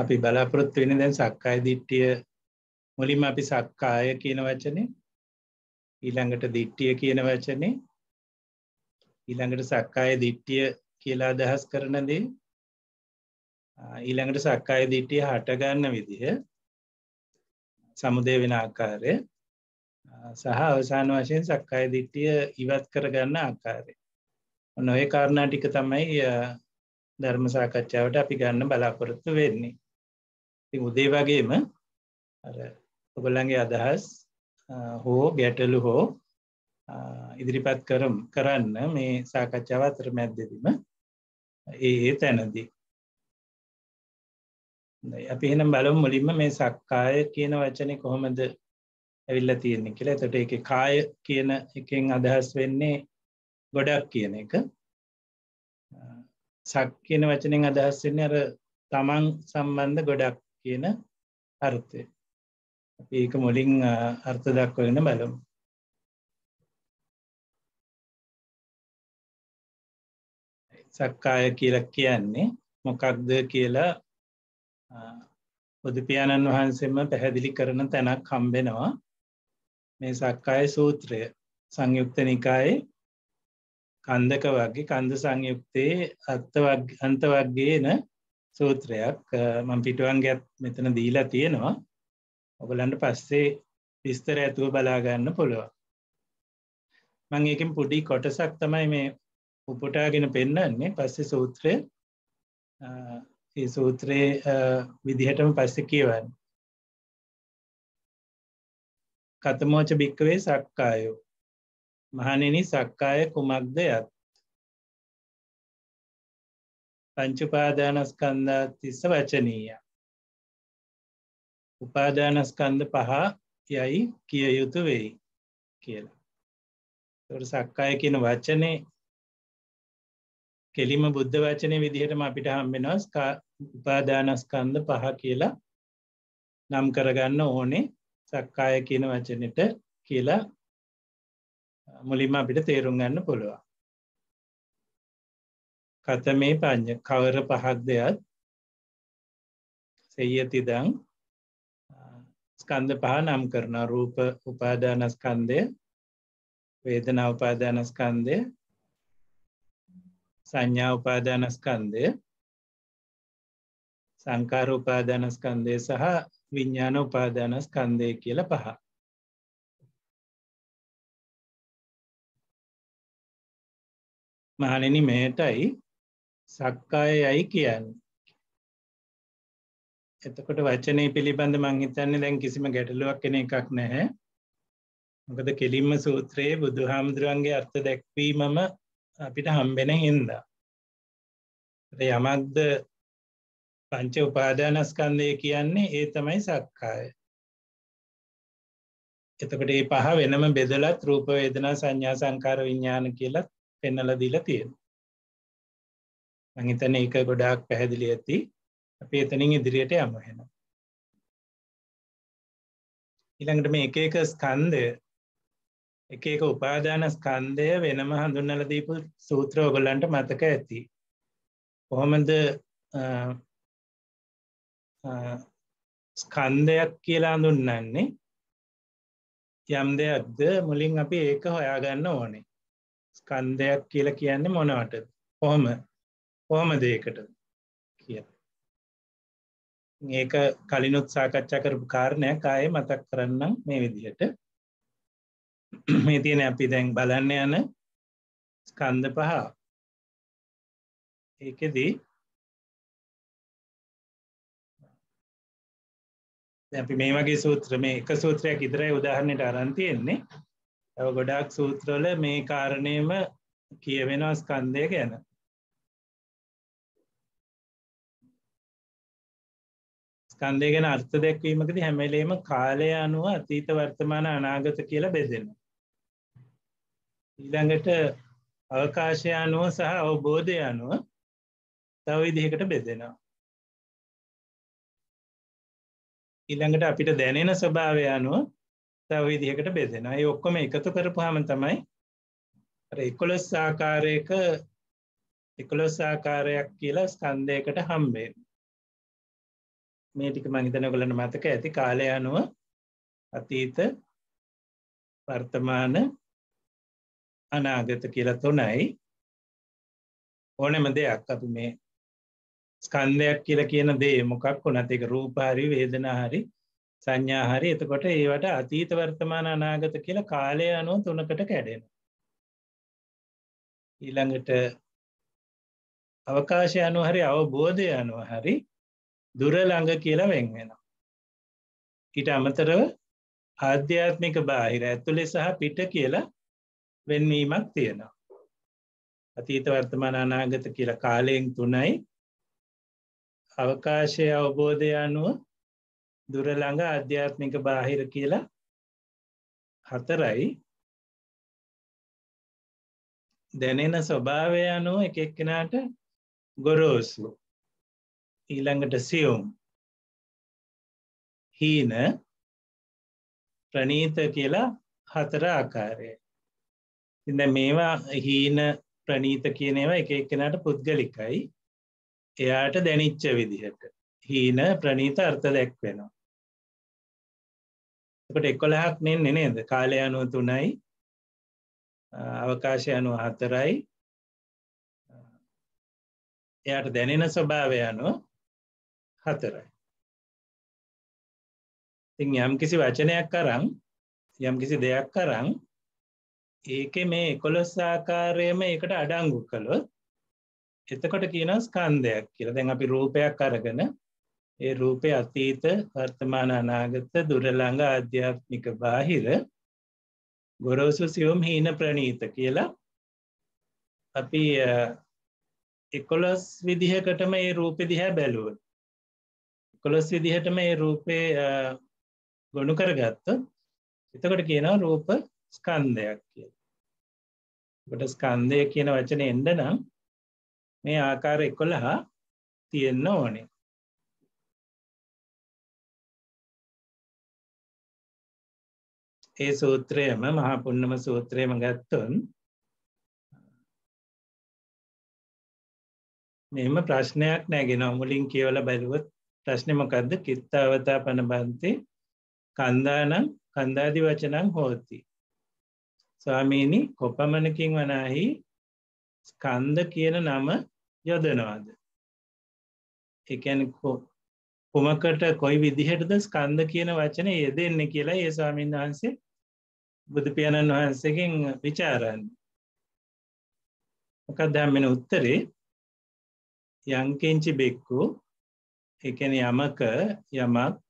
අපි බලාපොරොත්තු වෙන දැන් සක්කාය දිට්ටිය මුලින්ම අපි සක්කාය කියන වචනේ ඊළඟට දිට්ටිය කියන වචනේ ඊළඟට සක්කාය දිට්ටිය කියලා අදහස් කරන දේ ඊළඟට සක්කාය දිට්ටිය හටගන්න විදිහ සමුදය වෙන ආකාරය සහ අවසාන වශයෙන් සක්කාය දිට්ටිය ඉවත් කරගන්න ආකාරය ඔන්න ඔය කාරණා ටික තමයි ධර්ම සාකච්ඡාවට අපි ගන්න බලාපොරොත්තු වෙන්නේ. ති උදේ වගේම ඔබලන්ගේ අදහස් හෝ ගැටලු හෝ ඉදිරිපත් කරම් කරන්න මේ සාකච්ඡාව අතර මැද්දෙදීම ඒ තැනදී. අපි එනම් බලම් මුලින්ම මේ සක්කාය කියන වචනය කොහොමද ඇවිල්ල තියෙන්නේ කියලා තොට එක කාය කියන එකෙන් අදහස් වෙන්නේ ගොඩක් කියන එක සක් කියන වචනෙන් අදහස් වෙන්නේ අර තමන් සම්බන්ධ ගොඩක් කියන අර්ථය. අපි ඒක මුලින් අර්ථ දක්වගෙන බලමු. සක්කාය කියලා කියන්නේ මොකක්ද කියලා බුදුපාණන් වහන්සේම පැහැදිලි කරන තැනක් හම්බෙනවා මේ සක්කාය සූත්‍රය සංයුක්ත නිකායේ කන්දක වගේ කන්ද සංයුක්තයේ අන්තවක්ගේන සූත්‍රයක් මං පිටුවන් ගැත් මෙතන දීලා තියෙනවා ඔබලන්ට පස්සේ විස්තර ඇතුව බලාගන්න පුළුවන් මං එකින් පුඩි කොටසක් තමයි මේ උපුටාගෙන පෙන්න්නන්නේ පස්සේ සූත්‍රය ඒ සූත්‍රයේ විදිහටම පස්ස කියවන්න කතමෝච භික්කවේ සක්කායෝ මහනෙනි සක්කාය කුමක්ද යත් පංචුපාදානස්කන්ධා තිස්ස වචනීය උපාදානස්කන්ධ පහ යයි කිය යුතු වෙයි කියලා තොට සක්කාය කියන වචනය කෙලිම බුද්ධ වචනය විදිහටම අපිට හම්බෙනස් උපාදානස්කන්ධ පහ කියලා නම් කරගන්න ඕනේ සක්කාය කියන වචනට කියලා මුලින්ම අපිට තේරුම් ගන්න පුළුවන්. කත මේ පඥ කවර පහක් දෙයත් සෙයතිදං ස්කන්ධ පහ නම් කරන රූප උපාදානස්කන්දය වේදනා උපාදානස්කන්දය සංඥා උපාදානස්කන්දය සංකාර උපාදානස්කන්දය සහ විඤ්ඥාන උපාදානස්කන්දය කියල පහ මහනෙනි මෙයටයි සක්කාය යයි කියන්න. එතකොට වචනය පිළිබඳ මංහිතන්නේ දැන් කිසිම ගැටලුවක් කෙන එකක් නැහැ. මොකද කෙලින්ම සූත්‍රයේ බුදු හාමුදුරුවන්ගේ අර්ථ දැක්වීමම අපිට හම්බෙන හින්දා. යමක්ද පංච උපාධානස්කන්දය කියන්නේ ඒ තමයි සක්කාය. එතකට ඒ පහ වෙනම බෙදලත් රූප වේදනා සංඥා සංකාර විඤ්ඥාන කියලත් පෙන්නල දීල තියෙන මහිතන එක ගොඩාක් පැහැදිලි ඇති අප එතනින් ඉදිරියට යමහෙන ඉළඟට මේ එක එක ස්කන්දය එක එක උපාධාන ස්කන්දය වෙනම හඳුන්නල දීපු සූත්‍ර ඔගොල්ලන්ට මතක ඇති කොහොමද ස්කන්දයක් කියලා දුන්නන්නේ යම් දෙයක්ද මුලින් අපි ඒක හොයාගන්න ඕනේ ස්කන්ධයක් කියලා කියන්නේ මොනවටද කොහොම කොහොම දේකටද කිය ඒක කලිනුත් සාකච්ඡා කරපු කාරණයක් ආය මතක් කරන්නම් මේ විදිහට මේ තියෙන අපි දැන් බලන්න යන ස්කන්ධ පහ ඒකෙදී අපි මේ වගේ සූත්‍ර මේ එක සූත්‍රයක් ඉදරයි උදාහරණයට අරන්තියෙන්නේ ඇව ගොඩක් සූත්‍රල මේ කාරණයම කියවෙන ස්කන්දය ගැන ස්කන්දය ගැන අර්ථ දැක්වීමකද හැමලේම කාලය අනුව අතීත වර්තමාන අනාගත කියලා බෙදෙන ඊළඟට අවකාශය අනුව සහ අවබෝධය අනුව තව ඉදිහකට බෙදෙනවා ඉළඟට අපිට දැනෙන ස්වභාවය අනුව තව විදිහකට බෙදෙනවා ඒ ඔක්කොම එකතු කරපුහම තමයි එකොළොස් ආකාරයක එකොළොස් ආකාරයක් කියලා ස්කන්දයකට හම්බෙන් මේ ටික මංහිතන ගොලන මතක ඇති කාලය අනුව අතීත වර්තමාන අනාගත කියලා තුනයි ඕනෙම දෙයක් අපි මේ ස්කන්දයක් කියල කියන දේ මොකක් වුණත් එක රූපහරි වේදනාහරි සංඥා හරි එතකොට ඒවට අතීත වර්තමාන අනාගත කියලා කාලය අනුව තුනකට කැඩෙන. ඊළඟට අවකාශය අනු හරි අවබෝධය අනුව හරි දුරළඟ කියලා වෙන් වෙනවා. ඊට අමතරව ආධ්‍යාත්මික බාහිර ඇතුළෙ සහ පිට කියලා වෙන්වීමක් තියෙනවා. අතීත වර්තමාන අනාගත කියලා කාලයෙන් තුනයි අවකාශය අවබෝධය අනුව දුරළඟ අධ්‍යාත්මික බාහිර කියලා හතරයි දැනෙන ස්වභාවය අනුව එක එක්කෙනාට ගොරෝසු ඊළඟට සියුම් හීන ප්‍රනීත කියලා හතර ආකාරය ඉඳ මේවා හීන ප්‍රනීත කියනවා එක එක්කෙනට පුද්ගලිකයි එයාට දැනිච්ච විදිහට හීන ප්‍රනීත අර්ථ දැක්වෙනවා එකට එකොළහක් නෙන්නේ නේද කාලය අනුව තුනයි අවකාශය අනුව හතරයි එයට දැනෙන ස්වභාවය අනුව හතරයි ඉතින් යම් කිසි වචනයක් කරං යම් කිසි දෙයක් කරං ඒක මේ එකොළොස් ආකාරයම එකට අඩංගු කළොත් එතකොට කියන ස්කන්දයක් කියලා දැන් අපි රූපයක් අරගෙන ඒ රූපය අතීත වර්තමාන අනාගත දුරළඟ අධ්‍යාත්මික බාහිර ගොරෝසු සියුම් හීන ප්‍රනීත කියලා අපි එකොලොස් විදිහකටම ඒ රූපෙ දිහැ බැලුව කොලොස් විදිහටම ඒ රූපය ගොුණු කරගත්ත එතකට කියනවා රූප ස්කන්දයක් කිය ට ස්කන්දය කියන වචන එඩ නම් මේ ආකාර එකොළ හා තියෙන්න ඕනේ ඒ සූත්‍රයම මහා පුන්නම සූත්‍රයම ගත්තුන් මෙම ප්‍රශ්නයක් නැගෙන මුලින් කියවල බැලුවත් ප්‍රශ්නමකක්ද කිත්තාවතා පනබන්ති කන්දානම් කන්දාදි වචනං හෝති. ස්වාමීණි කොපමණකින් වනාහි ස්කන්ද කියන නම යොදනවාද. එකැන කුමකට කොයි විදිහටද ස්කන්ද කියන වචන යෙදෙන්න කියලා ඒ ස්වාමීන් වහන්සේ බුදුපියාණන් වහන්සේකින් විචාරන්න. මොකක් දැම්මෙන උත්තරේ යංකෙන්චි බෙක්කු එකන යමක යමක්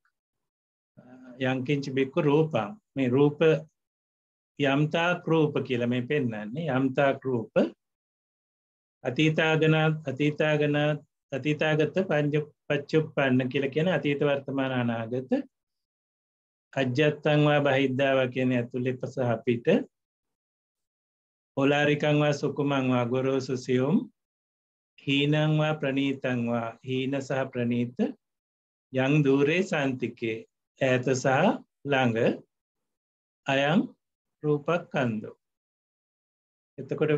යංකෙන්චි බෙක්කු රූපම් මේ රූප යම්තා කරූප කියල මේ පෙන්න්නන්නේ යම්තා කරූප අතීතාගනත් අතීතාගනත් අතීතාගත පංජ පච්චුප්පන්න කියල කියෙන අතීත වර්තමාන අනාගත අජ්‍යත්තන්වා බහිද්ධාව කියන ඇතුළි පස අපිට හොලාරිකංවා සුකුමංවා ගොරෝසු සියුම් හීනංවා ප්‍රනීතංවා හීන සහ ප්‍රනීත යං දූරේ සන්තිකේ ඇත සහ ළඟ අයං රූපක් කන්දෝ. එතකොට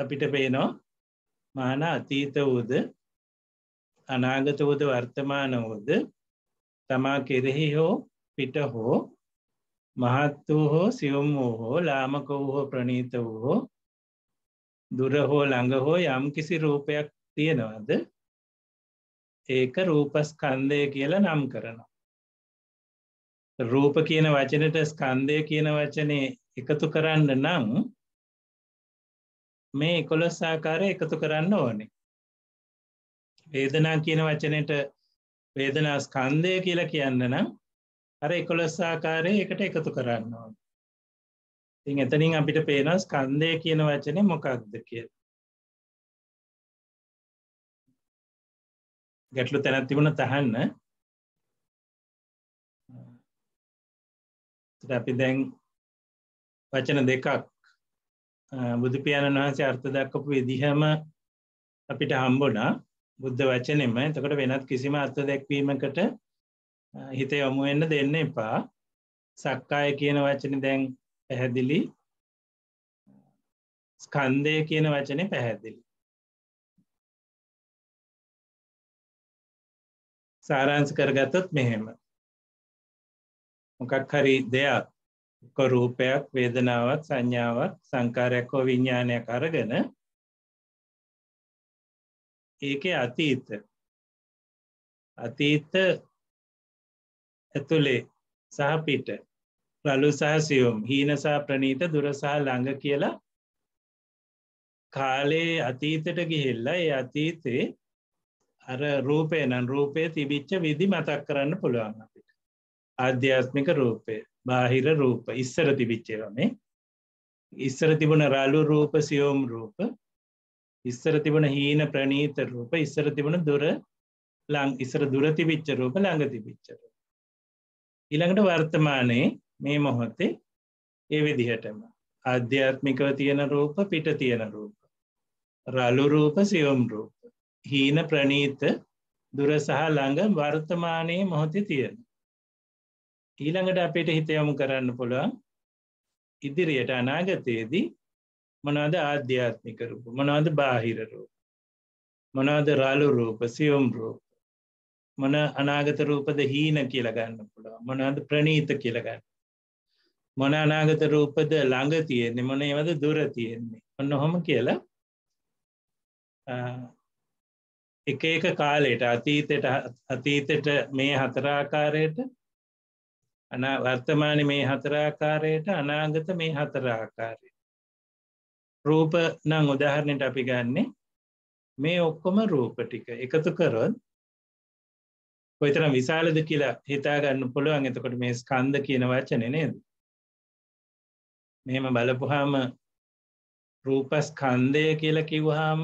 අපිට පේනවා මාන අතීත වූද අනාගත වූද වර්තමාන වූද තමා කෙරෙහි හෝ පිට හෝ මහත් වූ හෝ සියුම් වූ හෝ ලාමක වූ හෝ ප්‍රනීත වූ හෝ දුර හෝ ළඟ හෝ යම් කිසි රූපයක් තියෙනවද ඒක රූපස්කන්දය කියලා නම් කරනවා. රූප කියන වචනට ස්කන්දය කියන වචනය එකතු කරන්න නම් මේ එකොළොස් ආකාරය එකතු කරන්න ඕනේ. වේදනා කියන වචනයට වේදනා ස්කන්දය කියලා කියන්න නම් අර එකොළොස් ආකාරය එකට එකතු කරන්නවා ඉතින් එතනින් අපිට පේනස් කන්දය කියන වචනය මොකක්ද කිය ගැටලු තැනැත් තිබුණ තහන්න අපි දැන් වචන දෙකක් බුදුපාණන් වහන්සේ අර්ථ දක්කපු විදිහම අපිට හම්බොනා බුද්ධ වචනෙම එතකට වෙනත් කිසිම අර්ථ දැක්වීමකට හිත යොමුවෙන්න දෙන්න එපා සක්කාය කියන වචන දැන් පැහැදිලි ස්කන්දය කියන වචනය පැහැදිලි සාරාංස කරගතත් මෙහෙම මොකක් හරි දෙයක් රූපයක් වේදනාවක් සංඥාවක් සංකාරයක් හෝ විඤ්ඥානයක් අරගෙන ඒක අතීත අතීත ඇතුළේ සහ පිට රලු සහ සියුම් හීනසා ප්‍රනීත දුරසා ළඟ කියලා කාලයේ අතීතට ගිහිල්ලා ඒ අතීතේ අර රූපය නම් රූපය තිබිච්ච විදි මතක් කරන්න පුළුවන් අපිට අධ්‍යාත්මික රූපය බාහිර රූප ඉස්සර තිබිච්චේවනේ ඉස්සර තිබුණ රාලු රූප සියෝම් රූප ඉස්සර තිබුණ හීන ප්‍රනීත රූප ඉස්සර තිබුණ දුර ලං ඉස්සර දුරතිවිච්ච රූප ළඟ තිබිච්චරූප ඊළඟට වර්තමානයේ මේ මොහොතේ ඒ විදිහටම අධ්‍යාත්මිකව තියෙන රූප පිට තියෙන රූප. රලුරූප සියුම් රූප. හීන ප්‍රනීත දුර සහ ළඟ වර්තමානයේ මොහොතේ තියෙන. ඊළඟට අපිට හිතයොමු කරන්න පුළුවන් ඉදිරියට අනාගතයේදී මොනවද ආධ්‍යාත්මික රූප මොනවද බාහිර රූප මොනවද රාලු රූප සියුම් රූප මොන අනාගත රූපද හීන කියලගන්න පුළුව මොනද ප්‍රනීත කියලගන්න මොන අනාගත රූපද ළඟ තියෙන්නේ මොන ඒවද දුර තියෙන්නේ ඔන්න හොම කියලා එක එක කාලයට අතීතයට අතීතයට මේ හතරාකාරයට වර්තමාන මේ හතරාකාරයට අනාගත මේ හතරාකාරය රූප නං උදාහරණයට අපි ගන්නේ මේ ඔක්කොම රූප ටික එකතු කරොත් කොයිතරම් විශාලද කියලා හිතාගන්න පුළුවන් එතකොට මේ ස්කන්ද කියන වචනය නේද මෙහෙම බලපුහාම රූපස්කන්දය කියල කිව්හාම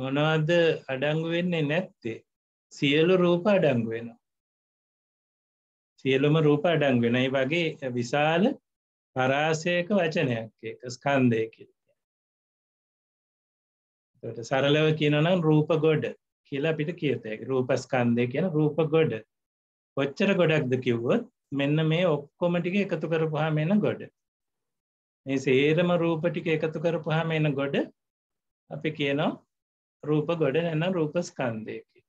මොනවද අඩංගු වෙන්නේ නැත්තේ සියලු රූප අඩංගු වෙන සියලුම රූප අඩංගු වෙනයි වගේ විශාල පරාසයක වචනයක් ස්කන්දය කිය සරලව කියනනම් රූප ගොඩ කියලා අපිට කියතයක රූපස්කන්දය කියන රූප ගොඩ කොච්චර ගොඩක්ද කිව්වොත් මෙන්න මේ ඔක්කොමටික එකතු කරපුහම එන ගොඩ මේ සේරම රූපටික එකතු කරපුහම එන ගොඩ අපි කියනවා රූප ගොඩ එන්න රූපස්කන්දයකි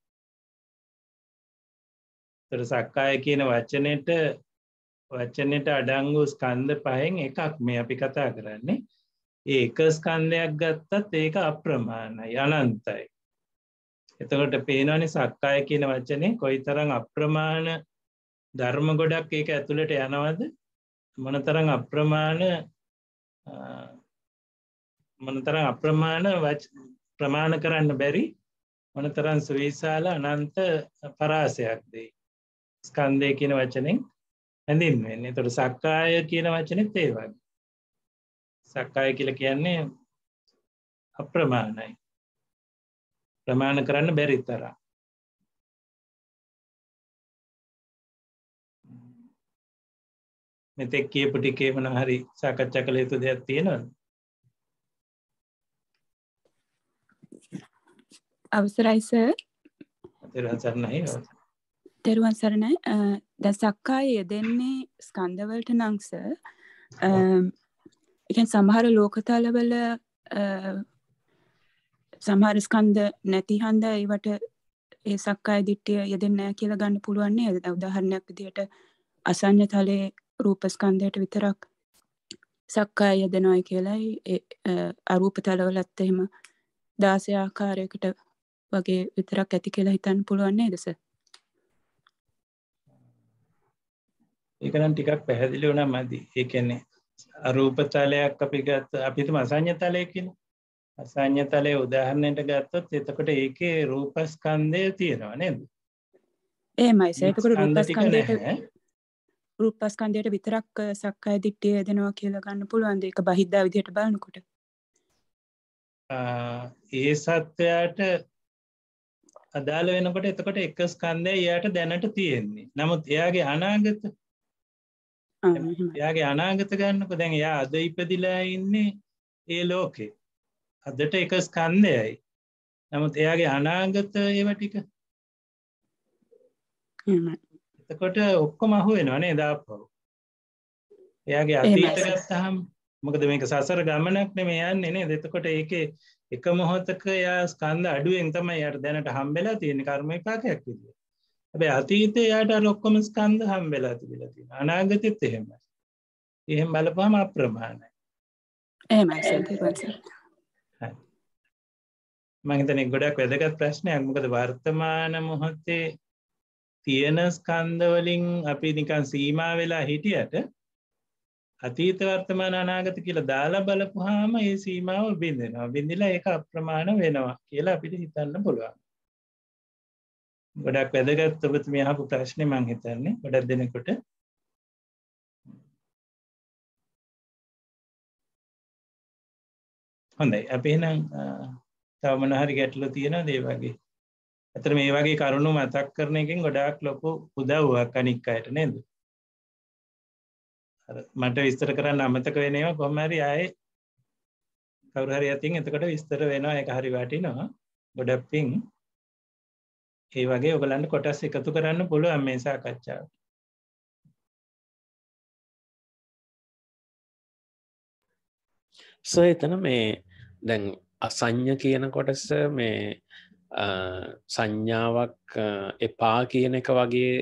තර සක්කාය කියන වචනයට වචනයට අඩංගු ස්කන්ධ පහෙන් එකක් මේ අපි කතා කරන්නේ ඒක ස්කන්ධයක් ගත්තත් ඒක අප්‍රමාණයි අනන්තයි එතකොට පේනවනි සක්කාය කියන වචනේ කොයිතරං අප්‍රමාණ ධර්ම ගොඩක් ඒක ඇතුළට යනවද මොනතරං අප්‍රමාණ මොනතරං අප්‍රමාණ ප්‍රමාණ කරන්න බැරි මොනතරන් සුවිශාල අනන්ත පරාසයක් දේ ස්කන්දය කියන වචනෙන් හැඳින් වෙන්නේ තොට සක්කාය කියන වචනෙ තේවගේ සක්කාය කියල කියන්නේ අප්‍රමාණයි ප්‍රමාණ කරන්න බැරි තරම් මෙතෙක් කියපු ටිකේ මොන හරි සාකච්ඡා කළ යුතු දෙයක් තියෙනවද අවසරයි සර් තෙරුවන් සරණයි තෙරුවන් සරණයි දැන් සක්කාය යෙදෙන්නේ ස්කන්ධවලට නම් සර් එකෙන් සමහර ලෝකතලවල සමහරස්කන්ද නැතිහන්ද ඒවට ඒ සක්කාය දිට්ටිය යෙදෙන්නෑ කියලා ගන්න පුළුවන්න්නේ ද උදාහරණයක් දිට අසං්‍ය තලයේ රූපස්කන්දයට විතරක් සක්කාය යදනොයි කියලායි අරූප තලවලත් එහෙම දාසය ආකාරයකට වගේ විතරක් ඇති කියලා හිතන්න පුළුවන්නේ දෙස ඒකනම් ටිකක් පැහැදිලි වන මදි ඒකන්නේ අරූපතලයක් අපි ගත් අපිතු මසං්‍ය තලයකින් අසඥතලය උදාහරණයට ගත්තොත් එතකොට ඒකේ රූපස්කන්දය තියෙනවා නේද ඒමයි සේතකට රූපස්කන්දයට රූපස්කන්දයට විතරක් සක්කාය දිට්ටිය දෙනවා කියලගන්න පුළුවන්ද එක බහිද්ධා විදියට බලනකොට ඒ සත්වයාට අදාළ වෙනකොට එතකොට එක ස්කන්දය එයාට දැනට තියෙන්නේ නමුත් එයාගේ අනාගත එයාගේ අනාගත ගන්නක දැන් එයා අද ඉපදිලා ඉන්නේ ඒ ලෝකේ අදට එක ස්කන්දයයි නමුත් එයාගේ අනාගත ඒවා ටික එතකොට ඔක්කො මහු වෙනවනේ එදාපව් එයාගේ අතීත ගත්තහම් මොකද මේක සසර ගමනක් නෙම යන්නේ නේ දෙතකොට ඒක එක මොහොතක යා ස්කන්ද අඩුවෙන් තමයි යට දැනට හම්බෙලා තියෙන කර්ම එකාකයක් විදිිය ඇබැ අතීතය යට ලොක්කොම ස්කන්ද හම්බෙලා තිබිලා තියෙන අනාගතත් එහෙමයි එහෙම බලපාම අප්‍රමාණයි එහෙමයි සතිපන්සට මහිතනෙ ගොඩක් වැදගත් ප්‍රශ්නයක් මොකද වර්තමාන මොහොත්තේ තියෙන ස්කන්දවලින් අපි නිකන් සීමා වෙලා හිටියට අතීත වර්තමාන අනාගත කියලා දාලා බලපුහාම ඒ සීමාව බිඳෙනවා බිඳිලා ඒක අප්‍රමාණ වෙනවා කියලා අපිට හිතන්න පුළුවන් ගොඩක් වැදගත් ඔබතු මෙහපු ප්‍රශ්නය මං හිතන්නේ ගොඩක් දෙනකොට හොඳයි අපි එනම් තවමනහරි ගැටලු තියෙන දේවගේ ඇතර මේ වගේ කරුණු මතක් කරන එකින් ගොඩාක් ලොකු උදව්වක් අනික් අයට නේද මට විස්තර කරන්න අමතක වෙනවා කොහමරි අය කවරහරි ඇතින් එතකට විස්තර වෙනවා එක හරි වටිනවා ගොඩක් පින් ඒ වගේ ඔගලන්ට කොටස් එකතු කරන්න පුළුවන් මේ සාකච්ඡාව සො එතන මේ දැන් අසං්ඥ කියන කොටස මේ සංඥාවක් එපා කියන එක වගේ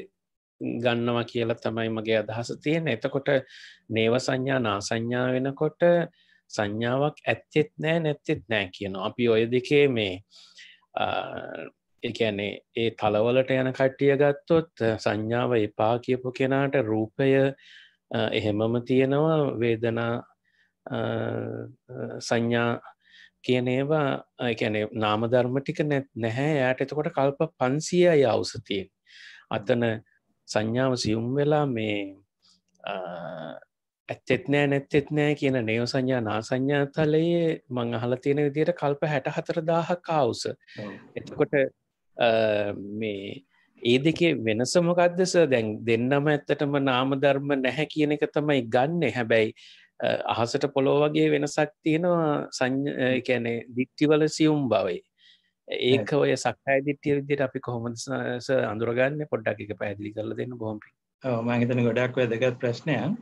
ගන්නවා කියලා තමයි මගේ අදහස තියෙන එතකොට නේව සංඥා නා සංඥා වෙනකොට සංඥාවක් ඇත්තෙත් නෑ නැත්තෙත් නෑ කියනවා අපි ඔය දෙකේ මේ එකැනේ ඒ තලවලට යන කට්ටිය ගත්තොත් සංඥාව එපා කියපු කෙනාට රූපය එහෙමම තියෙනවා වේදනා සංඥා කියන ඒවා එකැන නාමධර්ම ටික නැහැ යට එතකොට කල්ප පන්සියයි අවසතියෙන් අතන සංඥාව සියුම් වෙලා මේ ඇත්තෙත් නෑ නැත්තෙත් නෑ කියන නයෝ සංඥා නා සංඥාතලයේ මං අහල තියෙන විදියට කල්ප හැට හතර දාහ කවුස එතකොට මේ ඒ දෙකේ වෙනසමකක්දස දැන් දෙන්නම ඇත්තටම නාමධර්ම නැහැ කියන එක තමයි ගන්න හැබැයි අහසට පොළොව වගේ වෙනසක් තියෙනවා සංඥකැනේ දිට්ටිවල සියුම් බවයි ඒක ඔය සක්හය දිට්ටිය විදිට අපි කොහොමස අඳුරගන්න පොඩ්ඩක් එක පැදිලි කරල දෙන්න ගොම්පි මංගතන ගොඩක් වැදගත් ප්‍රශ්නයන්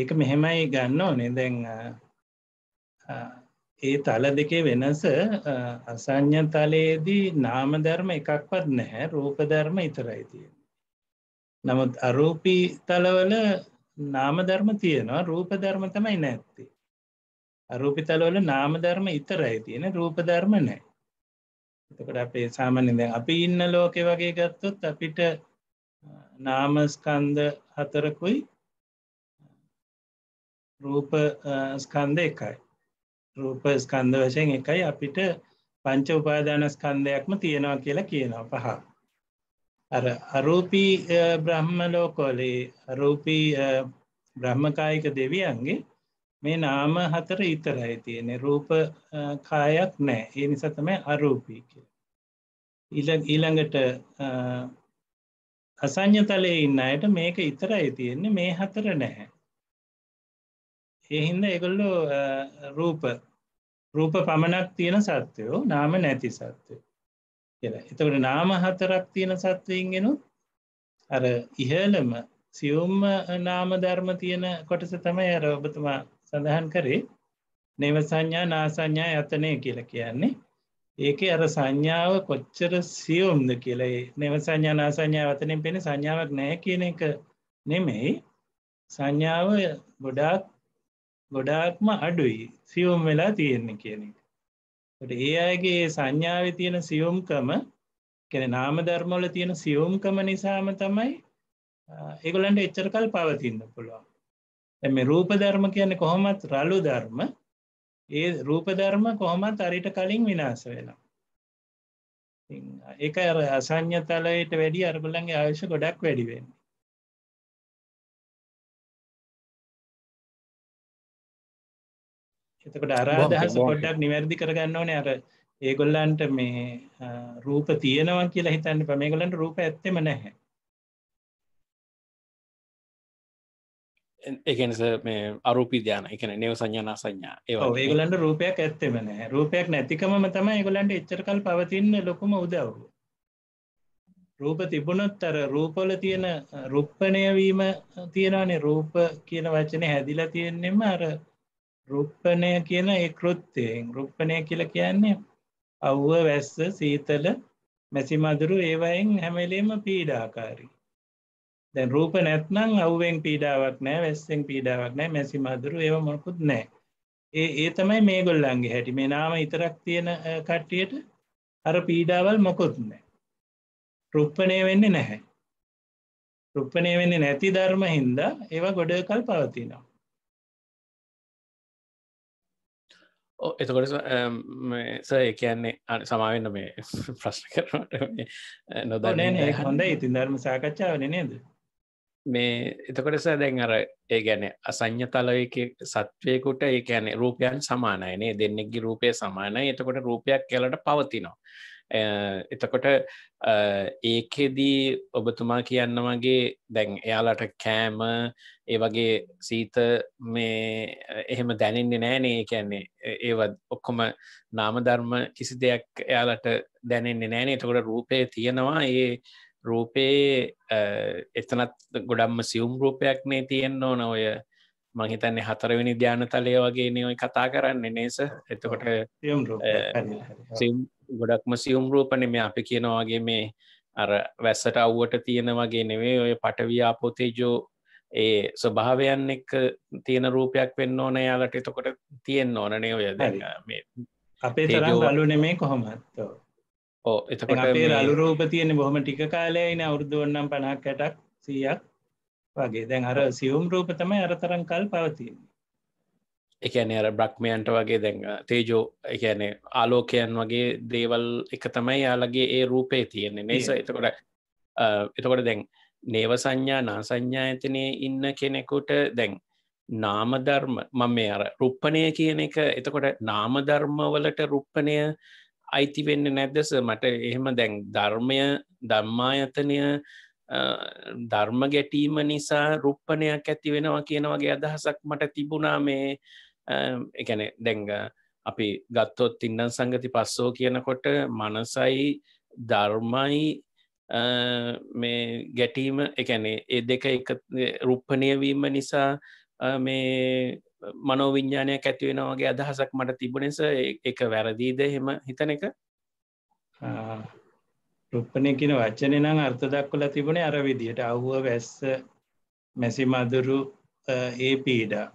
ඒක මෙහෙමයි ගන්න ඕනේ දැන් ඒ තල දෙකේ වෙනස අසං්ඥ තලයේදී නාමධර්ම එකක්වත් නැහැ රූපධර්ම ඉතරයි තියෙන. නමුත් අරූපී තලවල නාම ධර්ම තියෙනවා රූප ධර්ම තමයි නැත්තේ අරූපිතලවල නාම ධර්ම ඉතරයි තියෙන රූප ධර්ම නෑ එතකට අපේ සාමාන්‍යෙන් දැන් අපි ඉන්න ලෝකෙ වගේ ගත්තොත් අපිට නාමස්කන්ද හතරකුයි රූප ස්කන්ද එකයි රූප ස්කන්ද වශයෙන් එකයි අපිට පංච උපාදානස්කන්දයක්ම තියෙනවා කියලා කියනවා පහ අර අරූපී බ්‍රහ්ම ලෝකෝලේ අරූපී බ්‍රහ්මකායික දෙවියන්ගේ මේ නාම හතර ඉතරයි තියෙනෙ රූප කායක් නෑ ඒ නිසා තමයි අරූපී කිය ඊළඟට අසං්ඥතලයේ ඉන්න අයට මේක ඉතරයි තියෙන්නේ මේ හතර නැහැ. එහින්ද එකොල්ලෝ රූප රූප පමණක් තියෙන සත්‍යයෝ නාම නැති සත්‍යය. කියලා එතකට නාම හතරක් තියෙන සත්වයන්ගෙනුත් අර ඉහලම සියුම්ම නාම ධර්ම තියෙන කොටස තමයි අර ඔබතුමා සඳහන් කරේ නව සංඥා නාසඥා යතනය කියල කියන්නේ ඒක අර සංඥාව කොච්චර සියුම්ද කියලයි නව සංඥා නාසඥා වතනින් පෙන සංඥාවක් නෑ කියන එක නෙමෙයි සංඥාව ගොඩාක් ගොඩාක්ම අඩුයි සියුම් වෙලා තියෙන්නේ කියන එක ඒ අයගේ සංඥාව තියෙන සියුම්කම කෙන නාම ධර්මවල තියෙන සියුම්කම නිසාම තමයි ඒගොලන්ට එච්චර කල් පවතින්න පුළුවන් එම රූප ධර්ම කියන්නේ කොහොමත් රලු ධර්ම ඒ රූප ධර්ම කොහොමත් අරිට කලින් විනාස වෙලා ඒක අර අසං්‍යතලයට වැඩි අරගලන්ගේ ආයුෂ ගොඩක් වැඩිවෙන්න එතකොට අර අදහස පොඩ්ඩක් නිවැරදි කරගන්න ඕනේ අර ඒගොල්ලන්ට මේ රූප තියෙනවා කියලා හිතන්න ප මේ ගොලන්ට රූප ඇත්තෙම නැහැ එකනිස මේ අරූපී ධ්‍යාන එකන නව සංඥා සංඥා ඒ ඒගලන්ට රූපයක් ඇත්තෙම නෑ රූපයක් නැතිකම තම ඒගොලන්ට එච්චරකල් පවතින්න ලොකුම උදව්ව රූප තිබුණොත් අර රූපොල තියෙන රුප්පණය වීම තියෙනවානේ රූප කියන වචනය හැදිලා තියෙන්නෙම අර රුප්පණය කියන ඒ කෘත්තියෙන් රුප්පණය කියල කියන්නේ අව්ව වැස්ස සීතල මැසි මදුරු ඒවයින් හැමලේම පීඩාකාරී දැන් රූප නැත්නම් අවුවෙන් පීඩාවක් නෑ වැස්සෙන් පීඩාවක් නෑ මැසි මදුරු ඒව මොකුත් නෑ ඒ ඒ තමයි මේ ගොල්ලන්ගේ හැටි මේ නාම ඉතරක් තියෙන කට්ටියට අර පීඩාවල් මොකුත් නෑ රුප්පණය වෙන්නේ නැහැ රුප්පණය වෙන්නේ නැති ධර්ම හින්දා ඒවා ගොඩකල් පවතිනවා එතකොට සඒ කියන්නේ අනි සමාවෙන්න මේ ප්‍රශ්න කරට නොදන හොඳ ඉතින් ධර්ම සාකච්ඡාවන නේද මේ එතකොට ස දැන් අර ඒ ගැන අසං්ඥ තලයක සත්වයකුට ඒ ැන රූපයන් සමානයනේ දෙන්නෙක්ගේ රූපය සමානයි එතකොට රූපයක් කියලට පවතිනවා එතකොට ඒකෙදී ඔබතුමා කියන්න වගේ දැන් එයාලට කෑම ඒ වගේ සීත මේ එහෙම දැනෙන්නේ නෑනේ කියන්නේ ඒවත් ඔක්කොම නාමධර්ම කිසි දෙයක් එයාලට දැනෙන්නේ නෑනේ එතකොට රූපය තියෙනවා ඒ රූපයේ එතනත් ගොඩම්ම සියුම් රූපයක් නේ තියෙන්න්න ඕන ඔය මහිතන්න හතරවෙනි ධ්‍යානතලය වගේ නයයි කතා කරන්න නේස එතකොට ගොඩක්ම සියුම් රූපන මේ අපි කියනවාගේ මේ අර වැස්සට අව්වට තියෙන වගේ නෙවේ ඔය පටවි්‍යාපෝතේජෝ ඒ ස්වභාවයන් එක් තියෙන රූපයක් වෙන්න ඕන යාලට එතකොට තියෙන්න්න ඕනනේ ඔය දැ අපේ තරම් බලු නෙමේ කොහොමත් ඕ එතකොට අපේ රලු රූප තියෙන බොහොම ටික කාලයන අවුරුදුවන්නම් පණක් කැටක් සීයක් වගේ දැන් අර සියුම් රූප තමයි අරතරං කල් පවතින් එකන අර බ්‍රක්්මයන්ට වගේ දැන් තේජෝ එකන ආලෝකයන් වගේ දේවල් එක තමයි යාලගේ ඒ රූපේ තියෙන්නේ නේස එතකොට එතකොට දැන් නේව සංඥා නා සංඥා ඇතනය ඉන්න කෙනෙකුට දැන් නාමධර්ම මම මේ අර රුප්පණය කියන එක එතකොට නාමධර්මවලට රුප්පණය අයිති වෙන්න නැද්දස මට එහෙම දැන් ධර්මය ධම්මායතනය ධර්ම ගැටීම නිසා රුප්පණයක් ඇති වෙනවා කියන වගේ අදහසක් මට තිබුණා මේ එකන දැංග අපි ගත්තොත් ඉන්නන් සංගති පස්සෝ කියනකොට මනසයි ධර්මයි මේ ගැටීම එකැනේ ඒ දෙක එක රුප්පණයවීම නිසා මේ මනෝවිඤ්ඥානයක් ඇතිවෙනවාගේ අදහසක් මට තිබුණෙස එක වැරදිීද හෙම හිතන එක රුප්පණය කියන වචනය නම් අර්ථ දක්වලා තිබුණේ අර විදියට අව්ුව වැස්ස මැසි මදුරු ඒ පීඩා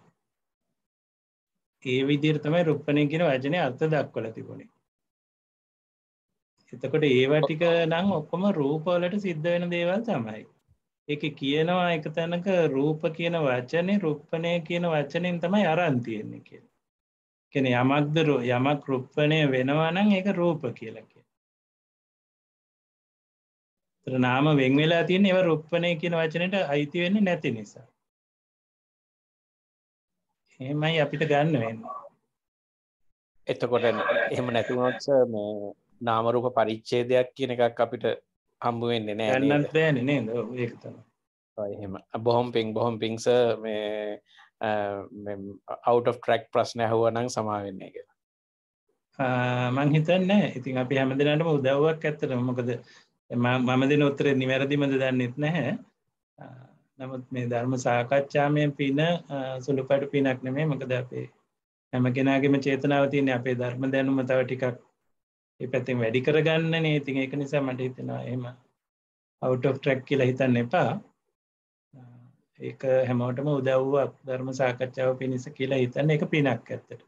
ඒ විදිර තමයි රුප්පණය කියන වචනය අර්ථ දක්වල තිබුණේ එතකොට ඒවා ටික නම් ඔක්කොම රූපවලට සිද්ධ වෙන දේවල් තමයි එක කියනවා එක තැනක රූප කියන වචනය රුප්පණය කියන වචනයෙන් තමයි අරන්තියෙන්නේ කිය කෙන යමක්ද යමක් රුප්පණය වෙනවා නම් එක රූප කියලා කිය තර නාම වෙංවෙලා තියෙන ඒව රුප්පනය කියන වචනයට අයිති වෙන්නේ නැති නිසා එහෙමයි අපිට ගන්න වෙන්න එතකොට එහෙම නැතිවොත්ස මේ නාමරූප පරිච්චේදයක් කියන එකක් අපිට හම්බුවෙන්නේ නෑ ගන්නත් දෑන නේද ඒකතම එහෙම බොහොම් පිං බොහොම් පිංස මේ අව් ට්‍රක් ප්‍රශ්න ඇහුවනං සමාවෙන්නේ එක මං හිතන්න ඉතින් අපි හැමදිනටම උදව්වක් ඇත්තට මොකද මම දෙන උත්තරේ නිවැරදිමද දන්නෙත් නැහැ නමුත් මේ ධර්ම සාකච්ඡාමය පින සුළු පට පිනක් නෙමේ මකද අපේ හැම කෙනගේම චේතනාවතියන අපේ ධර්ම දැනුම තව ටිකක් ඒ පැතින් වැඩි කරගන්න නේතින් එක නිසා මට හිතෙනවා එම අවටෝක් ට්‍රැක් කියලා හිතන්න එපා ඒක හැමෝටම උදව්වක් ධර්ම සාකච්ඡාව පිණිස කියලා හිතන්න එක පිනක් ඇත්තට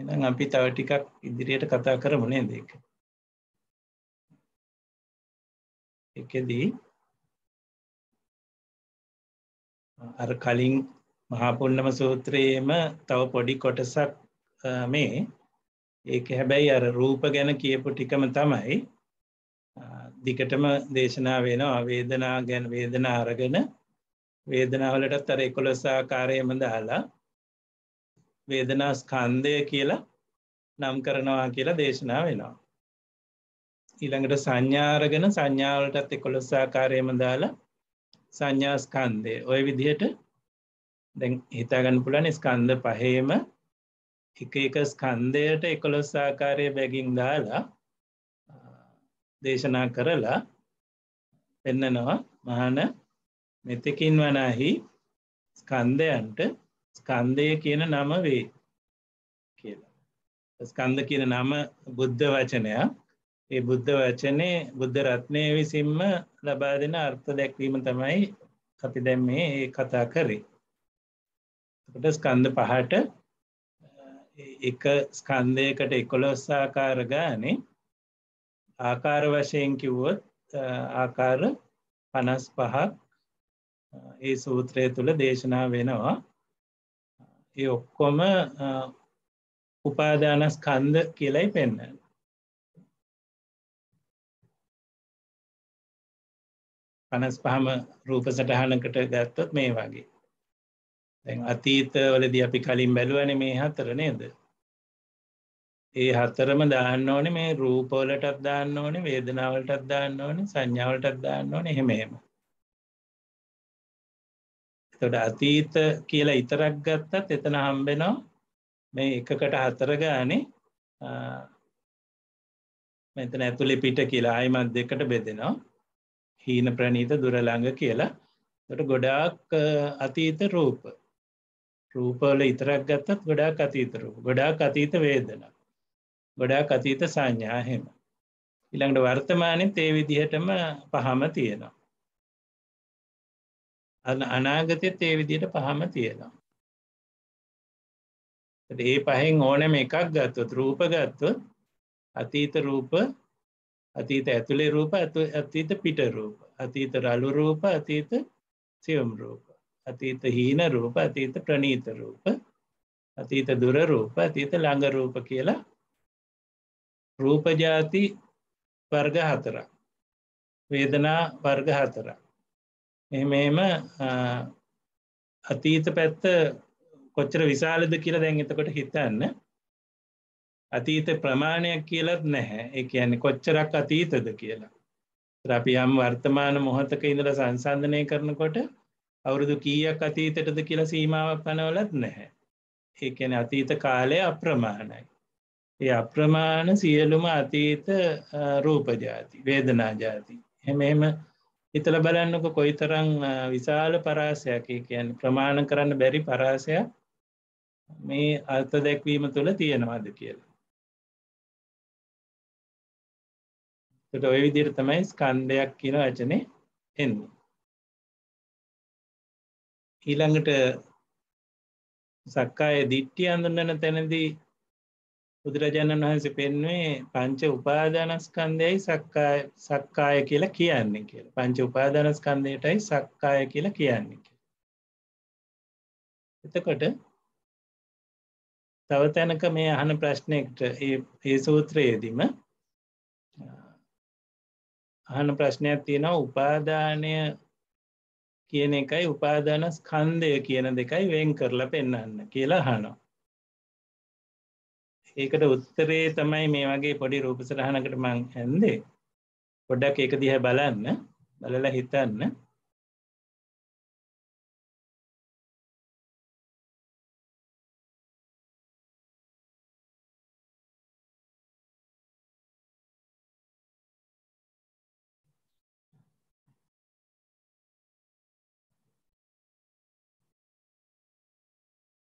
එනම් අපි තව ටිකක් ඉදිරියට කතා කරමනේ දෙක එකදී අර කලින් මහාපුන්නම සූත්‍රයේම තව පොඩි කොටසක් මේ ඒක හැබැයි අර රූප ගැන කියපු ටිකම තමයි දිකටම දේශනා වෙන වේදනා ගැන වේදනා අරගෙන වේදනාවලටත් අර එකොළොසාකාරයම දාලා වේදනා ස්කන්දය කියලා නම් කරනවා කියලා දේශනා වෙනවා. ඊළඟට සංඥාරගෙන සංඥාවලටත් එකොළොස්සාකාරයම දාලා සංඥාස්කන්දය ඔය විදිහට දැ හිතාගන්න පුලන් ස්කන්ද පහේම එක එක ස්කන්දයට එකොළොස් ආකාරය බැගින් දාලා දේශනා කරලා පෙන්නනවා මහන මෙතකින් වනාහි ස්කන්දයන්ට ස්කන්දය කියන නම වේ කියලා ස්කන්ද කියන නම බුද්ධ වචනයක් ඒ බුද්ධ වචනය බුද්ධ රත්නය විසින්ම ලබා දෙන අර්ථ දැක්වීම තමයි අපි දැම් මේ ඒ කතා කරේ ට ස්කන්ද පහට එක ස්කන්දයකට එකොළොස් ආකාර ගානේ ආකාර වශයෙන් කිව්වොත් ආකාර පනස් පහක් ඒ සූත්‍රය තුළ දේශනා වෙනවා ඒ ඔක්කොම උපාදානස්කන්ද කියලයි පෙන්න්න පනස් පහම රූප සටහනකට ගත්තොත් මේ වගේ දැන් අතීතවලද අපි කලින් බැලුවන මේ හතර නේද ඒ හතරම දාන්න ඕන මේ රූපෝලටත් දාන්න ඕනේ වේදනාවලටත් දාන්න ඕනේ සංඥාවලටත් දාන්න ඕන එහෙමේම තොට අතීත කියලා ඉතරක් ගත්තත් එතන හම්බෙනවා මේ එකකට හතර ගානේ මෙතන ඇතුළි පිට කියලා අයිමත් දෙකට බෙදෙනවා හීන ප්‍රනීත දුරළඟ කියලා ට ගොඩාක් අතීත රූප රූපල ඉතරක් ගත්තත් ගොඩාක් අතීතරූ ගොඩාක් අතීත වේදන ගොඩාක් අතීත සංඥා හෙම ඉළඟට වර්තමානය තේ විදිහටම පහම තියෙනවා අනාගතයත් ඒ විදියට පහම තියෙනවා. ඒ පහෙන් ඕනම එකක් ගත්තුත් රූප ගත්තුත් අතීත රූප අතීත ඇතුළේ රූප අතීත පිට රූප අතීත රලු රූප අතීත සියම් රූප අතීත හීන රූප අතීත ප්‍රනීත රූප අතීත දුර රූප අතීත ළඟ රූප කියලා රූපජාති වර්ග හතරක් වේදනා වර්ග හතරක් එහෙම එහෙම අතීත පැත්ත කොච්චර විශාලද කියලා දැන් එතකොට හිතන්න අතීත ප්‍රමාණයක් කියලත් නැහැ එක කියන්නේ කොච්චරක් අතීතද කියලා අපි යම් වර්තමාන මොහොතක ඉඳල සංසන්ධනය කරනකොට අවුරුදු කීයක් අතීතටද කියලා සීමාවක් පනවලත් නැහැ ඒකැන අතීත කාලය අප්‍රමාණයි ඒ අප්‍රමාණ සියලුම අතීත රූපජාති වේදනා ජාති හැම එහෙම හිතල බලන්නක කොයිතරං විශාල පරාසයක් කියන් ප්‍රමාණ කරන්න බැරි පරාසයක් මේ අර්ථ දැක්වීම තුළ තියෙනවාද කියලා ට ඔය විදිර තමයි ස්කන්ධයක් කියන වචනය එන්නේ ඊළඟට සක්කාය දිට්ටි අඳුන්නන තැනදී බුදුරජාණන් වහන්සේ පෙන්වේ පංච උපාධනස්කන්දයයි සක්කාය කියලා කියන්නේ කියලා පංච උපාධනස්කන්දයටයි සක්කාය කියලා කියන්නේ එතකොට තව තැනක මේ අහන ප්‍රශ්නයෙක්ට ඒ සූත්‍රයේදීම අහන ප්‍රශ්නයක් තියෙනවා උපාධානය කියන එකයි උපාධන ස්කන්දය කියන දෙකයි වෙන් කරලා පෙන්න්න කියලා හනවා ඒකට උත්තරේ තමයි මේ වගේ පොඩි රූපසරහනකට මං ඇන්දේ පොඩ්ඩක් ඒක දිහ බලන්න බලලා හිතන්න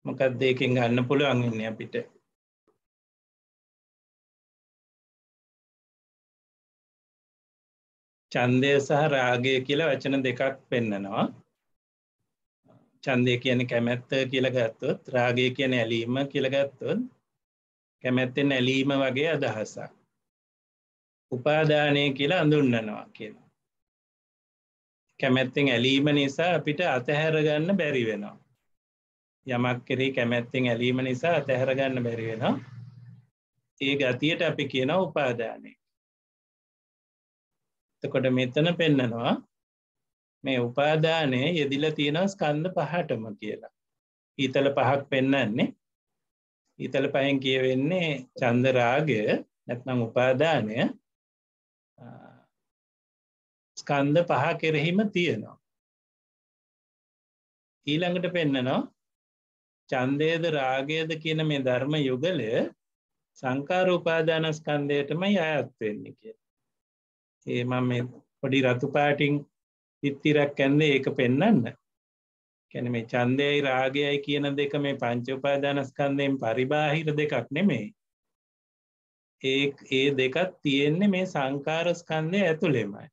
මොකක්ද ඒකෙන් ගන්න පුළුවන් ඉන්න අපිට චන්දය සහ රාගය කියලා වචන දෙකක් පෙන්නනවා චන්දය කියන කැමැත්ත කියලගත්තොත් රාගය කියන ඇලීම කියලගත්තොත් කැමැත්තෙන් ඇලීම වගේ අදහසක් උපාදානය කියලා අඳුන්නනවා කියලා කැමැත්තෙන් ඇලීම නිසා අපිට අතහැරගන්න බැරි වෙනවා යමක් කෙරේ කැමැත්තෙන් ඇලීම නිසා අතහැරගන්න බැරි වෙනවා ඒ ගතියට අපි කියන උපාදානය තකොට මෙතන පෙන්නනවා මේ උපාදානය යෙදිල තියෙනව ස්කන්ධ පහටම කියලා. ඊතල පහක් පෙන්නන්නේ ඊතල පහෙන් කියවෙන්නේ චන්දරාගය නැත්නම් උපාදානය ස්කන්ධ පහ කෙරෙහිම තියෙනවා. ඊළඟට පෙන්නනවා චන්දයද රාගයද කියන මේ ධර්ම යුගලය සංකාර උපාදානස්කන්දයටම අයත්වෙන්නේ කියලා. ඒ මම පොඩි රතුපාටිං ඉත්තිරක් ඇන්ද ඒක පෙන්නන්න කැන මේ චන්දයයි රාගයයි කියන දෙක මේ පංචඋපාදානස්කන්දයෙන් පරිබාහිර දෙකක් නෙමේ ඒ ඒ දෙකත් තියෙන්නේ මේ සංකාරස්කන්දය ඇතුළෙමයි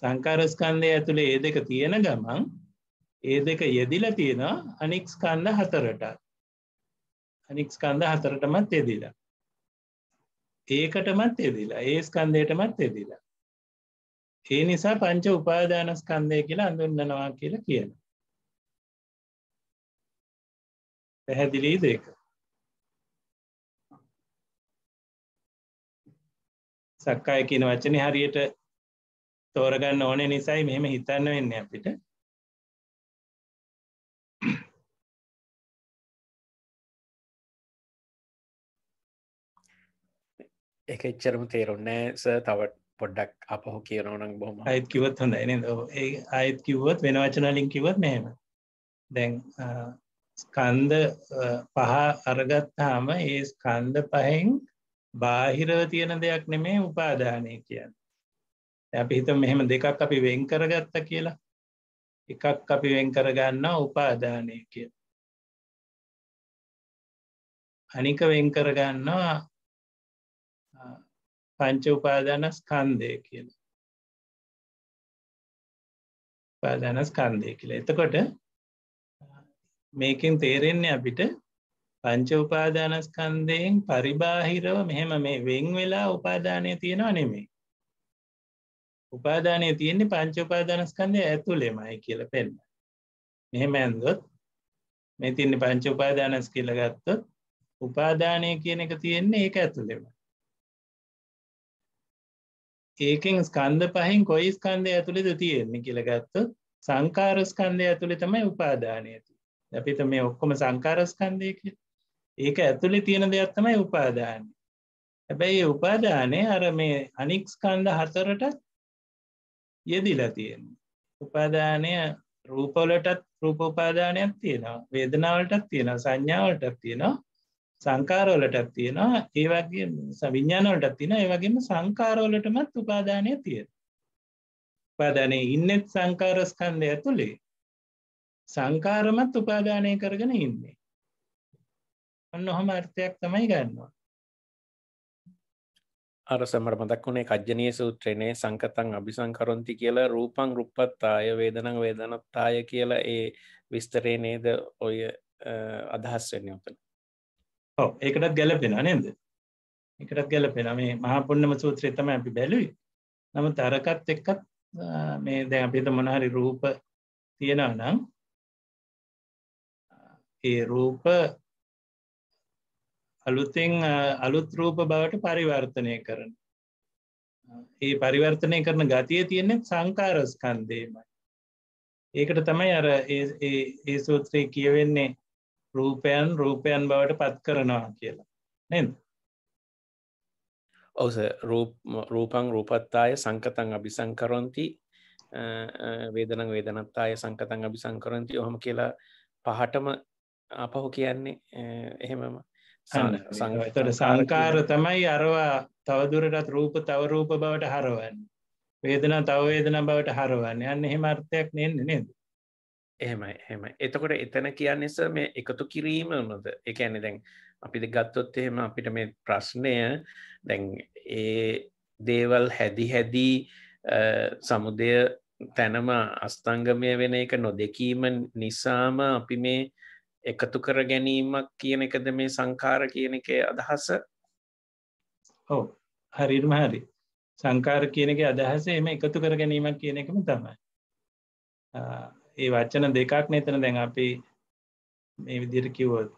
සංකාරස්කන්දය ඇතුළේ ඒ දෙක තියෙන ගමන් ඒ දෙක යෙදිල තියෙනවා අනික්ස්කන්ද හතරටත් අනික්ස්කන්ද හතරටමත් යෙදිලා ඒකටමත් යෙදිලා ඒ ස්කන්දයටමත් යෙදිලා. ඒ නිසා පංච උපාදානස්කන්දය කියලා අඳුන්නනවා කියලා කියන. පැහැදිලී දෙක. සක්කාය කියන වචනය හරියට තෝරගන්න ඕනේ නිසයි මෙහෙම හිතන්න වෙන්න අපිට එක එච්චරම තේරුන්නෑ ස තවට පොඩ්ඩක් අපහු කියනවනක් බොම අයත් කිවත් හොඳයි නද ඒ අයත් කිව්වත් වෙන වචනාලින් කිවත් මෙහෙම දැන් ස්කන්ද පහ අරගත්තාම ඒ ස්කන්ද පහෙන් බාහිරව තියෙන දෙයක් නෙමේ උපාධානය කියන්න අපි හිත මෙහෙම දෙකක් අපි වෙන් කරගත්ත කියලා එකක් අපි වෙන් කරගන්න උපාධානය කිය අනික වෙන් කරගන්නවා පංච උපාදානස්කන්දය කියන උපාදානස්කන්දය කියලා එතකොට මේකින් තේරෙන්නේ අපිට පංච උපාදානස්කන්දයෙන් පරිබාහිරව මෙහෙම මේ වෙන් වෙලා උපාදානය තියෙනවා නෙමේ උපාදානය තියෙන්නේ පංච උපාදානස්කන්දය ඇතුළෙමයි කියල පෙන්න්න මෙහෙම ඇන්දොත් මේ තින්නේ පංච උපාදානස් කියල ගත්තොත් උපාදානය කියන එක තියෙන්නේ ඒක ඇතුළෙම ඒකෙන් ස්කන්ධ පහෙන් කොයි ස්කන්ධය ඇතුළෙද තියෙන්නේ කියලගත්ත සංකාරස්කන්ධය ඇතුළෙ තමයි උපාදානයති. අපිත මේ ඔක්කොම සංකාරස්කන්ධයක ඒක ඇතුළෙ තියෙන දෙයක් තමයි උපාදානය. හැබැයි උපාදානය අර මේ අනික්ස්කන්ධ හතරටත් යෙදිලා තියෙන්නේ. උපාදානය රූපොලටත් රූපෝපාදානයක් තියෙනවා වේදනාවලටත් තියෙන සංඥාවලටත් තියෙනවා සංකාරෝලටත් තියෙනවා ඒවගේ සවිඥානවලටත් තින ඒවගේම සංකාරෝලටමත් උපාධානය තියෙන උපාධානය ඉන්නෙත් සංකාරස්කන්දය ඇතුළේ සංකාරමත් උපාධානය කරගෙන ඉන්නේ ඔන්න ඔහොම අර්ථයක් තමයි ගන්නවා අර සමට මතක් වුණේ කජ්ජනය සූත්‍රනේ සංකතන් අභිසංකරොන්ති කියලා රූපන් රුප්පත්තාය වේදනං වේදනත්තාය කියලා ඒ විස්තරේ නේද ඔය අදහස් වෙන්න ඔතන ඔව් ඒකටත් ගැලපෙන නේද එකටත් ගැලපෙන මේ මහපුන්නම සූත්‍රය තම අපි බැලුයි නම තරකත් එක්කත් මේ දැ අපිත මොනහරි රූප තියෙනවා නම් ඒ රූප අලුතෙන් අලුත් රූප බවට පරිවර්තනය කරන ඒ පරිවර්තනය කරන ගතිය තියෙන්නේ සංකාරස්කන්දේමයි ඒකට තමයි අර ඒ සූත්‍රය කියවෙන්නේ රූපයන් රූපයන් බවට පත් කරනවා කියලා නද ඔවස රූපං රූපත්තාය සංකතන් අභිසංකරොන්ති වේදනං වේදනත්තාය සංකතන් අභිසංකරන්ති ඔහොම කියලා පහටම අපහු කියන්නේ එහෙමම සංතට සංකාර තමයි අරවා තවදුරටත් රූප තවරූප බවට හරවන් වේදන තවවේදන බවට හරවන් යන්න එහෙම අර්ථයක් නෙන්න නේද එහෙමයි හෙම එතකොට එතන කියන්නෙස මේ එකතු කිරීම නොද එකඇනෙ දැන් අපිද ගත්තොත් එහෙම අපිට මේ ප්‍රශ්නය දැන් ඒ දේවල් හැදි හැදී සමුදය තැනම අස්ථංගමය වෙන එක නොදැකීම නිසාම අපි මේ එකතු කර ගැනීමක් කියන එකද මේ සංකාර කියන එක අදහස ඔව හරිම හරි සංකාර කියනක අදහස එම එකතු කර ගැනීමක් කියන එකම තමයි ඒ වචන දෙකක් නතන දැන් අපි මේ විදිර කිවොත්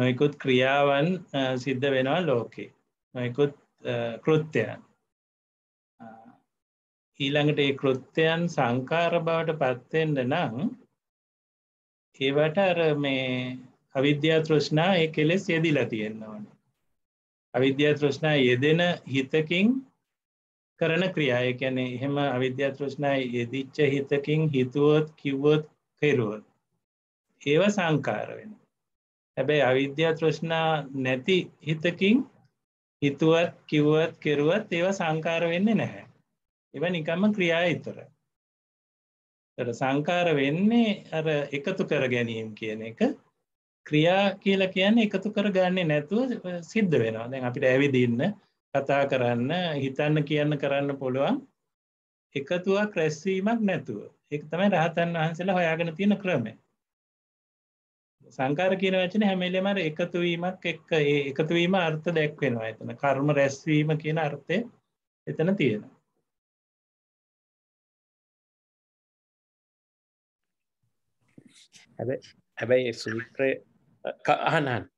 නොයකුත් ක්‍රියාවන් සිද්ධ වෙනවා ලෝකේ නොයකුත් කෘත්‍යයන් ඊළඟට ඒ කෘත්‍යයන් සංකාර බවට පත්වෙන්ට නම් ඒවට අර මේ අවිද්‍යා තෘෂ්ණා ඒ කෙලෙස් යෙදිලා තියෙන්න ඕන අවිද්‍යා තෘෂ්ණා යෙදෙන හිතකින් කරන ක්‍රියාය කැනෙ එහෙම අවිද්‍යා තෘෂ්ණයි යෙදිච්ච හිතකින් හිතුවොත් කිව්වොත් කෙරුවොත් ඒව සංකාර වෙන හැබැයි අවිද්‍යා තෘෂ්ණා නැති හිතකින් හිතුවත් කිව්වත් කෙරුවත් ඒව සංකාර වෙන්නේ නැහැ එව නිකම්ම ක්‍රියා ඉතර සංකාර වෙන්නේ අර එකතු කර ගැනීම් කියන එක ක්‍රියා කියලා කියන්නේ එකතු කර ගන්නේ නැතුව සිද්ධ වෙනවා දැන් අපිට ඇවිදින්න කතා කරන්න හිතන්න කියන්න කරන්න පුළුවන් එකතුවක් රැස්වීමක් නැතුව එක තමයි රහතන් වහන්සේලා හොයාගෙන තියෙන ක්‍රමය සංකාර කියන වචන හැමලෙමර එකතුවීමක් එක්ක ඒ එකතුවීම අර්ථ දැක්වෙනවා එතන කර්ම රැස්වීම කියන අර්ථය එතන තියෙන හැබැයි හැබැයි සූත්‍රය අහනන්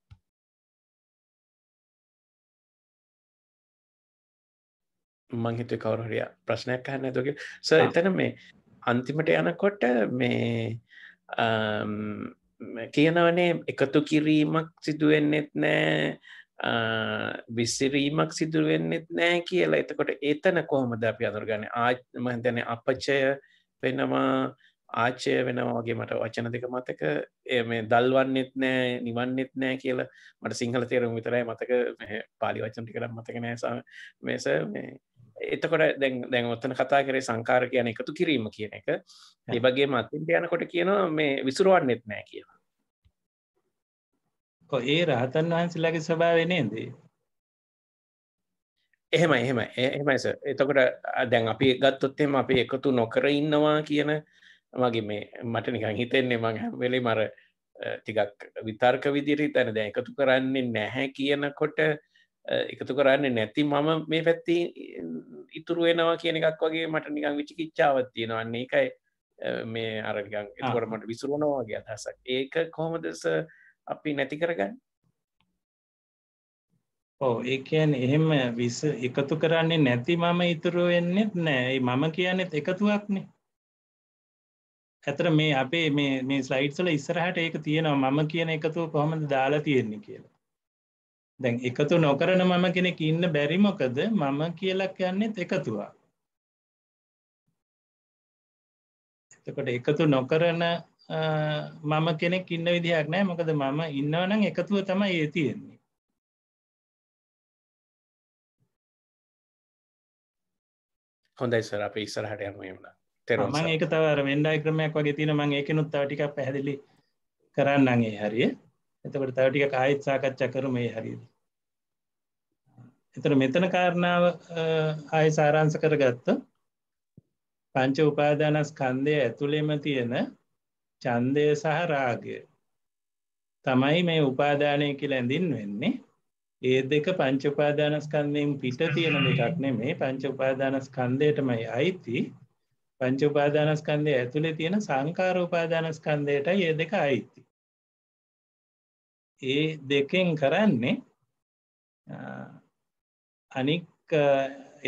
මංහිත කවරුහරිය ප්‍රශ්නයක් කහන්න ඇතුක ස එතන මේ අන්තිමට යනකොට මේ කියනවනේ එකතු කිරීමක් සිදුවෙන්නෙත් නෑ විස්සිරීමක් සිදුවෙන්නෙත් නෑ කියලා එතකොට ඒතන කොහොමද අපි අඳුරගන්න ආමතන අපච්චය වෙනවා ආච්චය වෙනවාගේ මට වචන දෙක මතක එ මේ දල්වන්නෙත් නෑ නිවන්නෙත් නෑ කියලා මට සිංහල තේරුම් විතරයි මතක පාලි වචන ටිකරම් මතක නෑසා මේස මේ එතකොට දැන් ඔත්තන කතා කරේ සංකාර කියන එකතු කිරීම කියන එක ඒබගේ මත්තින්ට යනකොට කියනවා මේ විසුරුවන් නෙත් නෑ කියලා ඒ රහතන් වහන්සේලාගේ ස්වභාවනේදී එහෙම එහෙම එහෙමයිස එතකොට දැන් අපි ගත්තොත්තෙම අපි එකතු නොකර ඉන්නවා කියන මගේ මේ මට නිකං හිතෙන්නේ මං වෙලේ මර ටිකක් විතර්ක විදිරි තැන දැ එකතු කරන්නේ නැහැ කියනකොට එකතු කරන්න නැති මම මේ පැත්ති ඉතුරුව වෙනවා කියන එකක් වගේ මට නිකං විචිකිච්චාවත් තියෙනවන්නේ එකයි මේ අරගන් එකොරමට විසුරුණවාගේ අදහසක් ඒක කොහොමදස අපි නැති කරගන්න ඕ ඒකයන් එහෙම විස එකතු කරන්නේ නැති මම ඉතුරුවෙන්නෙත් නෑ මම කියන්නෙත් එකතුවක්නේ ඇතර මේ අපේ මේ ස්ලයිට්සල ඉස්සරහට ඒක තියෙනවා මම කියන එකතුව කොහොමද දාලා තියෙන්නේ කියලා දැන් එකතු නොකරන මම කෙනෙක් ඉන්න බැරි මොකද මම කියලා කියන්නෙත් එකතුවා එතකොට එකතු නොකරන මම කෙනෙක් ඉන්න විදිහක් නෑ මොකද මම ඉන්නවනම් එකතුව තමයි ඒ තියෙන්නේ හොඳයි සර අප ඉස්සරහට යනුවමුණ තෙරම ඒක තවර වෙන්ඩයි ක්‍රමයක් වගේ තියෙන මං ඒකනුත්තාව ටිකක් පැහැදිලි කරන්නගේ හරිය එතකට තවටික කායිත් සාකච්ඡා කරු මේ හරිද එතන මෙතන කාරණාව ආය සාරාංස කර ගත්ත පංච උපාදානස්කන්දය ඇතුළේම තියෙන චන්දය සහ රාගය තමයි මේ උපාදානය කියලා ඇඳින් වෙන්නේ ඒ දෙක පංච උපාදානස්කන්දයෙන් පිට තියෙන දෙකක්නේ මේ පංච උපාදානස්කන්දයටමයි අයිති පංච උපාදානස්කන්දය ඇතුළේ තියෙන සංකාර උපාදානස්කන්දයට ඒ දෙක අයිති ඒ දෙකෙන් කරන්නේ අනික්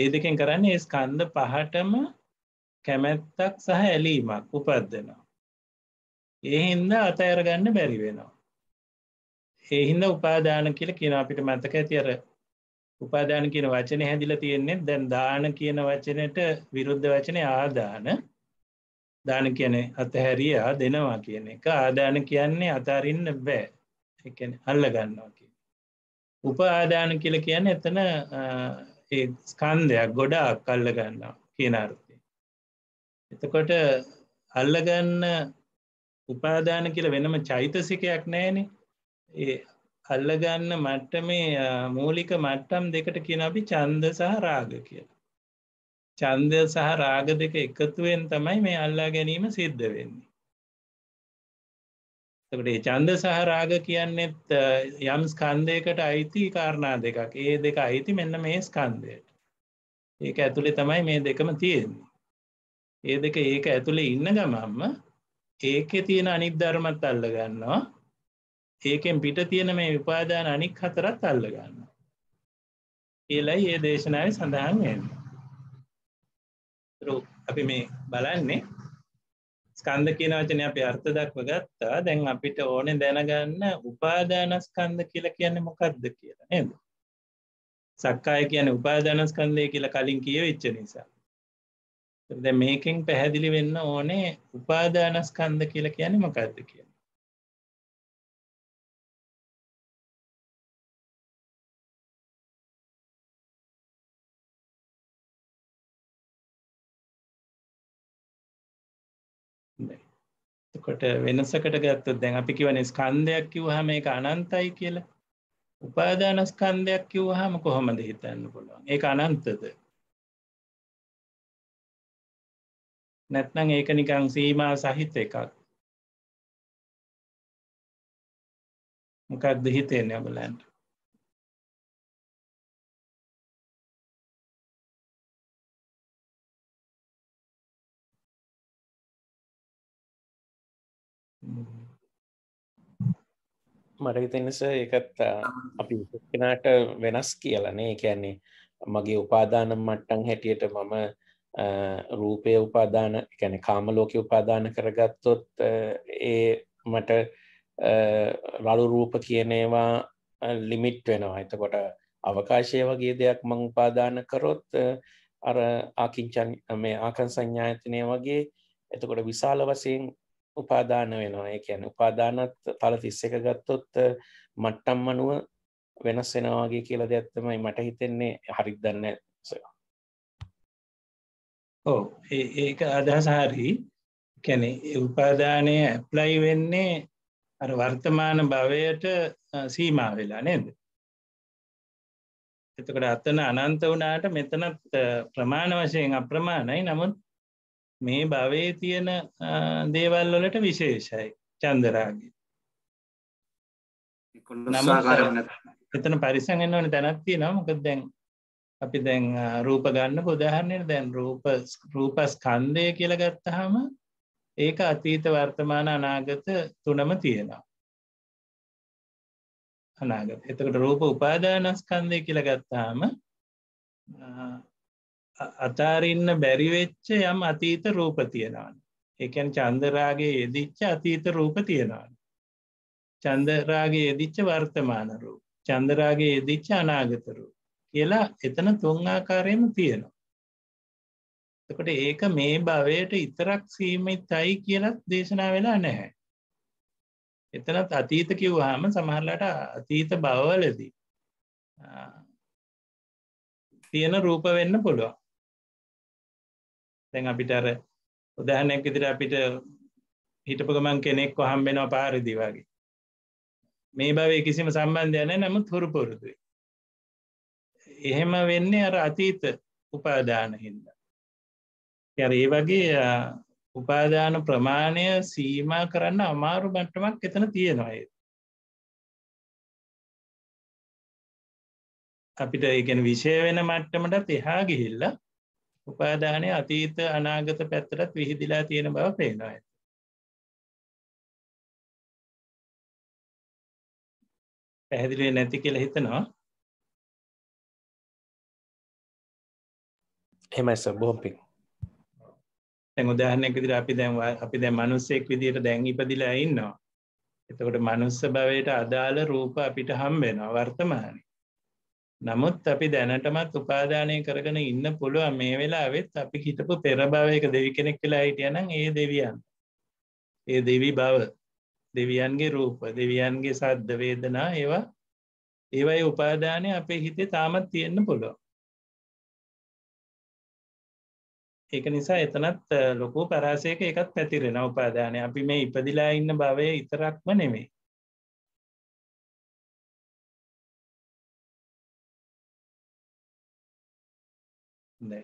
ඒ දෙකෙන් කරන්නේ ඒ ස්කන්ධ පහටම කැමැත්තක් සහ ඇලීමක් උපත්දෙනවා. ඒ හින්ද අතඇරගන්න බැරි වෙනවා. ඒ හින්ද උපාදාන කියල කියන අපිට මතක ඇතිර උපාදාන කියන වචනය හැදිල තියෙන්නේ දැන් දාන කියන වචනයට විරුද්ධ වචනය ආදාන දාන කියන අතහැරියා දෙනවා කියන එක ආදාන කියන්නේ අතාරන්න බෑ එකන අල්ල ගන්නවා කිය උපාදාන කියල කියන්න එතන ඒ ස්කන්ධයක් ගොඩාක් කල්ල ගන්නවා කියන අර්ථය එතකොට අල්ලගන්න උපාදාන කියල වෙනම චෛතසිකයක් නෑන ඒ අල්ලගන්න මට්ට මේ මූලික මට්ටම් දෙකට කියන අපි චන්ද සහ රාග කියලා චන්දය සහ රාග දෙක එකතුවෙන් තමයි මේ අල්ලා ගැනීම සිද්ධ වෙන්නේ තකට ඒ චන්ද සහ රාග කියන්නෙත් යම් ස්කන්දයකට අයිති කාරණා දෙකක් ඒ දෙක අයිති මෙන්න මේ ස්කන්දයට ඒක ඇතුළේ තමයි මේ දෙකම තියෙන්නේ ඒ දෙක ඒක ඇතුළේ ඉන්න ගමම්ම ඒකෙ තියෙන අනික් ධර්මත් අල්ල ගන්නවා ඒකෙන් පිට තියෙන මේ විපාදාන අනික් හතරත් අල්ල ගන්න කියලයි ඒ දේශනාව සඳහන් වෙන්න අපි මේ බලන්නේ ස්කන්ධ කියන වචනය අපි අර්ථ දක්ව ගත්තා දැන් අපිට ඕනෙ දැනගන්න උපාදානස්කන්ධ කියලා කියන්නේ මොකක්ද කියලා නේද සක්කාය කියන උපාදානස්කන්ධය කියලා කලින් කියව විච්ච නිසා ද මේකින් පැහැදිලි වෙන්න ඕනේ උපාදානස්කන්ධ කියලා කියන්නේ මොකක්ද කිය එතකොට වෙනසකට ගත්තොත් දැන් අපි කිවන ස්කන්ධයක් කිව්හම එක අනන්තයි කියලා උපාදානස්කන්ධයක් කිව්හම කොහොමද හිතන්න පුළුවන් ඒ අනන්තද නැත්නම් ඒක නිකං සීමා සහිත එකක් මොකක්ද හිතෙන්නේ ඔබලන්ට මට හිතෙනස එකත් අපි කෙනාට වෙනස් කියලනේ කියන්නේ මගේ උපාදාන මට්ටන් හැටියට මම රූපය උපාදාන ැන කාමලෝක උපාදාන කරගත්තොත් ඒ මට රළු රූප කියනේවා ලිමිට් වෙනවා එතකොට අවකාශය වගේ දෙයක් මං උපාදාන කරොත් අර ආකින්චන් මේ ආකන් සංඥායතනය වගේ එතකොට විශාල වසයෙන් උපාදාන වෙනවා ඒ කියන්නේ උපාදානත් ඵල 31 ගත්තොත් මට්ටම් අනුව වෙනස් වෙනවා වගේ කියලා දෙයක් තමයි මට හිතෙන්නේ හරිද දන්නේ ඔව් ඒක අදහස හරි කියන්නේ උපාදානය ඇප්ලයි වෙන්නේ අර වර්තමාන භවයට සීමා වෙලා නේද එතකට අතන අනන්ත වනාට මෙතනත් ප්‍රමාණ වශයෙන් අප්‍රමාණයි නමුත් මේ භවයේ තියෙන දේවල් වලට විශේෂයි චන්දරාගේ එතන පරිසගෙන් ඕන තැනත්ති නමක දැන් අපි දැන් රූප ගන්න පොදහරන්නයට දැන් රූප රූපස් කන්දය කියල ගත්තහම ඒක අතීත වර්තමාන අනාගත තුනම තියෙනවා අනාගත එතකට රූප උපාදානස්කන්දය කියල ගත්තාම අතාරන්න බැරිවෙච්ච යම් අතීත රූප තියෙනවාන එකන් චන්දරාගේ යෙදිච්ච අතීත රූප තියෙනවාන චන්දරාගේ යෙදිච්ච වර්තමාන රූප චන්දරාගේ යෙදිච්ච අනාගතරු කියලා එතන තුංආකාරයම තියෙනවා එකට ඒක මේ භවයට ඉතරක් සීමිතයි කියලත් දේශනා වෙලා නැහැ එතනත් අතීත කිව්වාම සමහරලට අතීත බවවලදී තියෙන රූප වෙන්න පුළුවන් දැන් අපිට අර උදාහරණයක් විදිහට අපිට හිටපු ගමන් කෙනෙක්ව හම්බෙනවා පාරදී වගේ. මේ භවයේ කිසිම සම්බන්ධයක් නැහැ නමුත් හුරු පුරුදුයි. එහෙම වෙන්නේ අර අතීත උපාදාන හින්දා. අර ඒ වගේ උපාදාන ප්‍රමාණය සීමා කරන්න අමාරු මට්ටමක් එතන තියෙනවා ඒ. අපිට ඒ කියන්නේ විශේෂ වෙන මට්ටමටත් එහා ගිහිල්ලා උපාදානය අතීත අනාගත පැත්තරත් විහිදිලා තියෙන බව පේනවා ඇත. පැහැදිලිය නැති කියල හිතනවා එමයිස බෝපි උදාහනකදිර අපි දැන්ව අපි දැ මනුස්සෙක් විදිට දැන් ඉපදිලා ඉන්නවා එතකොට මනුස්ස භවයට අදාළ රූප අපිට හම්බෙනවා වර්තමානය නමුත් අපි දැනටමත් උපාධානය කරගෙන ඉන්න පුළුව මේ වෙලාවෙත් අපි හිටපු පෙරභාවයක දෙවි කෙනෙක් වෙලා හිටියනම් ඒ දෙවියන් ඒ දෙවි බව දෙවියන්ගේ රූප දෙවියන්ගේ සද්ධ වේදනා ඒවා ඒවයි උපාධානය අපේ හිතේ තාමත් තියෙන්න්න පුළුවන් ඒක නිසා එතනත් ලොකු පරාසයක එකත් පැතිරෙන උපාධානය අපි මේ ඉපදිලා ඉන්න භවය ඉතරක්ම නෙමේ හොඳයි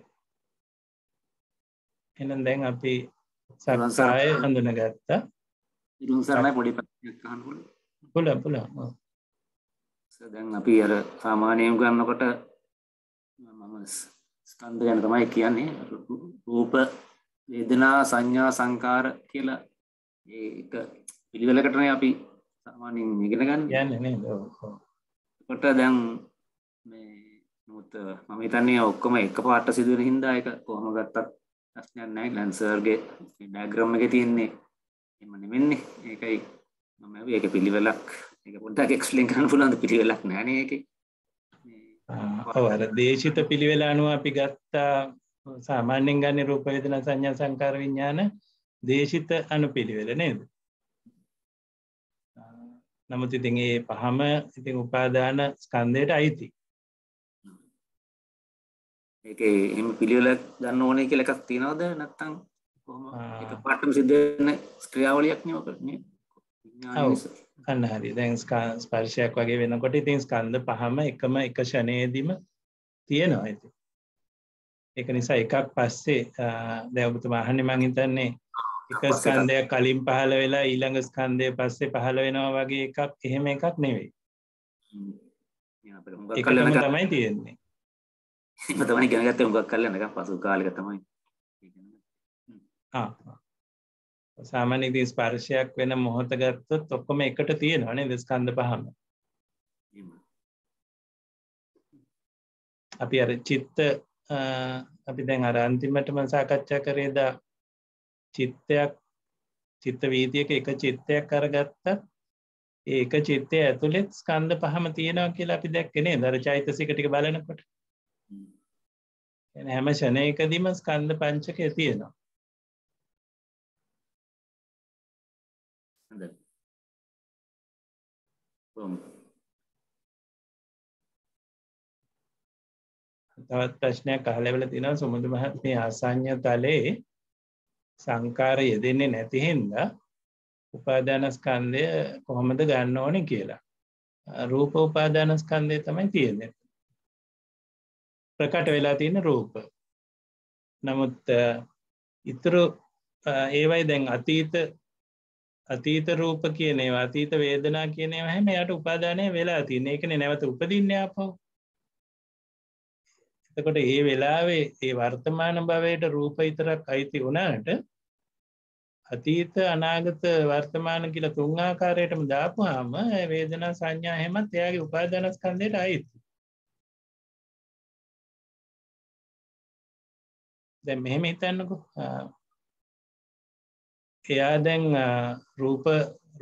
එහෙනම් දැන් අපි සරසාය හඳුනගත්තා ඉරුන් සරණයි පොඩි ප්‍රශ්නයක් අහන්න ඕනේ පුළුවන් පුළුවන් දැන් අපි අර සාමාන්‍යයෙන් ගන්නකොට මම ස්කන්ධ ගැන තමයි කියන්නේ රූප වේදනා සංඥා සංකාර කියලා ඒක පිළිවෙලකටනේ අපි සාමාන්‍යයෙන් ඉගෙන ගන්න යන්නේ නේද ඔව් එතකොට දැන් මේ නමුත් මම හිතන්නේ ඔක්කොම එක පාට සිදුවෙන හින්දා එක කොහොම ගත්තත් ප්‍රශ්නයක් නැහැ ලැන්සර්ගේ ඩයග්‍රෑම් එකේ තියෙන්නේ එහෙම නෙමෙන්නේ ඒකයි මම අපි ඒක පිළිවෙලක් ඒක පොඩ්ඩක් එක්ස්ප්ලেইন කරන්න පුළුවන් පිළිවෙලක් නැහැ නේ ඒකේ ඔව් අර දේශිත පිළිවෙල අනුව අපි ගත්තා සාමාන්‍යයෙන් ගන්න රූප වේදනා සංඥා සංකාර විඥාන දේශිත අනුපිළිවෙල නේද නමුත් ඉතින් ඒ පහම ඉතින් උපාදාන ස්කන්ධයට අයිති ඒක එම පිළිවෙලක් ගන්න ඕනේ කියල එකක් තියෙනවද නැත්තං කොහොම පාටම සිද්ධන ස්ක්‍රියාවලයක් නවකරන්නේ කන්න හරි දැන් ස්පර්ශයක් වගේ වෙනකොට ඉතින් ස්කන්ද පහම එකම එක ෂණයේදීම තියෙනවා ඇති එක නිසා එකක් පස්සේ දැවබුතු මහන්න මංහිතන්නේ එක ස්කන්දය කලින් පහල වෙලා ඊළඟ ස්කන්දය පස්සේ පහල වෙනවා වගේ එකක් එහෙම එකක් නෙවෙයි එක තමයි තියෙන්නේ එහෙම තමයි ඉගෙන ගත්තේ හුඟක් කරලා නැකම් පසු කාලෙක තමයි ඉගෙන ගත්තේ. සාමාන්‍ය ඉතින් ස්පර්ශයක් වෙන මොහොත ගත්තොත් ඔක්කොම එකට තියෙනවා නේද ස්කන්ධ පහම. අපි අර චිත්ත අපි දැන් අර අන්තිමටම සාකච්ඡා කරේද චිත්තයක් චිත්ත වීතියක එක චිත්තයක් අරගත්ත ඒක චිත්තය ඇතුළෙත් ස්කන්ධ පහම තියෙනවා කියලා අපි දැක්කනේ දර චෛතසික ටික බලනකොට හැම ෂණයකදීම ස්කන්ධ පංචකය තියෙනවා තවත් ප්‍රශ්නයක් අහලවෙල තින සුමුදු මහත්මේ ආසං්ඥ තලයේ සංකාර යෙදෙන්නේ නැතිහින්ද උපාධානස්කන්දය කොහොමද ගන්න ඕන කියලා රූප උපාධානස්කන්දය තමයි තියෙන්නේ ප්‍රකට වෙලා තියෙන රූප නමුත් ඉතුරු ඒවයි දැන් අතීත අතීත රූප කියනවා අතීත වේදනා කියනව හැම යට උපාදානය වෙලා තියන එකන නැවත උපදින්න අපෝ එතකොට ඒ වෙලාවේ ඒ වර්තමාන භවයට රූප ඉතරක් අයිති වුණාට අතීත අනාගත වර්තමාන කියල තුංආකාරයටම දාපුහාම වේදනා සංඥා හෙමත් එයාගේ උපාධනස්කන්දයට අයිත් දැ මෙහෙම හිතන්නකු එයා දැන් රූප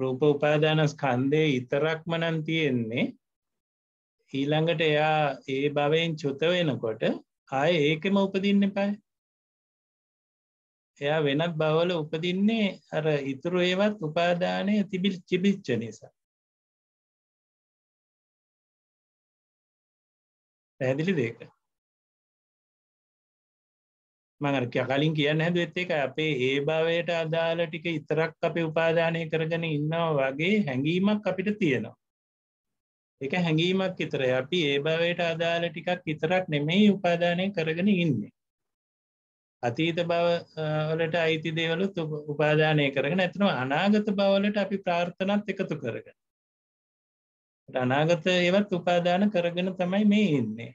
රූප උපාදානස් කන්දේ ඉතරක්ම නම් තියෙන්නේ ඊළඟට එයා ඒ භවයෙන් චුත වෙනකොට ආය ඒකෙම උපදින්න පායි එයා වෙනත් බවල උපදින්නේ අර ඉතුරු ඒවත් උපාදානය තිබිල් චිබිච්ච නිසා පැහැදිලි දේක මඟ කලින් කියන්න හැදුවත් එක අපේ ඒ භාවයට අදාල ටික ඉතරක් අපේ උපාධානය කරගෙන ඉන්නවා වගේ හැඟීමක් අපිට තියෙනවා. එක හැඟීමක් ඉතර අපි ඒ භාවයට අදාල ටිකක් ඉතරක් නෙමෙයි උපාධානය කරගෙන ඉන්නේ. අතීත බවලට අයිති දේවලුත් උපාධානය කරගෙන ඇතනවා අනාගත බවලට අපි ප්‍රාර්ථනත් එකතු කරග. අනාගත ඒවත් උපාධාන කරගෙන තමයි මේ ඉන්නේ.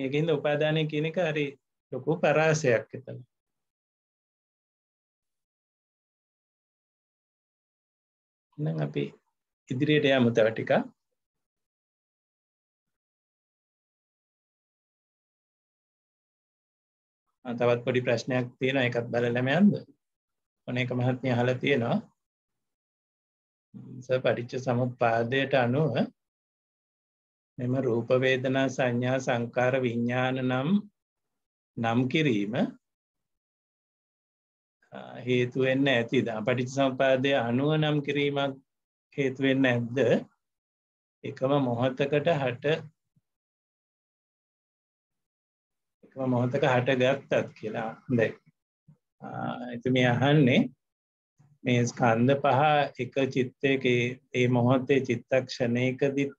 ඒකහින්ද උපාදානය කියන එක හරි ලොකු පරාසයක් එතන නම් අපි ඉදිරියට යමු තව ටිකක් තවත් පොඩි ප්‍රශ්නයක් තියෙන එකත් බලලම යන්ද ඕන එක මහත්මය අහලා තියෙනවා ස පටිච්ච සමුප්පාදයට අනුව මෙම රූපවේදනා සංඥා සංකාර විඤ්ඥාන නම් නම් කිරීම හේතුවෙන්න ඇතිද පටිච සම්පාදය අනුව නම් කිරීමක් හේතුවෙන්න ඇද්ද එකම මොහොතකට හට එකම මොහොතක හට ගත්තත් කියලා දැ එතු මේ අහන්නේ මේ ස්කන්ධ පහ එක චිත්තයක ඒ මොහොතේ චිත්තක්ෂණයකදිත්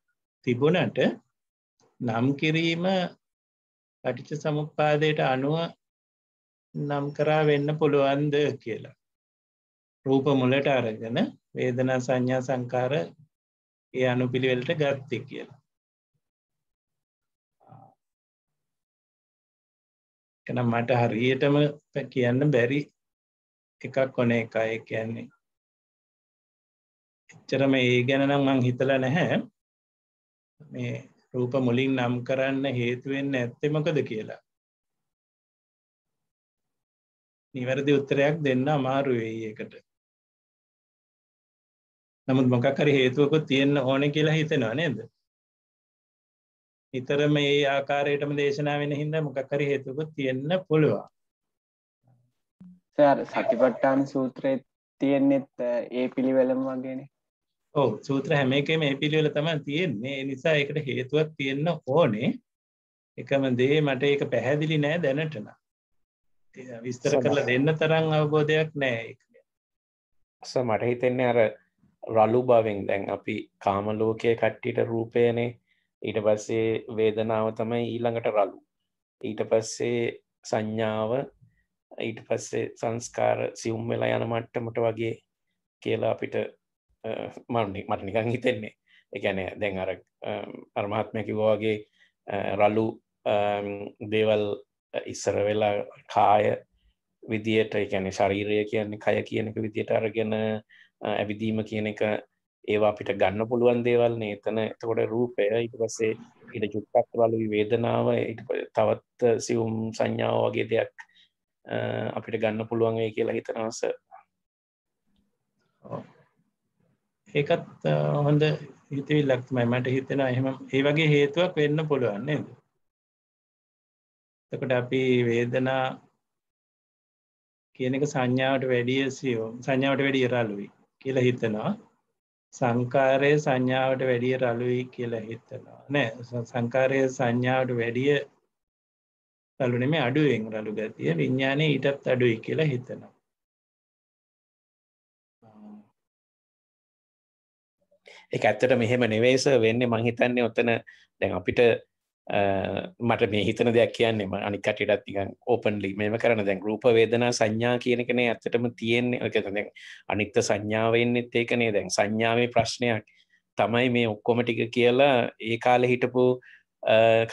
තිබුණට නම් කිරීම පටිච සමුපාදයට අනුව නම් කරා වෙන්න පුළුවන්ද කියලා. රූප මුලට අරගෙන වේදනා සංඥා සංකාර ඒ අනුපිළිවෙලට ගත්ති කියලා. එනම් මට හරියටම කියන්න බැරි එකක් කොන එකයි කියන්නේ. එච්චරම ඒ ගැන නම් මං හිතලා නැහැ මේ රූප මුලින් නම් කරන්න හේතුවෙන් ඇත්තමකද කියලා. නිවැරදි උත්තරයක් දෙන්න අමාරුවෙයි එකට. නමුත් මොකක්කරි හේතුවක තියෙන්න්න ඕන කියලා හිතෙනවා නේද. හිතරම ඒ ආකාරයටම දේශනා වෙන හින්ද මොකක්කරි හේතුකුත් තියෙන්න්න පුළුවන්. සතිපට්ටාන සූත්‍රය තියෙන්නෙත් ඒ පිළිවෙලම් වගේනේ ඔව් සූත්‍ර හැම එකේම මේ පිළිවෙල තමයි තියෙන්නේ. ඒ නිසා ඒකට හේතුවක් තියෙන්න ඕනේ. එකම දේ මට ඒක පැහැදිලි නෑ දැනට නම්. විස්තර කරලා දෙන්න තරම් අවබෝධයක් නෑ ඒක. අස මට හිතෙන්නේ අර රළු බවෙන් දැන් අපි කාම ලෝකයේ කට්ටියට රූපයනේ ඊට පස්සේ වේදනාව තමයි ඊළඟට රළු. ඊට පස්සේ සංඥාව ඊට පස්සේ සංස්කාර සියුම් වෙලා යන මට්ටමට වගේ කියලා අපිට මරණි මට නිකං හිතෙන්නේ එකන දැන් අර අර්මහත්මැකි වගේ රලු දේවල් ඉස්සර වෙලා කාය විදියට එකැන ශරීරය කියන්නේ කය කියන එක විදියට අරගෙන ඇවිදීම කියන එක ඒවා අපිට ගන්න පුළුවන් දේවල්න්නේ එතන එතකොට රූපය ඉට පස්සේ ඉට චුට්ටක් වලු වේදනාව තවත් සියුම් සංඥාව වගේ දෙයක් අපිට ගන්න පුළුවන් වේ කියලා හිතනවස ඒකත් හොඳ හිතවි ලක්මයි මට හිතෙන එහෙම ඒ වගේ හේතුවක් වෙන්න පුළුවන් නේද එතකොට අපි වේදනා කියන එක සංඥාවට වැඩිය සියෝ සංඥාවට වැඩිය රලුයි කියලා හිතනවා සංකාරය සංඥාවට වැඩිය රලුයි කියලා හිතනවා නෑ සංකාරය සංඥාවට වැඩිය රලුනෙම අඩුවෙන් රලු ගතිය විඤ්ඥානය ඊටත් අඩුයි කියලා හිතනවා එක ඇත්තට මෙහෙම නෙවේස වෙන්න මං හිතන්නේ ඔත්තන දැන් අපිට මට මේ හිතන දෙයක් කියන්නේ ම අනිකටත් නිකන් ඕපන්ලි මෙම කරන දැන් රූප වේදනා සංඥා කියන කනේ ඇත්තටම තියෙන්නේ ඔක දැන් අනිත්‍ය සංඥාවෙන්නෙත් ඒකනේ දැන් සංඥාවේ ප්‍රශ්නයක් තමයි මේ ඔක්කොම ටික කියලා ඒ කාලේ හිටපු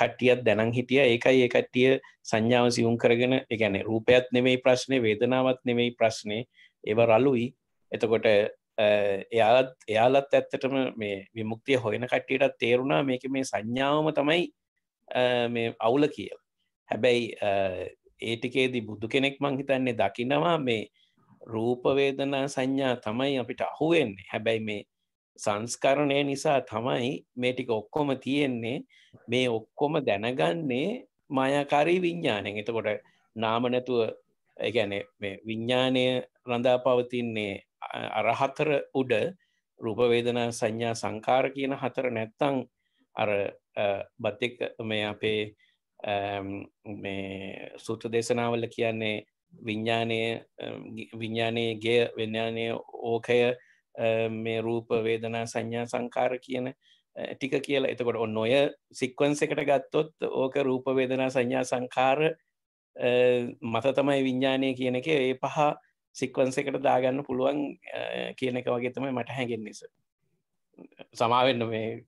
කට්ටියත් දැනන් හිටිය ඒකයි ඒ කට්ටිය සංඥාව සියුම් කරගෙන ඒ කියන්නේ රූපයත් නෙමෙයි ප්‍රශ්නේ වේදනාවක් නෙමෙයි ප්‍රශ්නේ ඒව රළුයි එතකොට එයාලත් එයාලත් ඇත්තටම මේ විමුක්තිය හොයන කට්ටියටත් තේරුණා මේක මේ සංඥාවම තමයි මේ අවුල කියල හැබැයි ඒටිකේදී බුදු කෙනෙක් මංහිතන්නේ දකිනවා මේ රූපවේදනා සංඥා තමයි අපිට අහුවෙන්නේ හැබැයි මේ සංස්කරණය නිසා තමයි මේ ටික ඔක්කොම තියෙන්නේ මේ ඔක්කොම දැනගන්නේ මයකාරී විඤ්ඥානයෙන් එතකොට නාමනැතුව ගැන විඤ්ඥානය රඳා පවතින්නේ අරහතර උඩ රූපවේදන සංඥා සංකාර කියන හතර නැත්තං අර බද්ධෙක් මේ අපේ මේ සූත්‍ර දේශනාවල කියන්නේ විඤ්ඥානය විඤ්ඥානයගේ විඤ්ඥානය ඕකය මේ රූප වේදනා සංඥා සංකාර කියන ටික කියලා එතකොට ඔන්න ඔය සික්වන්ස එකට ගත්තොත් ඕක රූපවේදනා සංඥා සංකාර මත තමයි විඤ්ඥානය කියන එක ඒ පහ සික්වන්ස එකට දාගන්න පුළුවන් කියන එක වගේ තමයි මට හැගෙන් නිස සමාවෙන්න මේ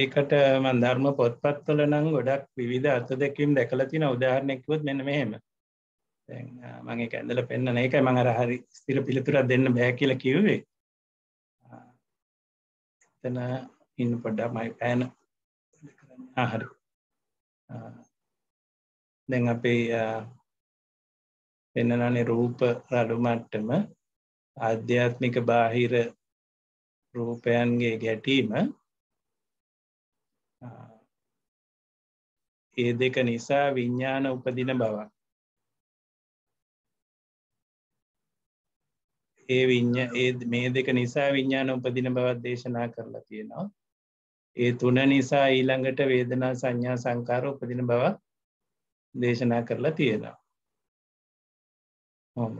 ඒකට මන්ධර්ම පොත්පත්වල නං ගොඩක් විධ අර්ථ දෙකීම් දැකලතින උදාහරණයක්වත් මෙන මෙහෙම මගේ ඇඳල පෙන්න්න ඒකයි මඟ රහරි ස්තිර පිළිතුරක් දෙන්න බෑ කියල කිව්වේ එතන ඉන්න පොඩ්ඩා මයි පෑන හරි දැන් අපේ පෙන්නනනේ රූප රඩු මට්ටම අධ්‍යාත්මික බාහිර රූපයන්ගේ ගැටීම ඒ දෙක නිසා විඤ්ඥාන උපදින බව ඒ විඤ්ඥ ඒ මේ දෙක නිසා විඤ්ඥාන උපදින බවත් දේශනා කරලා තියෙනවා ඒ තුන නිසා ඊළඟට වේදනා සංඥා සංකාර උපදින බව දේශනා කරලා තියෙනවා හොම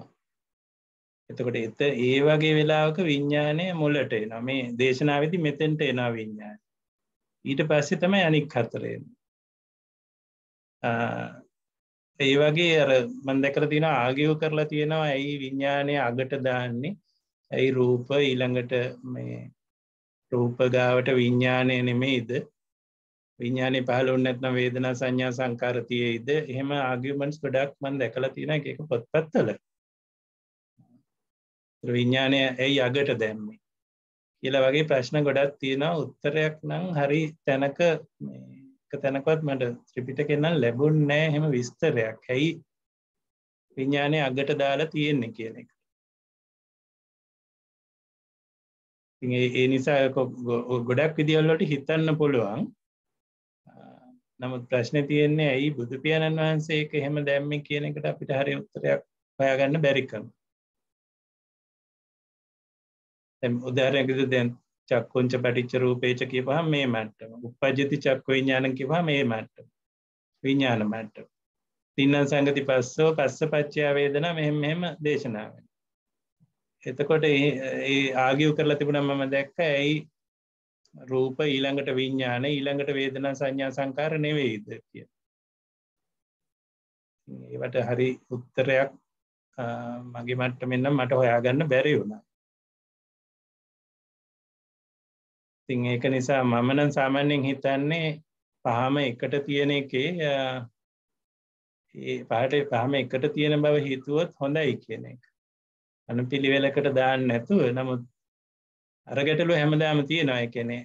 එතකොට එත ඒ වගේ වෙලාවක විඤ්ඥානය මොලට නමේ දේශනාවති මෙතෙන්ට එනා විඤ්ඥාන ඊට පස්සෙ තමයි අනික් හතරයෙන් ඒ වගේ අර මන්දකර තින ආගයෝ කරලා තියෙනවා ඇයි විඤ්ඥානය අගට දාන්නේ ඇයි රූප ඊළඟට මේ රූපගාවට විඤ්ඥානය නෙමෙයිද විඤ්ඥානය පහලුන් නැත්න වේදනා සංඥා සංකාරතියයිද එහෙම ආගියමන්ස් ගොඩක් මන් දැකල තියෙන එක පොත්පත්තල විඤ්ඥානය ඇයි අගට දැම්මේ කියල වගේ ප්‍රශ්න ගොඩක් තියෙනවා උත්තරයක් නම් හරි තැනක තැනකවත් මට ත්‍රිපිට කෙන්නම් ලැබුන් නෑ හෙම විස්තරයක් හැයි විඤ්ඥානය අගට දාලා තියෙන්නේ කියන එක ඒ නිසා ගොඩක් විදිියල්ලොට හිතන්න පුළුවන් නමුත් ප්‍රශ්න තියෙන්නේ ඇයි බුදු පියාණන් වහන්සේ එක එහෙම දැම්ම කියන එකට අපිට හරි උත්තරයක් හොයාගන්න බැරිකම උදාහරණයකද දැන් චක්කොංච පටිච්ච රූපේච කියපහම මේ මට්ටම උපජ්ජති චක්ක විඥානන් කිවා මේ මට්ටම විඥාන මට්ටම තින්නන් සංගති පස්සෝ පස්ස පච්චයා වේදනා මෙහෙම මෙහෙම දේශනාවෙන් එතකොට ඒ ආගියව කරලා තිබුණ මම දැක්ක ඇයි රූප ඊළඟට විඤ්ඥාන ඊළඟට වේදනා සංඥා සංකාර නෙවෙයිද කිය ඒවට හරි උත්තරයක් මගේ මට්ට මෙන්න මට හොයාගන්න බැරි වුණා තිං ඒක නිසා මමනන් සාමාන්‍යෙන් හිතන්නේ පහම එකට තියෙන එකේ ඒ පහට පහම එකට තියෙන බව හිතුවත් හොඳයි කියන එක අනු පිළිවෙලකට දාන්න නැතුව නමුත් අරගැටලු හැමදාම තියෙනවා එකනේ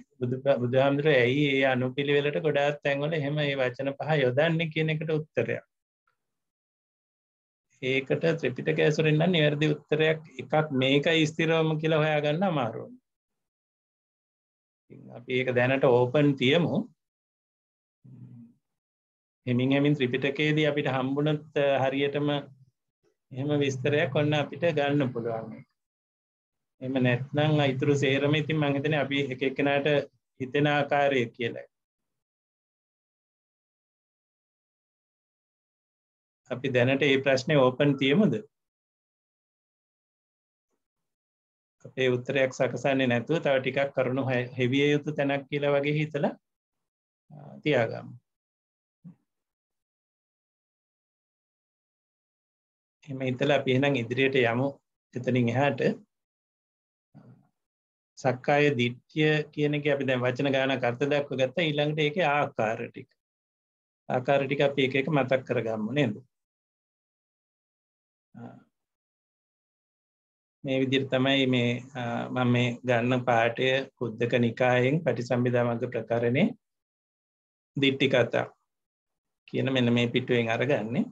බුදුහාමුදුර ඇයි ඒ අනු පිළිවෙලට ගොඩාත් තැන්වල හෙම ඒ වචන පහ යොදන්න කියන එකට උත්තරය ඒකට ත්‍රිපිට කෑසුරෙන්න්න නිවැරදි උත්තරයක් එකක් මේක ස්තිරවම කියලා හොයාගන්න අමාරුවන් අපි ඒක දැනට ඕපන් තියමු හෙමින් හැමින් ත්‍රිපිටකේදී අපිට හම්බුණොත් හරියටම එහෙම විස්තරයක් ඔන්න අපිට ගන්න පුළුවන් එක එම නැත්නම් අයිතුරු සේරම ඉතින් මංහිතන අපි එක එකනට හිතෙන ආකාරය කියලා අපි දැනට ඒ ප්‍රශ්නය ඕපන් තියමුද අපේ උත්තරයක් සකසන්නේ නැතුව තව ටිකක් කරුණු හෙවිය යුතු තැනක් කියලා වගේ හිතල තියාගම් එම ඉතල අපි එහෙනම් ඉදිරියට යමු එතනින් එහාට සක්කාය දිට්්‍යිය කියනක අපි දැ වචන ගාන කර්ත දක්ව ගත්ත ඉළඟට ඒක ආකාරටික ආකාරටික අප ඒක එක මතක් කරගම්ම නේද මේ විදිර තමයි මේ මම මේ ගන්න පාටය කුද්දක නිකායෙන් පටි සම්බිධාමග ප්‍රකරණය දිට්ටි කතා කියන මෙන මේ පිටුවෙන් අරගන්නේ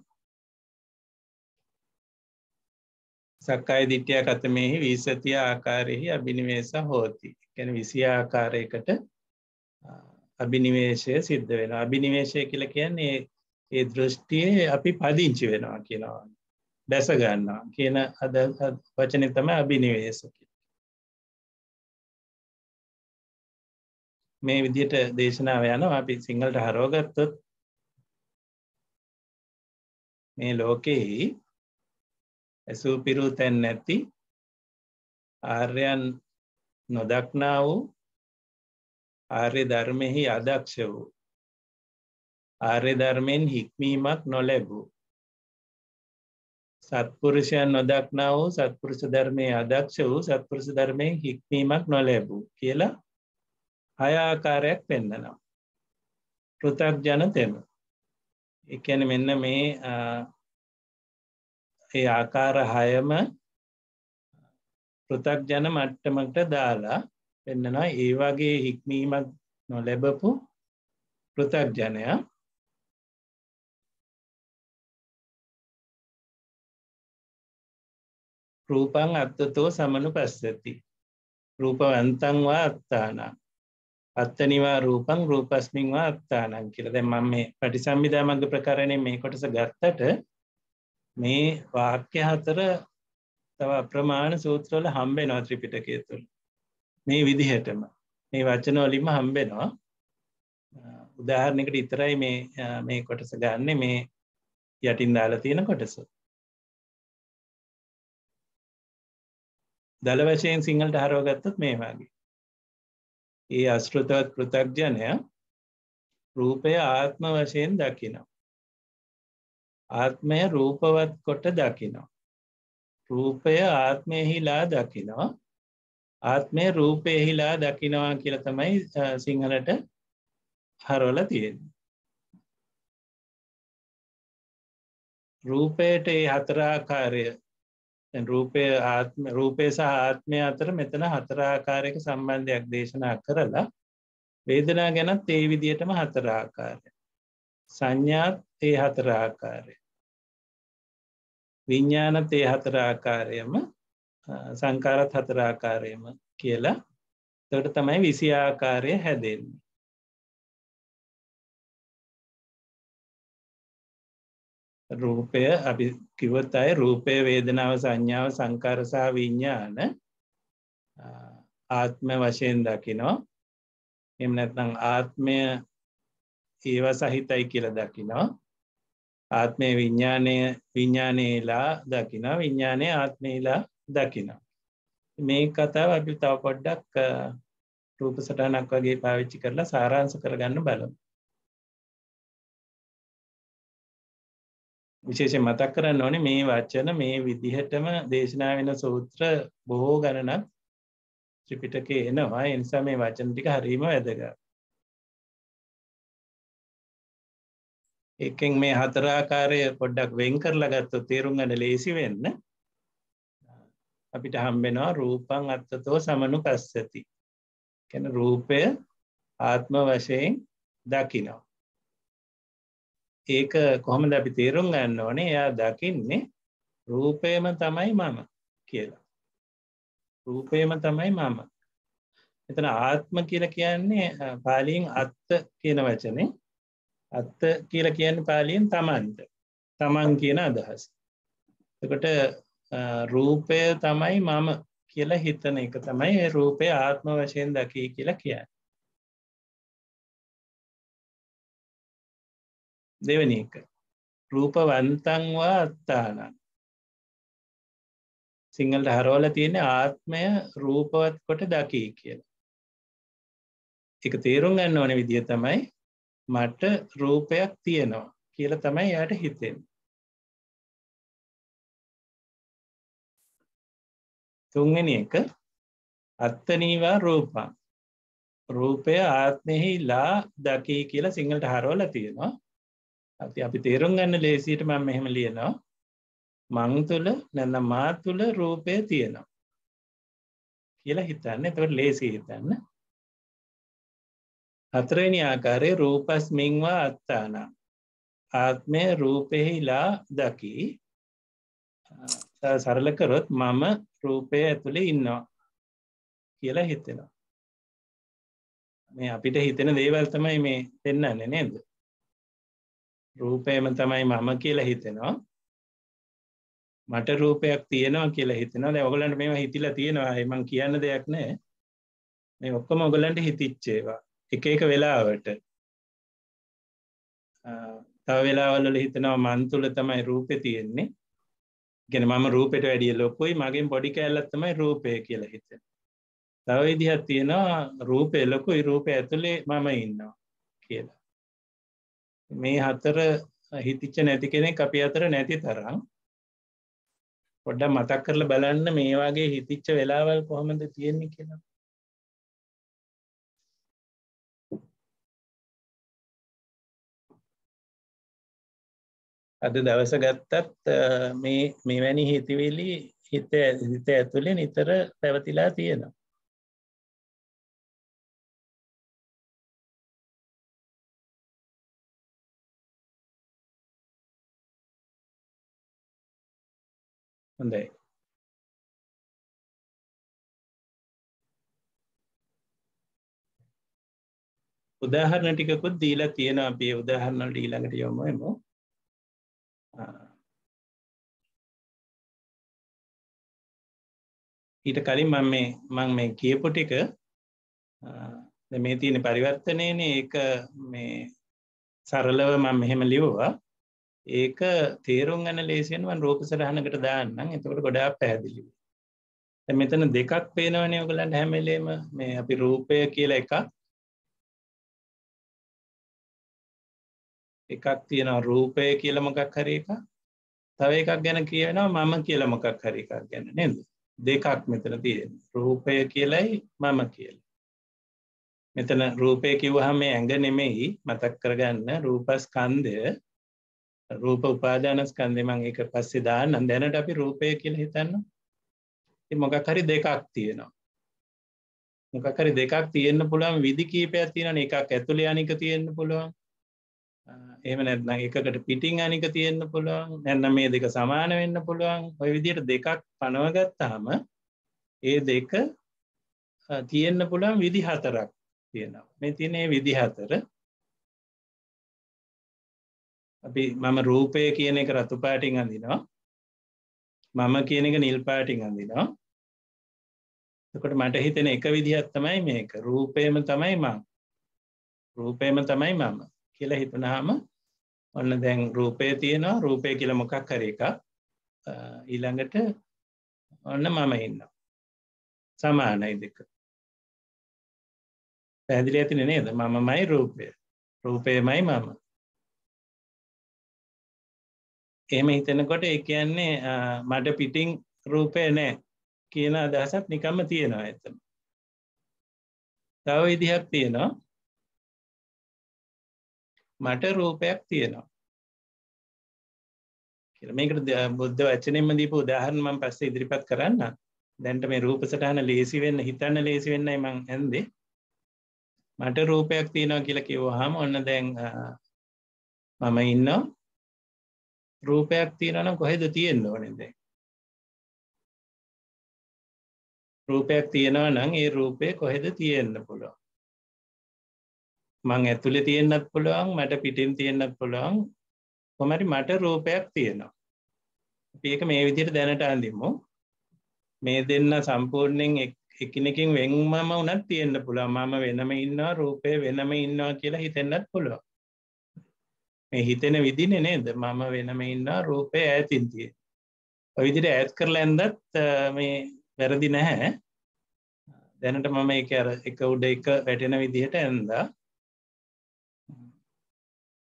සක්කාය දිට්්‍යයා කතමෙහි වීසතිය ආකාරයෙහි අභිනිවේස හෝති කැන විසි ආකාරයකට අභිනිවේශය සිද්ධ වෙන අභිනිවේශය කියල කියන්නේ ඒ දෘෂ්ටියේ අපි පදිංචි වෙනවා කියනවා බැසගන්නවා කියන අද වචනය තම අභිනිවේශ කිය මේ විදියට දේශනාව යනවා අපි සිංහලට හරෝගත්තොත් මේ ලෝකෙහි ඇසූ පිරූ තැන් නැති ආර්යන් නොදක්නා වූ ආර්ය ධර්මයෙහි අදක්ෂ වූ ආර්ය ධර්මයෙන් හික්මීමක් නොලැබූ සත්පුරුෂයන් නොදක්නා වූ සත්පුරුෂ ධර්මය අදක්ෂ වූ සත්පුරුෂ ධර්මයෙන් හික්මීමක් නොලැබූ කියලා හයාආකාරයක් පෙන්න්නනම් පෘතක් ජන තෙම එකන මෙන්න මේ ඒ ආකාර හයම පෘථක්ජන මට්ටමට දාලා පෙන්න්නනා ඒ වගේ හික්මීමක් නොලැබපු පෘථක්ජනයා රූපං අත්තතෝ සමනු පස්සති රූපවන්තන්වා අත්තානා අත්තනිවා රූපං රූපස්මින්වා අත්තානන් කියලද මම මේ පටිසම්බිධාමග ප්‍රකරණය මේ කොටස ගත්තට මේ වාක්‍ය හතර තව අප්‍රමාණ සූත්‍රවල හම්බෙනවා ත්‍රිපිටකය තුළ මේ විදිහටම මේ වචනවලින්ම හම්බෙනවා උදාහරණකට ඉතරයි මේ මේ කොටස ගන්න මේ යටින් දාලා තියෙන කොටස දළ වශයෙන් සිංහලට හරෝගත්තත් මේ වගේ ඒ අස්ෘතවත් පෘතක්ජනය රූපය ආත්ම වශයෙන් දකිනවා ආත්මය රූපවත් කොට දකිනවා. රූපය ආත්මයහිලා දකිනවා ආත්මය රූපයහිලා දකිනවා කියල තමයි සිංහලට හරොල තියෙන්. රූපයට ඒ හතරාකාරය රූපය ආත්ම රූපය සහ ආත්මය අතර මෙතන හතරාකාරයක සම්බන්ධයක් දේශනා කරලා වේදනා ගැනත් ඒ විදියටම හතරාකාරය. සංඥාත් ඒ හතරාකාරය විඤ්ඥානත් ඒ හතර ආකාරයම සංකාරත් හතර ආකාරයම කියලා තොට තමයි විසි ආකාරය හැදෙන්නේ රූපය අපි කිවත් අයි රූපය වේදනාව සංඥාව සංකරසා විඤ්ඥාන ආත්ම වශයෙන් දකිනෝ එම නැත්නම් ආත්මය ඒව සහිතයි කියල දකිනවා ආත්මය විඤ්ඥානය විඤ්ඥානයලා දකින විඤ්ඥානය ආත්මයලා දකින. මේ කතාව අපි තව පොඩ්ඩක් රූප සටහනක් වගේ පාවිච්චි කරලා සාරාංස කරගන්න බලමු. විශේෂ මතක් කරන්න ඕනේ මේ වච්චන මේ විදිහටම දේශනා වෙන සූත්‍ර බොහෝ ගණනක් ත්‍රිපිටකේ එනවා එනිසා මේ වචන ටික හරීම වැදගත්. එකෙන් මේ හතරාකාරය පොඩ්ඩක් වෙන් කරලා ගත්ත තේරුම් ගන ලේසි වෙන්න අපිට හම්බෙනවා රූපං අත්තතෝ සමනු පස්සති කැන රූපය ආත්ම වශයෙන් දකිනවා ඒක කොහොමද අපි තේරුම් ගන්න ඕනේ එයා දකින්නේ රූපයම තමයි මම කියලා රූපයම තමයි මම එතන ආත්ම කියල කියන්නේ පාලියෙන් අත්ත කියන වචනේ අත්ත කියල කියන්න පාලියෙන් තමන්ට තමන් කියන අදහස් එකට රූපය තමයි මම කියලා හිතන එක තමයි රූපය ආත්ම වශයෙන් දකී කියලා කියන්න දෙවනි එක රූපවන්තන්වා අත්තානන් සිංහලට හරෝල තියෙන ආත්මය රූපවත් කොට දකී කියලා එක තේරුම් ගන්න ඕන විදිහ තමයි මට රූපයක් තියෙනවා කියල තමයි යට හිතෙන් තුන්වෙනි එක අත්තනීවා රූපා රූපය ආත්මෙහිලා දකී කියලා සිංහලට හරෝල තියෙනවා ඇති අපි තේරුම් ගන්න ලේසිට මම මෙහෙම ලියනවා මං තුළ නැන්න මා තුළ රූපය තියෙනවා කියලා හිතන්න එතවට ලේසි හිතන්න හතරනි ආකාරය රූපස්මින්වා අත්තානම් ආත්මය රූපෙහිලා දකි සරලකරොත් මම රූපය ඇතුළේ ඉන්නවා කියලා හිතෙනවා මේ අපිට හිතෙන දේවල් තමයි මේ දෙන්නන්න නේද රූපයම තමයි මම කියලා හිතෙනවා මට රූපයක් තියෙනවා කියලා හිතනවා දැ ඔගලන්ට මෙම හිතිලා තියෙනවා මං කියන්න දෙයක් නෑ මේ ඔක්කොම ඔගලන්ට හිතිච්චේවා එක එක වෙලාවට තව වෙලාවල හිතනවා මන්තුල තමයි රූපෙ තියෙන්නේ ගෙන මම රූපෙට වැඩිය ලොකුයි මගේ පොඩි කෑල්ලත්තමයි රූපය කියල හිත තව ඉදිහත් තියෙනවා රූපය ලොකු රූපය ඇතුළේ මම ඉන්නවා කියලා මේ හතර හිතිච්ච නැති කෙනෙක් අපි අතර නැති තරම් පොඩ්ඩ මතක් කරල බලන්න මේවාගේ හිතිච්ච වෙලාවල් කොහොමද තියෙන්නේ කියලා අද දවස ගත්තත් මේ මෙවැනි හිතිවෙලි හිත හිත ඇතුළේ නිතර පැවතිලා තියෙනවා හොඳයි උදාහරණ ටිකකුත් දීලා තියෙනවා අපි උදාහරණ වලට ඊළඟට යමු එමු ඊට කලින් මම මේ මම මේ කියපු ටික මේ තියෙන පරිවර්තනයනේ ඒක මේ සරලව මම මෙහෙම ලිව්වා ඒක තේරුම් ගන්න ලේසියෙන් මම රූප සරහනකට දාන්නම් එතකොට ගොඩාක් පැහැදිලි වෙයි. මෙතන දෙකක් පේනවනේ ඔයගලන්ට හැම වෙලේම මේ අපි රූපය කියලා එකක් එකක් තියෙනවා රූපය කියලමකක් හරි එක තව එකක් ගැන කියවෙනවා මම කියලමකක් හරි එකක් ගැන නද දෙකක් මෙතන තියෙන රූපය කියලයි මම කියල මෙතන රූපය කිව්වහම ඇඟ නෙමෙයි මතක් කරගන්න රූපස්කන්දය රූප උපාධානස්කන්දෙමං එක පස්සේ දාන්න දැනට අපි රූපය කියල හිතන්න මොකක් හරි දෙකක් තියෙනවා මොකකරි දෙකක් තියෙන්න්න පුළුවන් විදි කීපයක් තියෙන එකක් ඇතුළ අනික තියෙන්න්න පුළුවන් එම නැත්නම් එකකට පිටිං අනික තියෙන්න්න පුළුවන් නැන්න මේ දෙක සමාන වෙන්න පුළුවන් ඔය විදියට දෙකක් පනවගත්තාම ඒ දෙක තියෙන්න්න පුළුවන් විදි හතරක් තියෙනවා මේ තිනේ විදි හතර අපි මම රූපය කියන එක රතු පාටිං අඳිනවා මම කියන එක නිල් පාටිං අඳිනවා කොට මට හිතෙන එක විදිහත් තමයි මේක රූපයම තමයි මං රූපයම තමයි මම කියල හිතනාම ඔන්න දැන් රූපය තියෙනවා රූපය කියල මොකක් කර එකක් ඊළඟට ඔන්න මම ඉන්න සමානයි දෙක පැදිලි ඇතින නේද මමමයි රූපය රූපයමයි මම එහෙම හිතනකොට ඒ කියන්නේ මට පිටිං රූපය නෑ කියන අදහසත් නිකම්ම තියෙනවා ඇතම තව ඉදිහක් තියෙනවා මට රූපයක් තියෙනවා කියල මේකට බුද්ධ වචනයම දීපු උදාහරණ මම පස්සේ ඉදිරිපත් කරන්න දැන්ට මේ රූප සටහන ලේසි වෙන්න හිතන්න ලේසි වෙන්නයි මං ඇන්ද මට රූපයක් තියෙනවා කියලා කිව්වහම ඔන්න දැන් මම ඉන්න රූපයක් තියෙනනම් කොහෙද තියෙන්න්න ඕනෙද රූපයක් තියෙනවා නම් ඒ රූපය කොහෙද තියෙන්න්න පුළුව මං ඇතුළේ තියෙන්න්නත් පුළුවන් මට පිටින් තියෙන්න්නත් පුළුවන් කොමැරි මට රූපයක් තියෙනවා ඒක මේ විදියට දැනට අඳමු මේ දෙන්න සම්පූර්ණයෙන් එකනෙකින් වෙන් මම උනත් තියෙන්න්න පුළුව මම වෙනම ඉන්නවා රූපය වෙනම ඉන්නවා කියලා හිතෙන්න්නත් පුළුව මේ හිතෙන විදින නේද මම වෙනම ඉන්නවා රූපය ඇතින්තිය ඔවිදිට ඇත් කරලා ඇන්දත් මේ වැරදි නැහැ දැනට මම එක අර එක උඩ එක වැටෙන විදිහට ඇන්දා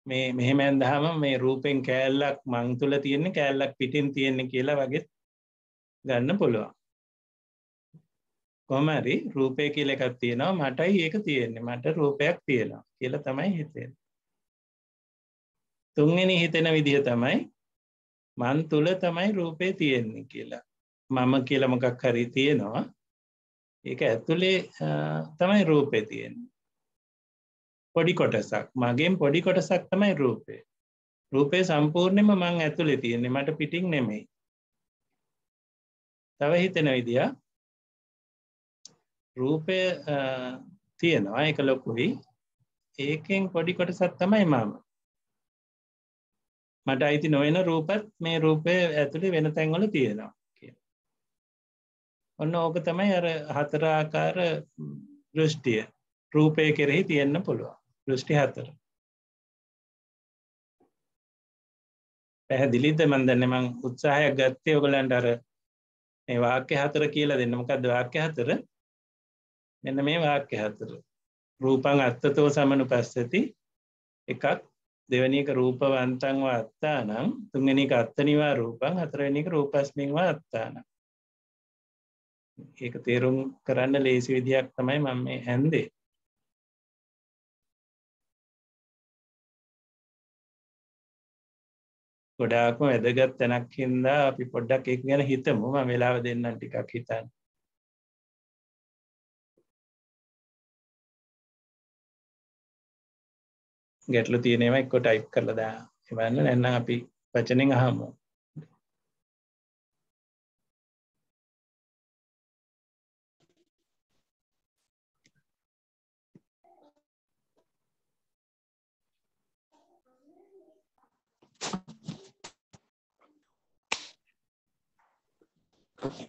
මේ මෙහෙම ඇඳහම මේ රූපෙන් කෑල්ලක් මං තුළ තියෙන්නේ කෑල්ලක් පිටින් තියෙන්නේ කියලා වගේ ගන්න පුළුවන් කොමරි රූපය කියල එකක් තියෙනවා මටයි ඒක තියෙන්නේ මට රූපයක් තියෙනවා කියලා තමයි හිතෙන තුන්ගෙන හිතෙන විදිහ තමයි මන් තුළ තමයි රූපය තියෙන්නේ කියලා මම කියලමකක් හරි තියෙනවා ඒක ඇතුළේ තමයි රූපය තියෙන්නේ පොඩි කොටසක් මගේම් පොඩි කොටසක් තමයි රූපය රූපය සම්පූර්ණයම මං ඇතුළෙ තියෙන්නේ මට පිටික් නෙමෙයි තව හිතෙන විදිිය රූපය තියෙනවා එක ලොකුයි ඒකෙන් පොඩි කොටසත් තමයි මම මට අයිති නොවෙන රූපත් මේ රූපය ඇතුළි වෙන තැන්වල තියෙනවා ඔන්න ඕක තමයි අර හතරාකාර දෘෂ්ටිය රූපය කෙරෙහි තියෙන්න්න පුළුවන් දෘෂ්ටි හතර පැහැදිලිද මන් දන්න මං උත්සාහයක් ගත්තය ඔගලන්ට අර මේ වාක්‍ය හතර කියලා දෙන්න මොකක්ද වාක්‍ය හතර මෙන්න මේ වාක්‍ය හතර රූපං අත්තතෝ සමනු පස්සති එකක් දෙවනික රූපවන්තන්ව අත්තා නම් තුන්ගනික අත්තනිවා රූපං හතරවැනික රූපස්මින්වා අත්තාන ඒක තේරුම් කරන්න ලේසි විදිහක් තමයි මම මේ හැන්දේ ගොඩාක්ම වැදගත් තැනක් හින්දා අපි පොඩ්ඩක් එක ගැන හිතමු ම වෙලාව දෙන්නම් ටිකක් හිතන්න ගැටලු තියෙනවා එක්කො ටයිප් කරලදා එවන්න නැන්න අපි වචනෙන් අහමු Thank you.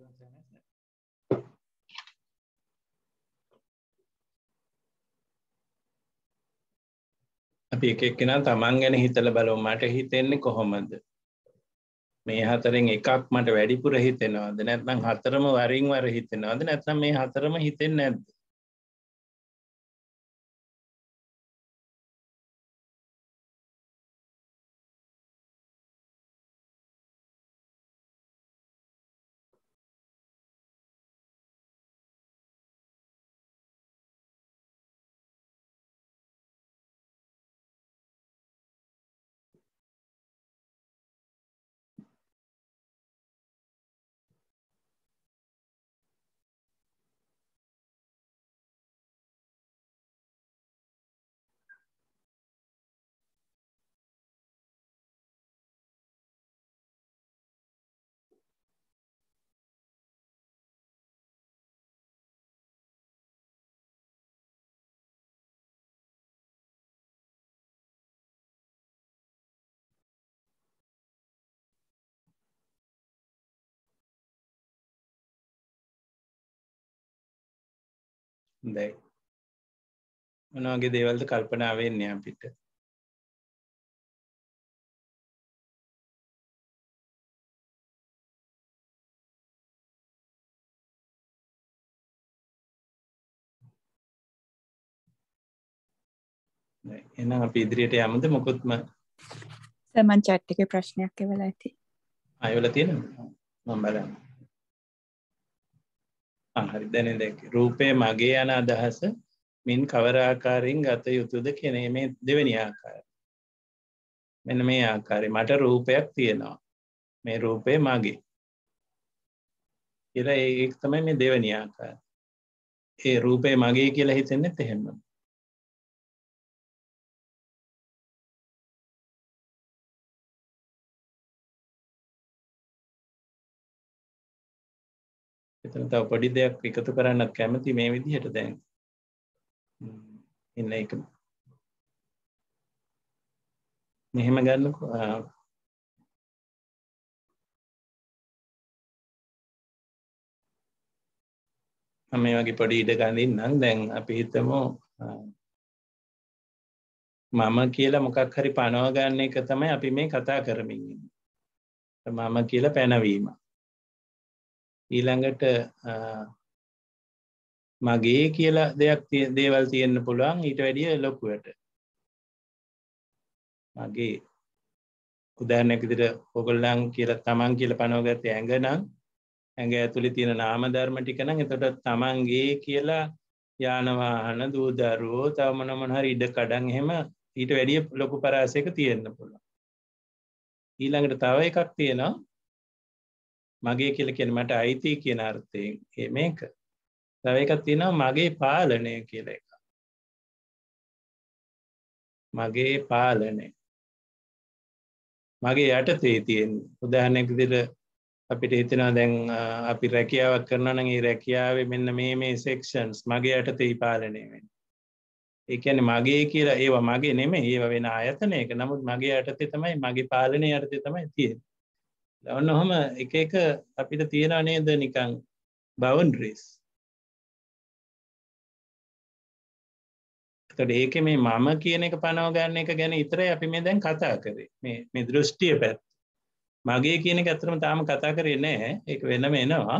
Everyone's saying isn't it? අපි එක එක්කෙනා තමන් ගැන හිතලා බලමු මට හිතෙන්නේ කොහොමද මේ හතරෙන් එකක් මට වැඩිපුර හිතෙනවද නැත්නම් හතරම වරින් වර හිතෙනවද නැත්නම් මේ හතරම හිතෙන්නේ නැද්ද දැයි මොනවගේ දේවල්ද කල්පනා වෙන්නේ අපිට එනම් අපි ඉදිරියට යමුද මොකුත්ම සමන් චට් එකේ ප්‍රශ්නයක් එවලා ඇති. ආයෙවලා තියෙනවද? මම බලන්න. හරි දැන දැක රූපය මගේ යන අදහස මින් කවරාකාරයෙන් ගත යුතුද කෙනේ මේ දෙවැනි ආකාර මෙන මේ ආකාරය මට රූපයක් තියෙනවා මේ රූපය මගේ කියලා ඒක් තමයි මේ දෙවැනි ආකාර ඒ රූපය මගේ කියලා හිතෙන්න්නත් එහෙම එතන තව පොඩි දෙයක් එකතු කරන්නත් කැමති මේ විදිහට දැන් එන්න එක මෙහෙම ගන්න මේ වගේ පොඩි ඉඩ ගඳන්නම් දැන් අපි හිතමු මම කියලා මොකක් හරි පනවගන්න එක තමයි අපි මේ කතා කරමින් මම කියලා පැනවීම ඊළඟට මගේ කියලා දෙයක් දේවල් තියෙන්න්න පුළුවන් ඊට වැඩිය ලොකුවට මගේ උදෑනැකිදිර ඔොගොල්ලන් කියල තමන් කියල පනෝගත ඇඟනම් ඇඟ ඇතුළි තියෙන නාමධර්ම ටිකනම් එතොට තමන්ගේ කියලා යානවාහන දූදරුවෝ තවමනමන හරි ඉඩ කඩන් හෙම ඊට වැඩිය ලොකු පරාසයක තියෙන්න්න පුළුව ඊළඟට තව එකක් තියෙනවා මගේ කියල කියෙන මට අයිති කියන අර්ථය මේක තව එක තියෙනවා මගේ පාලනය කියල එක මගේ පාලනය මගේ යටතේ තියෙන් උදාහනැකදිර අපිට හිතෙනවා දැන් අපි රැකියාවක් කරනන ඒ රැකියාවේ මෙන්න මේ මේ සෙක්ෂන්ස් මගේ යටතෙහි පාලනය වෙන ඒකැන මගේ කියලා ඒවා මගේ නෙමේ ඒව වෙන ආයතනයක නමුත් මගේ යටතේ තමයි මගේ පාලනය යටතේ තමයි තියෙන ඔන්න හොම එක එක අපිට තියෙන අනේද නිකං බවන්්‍රස් ඒක මේ මම කියන එක පනවගන්න එක ගැන ඉතර අපි මේ දැන් කතා කරේ මේ දෘෂ්ටිය පැත් මගේ කියන ඇතරම තාම කතා කරේ නෑ එක වෙනම එනවා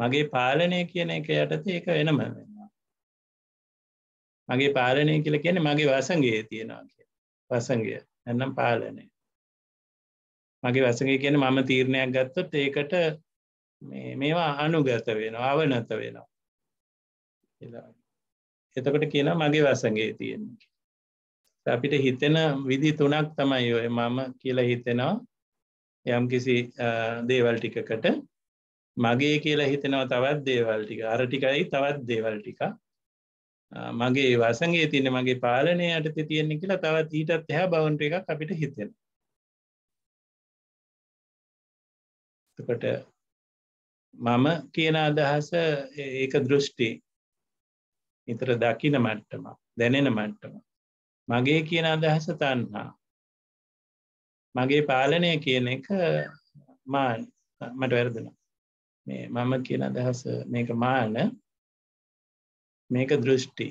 මගේ පාලනය කියන එක යටත ඒක වෙනම වෙනවා මගේ පාලනය කියල කියන මගේ වසන්ගේ තියෙනවා කිය වසන්ගේ ඇන්නම් පාලනය මගේ වසගේ කියන මම තීරණයක් ගත්තොත් ඒකට මේවා අනුගත වෙනවා අවනත වෙනවා එතකොට කියන මගේ වසගේ තියෙන අපිට හිතෙන විදි තුනක් තමයි ඔය මම කියලා හිතෙනවා යම් කිසි දේවල් ටිකකට මගේ කියලා හිතෙනවා තවත් දේවල් ටික අර ටිකයි තවත් දේවල් ටික මගේ වසගේ තියෙන මගේ පාලනය යටත තියෙන්නේ කියලා තවත් ඊටත් එහ බවන්ට එකක් අපිට හිතෙන එතකොට මම කියන අදහස ඒක දෘෂ්ටි නිතර දකින මට්ටම දැනෙන මට්ටම මගේ කියන අදහස තන්නා මගේ පාලනය කියන එක මාන මට වැරදෙන මේ මම කියන අදහස මේක මාන මේක දෘෂ්ටි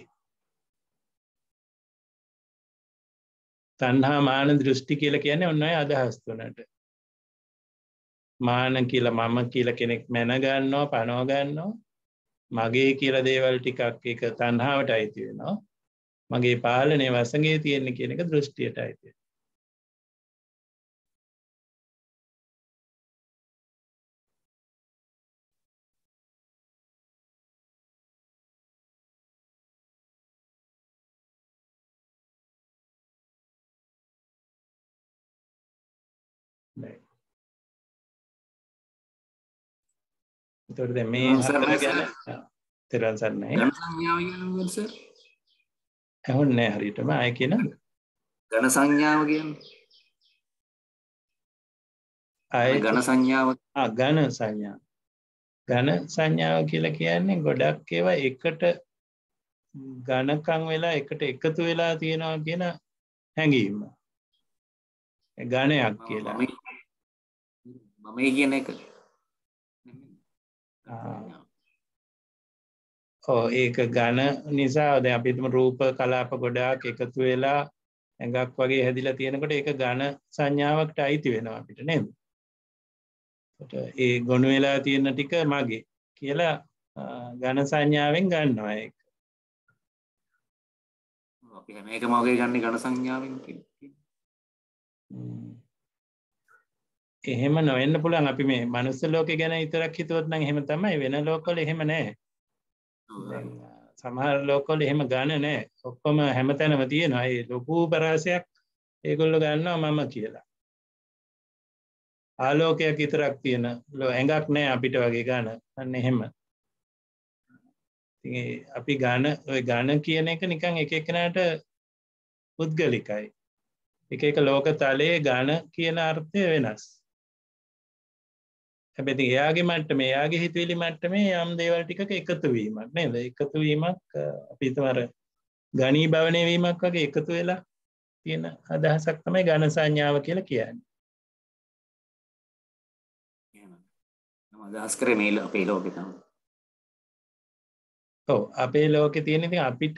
තන්හා මාන දෘෂ්ටි කියල කියන්නේ ඔන්නයි අදහස් වනට මාන කියල මම කියල කෙනෙක් මැනගන්නවා පනෝගන්නවා මගේ කියල දේවල් ටිකක් එක තන්හාාවට අයිතිවෙනවා මගේ පාලනේ වසගේ තියෙන්නේ කියනෙක දෘෂ්ටියට අයිතිය එතකොට දැන් මේ හතර ගැන තෙරුවන් සරණයි. ඝන සංඥාව කියන්නේ මොකද සර්? ඇහුන්නේ නැහැ හරියටම. ආයෙ කියනද? ඝන සංඥාව කියන්නේ ආයෙ ඝන සංඥාව. ආ ඝන සංඥා. ඝන සංඥාව කියලා කියන්නේ ගොඩක් ඒවා එකට ඝනකම් වෙලා එකට එකතු වෙලා තියෙනවා කියන හැඟීම. ඝනයක් කියලා. මම කියන එක ඕ ඒක ගණ නිසා ද අපිතුම රූප කලාප ගොඩාක් එකතු වෙලා ඇඟක් වගේ හැදිලා තියෙනකොට ඒක ගණ සංඥාවක්ට අයිති වෙනවා අපිට නේද ඒ ගොුණු වෙලා තියෙන ටික මගේ කියලා ගණ සංඥාවෙන් ගන්නවා එක හැම එක මගේ ගන්න ගණ සංඥාවෙන් එහෙම නොවෙන්න පුළන් අපි මේ මනුස්ස ලෝක ගැන ඉතරක් හිතුවත්න එහෙම තමයි වෙන ලෝකොල එහෙම නෑ සමහර ලෝකොල් එහෙම ගණ නෑ ඔක්කොම හැම තැනම තියෙන අයි ලොකූ පරාසයක් ඒගොල්ල ගන්නවා මම කියලා ආලෝකයක් ඉතරක් තියෙන ලො ඇඟක් නෑ අපිට වගේ ගාන අන්න එහෙම අපි ගාන ඔය ගාන කියන එක නිකං එක එකනට පුද්ගලිකයි එක එක ලෝක තලයේ ගාන කියන අර්ථය වෙනස් හැබැති එයාගේ මට්ට මේයාගේ හිතවිලි මට්ට මේ යම් දේවල් ටික එකතු වීමක් නේද එකතු වීමක් අපිතමර ගනී භවනය වීමක් වගේ එකතු වෙලා තියෙන අදහසක් තමයි ගණ සංඥාව කියලා කියන්න අදහස් කර මේල අපේ ලෝකතම් ඔව අපේ ලෝකෙ තියෙන ඉතින් අපිට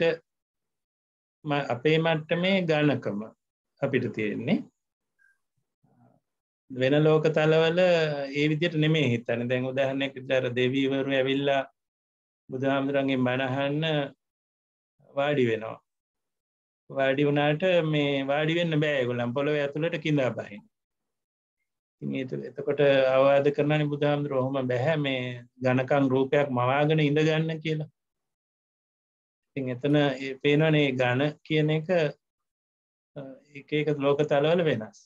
අපේ මට්ට මේ ගණකම අපිට තියෙන්නේ වෙන ලෝක තලවල ඒ විදිට නෙමේ හිතන දැන් උදහනෙකට අර දෙවීවරු ඇවිල්ලා බුදුහාමුදුරන්ගේ බණහන්න වාඩි වෙනවා වාඩි වනාට මේ වාඩි වෙන්න බෑගුලම් පොළොව ඇතුළට කිඳා බහින් එතකොට අවවාද කරනනි බුදුහාමුදුර ඔහොම බැහැ මේ ගණකං රූපයක් මවාගෙන ඉඳගන්න කියලා ඉතින් එතන පේනනේ ගණ කියන එක එක එක ලෝක තලවල වෙනස්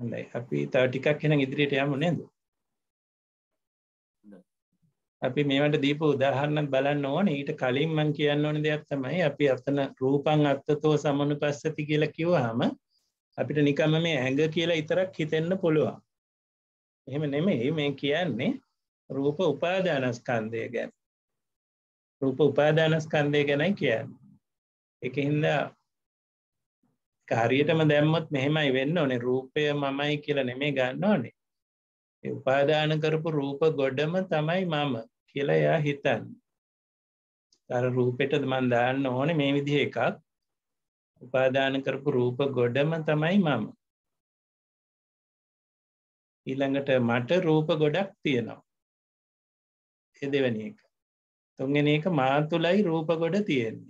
හොඳයි අපි තව ටිකක් හෙන ඉදිරියට යමු නේද අපි මේවට දීප උදාහරණත් බලන්න ඕන ඊට කලින් මං කියන්න ඕන දෙයක් තමයි අපි අතන රූපං අත්තතෝ සමනු පස්සති කියලා කිව්වහම අපිට නිකම මේ ඇඟ කියලා ඉතරක් හිතෙන්න පුළුවන් එහෙම නෙමෙයි මේ කියන්නේ රූප උපාදානස්කන්දය ගැන රූප උපාදානස්කන්දය ගැනයි කියන්න එක හින්දා හරියටම දැම්මත් මෙහෙමයි වෙන්න ඕනේ රූපය මමයි කියලා නෙමේ ගන්න ඕනේ. උපාදාන කරපු රූප ගොඩම තමයි මම කියලා එයා හිතන්. තර රූපෙට මන් දාන්න ඕනේ මේ විදිහ එකක් උපාදාන කරපු රූප ගොඩම තමයි මම. ඊළඟට මට රූප ගොඩක් තියෙනවා. එ දෙවැනි එක. තුන්ගෙන එක මා තුළයි රූප ගොඩ තියෙන්නේ.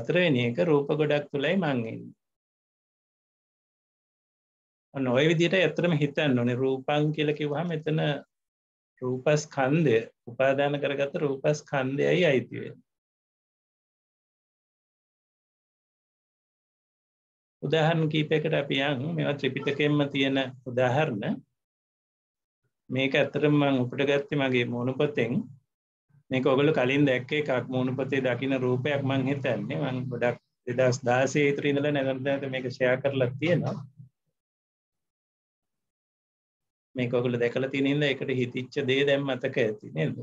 හතරවෙනි එක රූප ගොඩක් තුළයි මංගෙන් ඔන්න ඔය විදිට ඇතරම හිතන්න ඕනේ රූපං කියලකිවහම එතන රූපස්කන්දය උපාධාන කරගත රූපස්කන්දයයි අයිතිවෙන් උදාහරණ කීපයකට අපියන් මෙවා ත්‍රිපිතකෙන්ම තියෙන උදාහරණ මේක ඇතරම මං උපට ගත්ත මගේ මොනුපොතෙන් මේක ඔගොල කලින් දැක්කේ එකක් මූුණුපතේ දකින රූපයක් මං හිතන්නේ මං ගොඩක් දෙදස් දාසේ ත්‍රීඳල නැදරදත මේක ෂයා කරලා තියෙනවා මේ කොගුල දැකල තිනද එකට හිතිච්ච දේ දැම් මතක ඇති නද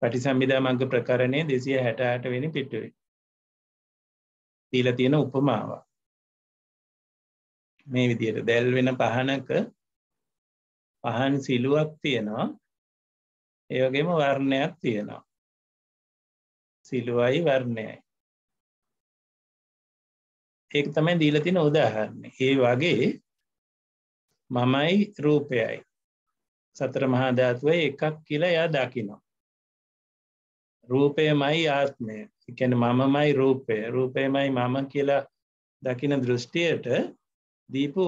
පටි සම්බිධා මංග ප්‍රකරණය දෙසිය හැටහට වෙන පිටුවේ දීල තියෙන උපමාව මේ විදියට දැල් වෙන පහනක පහන් සිලුවක් තියෙනවා ඒවගේම වර්ණයක් තියෙනවා සිලුවයි වර්ණයයි ඒක තමයි දීලතින උදාහරණ ඒ වගේ මමයි රූපයයි සතර මහාධාත්වය එකක් කියලා එයා දකිනවා රූපයමයි ආත්මය එකන මමමයි රූපය රූපයමයි මම කියලා දකින දෘෂ්ටියට දීපු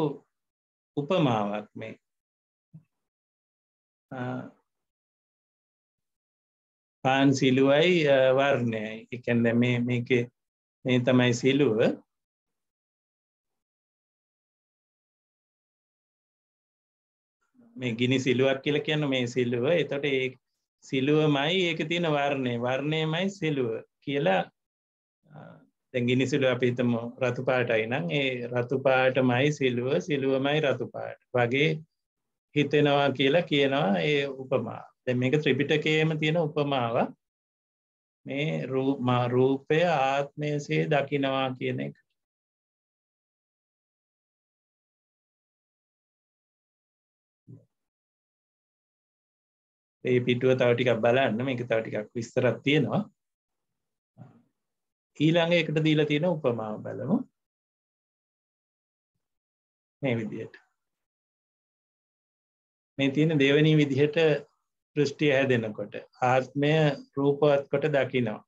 උපමාවක් මේ පාන් සිලුවයි වර්ණයයි එකැද මේ මේක මේ තමයි සිලුව මේ ගිනි සිලුවක් කියල කියන්න මේ සිල්ලුව එතොට ඒ සිලුව මයි ඒක තියෙන වර්ණය වර්ණය මයි සිලුව කියලා ගිනි සිලුව අපිතම රතුපාටයි නම් ඒ රතුපාට මයි සිලුව සිලුවමයි රතුපාට වගේ හිතෙනවා කියලා කියනවා ඒ උපමා මේක ත්‍රිපිටකයේම තියෙන උපමාව මේ රූපය ආත්මයසේ දකිනවා කියන එක ඒ පිටුව තව ටිකක් බලන්න මේක තව ටිකක් විස්තරත් තියෙනවා ඊළඟ එකට දීලා තියෙන උපමාව බලමු මේ විදියට මේ තියෙන දෙවනී විදිහට දෘෂ්ටිය හැදෙනකොට ආත්මය රූපවත්කොට දකිනවා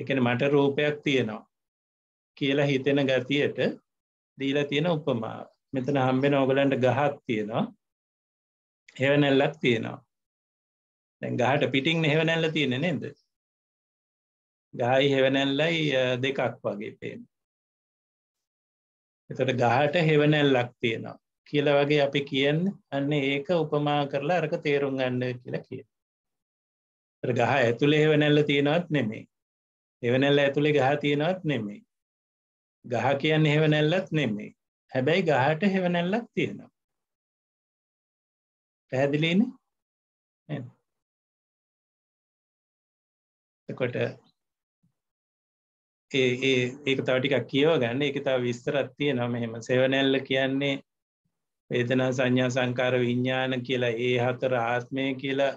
එකන මට රූපයක් තියෙනවා කියලා හිතෙන ගතියට දීලා තියෙන උපමා මෙතන හම්බෙන ඕගලන්ට ගහක් තියෙනවා හෙවනැල්ලක් තියෙනවා දැන් ගහට පිටින් හෙවනැල්ල තියෙන නේද ගහයි හෙවනැල්ලයි දෙකක් වගේ පේන එතට ගහට හෙවනැල්ලක් තියෙනවා කියල වගේ අපි කියන්න අන්න ඒක උපමා කරලා අරක තේරුම් ගන්න කියලා කිය ගහ ඇතුළේ එවනැල්ල තියෙනවත් නෙමේ එවනැල්ල ඇතුළේ ගහ තියෙනවත් නෙමේ ගහ කියන්න හෙවනැල්ලත් නෙමේ හැබැයි ගහට හෙවනැල්ලක් තියෙනවා පැහැදිලීන කොට ඒ ඒක තවටිකක් කියව ගන්න එක තාව විස්තරත් තියෙනවා මෙහෙම සෙවනැල්ල කියන්නේ වේදනා සංඥා සංකාර විඤ්ඥාන කියලා ඒ හතර ආත්මය කියලා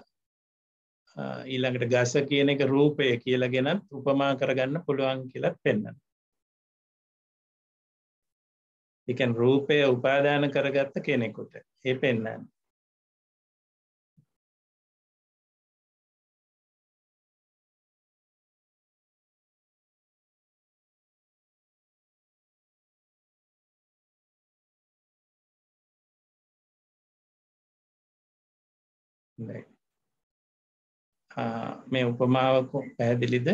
ඊළඟට ගස කියන එක රූපය කියලා ගෙනත් උපමා කරගන්න පුළුවන් කියලා පෙන්න්න. එකන් රූපය උපාදාන කරගත්ත කෙනෙකුට ඒ පෙන්න්න. මේ උපමාවක පැහැදිලිද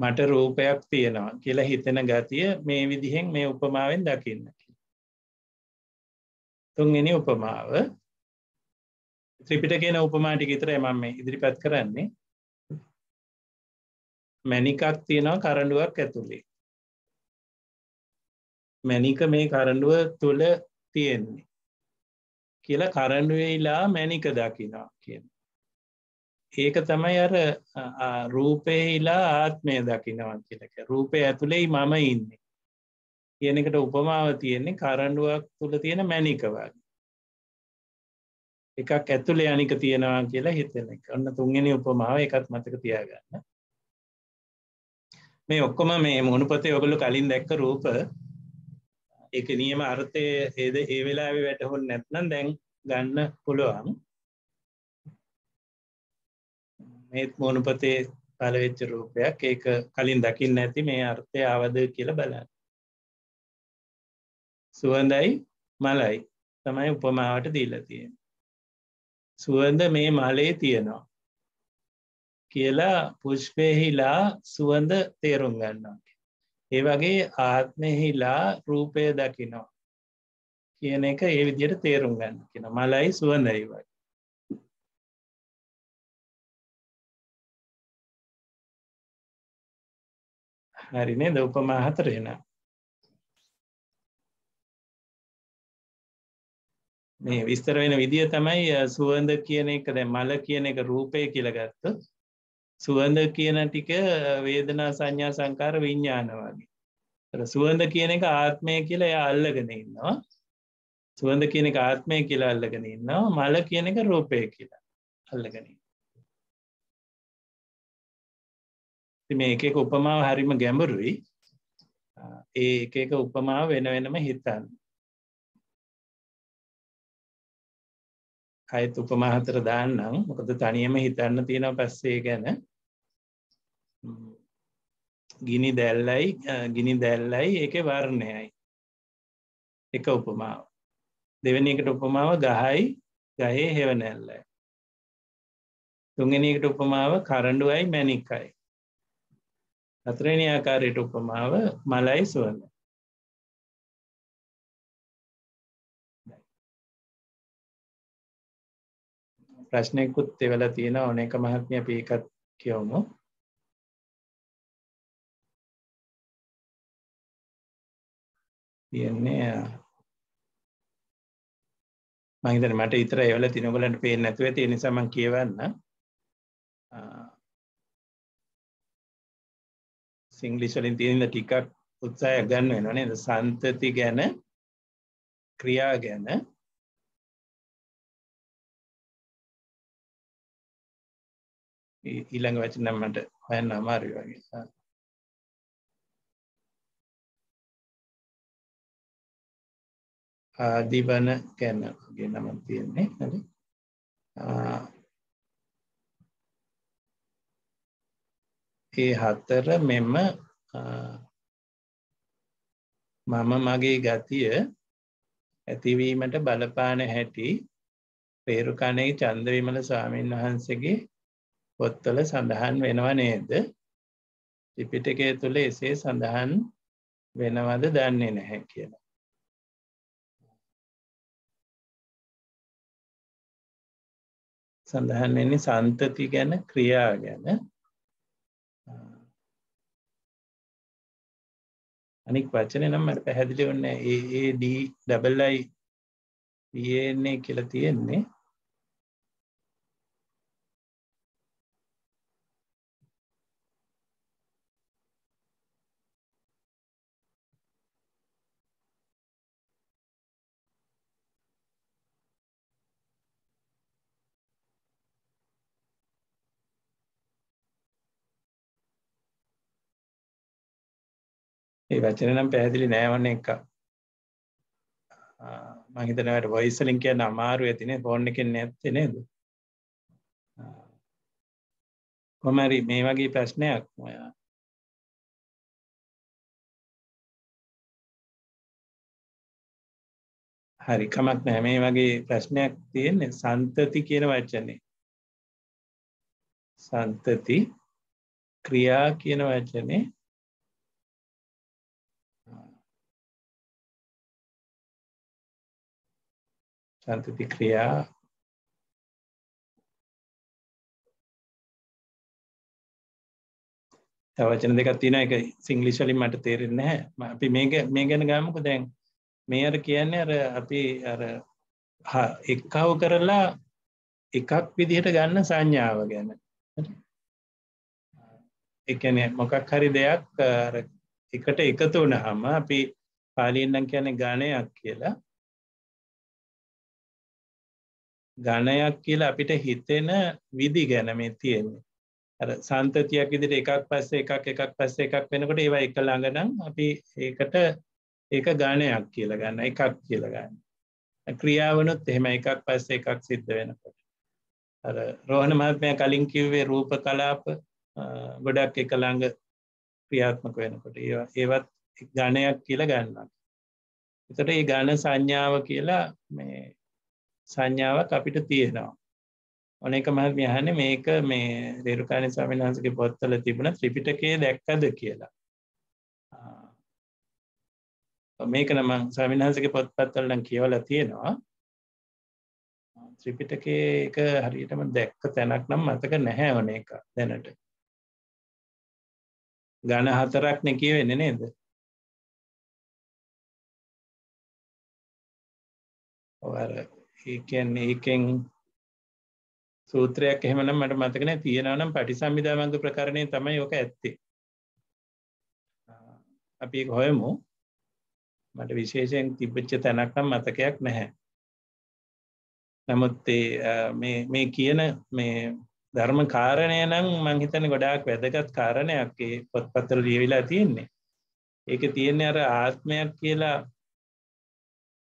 මට රූපයක් තියෙනවා කියලා හිතෙන ගතිය මේ විදිහෙන් මේ උපමාවෙන් දකින්න තුන්ගෙන උපමාව ත්‍රිපිට කියන උපමාටි ඉතර එම මේ ඉදිරිපත් කරන්නේ මැනිකක් තියෙනවා කරඩුවක් ඇතුළේ මැනික මේ කරඩුව තුළ තියෙන්නේ කියල කරඩුවෙලා මැනික දකිනා කියන. ඒක තමයි අර රූපයහිලා ආත්මය දකිනවන් කියලක රූපය ඇතුළෙයි මම ඉන්නේ කියනකට උපමාව තියෙන්නේ කරඩුවක් තුළ තියෙන මැනිකවගේ එකක් ඇතුළේ අනික තියෙනවා කියලා හිතන එක ඔන්න තුන්ගෙන උපමාව එකත් මතක තියාගන්න මේ ඔක්කොම මේ මුණුපතේ ඔගොලු කලින් දැක්ක රූප එක නියම අර්ථය ඒද ඒ වෙලා වැටහොන් නැත්නම් දැන් ගන්න පුළුවන් මේත් මෝනුපතේ පලවෙච්ච රූපයක් ඒක කලින් දකින්න ඇති මේ අර්ථය අවද කියල බලන්න සුවඳයි මලයි තමයි උපමාවට දීලතිය සුවඳ මේ මලේ තියෙනවා කියලා පුෂ්පයහිලා සුවඳ තේරුම් ගන්නවා ඒ වගේ ආත්මෙහිලා රූපය දකිනවා කියන එක ඒ විදියට තේරුම් ගන්න කියෙන මලයි සුවඳයි වගේ හරිනේ දඋපමා හතරෙන මේ විස්තර වෙන විදිිය තමයි සුවඳ කියන එක දැ මල කියන එක රූපය කියලගත්ත සුවඳ කියන ටික වේදනා සංඥා සංකාර විඤ්ඥාන වගේ සුවඳ කියන එක ආත්මය කියලා එය අල්ලගෙන ඉන්නවා සුවඳ කියන එක ආත්මය කියලා අල්ලගෙන ඉන්නවා මල කියන එක රූපය කියලා අල්ලගෙන මේ එකක උපමාව හරිම ගැඹුරුයි ඒ එකක උපමාව වෙන වෙනම හිතන්න අයත් උපමහතර දාන්නම් මොකද තනියම හිතන්න තියෙනව පස්සේ ගැන ගිනි දැල්ලයි ගිනි දැල්ලයි ඒක වර්ණයයි එක උපමාව දෙවැනිකට උපමාව ගහයි ගහේ හෙවනැල්ලයි තුගෙනකට උපමාව කරඩුවයි මැනික්කයි අතරනි ආකාරයට උපමාව මලයි සුවන්න ප්‍රශ්නයකුත් එවල තියෙන ඕන එක මහත්මය පිකත් කියවමු තියෙන්නේ මම හිතන්නේ මට විතරයි ඔයාලා තියෙන ඔයගලන්ට පේන්නේ නැතුව ඇති ඒ නිසා මම කියවන්න සිංග්ලිෂ් වලින් තියෙන ටිකක් උත්සාහයක් ගන්න වෙනවා නේද සන්තති ගැන ක්‍රියා ගැන ඊළඟ වචන මට හොයන්න අමාරුයි වගේ දිවන ගැන ගේ නම තියෙන්නේ හරි ඒ හතර මෙම මම මගේ ගතිය ඇතිවීමට බලපාන හැටි පේරුකණේ චන්දවිමල ස්වාමීන් වහන්සේගේ පොත්තල සඳහන් වෙනව නේද ත්‍රිපිටකය තුළ එසේ සඳහන් වෙනවද දන්නේ නැහැ කියලා සඳහන් වෙන්නේ සන්තති ගැන ක්‍රියා ගැන අනික් වචනය නම් මට පැහැදිලි වන්න ඒ ඩබල්ලයි තියෙන්නේ කියලා තියෙන්නේ රචන නම් පැහැදිලි නෑවන එක මහිතනවට වොයිස්සලින් කියන්න අමාරු ඇතින ෆෝන් එකෙන් නැත්ති නේද කොමැරි මේ වගේ ප්‍රශ්නයක් මොයා හරි කමක් නෑ මේ වගේ ප්‍රශ්නයක් තියෙන්නේ සන්තති කියන වචනේ සන්තති ක්‍රියා කියන වචනේ සන්තති ක්‍රියා වචන දෙකක් තියෙන එක සිංගලිෂ් වලින් මට තේරෙන්නේ නැහැ. අපි මේක මේ ගැන ගාමුකෝ දැන් මේ අර කියන්නේ අර අපි අර එක්කව කරලා එකක් විදිහට ගන්න සංඥාව ගැන. ඒ කියන්නේ මොකක් හරි දෙයක් අර එකට එකතු වුණාම අපි පාලියෙන් නම් කියන්නේ ගණයක් කියලා. ගණයක් කියලා අපිට හිතෙන විදි ගැන මේ තියෙන්නේ සන්තතියක් ඉදිට එකක් පස්ස එකක් එකක් පස්ස එකක් වෙනකොට ඒවා එක ළඟනම් අපි ඒකට ඒක ගානයක් කියල ගන්න එකක් කියල ගන්න ක්‍රියාවනුත් එහෙම එකක් පස්ස එකක් සිද්ධ වෙනකොට රෝහණ මහත්මය කලින් කිව්වේ රූප කලාප ගොඩක් එක ළඟ ක්‍රියාත්මක වෙනකොට ඒවත් ගණයක් කියල ගන්න එතට ඒ ගාන සංඥාව කියලා මේ සංඥාවක් අපිට තියෙනවා ඕනක මහත් යහන මේක මේ රේරුකාණ ස්වාමන් වහන්සගේ පොත්තල තිබුණ ත්‍රිපිටකේ දැක්කද කියලා මේක නම සමිහන්සගේ පොත්පත්තල්ලන් කියවල තියෙනවා ත්‍රිපිටකේ එක හරියටම දැක්ක තැනක් නම් මතක නැහැ ඕන එක දැනට ගණ හතරක් නැකිය වෙන්න නේද ඔවර ඒ කියන්නේ ඒකෙන් සූත්‍රයක් එහෙමනම් මට මතක නැහැ තියෙනවා නම් පටිසම්භිදා මඟ ප්‍රකරණේ තමයි ඔක ඇත්තේ. අපි ඒක හොයමු. මට විශේෂයෙන් තිබෙච්ච තැනක් නම් මතකයක් නැහැ. නමුත් මේ මේ කියන මේ ධර්ම කාරණය නම් මං හිතන්නේ ගොඩාක් වැදගත් කාරණයක් ඒ පොත්පත්වල ලියවිලා තියෙන්නේ. ඒක තියෙන්නේ අර ආත්මයක් කියලා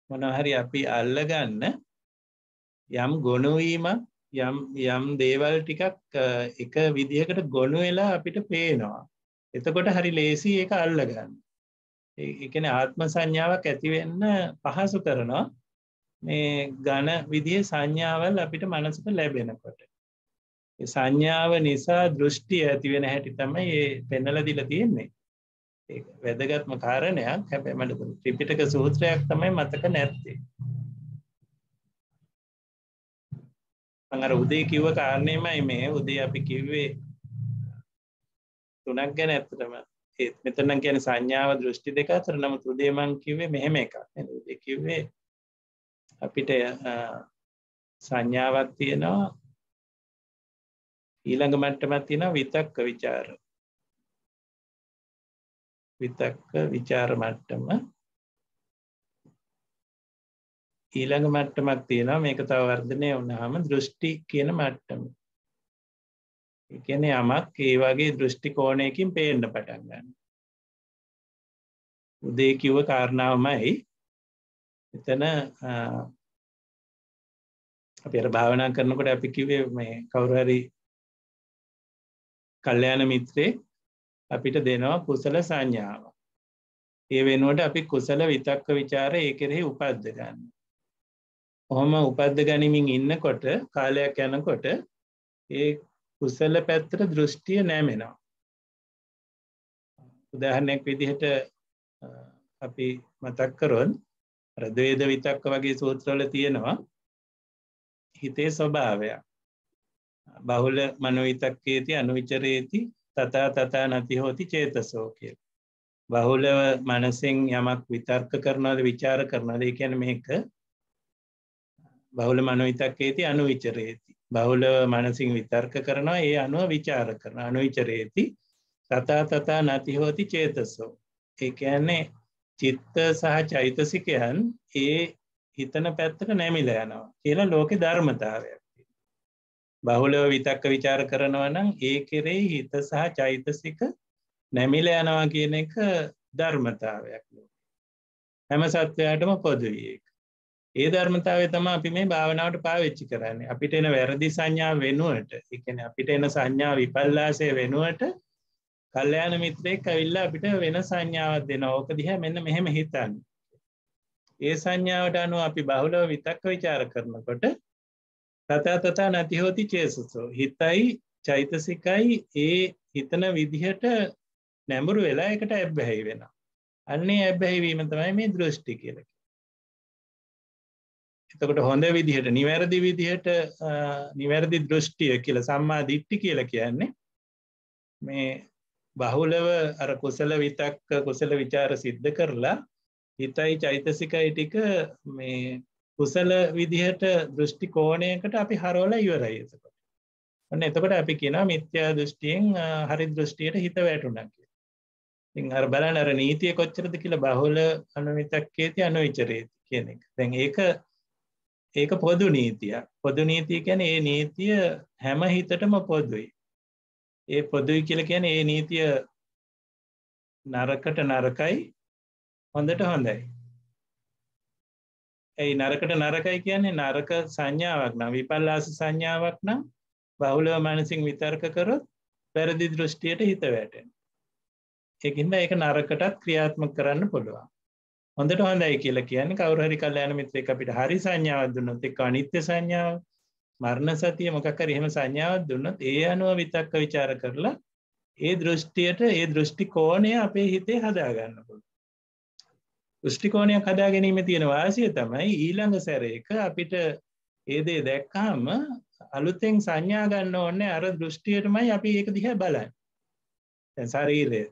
මොනවා හරි අපි අල්ලගන්න යම් ගොනුවීම යම් යම් දේවල් ටිකක් එක විදිහකට ගොනු වෙලා අපිට පේනවා. එතකොට හරි ලේසි ඒක අල්ලගන්න. එකන ආත්ම සංඥාවක් ඇතිවෙන්න පහසු කරනවා මේ ගණ විදිහ සංඥාවල් අපිට මනසට ලැබෙනකොට. සංඥාව නිසා දෘෂ්ටි ඇතිවෙන හැටි තමයි ඒ පෙන්නල දිල තියෙන්නේ. වැදගත්ම කාරණයක් හැබැ මට ත්‍රිපිටක සූත්‍රයක් තමයි මතක නැත්තේ. අර උදේ කිව්ව කාරණයමයි මේ උදේ අපි කිව්වේ තුනක් ගැන ඇත්තටම ඒත් මෙතන කියන සංඥාව දෘෂ්ටි දෙක අතර නමුත් උදේමං කිව්වේ මෙහෙම එකක් උදේ කිව්වේ අපිට සංඥාවක් තියෙනවා ඊළඟ මට්ටමක් තියෙනවා විතක්ක ਵਿਚාර විතක්ක ਵਿਚාර මට්ටම ඊළඟ මට්ටමක් තියෙනවා මේක තව වර්ධනය වුණහම දෘෂ්ටි කියන මට්ටම එකන යමක් ඒ වගේ දෘෂ්ටි කෝණයකින් පේන්ඩ පටන් ගන්න උදේ කිව්ව කාරණාවමයි එතන අපිට භාවනා කරනකොට අපි කිවේ මේ කවුරහරි කල්්‍යයාන මිත්‍රේ අපිට දෙනවා කුසල සංඥාව ඒ වෙනුවට අපි කුසල විතක්ක විචාර ඒ කෙරෙහි උපද්ද ගන්න ඔහොම උපද්ද ගනිමින් ඉන්නකොට කාලයක් යනකොට ඒ කුසල පැත්තර දෘෂ්ටිය නෑමෙනවා. උදාහරණයක් විදිහට අපි මතක්කරොන් රදවේද විතක්ක වගේ සූත්‍රවල තියෙනවා හිතේ ස්වභාවයක් බහුල මනුවිතක්කේති අනුවිචරේති තතා තතා නතිහෝති චේතසෝ කියල. බහුලව මනසිං යමක් විතර්ක කරනවද විචාර කරනද එකැන මේක බහුල මනොවිතක්කේති අනුවිචරේති බහුල මනසිං විතර්ක කරනවා ඒ අනුව විචාර කරන අනුවිචරේති තතා තතා නතිහෝති චේතසෝ ඒන්නේ චිත්ත සහ චෛතසිකයන් ඒ හිතන පැත්තට නැමිල යනවා කියලා ලෝක ධර්මතාවයක් බහුලව විතක්ක විචාර කරනවා නම් ඒ කෙරෙයි හිත සහ චෛතසික නැමිල යනවා කියන එක ධර්මතාවයක් හැම සත්වයාටම පොදුවක ඒ ධර්මතාවය තම අපි මේ භාවනාවට පාවෙච්චි කරන්නේ අපිට එන වැරදි සංඥා වෙනුවට එකන අපිට එන සංඥා විපල්ලාසය වෙනුවට කල්ලයාන මිත්‍රයෙක් ඇවිල්ලා අපිට වෙන සංඥාවක් දෙන ඕක දිහ මෙන්න මෙහෙම හිතන්න ඒ සංඥාවට අනුව අපි බහුලව විතක්ක විචාර කරනකොට තතාතතා නැතිහෝති චේසුසෝ හිතයි චෛතසිකයි ඒ හිතන විදිහට නැඹුරු වෙලා එකට ඇබ්බැහි වෙන අන්නේ ඇබ්බැහිවීම තමයි මේ දෘෂ්ටි කියලක එතකොට හොඳ විදිහට නිවැරදි විදිහට නිවැරදි දෘෂ්ටිය කියල සම්මා දිට්ටි කියල කියන්නේ මේ බහුලව අර කුසල විතක්ක කුසල විචාර සිද්ධ කරලා හිතයි චෛතසිකයි ටික මේ කුසල විදිහට දෘෂ්ටි කෝණයකට අපි හරෝල ඉවරයි එතකොට ඔන්න එතකොට අපි කියෙන මිත්‍යා දෘෂ්ටියෙන් හරි දෘෂ්ටියට හිත වැටුනක් කිය හර බලනර නීතිය කොච්චරද කියල බහුල අනුවිතක්කේති අනුවිචරේති කියන එක දැන් ඒක ඒක පොදු නීතියක් පොදු නීතිය කැන ඒ නීතිය හැම හිතටම පොදුයි ඒ පොදුයි කියල කැන ඒ නීතිය නරකට නරකයි හොඳට හොඳයි ඇයි නරකට නරකයි කියන්නේ නරක සංඥාවක් නම් විපල්ලාස සංඥාවක් නම් බහුලව මනසින් විතර්ක කරොත් පැරදි දෘෂ්ටියට හිත වැටෙන් එකන්න එක නරකටත් ක්‍රියාත්ම කරන්න පුළුවන් හොඳට හොඳයි කියල කියන්නේ කවරහරි කල්ලෑන මිත්‍රය අපිට හරි සංඥාවක් දුන්නොත් එක් අනිත්‍ය සංඥාව මරණ සතිය මොකක්කර එහෙම සංඥාවක් දුන්නත් ඒ අනුව විතක්ක විචාර කරලා ඒ දෘෂ්ටියට ඒ දෘෂ්ටි කෝණය අපේ හිතේ හදාගන්නපුළ දෘෂ්ටිකෝණයක් හදා ගැනීම තියෙන වාසිය තමයි ඊළඟ සැරේක අපිට ඒදේ දැක්කාම අලුතෙන් සංඥා ගන්න ඕන්නේ අර දෘෂ්ටියටමයි අපි ඒක දිහ බලන් සරීරය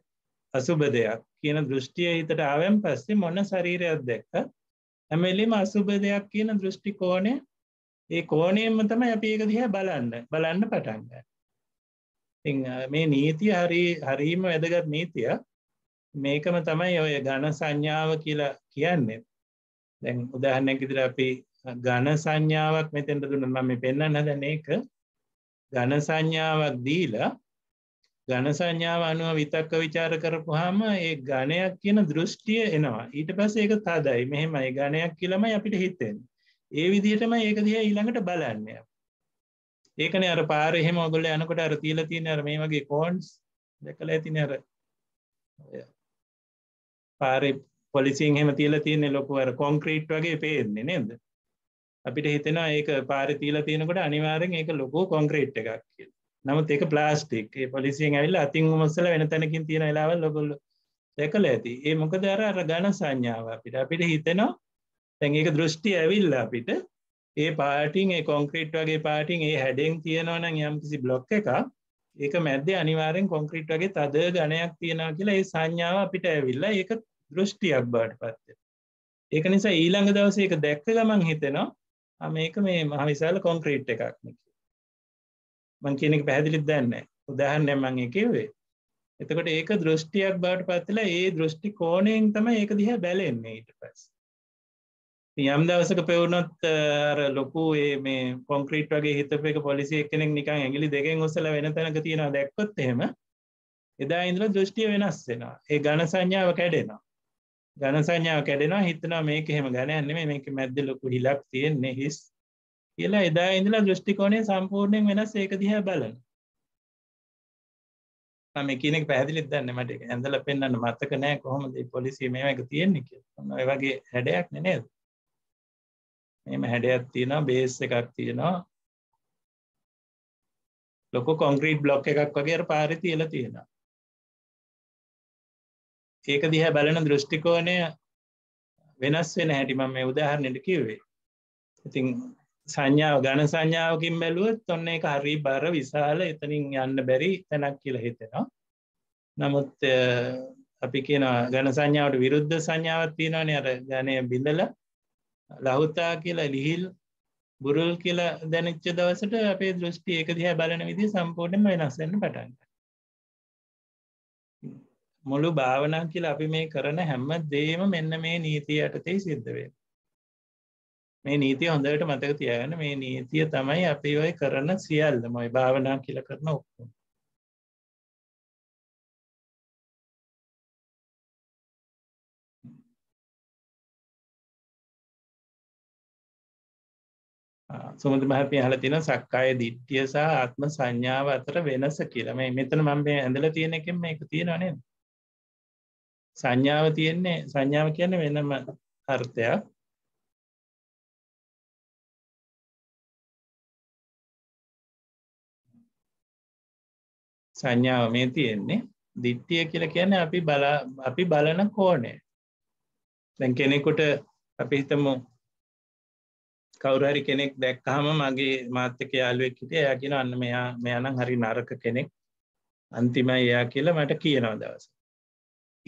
අසුබ දෙයක් කියන දෘෂ්ටිය හිතට ආවෙන් පස්සේ මොන ශරීරයක් දැක්ක හැමලෙම අසුභ දෙයක් කියන දෘෂ්ටි කෝණය ඒ කෝනයෙන්ම තම අප ඒක දිහ බලන්න බලන්න පටන්ග මේ නීති හරි හරීම වැදගත් නීතිය මේකම තමයි ඔය ගණ සංඥාව කියලා කියන්නේ දැන් උදාහරණයක් ඉදිර අපි ගණ සංඥාවක් මෙතෙන්ට දුන්න මම පෙන්න්න හදන එක ගණ සංඥාවක් දීලා ගණ සංඥාව අනුව විතක්ක විචාර කරපුහම ඒ ගණයක් කියන දෘෂ්ටිය එනවා ඊට පස්ස ඒක තදයි මෙහෙමයි ගණයක් කියලමයි අපිට හිතෙන් ඒ විදිහටම ඒක දිහ ඊළඟට බලන්න ඒකන අර පාරහෙම ඔගොල යනකොට අර තිීල තියන අර මේ වගේ කෝන්ස් දැකල ඇතින අර පාරි පොලිසින් හෙම තිීල තියන්නේ ලොකු අර කොන්ක්‍රීට් වගේ පේන්නේ නෙද අපිට හිතෙන ඒක පාරි තීල තියෙනකොට අනිවාරෙන් ඒක ලොකු කොන්ක්‍රීට් එකක් කියල නමුත් එක ප්ලාස්ටික් ඒ පොලිසියෙන් ඇවිල්ල අතින් උමස්සල වෙන තැනකින් තියෙන වෙලාවල් ලොකොල්ල දැකල ඇති ඒ මොකද අර අර ගණ සංඥාව අපිට අපිට හිතෙනවා තැඒක දෘෂ්ටි ඇවිල්ල අපිට ඒ පාටින් ඒ කොන්ක්‍රීට් වගේ පාටින් ඒ හැඩෙන් තියෙනවන යම් කිසි බ්ලොක් එක ඒක මැද්ද අනිවාරෙන් කොන්ක්‍රීට් වගේ තද ගණයක් තියෙනවා කියලා ඒ සංඥාව අපිට ඇවිල්ලා ඒක දෘෂ්ටියක් බාට පත්ත ඒක නිසා ඊළඟ දවස එක දැක්ක ගමන් හිතෙනවා මේක මේ මහවිශාල කොන්ක්‍රීට් එකක්න මං කියන එක පැහැදිලිත් දන්න උදාහරණය මං එකවේ එතකොට ඒක දෘෂ්ටියක් බාට පත්වෙලා ඒ දෘෂ්ටි කෝනයෙන් තම ඒක දිහ බැලෙන්නේ ඊට පස් යම් දවසක පෙවුණොත් ලොකු ඒ මේ කොන්ක්‍රීට් වගේ හිතප එක පොලිසිය කෙනෙක් නිකං ඇගිලි දෙකෙන් ඔසල වෙන තැනක තියෙනවා දැක්කොත් එහෙම එදා ඉන්ද්‍ර දෘෂ්ටිය වෙනස් වෙනවා ඒ ගණ සංඥාව කැඩෙනවා ගණ සංඥාව කැඩෙනවා හිතනවා මේක එහෙම ගණයන්නේ මේක මැද්ද ලොකු හිලක් තියෙන්නේ හිස් කියලා එදා ඉඳලා දෘෂ්ටිකෝනය සම්පූර්ණයෙන් වෙනස් ඒක දිහ බලන මේකනක පැදිලිත් දන්න මට ඇඳල පෙන්න්න මත්තක නෑ කොහොමද පොලිසි මේ එක තියෙන්නේ කිය වගේ හැඩයක් නනේද මෙම හැඩයක් තියෙනවා බේස් එකක් තියෙනවා ලොක කොන්ක්‍රීට් බ්ලොක් එකක් වගේ පාරි තියල තියෙනවා ඒක දිහ බලන දෘෂ්ටිකෝනය වෙනස් වෙන හැටිම මේ උදාහරණයට කිව්වේ ඉතින් සංඥාව ගණ සංඥාවකින් බැලුවත් ඔන්න එක හරි බර විශාල එතනින් යන්න බැරි තැනක් කියල හිතෙනවා නමුත් අපි කියන ගණ සංඥාවට විරුද්ධ සංඥාවත් තියෙනවාන අර ගණය බිඳල ලහුතා කියලා ලිහිල් බුරුල් කියලා දැනච්ච දවසට අපේ දෘෂ්ටි එක දිහ බලන විදි සම්පෝර්ණම වෙනස්සන්න පටන්ට මුළු භාවනා කියලා අපි මේ කරන හැම්ම දේම මෙන්න මේ නීතිය යටතේ සිද්ධ වෙන මේ නීතිය හොඳට මතක තියාගන්න මේ නීතිය තමයි අපි ඔය කරන සියල්ද මයි භාවනා කියල කරන ඔක්කුම් සුමද මහපිය හල තින සක්කාය දිට්ටිය සහ ආත්ම සංඥාව අතර වෙනස කියලා මේ මෙතන මම මේ ඇඳල තියෙන එකෙන් මේක තියෙනනේ සංඥාව තියෙන්නේ සංඥාව කියන්නේ වෙනම අර්ථයක් සංඥාව මේ තියෙන්නේ දිට්ටිය කියල කියන අපි බල අපි බලන කෝනය දැන් කෙනෙකුට අපි හිතමු කවුරහරි කෙනෙක් දැක්කහම මගේ මාත්‍යක යාලුවෙක් හිට එයා කියෙන අන්න මෙයා මෙයනම් හරි නරක කෙනෙක් අන්තිමයි එයා කියලා මට කියනව දවස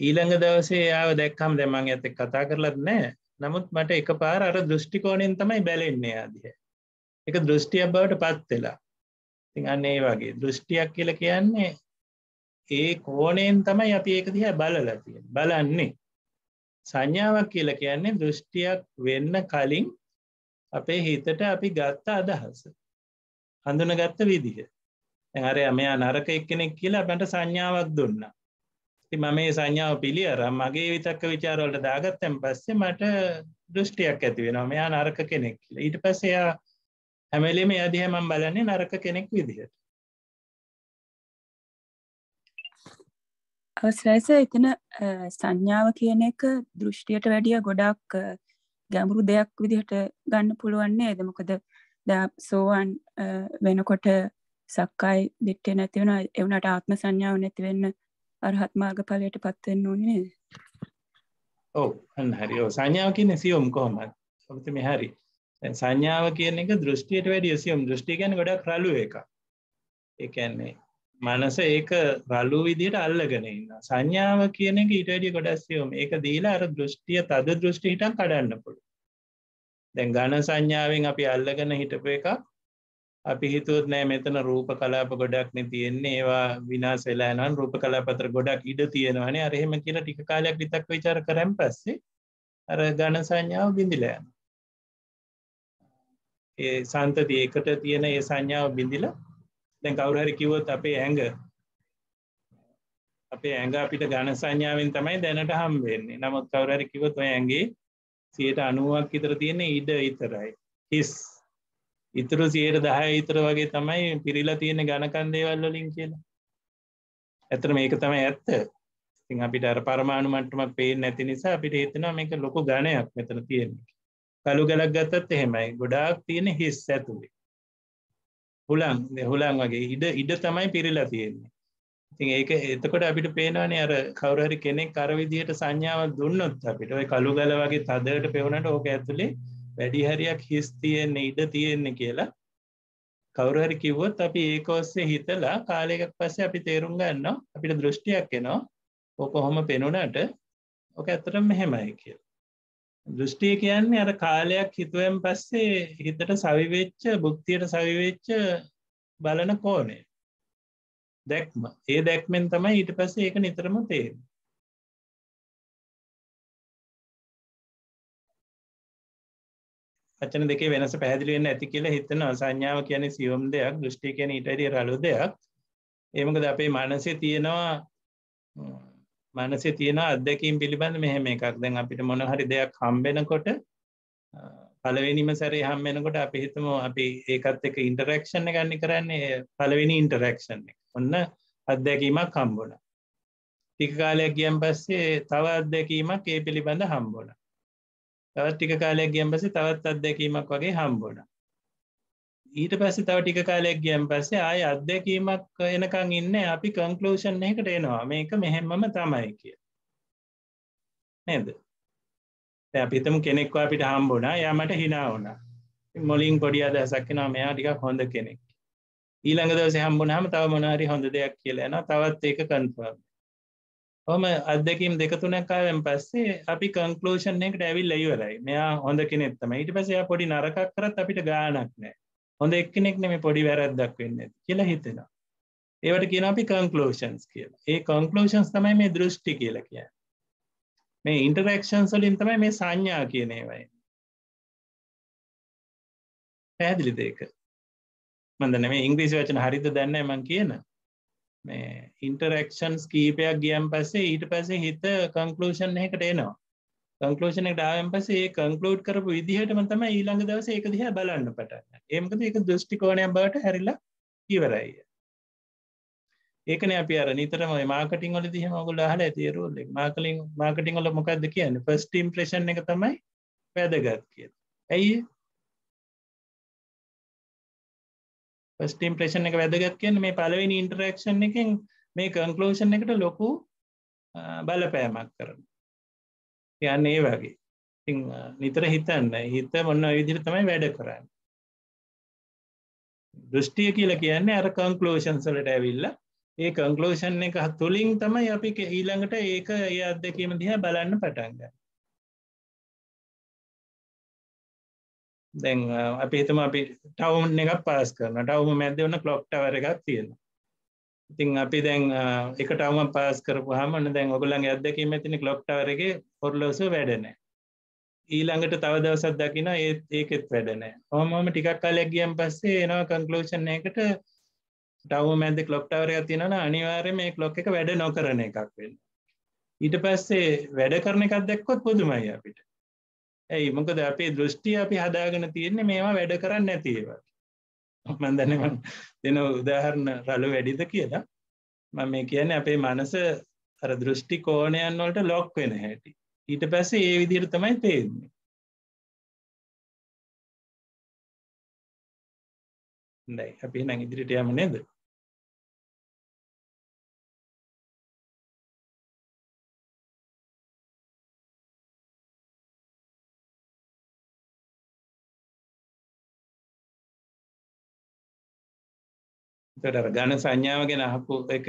ඊළඟ දවසේ යාව දැක්කම් දෙමං ඇත කතා කරලත් නෑ නමුත් මට එක පාර අර දෘෂ්ටිකෝණයෙන් තමයි බැලෙන්නේ ආදිය එක දෘෂ්ටිය බවට පත් වෙලා ඉතින් අන්න ඒ වගේ දෘෂ්ටියක් කියලා කියන්නේ ඒ කෝණයෙන් තමයි අපි ඒක දිහා බලලා තියෙන්නේ බලන්නේ සංඥාවක් කියලා කියන්නේ දෘෂ්ටියක් වෙන්න කලින් අපේ හිතට අපි ගත්ත අදහස හඳුනගත්ත විදිහ ඇර මෙයා නරක එක්කෙනෙක් කියලා අපට සංඥාවක් දුන්න ති මම මේ සංඥාව පිළියර මගේ විතක්ක විචාරවලට දාගත්තැන් පස්සේ මට දෘෂ්ටියක් ඇති වෙන මෙයා නරක කෙනෙක් කියලා ඊට පසයා හැමලේ මේ අදිහ මම් බලන්නේ නරක කෙනෙක් විදිහට අවස්රයිස එතන සංඥාව කියන එක දෘෂ්ටියට වැඩිය ගොඩක් ගැඹුරු දෙයක් විදිහට ගන්න පුළුවන්නේ ඇද මොකද සෝවන් වෙනකොට සක්කායි දිට්ටය නැතිවෙන එවනට ආත්ම සංඥාව නැතිවෙන්න අරහත් මාර්ග පලයට පත්වෙන්න ඕනේ ඕ හරි සංඥාව කියන සියෝම් කොහොමත් ඔබත මෙහරි සංඥාව කියන එක දෘෂ්ටියට වැඩිය සියම් දෘෂ්ටිකැන් ගොඩක් රලු එක එකන්නේ මනස ඒක රලු විදියට අල්ලගෙන ඉන්න සංඥාව කියන එක ඊට වැඩිය ගොඩස්සියෝම ඒක දීලා අර දෘෂ්ටිය තද දෘෂ්ටිහිටන් කඩන්න පුළු දැන් ගණ සංඥාවෙන් අපි අල්ලගෙන හිටපු එක අපි හිතුවත් නෑ මෙතන රූප කලාප ගොඩක්න තියෙන්නේ ඒවා විනාසෙලානන් රූප කලාපතර ගොඩක් ඉඩ තියෙනවනේ අරහෙම කියලා ටික කාලයක් විතක් විචාර කරම් පස්සේ අර ගණ සංඥාව බිඳිලෑන ඒ සන්තති එකට තියෙන ඒ සංඥාව බිඳිල දැන් කවුරහරි කිවොත් අපේ ඇඟ අපේ ඇඟ අපිට ගණ සංඥාවෙන් තමයි දැනට හම් වෙන්නේ නමුත් කවුරහරි කිවොත් ඔය ඇගේ සියට අනුවක් ඉතර තියෙන්නේ ඉඩ ඉතරයි හිස් ඉතුරු සියයට දහය ඉතර වගේ තමයි පිරිලා තියෙන ගණකන්දේවල් වලින් කියලා ඇතර මේක තමයි ඇත්ත ඉතින් අපිට අර පරමාණු මට්ටම පේ නැති නිසා අපිට ඒතනවා මේක ලොකු ගණයක් මෙතන තියෙන්නේ කළු ගලක් ගත්තත් එහෙමයි ගොඩාක් තියෙන හිස් ඇතුළේ හුලන් හුලන් වගේ ඉඩ ඉඩ තමයි පිරිලා තියෙන්නේ ඉතින් ඒක එතකොට අපිට පේනවානේ අර කවුරුහරි කෙනෙක් අර විදිහට සංඥාවක් දුන්නොත් අපිට ওই කළු ගල වගේ තදට පෙවුනට ඕක ඇතුලේ වැඩි හරියක් හිස් තියෙන්නේ ඉඩ තියෙන්නේ කියලා කවුරුහරි කිව්වොත් අපි ඒක ඔස්සේ හිතලා කාලයකට පස්සේ අපි තේරුම් ගන්නවා අපිට දෘෂ්ටියක් එනවා ඕක කොහොම පෙනුනට ඕක ඇත්තටම මෙහෙමයි කියලා දෘෂ්ටි කියන්නේ අර කාලයක් හිතුවෙන් පස්සේ හිතට සවිවෙච්ච බුක්තියට සවිවෙච්ච බලන කෝනේ දැක්ම ඒ දැක්මෙන් තමයි ඊට පස්සේ ඒක නිතරම තේරෙන වචන දෙකේ වෙනස පැහැදිලි වෙන්න ඇති කියලා හිතනවා සංඥාව කියන්නේ සියුම් දෙයක් දෘෂ්ටි කියන්නේ ඊට වැඩිය රළු දෙයක් ඒ මොකද අපේ මනසේ තියෙනවා මනසේ තියෙන අත්දැකීම් පිළිබඳ මෙහෙම එකක් දැන් අපිට මොනහරි දෙයක් හම්බෙනකොට පලවෙනිම සැරේ හම්බෙනකොට අපි හිතම අපි ඒකත් එක ඉන්ටරක්ෂණ ගන්න කරන්නේ පලවෙනි ඉන්ටරක්ෂණ එක ඔන්න අත්දැකීමක් හම්බුණ ටික කාලයක් ගියම් පස්සේ තව අත්දැකීමක් ඒ පිළිබඳ හම්බුණ තවත් ටික කාලයක් ගියම් පසේ තවත් අත්දැකීමක් වගේ හම්බුණ ඊට පස්ස තව ටික කාලෙක් ගියම් පස්සේ ආය අත්දැකීමක් එනකං ඉන්න අපි කංකලූෂන් එකට එනවා මේක මෙහෙම්මම තමයි කිය නේද අපිතම කෙනෙක්වා අපිට හම්බුණා යාමට හිනාවුණා මොලින් පොඩි අදසක්කෙනවා මෙයා ටිකක් හොඳ කෙනෙක් ඊළඟ දවස හම්බුණහම තව මොනාරි හොඳ දෙයක් කියලා එන තවත් ඒක කන්ෆර්ම් හොම අදකම් දෙකතුනකාවෙන් පස්සේ අපි කංකලෝෂන් එකට ඇවිල් ලයිවරයි මෙයා හොඳ කෙනෙත්තම ඊට පසයා පොඩි නරකක් කරත් අපිට ගානක් නෑ හොඳ එක්කෙනෙක් නෙම පොඩි වැරැද්දක් වෙන්න කියලා හිතෙනවා ඒවට කියන අපි කංකලෝෂන්ස් කියලා ඒ කංකලෝෂන්ස් තමයි මේ දෘෂ්ටි කියලා කිය මේ ඉන්ටරක්ෂන් සොලින් තමයි මේ සංඥා කියනේවයි පැදිලි දෙක මදන මේ ඉංග්‍රීසි වචන හරිත දැන්න මං කියන මේ ඉන්ටරක්ෂන්ස් කීපයක් ගියම් පස්සේ ඊට පසේ හිත කංකලෝෂන් එකට එනවා කංකලෝෂණ ඩාවන් පසේ කංකලෝඩ් කරපු විදිහටම තම ඊළඟ දවස ඒක දිහ බලන්න පටන්න ඒමකද එක දෘෂ්ටිකෝනයක් බවට හැරිලා ඉවරයි ඒකන අප අර නිතරම මාකටින් ොල දිහ මගුල හල ඇතිරුල්ල මාකලින් මාකටින් ොල මොකක්ද කියන්න ෆස්ටම් ප්‍රේෂන් එක තමයි වැදගත් කිය ඇයි ස්ටම් ප්‍රේෂණ එක වැදගත් කියන්න මේ පලවෙනි ඉන්ටරක්ෂන් එකෙන් මේ කංකලෝෂන් එකට ලොකු බලපෑමක් කරන යන්න ඒ වගේ ඉ නිතර හිතන්න හිත මොන්න විදිර තමයි වැඩ කරන්න දෘෂ්ටිය කියල කියන්නේ අර කංකලෝෂන්සලට ඇවිල්ල ඒ කංකලෝෂන් එක තුළින් තමයි අපි ඊළඟට ඒක ඒ අත්දැකීම දිහා බලන්න පටන්ග දැන් අපි හිතම අපි ටවුන් එකක් පාස් කරන ටවම මැද වන කලොක්්ටවර එකක් තියෙනවා ඉතින් අපි දැන් එකටම පාස් කරපු හමන දැන් ඔගුලන් අදැකීම ඇතින ලොක්්ටවරගේ පොරලෝස වැඩනෑ ඊළඟට තව දවසත් දකින ඒත් ඒකෙත් වැඩනෑ හොමම ටිකක් කාලයක් ගියම් පස්සේ එනවා කංකලෝෂන් එකට ටව මැද ලොක්්ටවර තිනන අනිවාර්ය මේ ලොක් එක වැඩ නොකරන එකක් වෙන ඊට පස්සේ වැඩ කරන එකක් දැක්කොත් පුදුමයි අපිට ඇයි මොකද අපේ දෘෂ්ටි අපි හදාගෙන තියෙන්නේ මේවා වැඩ කරන්න නැතිේවා මන් දැනවන් දෙන උදාහරණ රළු වැඩිද කියලා මම මේ කියන අපේ මනස අර දෘෂ්ටි කෝණයන් වලට ලොක් වෙන හැටි ඊට පැස ඒ විදිර තමයි තේරන්නේ දැයි අපි නැ ඉදිරිට යම නේද තොට ගණ සංඥාව ගැන අහපු එක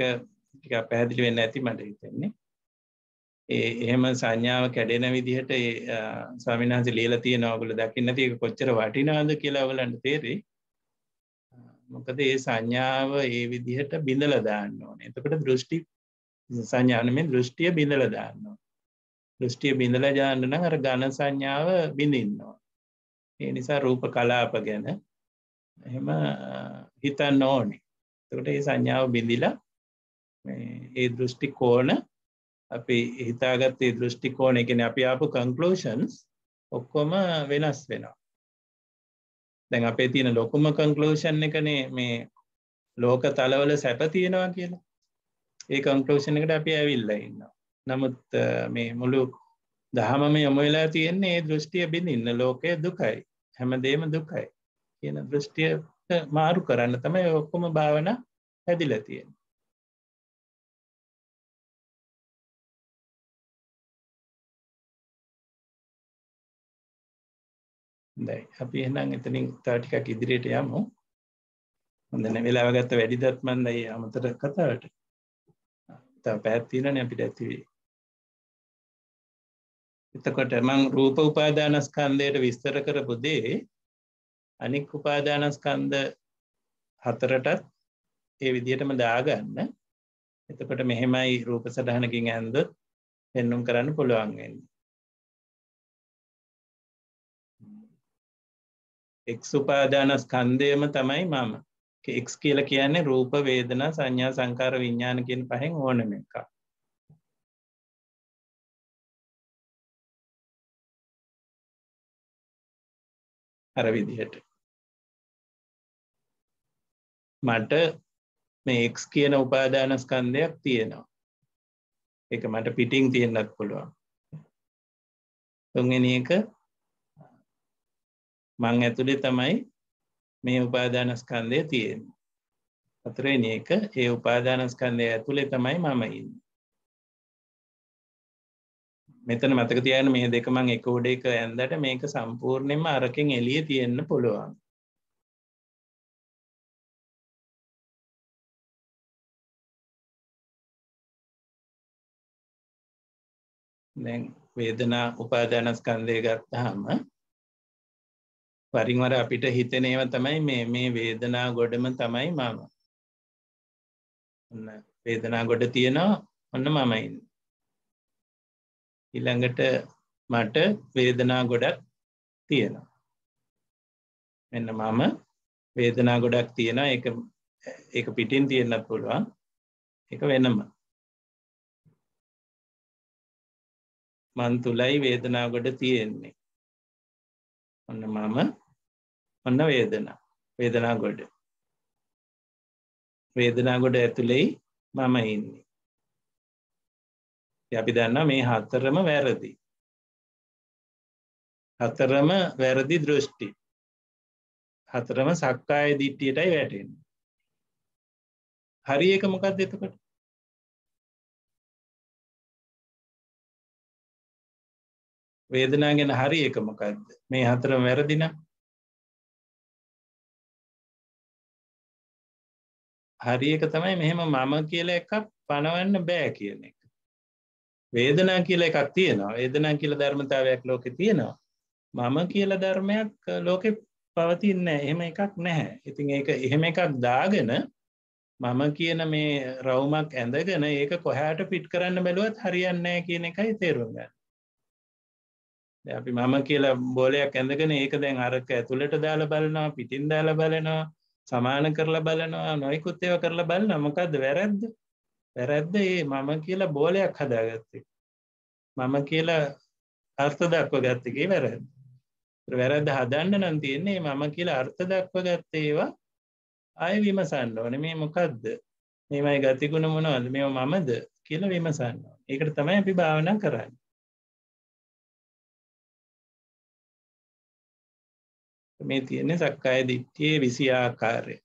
ටික පැහැදිලි වෙන්න ඇති මට හිතෙන්නේ ඒ එහෙම සංඥාව කැඩෙන විදිහට ඒ ස්වාමිනාහස ලියල තිය නොවගල දකින්න තියක කොච්චර වටිනාද කියලා ඔවලන්ට තේරේ මොකද ඒ සංඥාව ඒ විදිහට බිඳල දාන්න ඕන එතකට දෘෂ්ටි සංඥානමෙන් දෘෂ්ටිය බිඳල දාන්න දෘෂ්ටිය බිඳල ජාන්නන අර ගණ සංඥාව බිඳින්නවා ඒ නිසා රූප කලාප ගැන එහෙම හිතන්න ඕනේ තකට ඒ සංඥාව බිඳිලා ඒ දෘෂ්ටි කෝන අපි හිතාගත් ඒ දෘෂ්ටි කෝන එකන අපි ආපු කංකලෝෂන්ස් ඔක්කොම වෙනස් වෙනවා දැන් අපේ තියෙන ලොකුම කංකලෝෂන් එකනේ මේ ලෝක තලවල සැප තියෙනවා කියලා ඒ කංකලෝෂණ එකට අපි ඇවිල්ල ඉන්නවා නමුත් මේ මුළු දහමම යොමවෙලා තියෙන්නේ ඒ දෘෂ්ටිය බිඳින්න ලෝකය දුකයි හැමදේම දුකයි කියන දෘෂ්ටිය මාරු කරන්න තමයි ඔක්කොම භාවන හැදිල තියෙන දැයි අපි එහනම් එතනින් තාටිකක් ඉදිරියට යමු හොඳන වෙලාව ගත්ත වැඩිදත්මන් දයි අමතර කතාවට තා පැත්තිනන අපිට ඇතිවේ එතකොට මං රූප උපාදානස්කන්දයට විස්තර කරපු දේ අනික් උපාදානස්කන්ද හතරටත් ඒ විදිහටම දාගන්න එතකොට මෙහෙමයි රූප සටහනකින් ඇන්ද පෙන්නුම් කරන්න පුළුවන්ගන්න එක් උපාදානස්කන්දයම තමයි මම එක්ස් කියල කියන්නේ රූප වේදනා සංඥා සංකාර විඤ්ඥානකින් පහෙන් ඕනම එකක් අර විදිහට මට මේ එක් කියන උපාදානස්කන්ධයක් තියෙනවා එක මට පිටිං තියෙන්න්නත් පුළුවන් තුන්ගෙන එක මං ඇතුළේ තමයි මේ උපාදානස්කන්දය තියෙන් අතරෙන එක ඒ උපාදානස්කන්දය ඇතුළේ තමයි මම ඉන්න මෙතන මතක තියන මේ දෙක මං එක උඩ එක ඇන්දට මේක සම්පූර්ණයම අරකින් එලිය තියෙන්න්න පුළුවන් දැන් වේදනා උපාදානස්කන්ධය ගත්තාම පරිවර අපිට හිතෙන ඒව තමයි මේ මේ වේදනා ගොඩම තමයි මම ඔන්න වේදනා ගොඩ තියෙනවා ඔන්න මමයින් ඉළඟට මට වේදනා ගොඩක් තියෙනවා මෙන්න මම වේදනා ගොඩක් තියෙනවා එක එක පිටින් තියෙන්නත් පුළුවන් එක වෙනම මන් තුලයි වේදනාවකට තියෙන්නේ ඔන්න මම ඔන්න වේදනා වේදනා ගොඩ වේදනා ගොඩ ඇතුළෙයි මම ඉන්නේ අපි දන්න මේ හත්තරම වැරදි හතරම වැරදි දෘෂ්ටි හතරම සක්කාය දිට්ටියටයි වැටෙන් හරි එක මොකක්ද එතකට වේදනා ගැන හරි එකමකක්ද මේ හතර වැරදින හරි එක තමයි මෙහෙම මම කියල එකක් පණවන්න බෑ කියන එක වේදනා කියල එකක් තියෙනවා වේදනා කියල ධර්මතාවයක් ලෝක තියෙනවා මම කියල ධර්මයක් ලෝකෙ පවතින්න එහෙම එකක් නැහැ ඉතින් ඒ එහෙම එකක් දාගෙන මම කියන මේ රවුමක් ඇඳගෙන ඒක කොහට පිට් කරන්න බැලුවත් හරියන්නෑ කියන එකයි තේරුම්ගන්න අපි මම කියලා බෝලයක් ඇඳගෙන ඒක දැන් අරක ඇතුළට දාල බලනවා පිටින් දාල බලනවා සමාන කරලා බලනවා නොයිකුත්තේව කරලා බලන මොකක්ද වැරැද්ද වැරැද්ද ඒ මම කියලා බෝලයක් හදාගත්තේ මම කියලා අර්ථ දක්ව ගත්තකේ වැරැද්ද වැරැද්ද හදන්න නම් තියෙන්නේ මම කියලා අර්ථ දක්ව ගත්තේවා අය විමසන්න ඕන මේ මොකක්ද මේමයි ගතිගුණ මොනවද මෙ මමද කියලා විමසන්න ඒකට තමයි අපි භාවනා කරන්න මේ තියෙන සක්කාය දිට්ටියේ විසි ආකාරය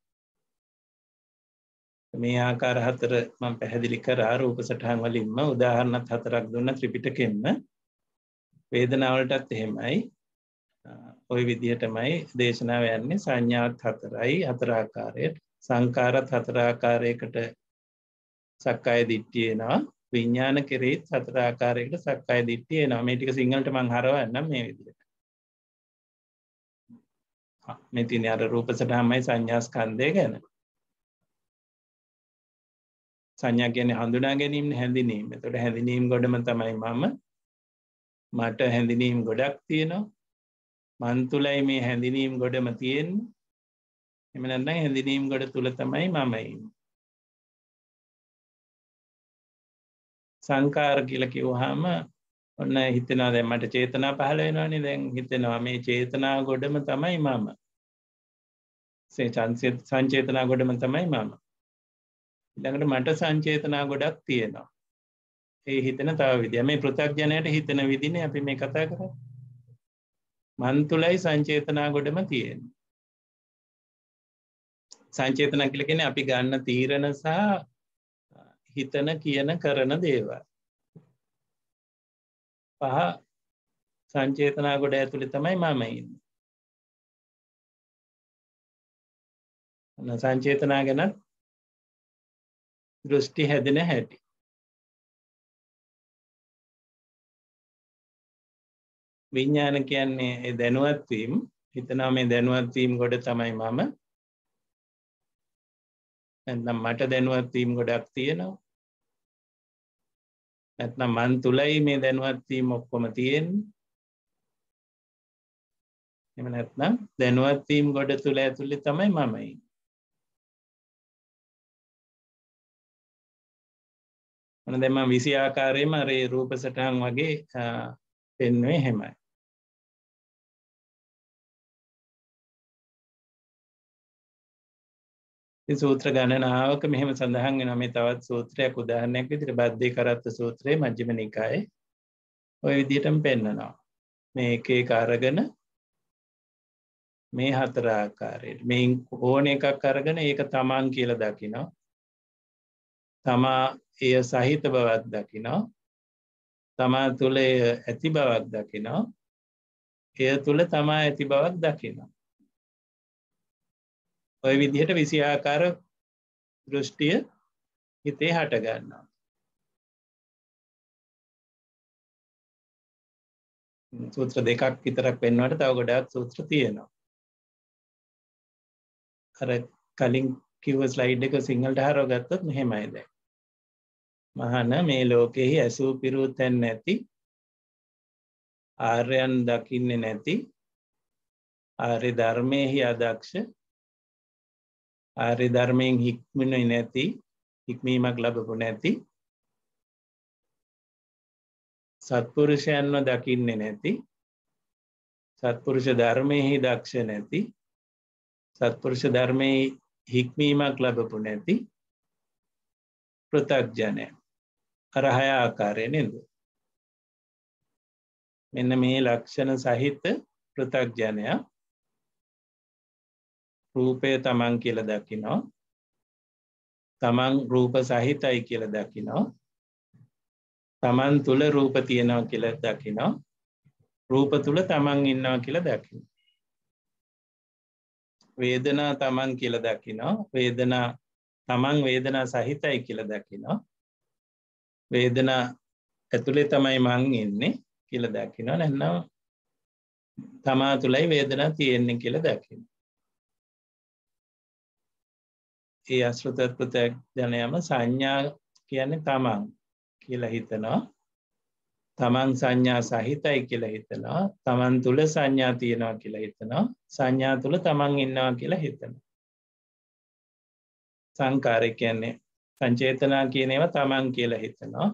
මේ ආකාර හතර මං පැහැදිලි කරා රූප සටහන් වලින්ම උදාහරණත් හතරක් දුන්න ත්‍රිපිටකෙන්ම වේදනාවලටත් එහෙමයි ඔය විදිහටමයි දේශනාව යන්නේ සංඥාත් හතරයි හතරාකාරයට සංකාරත් හතරාකාරයකට සක්කාය දිට්ටියනවා විඤ්ඥාන කෙරෙත් සතරාකාරයකට සක්කාය දිට්ටිය නම ටික සිංහලට මං හරවන්න මේ විදිට මෙතින අර රූපසට හමයි සංඥාස්කන්දය ගැන සංඥා ගැන හඳුනා ගැනීම හැඳිනීම තොට හැඳිනීම් ගොඩම තමයි මම මට හැඳිනීම් ගොඩක් තියෙනවා මන්තුලයි මේ හැඳිනීම් ගොඩම තියෙන් එමනන්න හැඳිනීම් ගොඩ තුළ තමයි මමයි සංකාර කියල කිව්හාම ඔන්න හිතනවා දැ මට චේතනා පහළ වෙනවානි දැන් හිතෙනවා මේ චේතනා ගොඩම තමයි මම චන්සය සංචේතනා ගොඩම තමයි මම ඉළඟට මට සංචේතනා ගොඩක් තියෙනවා ඒ හිතන තව විදි මේ පෘථක්ජනයට හිතන විදින අපි මේ කතා කර මන්තුලයි සංචේතනා ගොඩම තියෙන් සංචේතන කලකෙන අපි ගන්න තීරණ සහ හිතන කියන කරන දේවල් පහ සංචේතනා ගොඩ ඇතුළි තමයි මමයින්න සංචේතනා ගැනත් දෘෂ්ටි හැදෙන හැටි විඤ්ඥාන කියන්නේ දැනුවත්වීම් හිතනා මේ දැනුවත්වීම් ගොඩ තමයි මම ඇඳම් මට දැනුවත්වීම් ගොඩක් තියෙනවා ඇත්නම් මන් තුළයි මේ දැනුවත්වීම ඔක්කොම තියෙන් එම නැත්නම් දැනුවත්වීම් ගොඩ තුළ ඇතුළි තමයි මමයි න දෙම විසි ආකාරයම රේ රූප සටහන් වගේ පෙන්වේ හෙමයි සූත්‍ර ගණනාවක මෙහම සඳහන් වෙන මේ තවත් සූත්‍රයක් උදාහරණයක් විදිර බද්ධය කරත්ත සූත්‍රයේ මජ්ජිම නිකායි ඔය විදිටම පෙන්න්නනවා මේකේ කාරගන මේ හතරාකාරයට මෙ ඕන එකක් කරගෙන ඒක තමාන් කියල දකිනවා තමා එය සහිත බවක් දකිනවා තමා තුළ ඇති බවක් දකිනවා එය තුළ තමා ඇති බවක් දකිනවා ඔය විදිහට විසිආකාර දෘෂ්ටිය හිතේ හටගන්නවා සූත්‍ර දෙකක් විතරක් පෙන්වට තව ගොඩාක් සූත්‍ර තියෙනවා අර කලින් කිව ස්ලයිඩ් එක සිංහලට හරෝ ගත්තත් මෙහෙමයි දැ මහන මේ ලෝකෙහි ඇසූ පිරූ තැන් නැති ආර්යන් දකින්නේ නැති ආර්ය ධර්මයහි අදක්ෂ ආර්ය ධර්මයෙන් හික්මනයි නැති හික්මීමක් ලබපු නැති සත්පුරුෂයන්ව දකින්නේ නැති සත්පුරුෂ ධර්මයෙහි දක්ෂ නැති සත්පුරුෂ ධර්මයේ හික්මීමක් ලබපු නැති පෘථක්ජනය අරහය ආකාරය නද මෙන්න මේ ලක්ෂණ සහිත පෘථක්ජනයක් රූපය තමන් කියල දකිනෝ තමන් රූප සහිතයි කියල දකිනෝ තමන් තුළ රූප තියෙනවා කියල දකිනෝ රූප තුළ තමන් ඉන්නා කියල දකින වේදනා තමන් කියල දකිනෝ වේදනා තමන් වේදනා සහිතයි කියල දකිනෝ වේදනා ඇතුළේ තමයි මං ඉන්නේ කියල දකිනෝ නැන්නවා තමා තුළයි වේදනා තියෙන්නේ කියල දකිනවා ඒ අස්ෘත පෘතයක් ජනයම සංඥා කියන්නේ තමන් කියලා හිතනවා තමන් සංඥා සහිතයි කියලා හිතනවා තමන් තුළ සංඥා තියෙනවා කියලා හිතනවා සංඥා තුළ තමන් ඉන්නවා කියලා හිතන සංකාරය කියන්නේ සංචේතනා කියනව තමන් කියලා හිතනවා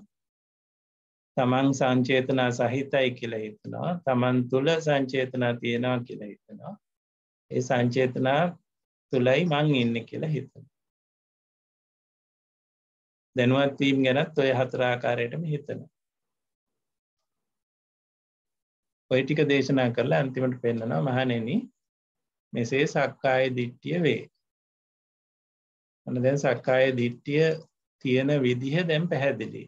තමන් සංචේතනා සහිතයි කියලා හිතනවා තමන් තුළ සංචේතනා තියෙනවා කියලා හිතනවා ඒ සංචේතනා තුළයි මං ඉන්න කියලා හිතන දැනුවත්වීම් ගැනත් ඔය හතරාකාරයටම හිතන ඔය ටික දේශනා කරලා අන්තිමට පෙන්න්නනවා මහනෙන මෙසේ සක්කාය දිට්ටිය වේ අන දැන් සක්කාය දිට්ටිය තියෙන විදිහ දැම් පැහැදිලි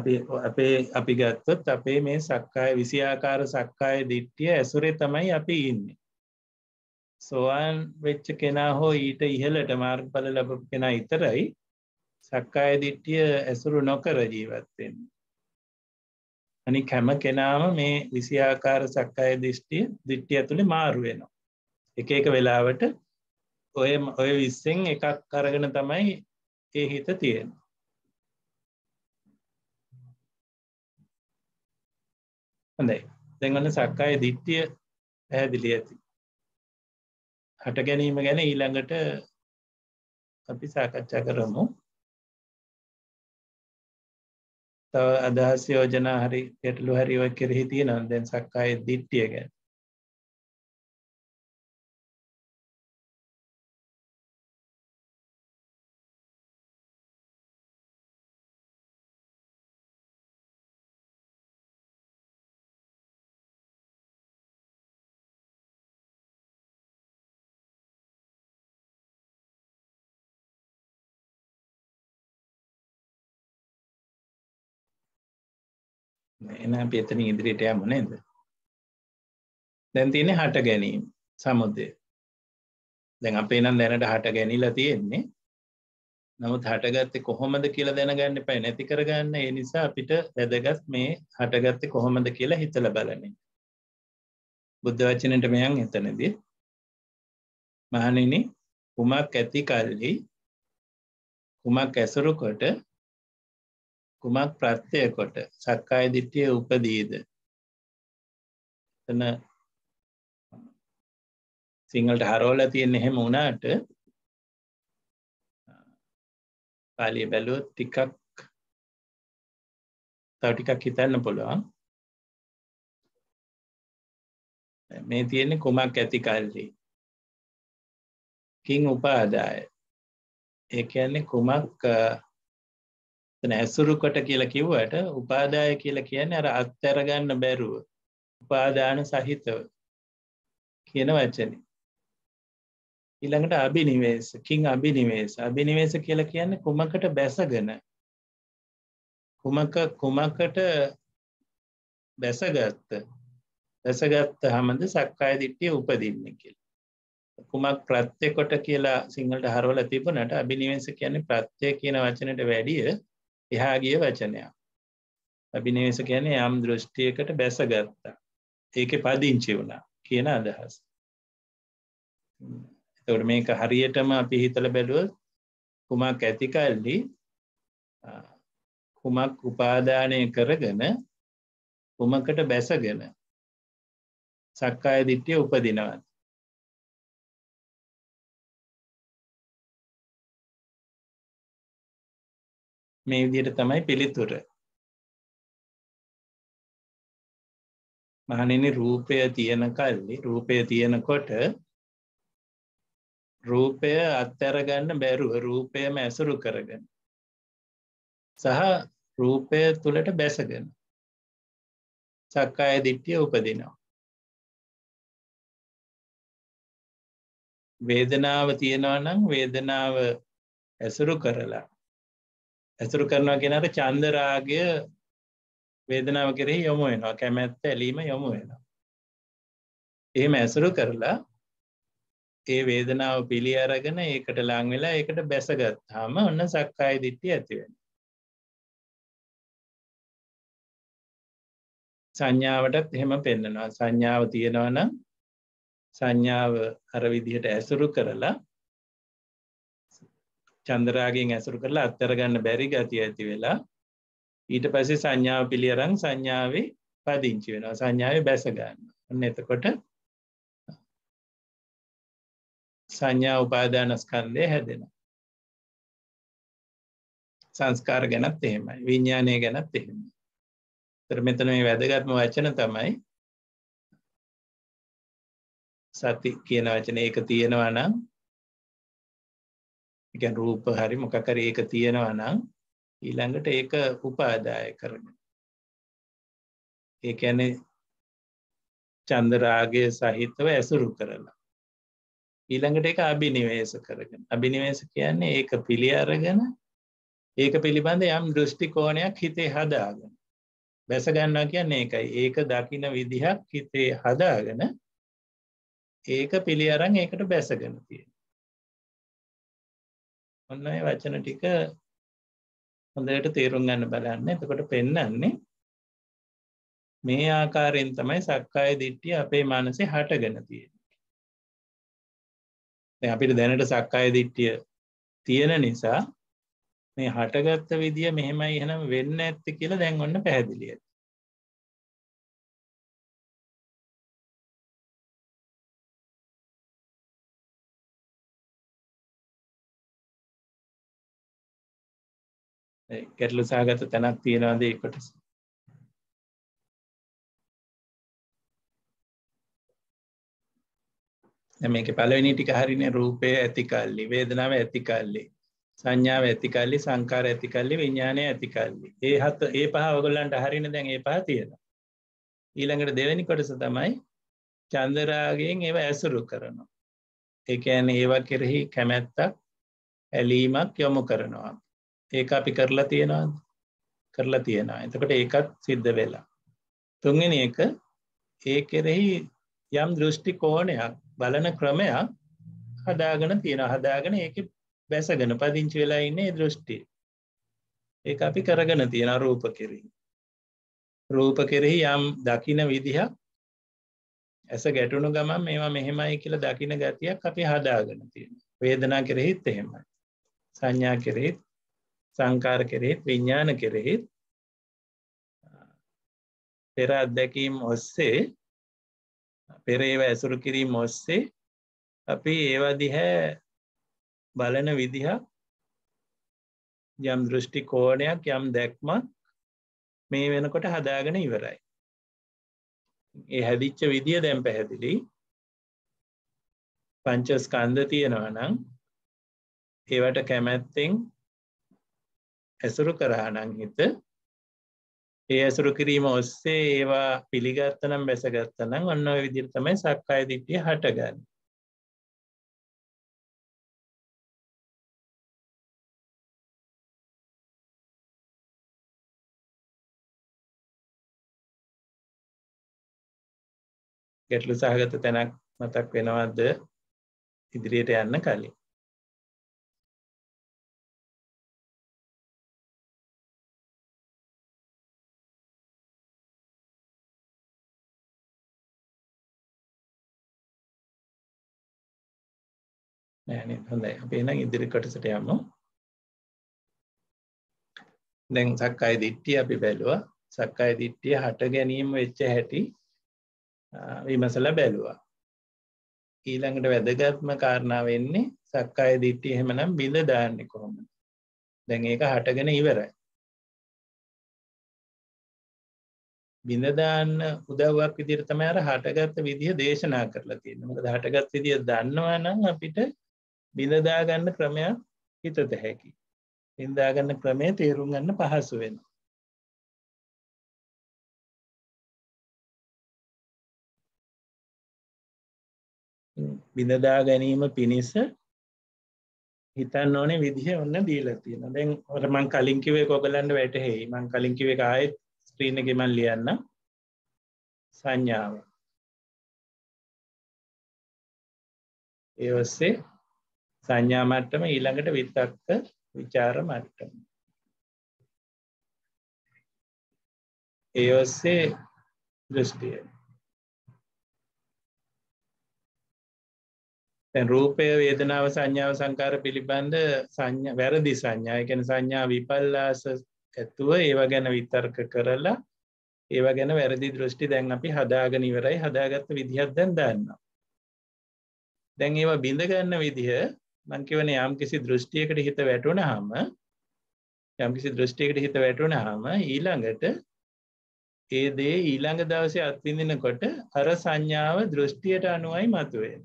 අපි අපේ අපි ගත්තොත් අපේ මේ සක්කාය විසිආකාර සක්කාය දිට්ටිය ඇසුරේ තමයි අපි ඉන්න සෝවාන් වෙච්ච කෙනා හෝ ඊට ඉහලට මාර්ගඵල ලබ කෙන ඉතරයි සක්කාය දිට්ටිය ඇසුරු නොකර ජීවත්වෙන්. අනි කැම කෙනාම මේ විසිආකාර සක්කාය දිෂ්ටිය දිට්ටිය ඇතුළි මාරුවෙනවා. එක එක වෙලාවට ඔය ඔය විස්සෙන් එකක් කරගෙන තමයි ඒ හිත තියෙන. හොඳයි දෙගන්න සක්කාය දිට්ටිය පැහැදිලි ඇති. හට ගැනීම ගැන ඊළඟට අපි සාකච්ඡා කරමු තව අදහස් යෝජනා හරි ගැටලු හරිව කෙරෙහි තියෙනවා දැන් සක්කාය දිට්ටිය ගැන එන අපි එතනින් ඉදිරියට යමු නේද දැන් තියෙන්නේ හට ගැනීම සමුදය දැන් අපේ නම් දැනට හට ගැනීලා තියෙන්නේ නමුත් හටගත්තේ කොහොමද කියලා දැනගන්න එපා නැති කරගන්න ඒ නිසා අපිට වැදගත් මේ හටගත්තේ කොහොමද කියලා හිතලා බලන එක බුද්ධ වචනෙට මෙයන් එතනදී මහණෙනි කුමක් ඇති කල්හි කුමක් ඇසුරු කොට කුමක් ප්‍රත්්‍යය කොට සක්කාය දිට්ටිය උපදීද එතන සිංහලට හරෝල තියෙන් එහෙම වුණාට පාලිය බැලුවොත් ටිකක් තවටිකක් හිතන්න පුළුවන් මේ තියෙන්නේ කුමක් ඇති කල්ලි කින් උපාදාය ඒ කියන්නේ කුමක් එතන ඇසුරු කොට කියලා කිව්වට උපාදාය කියලා කියන්නේ අර අත්තරගන්න බැරුව උපාදාන සහිතව කියන වචන ඊළඟට අභිනිවේශ කින් අභිනිවේශ අභිනිවේශ කියලා කියන්නේ කුමකට බැසගෙන කුමක කුමකට බැසගත්ත බැසගත්ත හමද සක්කාය දිට්ටිය උපදින්න කියලා කුමක් ප්‍රත්්‍යකොට කියලා සිංහලට හරවල තිබනට අභිනිවේශ කියන්නේ ප්‍රත්්‍යය කියන වචනට වැඩිය එහාගිය වචනයක් අභිනේස ගැන යම් දෘෂ්ටියකට බැස ගත්තා ඒක පදිංචි වුණා කියන අදහස් එතවට මේක හරියටම අපි හිතල බැලුව කුමක් ඇතිකල්ලි කුමක් උපාධානය කරගෙන කුමකට බැසගෙන සක්කාය දිට්ටිය උපදිනවත් මේ විදියට තමයි පිළිතුර මහණෙනි රූපය තියෙන කල්ලි රූපය තියෙනකොට රූපය අත්හැරගන්න බැරුව රූපයම ඇසුරු කරගෙන සහ රූපය තුළට බැසගෙන සක්කාය දිට්ටිය උපදිනවා වේදනාව තියෙනවා නම් වේදනාව ඇසුරු කරලා ඇසුරු කරනවා කෙනට චන්දරාගය වේදනාව කෙරෙහි යොමු වෙනවා කැමැත්ත ඇලීම යොමු වෙනවා. එහෙම ඇසුරු කරලා ඒ වේදනාව පිළි අරගෙන ඒකට ලාං වෙලා ඒකට බැසගත්හම ඔන්න සක්කාය දිට්ටි ඇතිවෙන. සංඥාවටත් එහෙම පෙන්න්නනවා සංඥාව තියෙනවනම් සංඥාව අර විදිහට ඇසුරු කරලා චන්දරාගෙන් ඇසුරු කරලා අත්තරගන්න බැරි ගති ඇති වෙලා ඊට පසේ සංඥාව පිළියරං සංඥාවේ පදිංචි වෙනවා සංඥාව බැසගන්න ඔන්න එතකොට සංඥා උපාධානස්කන්දය හැදෙන සංස්කාර ගැනත් එහෙමයි විඤ්ඥානය ගැනත් එහෙමයි තර මෙතන මේ වැදගත්ම වචන තමයි සති කියන වචන ඒක තියෙනවා නම් එකන් රූප හරි මොකකර ඒක තියෙනවා නම් ඊළඟට ඒක උපාදාය කරන ඒඇන චන්දරාගය සහිතව ඇසුරු කරලා ඊළඟට එක අභිනිවේශ කරගෙන අභිනිවේශ කියන්නේ ඒක පිළි අරගෙන ඒක පිළිබඳ යම් දෘෂ්ටිකෝණයක් හිතේ හදාගෙන බැසගන්නා කියන්නේ එකයි ඒක දකින විදිහක් හිතේ හදාගෙන ඒක පිළි අරන් ඒකට බැසගෙන තියෙන ඔන්නයි වචන ටික හොඳට තේරුම් ගන්න බලන්න එතකොට පෙන්නන්නේ මේ ආකාරයෙන් තමයි සක්කාය දිට්ටිය අපේ මානසේ හට ගැන තියෙන අපිට දැනට සක්කාය දිට්ටිය තියෙන නිසා මේ හටගත්ත විදිිය මෙහෙමයි එහෙනම් වෙන්න ඇත්ත කියලා දැන් ඔන්න පැහැදිලිය ගැටලු සාගත තැනක් තියෙනවාද එකට මේක පලවෙනි ටික හරින රූපය ඇතිකල්ලි වේදනාව ඇතිකල්ලි සංඥාව ඇතිකල්ලි සංකාර ඇතිකල්ලි විඤ්ඥානය ඇතිකල්ලි ඒ හත් ඒ පහවගොල්ලන්ට හරින දැන් ඒ පහ තියෙන ඊළඟට දෙවැනි කොටස තමයි චන්දරාගෙන් ඒව ඇසුරු කරනවා එකන ඒවා කෙරෙහි කැමැත්තක් ඇලීමක් යොමු කරනවා ඒක අපි කරලා තියෙනද කරලා තියෙන එතකට ඒකත් සිද්ධ වෙලා තුන්ගෙන එක ඒ කෙරෙහි යම් දෘෂ්ටි කෝණයක් බලන ක්‍රමයක් හදාගෙන තියෙන හදාගෙන ඒක බැසගෙන පදිංචි වෙලා ඉන්නේ දෘෂ්ටි ඒ අපි කරගෙන තියෙන රූප කෙරෙහි රූප කෙරෙහි යම් දකින විදිහක් ඇස ගැටුණු ගමන් මේවා මෙහෙමයි කියලා දකින ගතියක් අපි හදාගෙන තියෙන වේදනා කෙරෙහිත් එහෙමයි සංඥා කෙරෙහිත් සංකාර කෙරෙහිත් විඤ්ඥාන කෙරෙහිත් පෙර අත්දැකීම් ඔස්සේ පෙරේව ඇසුරු කිරීම ඔස්සේ අපි ඒවා දිහැ බලන විදිහක් යම් දෘෂ්ටි කෝණයක් යම් දැක්මක් මේ වෙනකොට හදාගෙන ඉවරයි. ඒ හැදිච්ච විදිිය දැම් පැහැදිලි පංචස්කන්ධ තියෙනවනං ඒවට කැමැත්තෙන් ඇසුරු කරානං හිත ඒ ඇසුරු කිරීම ඔස්සේ ඒවා පිළිගත්තනම් බැසගත්තනම් ඔන්න විදිර තමයි සක්කාය දිට්ටිය හටගන්න ගැටලු සහගත තැනක් මතක් වෙනවද ඉදිරියට යන්න කලින් නෑන හොඳයි අපේ නම් ඉදිරි කොටසට යමු දැන් සක්කාය දිට්ටිය අපි බැලුව සක්කාය දිට්ටිය හට ගැනීම වෙච්ච හැටි විමසල බැලුවා ඊළඟට වැදගත්ම කාරණාව වෙන්නේ සක්කාය දිට්ටිය හෙමනම් බිඳ දාන්න කොහොම දැන් ඒක හටගෙන ඉවරයි බිඳදාන්න උදව්වක් විදිර තමයි අර හටගත්ත විදිහ දේශනා කරලා තියෙන මොකද හටගත් විදිහ දන්නවා නම් අපිට බිඳදා ගන්න ක්‍රමයක් හිතත හැකි. ඉන්දාගන්න ක්‍රමය තේරුම් ගන්න පහසු වෙන. බිඳදා ගැනීම පිණිස හිතන්න ඕනේ විදිහ ඔන්න දීලතියෙන දැන් රමන් කලින්කිවේ කොගලන්ඩ වැටහෙයි මං කලින්කිවේ ආයත් ස්ත්‍රීන ගෙමන් ලියන්න සංඥාව ඒ ඔස්සේ සංඥා මට්ටම ඊළඟට විතක්ක විචාර මට්ටම. ඒ ඔස්සේ දෘෂ්ටිය. රූපය වේදනාව සංඥාව සංකාර පිළිබඳ වැරදි සංඥා ගැන සංඥා විපල්ලාස ඇතුව ඒව ගැන විතර්ක කරලා ඒව ගැන වැරදි දෘෂ්ටි දැන් අපි හදාගෙන ඉවරයි හදාගත්ත විදිහත් දැන් දන්නවා. දැන් ඒවා බිඳගන්න විදිහ මංකිවන යම් කිසි දෘෂ්ටියකට හිත වැටුණ හාම යම් කිසි දෘෂ්ටියකට හිත වැටුණ හාම ඊළඟට ඒ දේ ඊළඟ දවසේ අත්විඳිනකොට අර සංඥාව දෘෂ්ටියට අනුවයි මතුවෙන්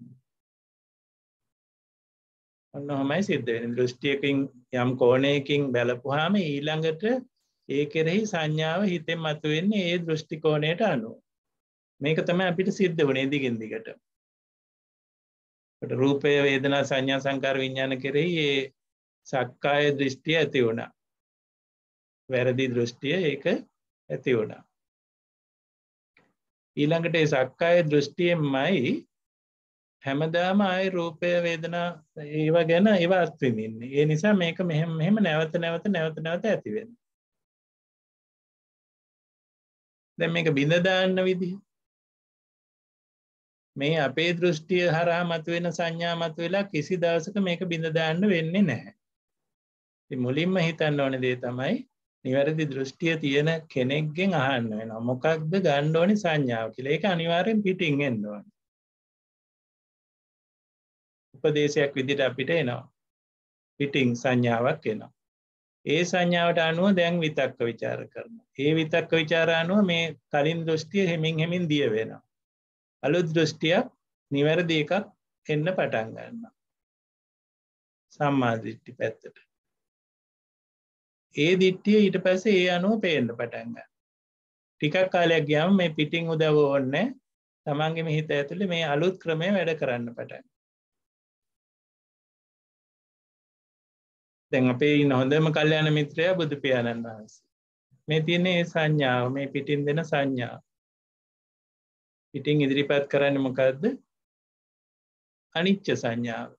ඔන්න හොමයි සිද්ධ වෙන දෘෂ්ටියකින් යම් කෝනයකින් බැලපුහාම ඊළඟට ඒ කෙරෙහි සංඥාව හිතෙන් මතුවෙන්නේ ඒ දෘෂ්ටිකෝණයට අනුව මේක තම අපිට සිද්ධ වනේ දිගින් දිගට රූපය වේදනා සංඥා සංකාර විඤ්ඥාන කෙරෙහි ඒ සක්කාය දෘෂ්ටිය ඇති වුණා වැරදි දෘෂ්ටිය ඒක ඇති වුණා ඊළඟට ඒ සක්කාය දෘෂ්ටියෙන්මයි හැමදාම ආය රූපය වේදනා ඒවා ගැන ඒවා අස්විඳන්න ඒ නිසා මේක මෙහෙම මෙහෙම නැවත නැවත නැවත නැවත ඇතිවෙන දැ මේක බිඳදාන්න විදිහ මේ අපේ දෘෂ්ටිය හරහා මතුවෙන සංඥා මතු වෙලා කිසි දවසක මේක බිඳදාන්න වෙන්නේ නැහැ මුලින්ම හිතන්න ඕන දේ තමයි නිවැරදි දෘෂ්ටිය තියෙන කෙනෙක්ගෙන් අහන්න වෙන මොකක්ද ගණ්ඩෝනි සංඥාව කියල ඒක අනිවාරෙන් පිටිං එෙන්දෝන උපදේශයක් විදිට අපිට එනවා පිටිං සංඥාවක් එනවා ඒ සංඥාවට අනුව දැන් විතක්ක විචාර කරන. ඒ විතක්ක විචාර අනුව මේ කලින් දෘෂ්ටිය හෙමින් හෙමින් දිය වෙන. අලුත් දෘෂ්ටියක් නිවැරදි එකක් එන්න පටන් ගන්න සම්මාධිට්ටි පැත්තට ඒ දිට්ටිය ඊට පැස ඒ අනුව පේන්න පටන්ග ටිකක් කාලයක් ගයම් මේ පිටිං උදව ඔන්න තමන්ගේ මෙහිත ඇතුළි මේ අලුත් ක්‍රමය වැඩ කරන්න පටන් දැන් අපේ නොහොඳම කල්්‍යයන මිත්‍රය බුදු පියාණන් වහන්සේ මේ තියන්නේ සංඥාව මේ පිටින් දෙන සංඥාව ඉතින් ඉදිරිපත් කරන්න මොකක්ද අනිච්ච සංඥාව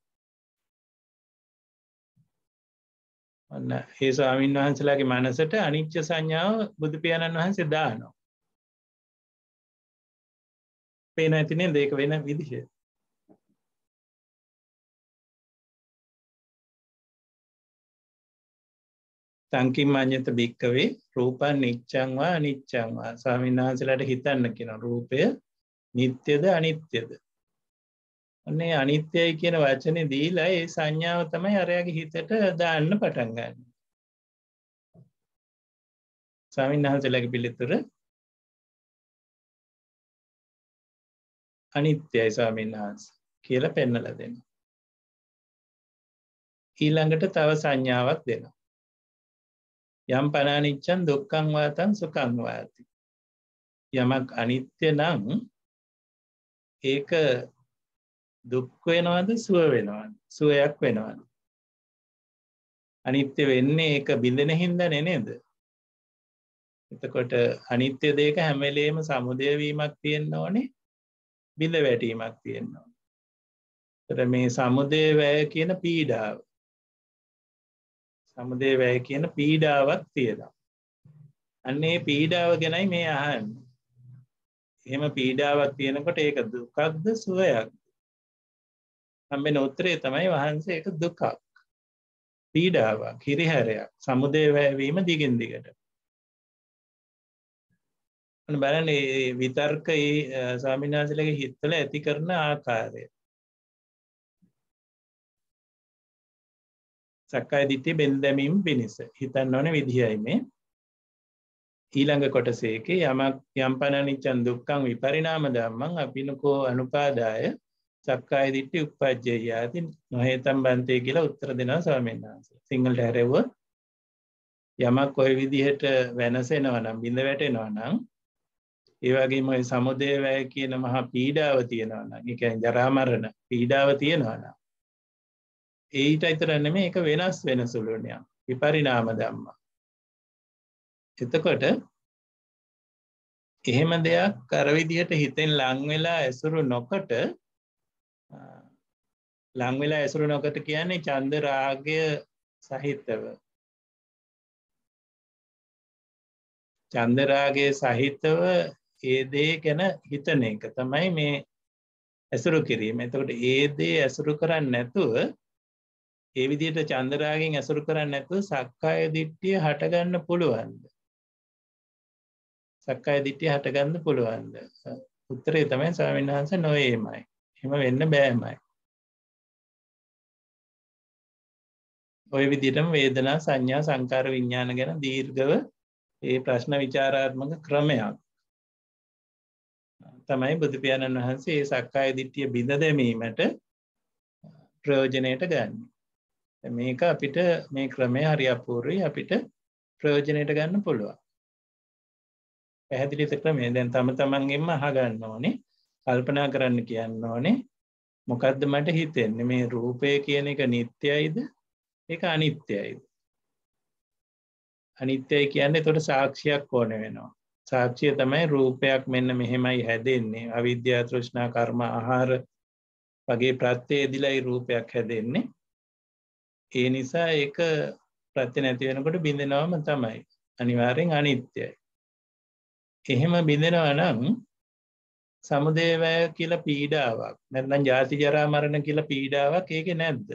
ඔන්න ඒ ස්වාමීන් වහන්සලාගේ මනසට අනිච්ච සංඥාව බුදුපාණන් වහන්සේ දානෝ පේන ඇතිනේ දෙක වෙන විදිහ සංකිමාඥත භික්කවේ රූපන් නිච්චංවා නිච්චංවා ස්වාමීන් වහන්සලාට හිතන්න කියෙන රූපය නිත්‍යද අනිත්‍යද ඔන්නේ අනිත්‍යයි කියන වචනය දීලා ඒ සංඥාව තමයි අරයාගේ හිතට දාන්න පටන්ගන්න සාමීන් වහන්සලක පිළිතුර අනිත්‍යයි ස්වාමීන් වහන්ස කියල පෙන්නල දෙෙන ඊළඟට තව සංඥාවක් දෙනවා යම් පනානිච්චන් දුක්කංවාතන් සුකංවාති යමක් අනිත්‍ය නං ඒක දුක් වෙනවද සුව වෙනවද සුවයක් වෙනවද අනිත්‍ය වෙන්නේ ඒක බිඳෙන හින්දානේ නේද එතකොට අනිත්‍ය දෙයක හැම වෙලේම සමුදය වීමක් තියෙන්න ඕනේ බිඳ වැටීමක් තියෙන්න ඕනේ එතකොට මේ සමුදය වැය කියන පීඩාව සමුදය වැය කියන පීඩාවක් තියෙනවා අන්නේ පීඩාව ගැනයි මේ අහන්නේ එහෙම පීඩාවක් තියෙනකොට ඒක දුකක්ද සුවයක් හම්බෙන උත්තරේ තමයි වහන්සේ එක දුකක් පීඩාවක් හිරිහැරයක් සමුදේ වැෑවීම දිගින් දිගට බලන විතර්ක සාමිනාසලගේ හිත්තල ඇති කරන ආකාරය සක්කායි දිිට්ටි බෙන්දැමීම් පිණිස හිතන්න ඕන විදිහයි මේ ඊළඟ කොටසේකේ යමක් යම්පනනිච්චන් දුක්කං විපරිනාම දම්මන් අපිනකෝ අනුපාදාය සක්කාය දිට්ටි උපද්ජයාති නොහේතම් බන්තය කියලා උත්තර දෙනා ස්වාමෙන් වහන්ස සිංහලට හැරව යමක් කොයි විදිහට වෙනසෙනවනම් බිඳ වැටෙනවනම් ඒවගේම ඔය සමුදේවැය කියන මහා පීඩාව තියෙනවනම් එක ජරාමරණ පීඩාව තියෙනවනම් ඒට අයිතරන්න මේ එක වෙනස් වෙන සුළුනයක් විපරිනාම දම්මා එතකොට එහෙම දෙයක් කරවිදිහට හිතෙන් ලංවෙලා ඇසුරු නොකට ලංවෙලා ඇසුරු නොකට කියන්නේ චන්දරාගය සහිතව චන්දරාගේ සහිතව ඒදේ ගැන හිතන එක තමයි මේ ඇසුරු කිරීම එතකොට ඒදේ ඇසුරු කරන්න නැතුව ඒ විදියට චන්දරාගෙන් ඇසුරු කරන්න නැතුව සක්කාය දිට්ටිය හටගන්න පුළුවන්ද සක්කාය දිට්ටිය හටගන්න පුළුවන්ද උත්තරේ තමයි ස්වාමීන් වහන්ස නොඒමයි එම වෙන්න බෑමයි ඔය විදිටම වේදනා සංඥා සංකාර විඤ්ඥාන ගැන දීර්ගව ඒ ප්‍රශ්න විචාරාත්මක ක්‍රමයක් තමයි බුදුපාණන් වහන්සේ ඒ සක්කාය දිට්ටිය බිඳ දැමීමට ප්‍රයෝජනයට ගන්න මේක අපිට මේ ක්‍රමය හරි අපූරුයි අපිට ප්‍රයෝජනයට ගන්න පුළුවන් පැහැදිලිත ක්‍රමේ දැන් තම තමන්ගෙන්ම අහගන්න ඕනේ කල්පනා කරන්න කියන්න ඕනේ මොකක්ද මට හිතෙන්නේ මේ රූපය කියන එක නිත්‍යයිද එක අනිත්‍යයිද අනිත්‍යයි කියන්නේ තොට සාක්ෂියක් ඕන වෙනවා සාක්ෂිය තමයි රූපයක් මෙන්න මෙහෙමයි හැදෙන්නේ අවිද්‍යා තෘෂ්ණා කර්ම ආහාර වගේ ප්‍රත්්‍යයේදිලයි රූපයක් හැදෙන්නේ ඒ නිසා ඒ ප්‍රත්‍ය නැතිවෙනකොට බිඳෙනවම තමයි අනිවාරෙන් අනිත්‍යයි එහෙම බිඳෙනවා නම් සමුදේවය කියලා පීඩාවක් නැත්නම් ජාති ජරා මරණ කියලා පීඩාවක් ඒකේ නැද්ද?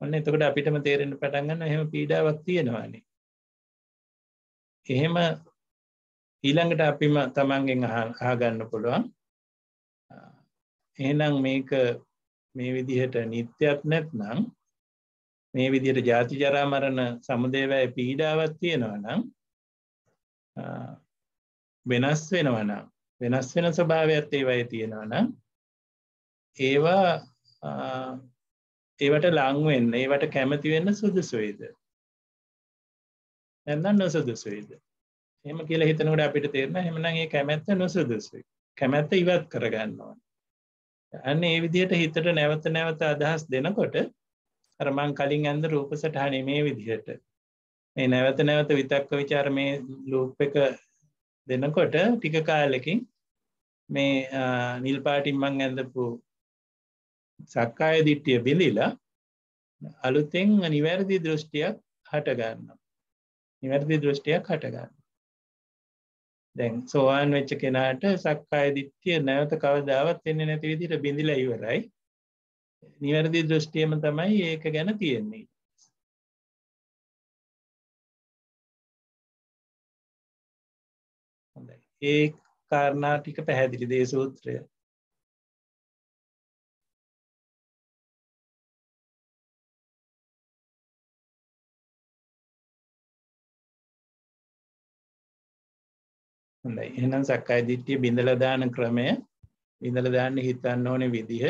ඔන්න එතකොට අපිටම තේරෙන්න පටන් ගන්න එහෙම පීඩාවක් තියෙනවානේ. එහෙම ඊළඟට අපිම තමන්ගෙන් අහගන්න පුළුවන්. එහෙනම් මේක මේ විදිහට නිත්‍යත් නැත්නම් මේ විදිහට ජාති ජරා මරණ සමුදේවය පීඩාවක් තියෙනවා නම් වෙනස් වෙනවනම් වෙනස් වෙන ස්වභාවයක් ඒවයි තියෙනවනම් ඒවා ඒවට ලංවෙන්න ඒවට කැමති වෙන්න සුදුසුවේද ඇඳන් නොසුදුසුවේද එම කියල හිතනකට අපිට තේරෙන හෙමනගේ කැමැත්ත නොසුදුසුයි කැමැත්ත ඉවත් කරගන්නවා අන්න ඒ විදිහට හිතට නැවත නැවත අදහස් දෙනකොට අරමං කලින් ඇඳ රූප සටහනේ මේ විදිහට මේ නැවත නැවත විතක්ක විචාර මේ ලූප් එක දෙනකොට ටික කාලෙකින් මේ නිල්පාටින් මං ඇඳපු සක්කාය දිට්ටිය බිඳිලා අලුතෙන් නිවැරදි දෘෂ්ටියක් හටගන්න නිවැරදි දෘෂ්ටියක් හටගන්න දැන් සෝවාන් වෙච්ච කෙනාට සක්කාය දිට්ටිය නැවත කවදාවත් එන්න නැති විදිට බිඳිලා ඉවරයි නිවැරදි දෘෂ්ටියම තමයි ඒක ගැන තියෙන්නේ ඒ කාරණා ටික පැහැදිලි දේ සූත්‍රය හොඳයි එහෙනම් සක්කාය දිට්ඨිය බිඳලා දාන ක්‍රමය බිඳලා දාන්න හිතන්න ඕනේ විදිහ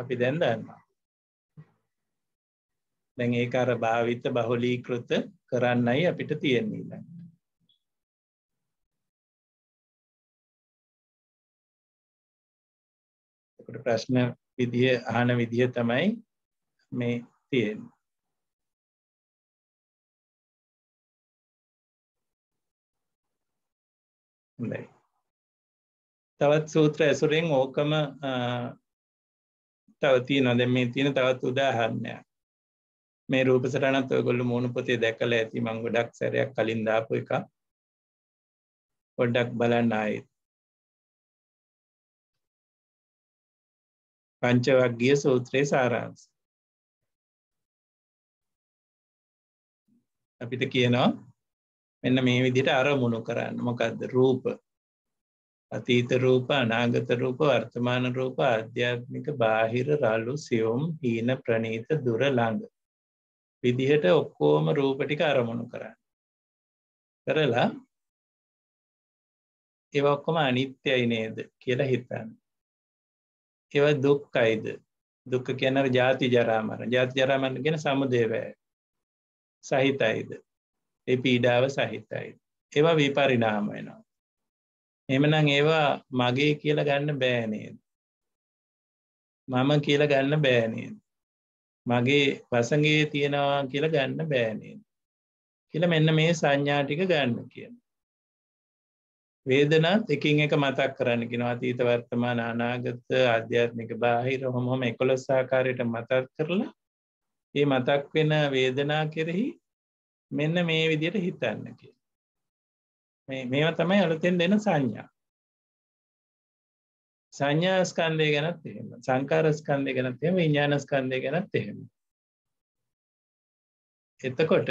අපි දැන් දන්නවා දැන් ඒක අර භාවිත බහුලීකృత කරන්නයි අපිට තියෙන්නේ ඊළඟ ප්‍රශ්න විදිහ අහන විදිහ තමයි මේ තියෙන් තවත් සූත්‍ර ඇසුරෙන් ඕකම තවති නොද මේ තියෙන තවත් උදාහරණයක් මේ රූප සටනත් ඔයගොල්ලු මූුණු පොතේ දැකල ඇති මං ගොඩක් සැරයක් කලින් දාපු එක පොඩ්ඩක් බලන්න ආයෙත් පංචවක්ගිය සූත්‍රයේ සාරාංශ. අපිට කියනවා මෙන්න මේ විදිට අරමුණු කරන්න මොකක්ද රූප අතීත රූප අනාගත රූප වර්තමාන රූප අධ්‍යාත්මික බාහිර රලු සියුම් හීන ප්‍රනීත දුර ළඟ. විදිහට ඔක්කෝම රූපටික අරමුණු කරන්න. කරලා එවක්කොම අනිත්‍යයි නේද කියලා හිතන්න. ඒව දුක්කයිද දුක්ක කියනර ජාති ජරාමරණ ජාති ජරාමන්න ගෙන සමුදේවය සහිතයිද ඒ පීඩාව සහිතයිද ඒවා විපරිනාම වෙනවා එමනම් ඒවා මගේ කියල ගන්න බෑනේද මම කියල ගන්න බෑනේද මගේ වසගේ තියෙනවා කියල ගන්න බෑනේද කියල මෙන්න මේ සංඥාටික ගන්න කියන වේදනත් එකින් එක මතක් කරන්න ගෙන අතීත වර්තමාන අනාගත අධ්‍යාත්මික බාහිර හොමොම එකොළොස් ආකාරයට මතත් කරලා ඒ මතක් වෙන වේදනා කෙරෙහි මෙන්න මේ විදියට හිතන්න කිය මේවා තමයි අලුතෙන් දෙන සංඥා සංඥාස්කන්දය ගැනත් එහෙම සංකාරස්කන්දය ගැනත් එහෙම විඤ්ඥානස්කන්දය ගැනත් එහෙම එතකොට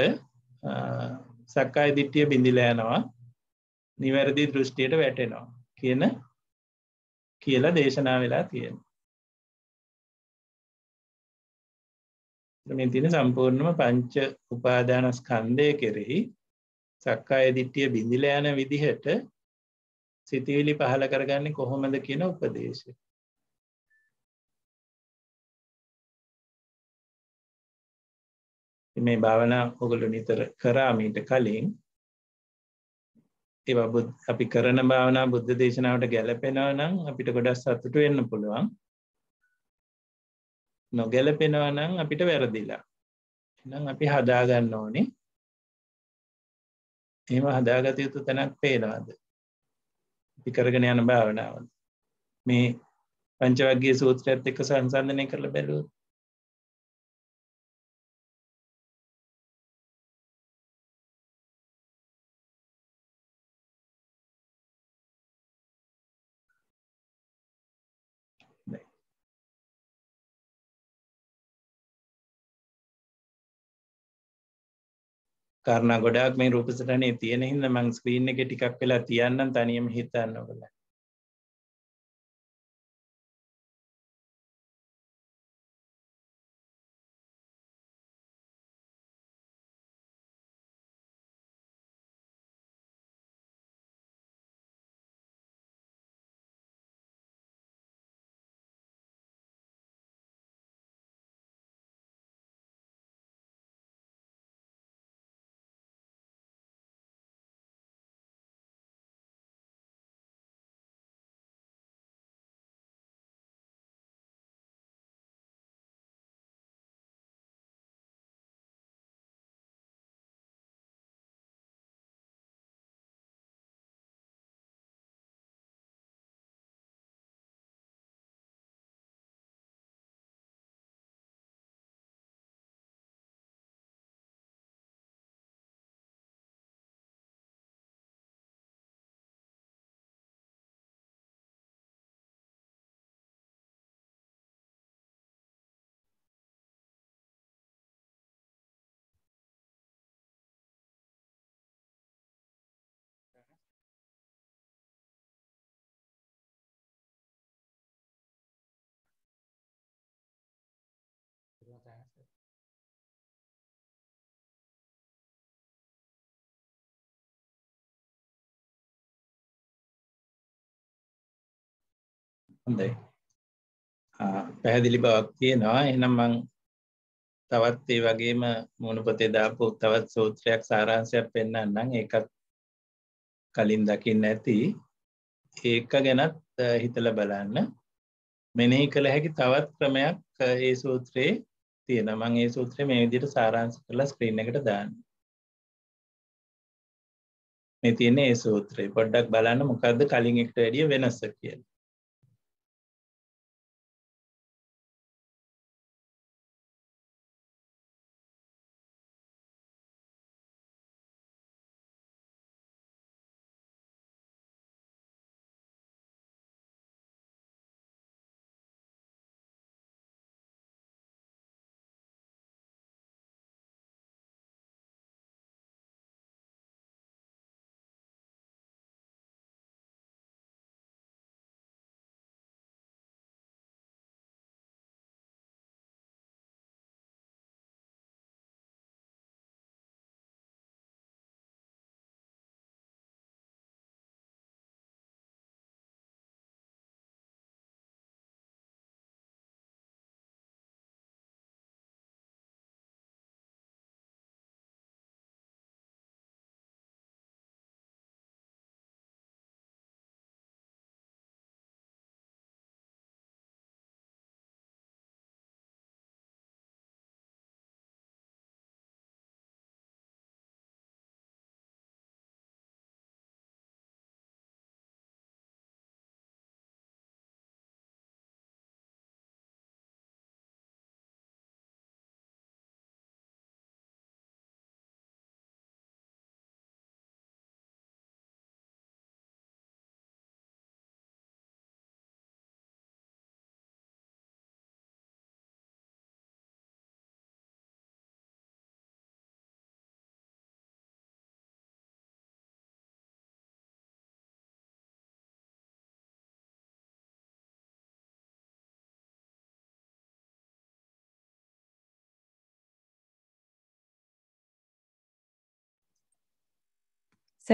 සක්කායි දිට්ටිය බිඳිලෑනවා නිවැරදි දෘෂ්ටියට වැටෙනවා කියන කියලා දේශනා වෙලා තියෙන මේ තින සම්පූර්ණම පංච උපාදානස්කන්දය කෙරෙහි සක්කාය දිට්ටිය බිඳිල යන විදිහට සිතිවිලි පහළ කරගන්නේ කොහොමද කියන උපදේශ මේ භාවනා ඔගොලු නිතර කරාමීට කලින් ඒ අපි කරන භාවනා බුද්ධ දේශනාවට ගැලපෙනව නම් අපිට ගොඩක් සතුට වෙන්න පුළුවන් නොගැලපෙනව නම් අපිට වැරදිලා නම් අපි හදාගන්න ඕනේ එම හදාගත යුතු තැනක් පේනවාද අපි කරගෙන යන භාවනාවද මේ පංචවගේ සූත්‍රයත් එක සංසන්ධනය කරලා බැලූත් කරණ ගොඩක් මේ රූපසටනේ තියෙන හින්න මං ස්ක්‍රීන් එක ටිකක් වෙලා තියන්නම් තනියම හිතන්න ඔබලා පුළුවන් සාහස. හොඳයි. පැහැදිලි බවක් තියෙනවා. එහෙනම් මම තවත් ඒ වගේම මොනුපතේ දාපු තවත් සූත්‍රයක් සාරාංශයක් පෙන්වන්නම්. ඒකත් කලින් දකින්න ඇති. ඒක ගැනත් හිතලා බලන්න. මෙනෙහි කළ හැකි තවත් ක්‍රමයක් ඒ සූත්‍රයේ තියෙන මං ඒ සූත්‍රය මේ විදිහට සාරාංශ කරලා ස්ක්‍රීන් එකට දාන්න මේ තියෙන ඒ සූත්‍රය පොඩ්ඩක් බලන්න මොකක්ද කලින් එකට වැඩිය වෙනස කියලා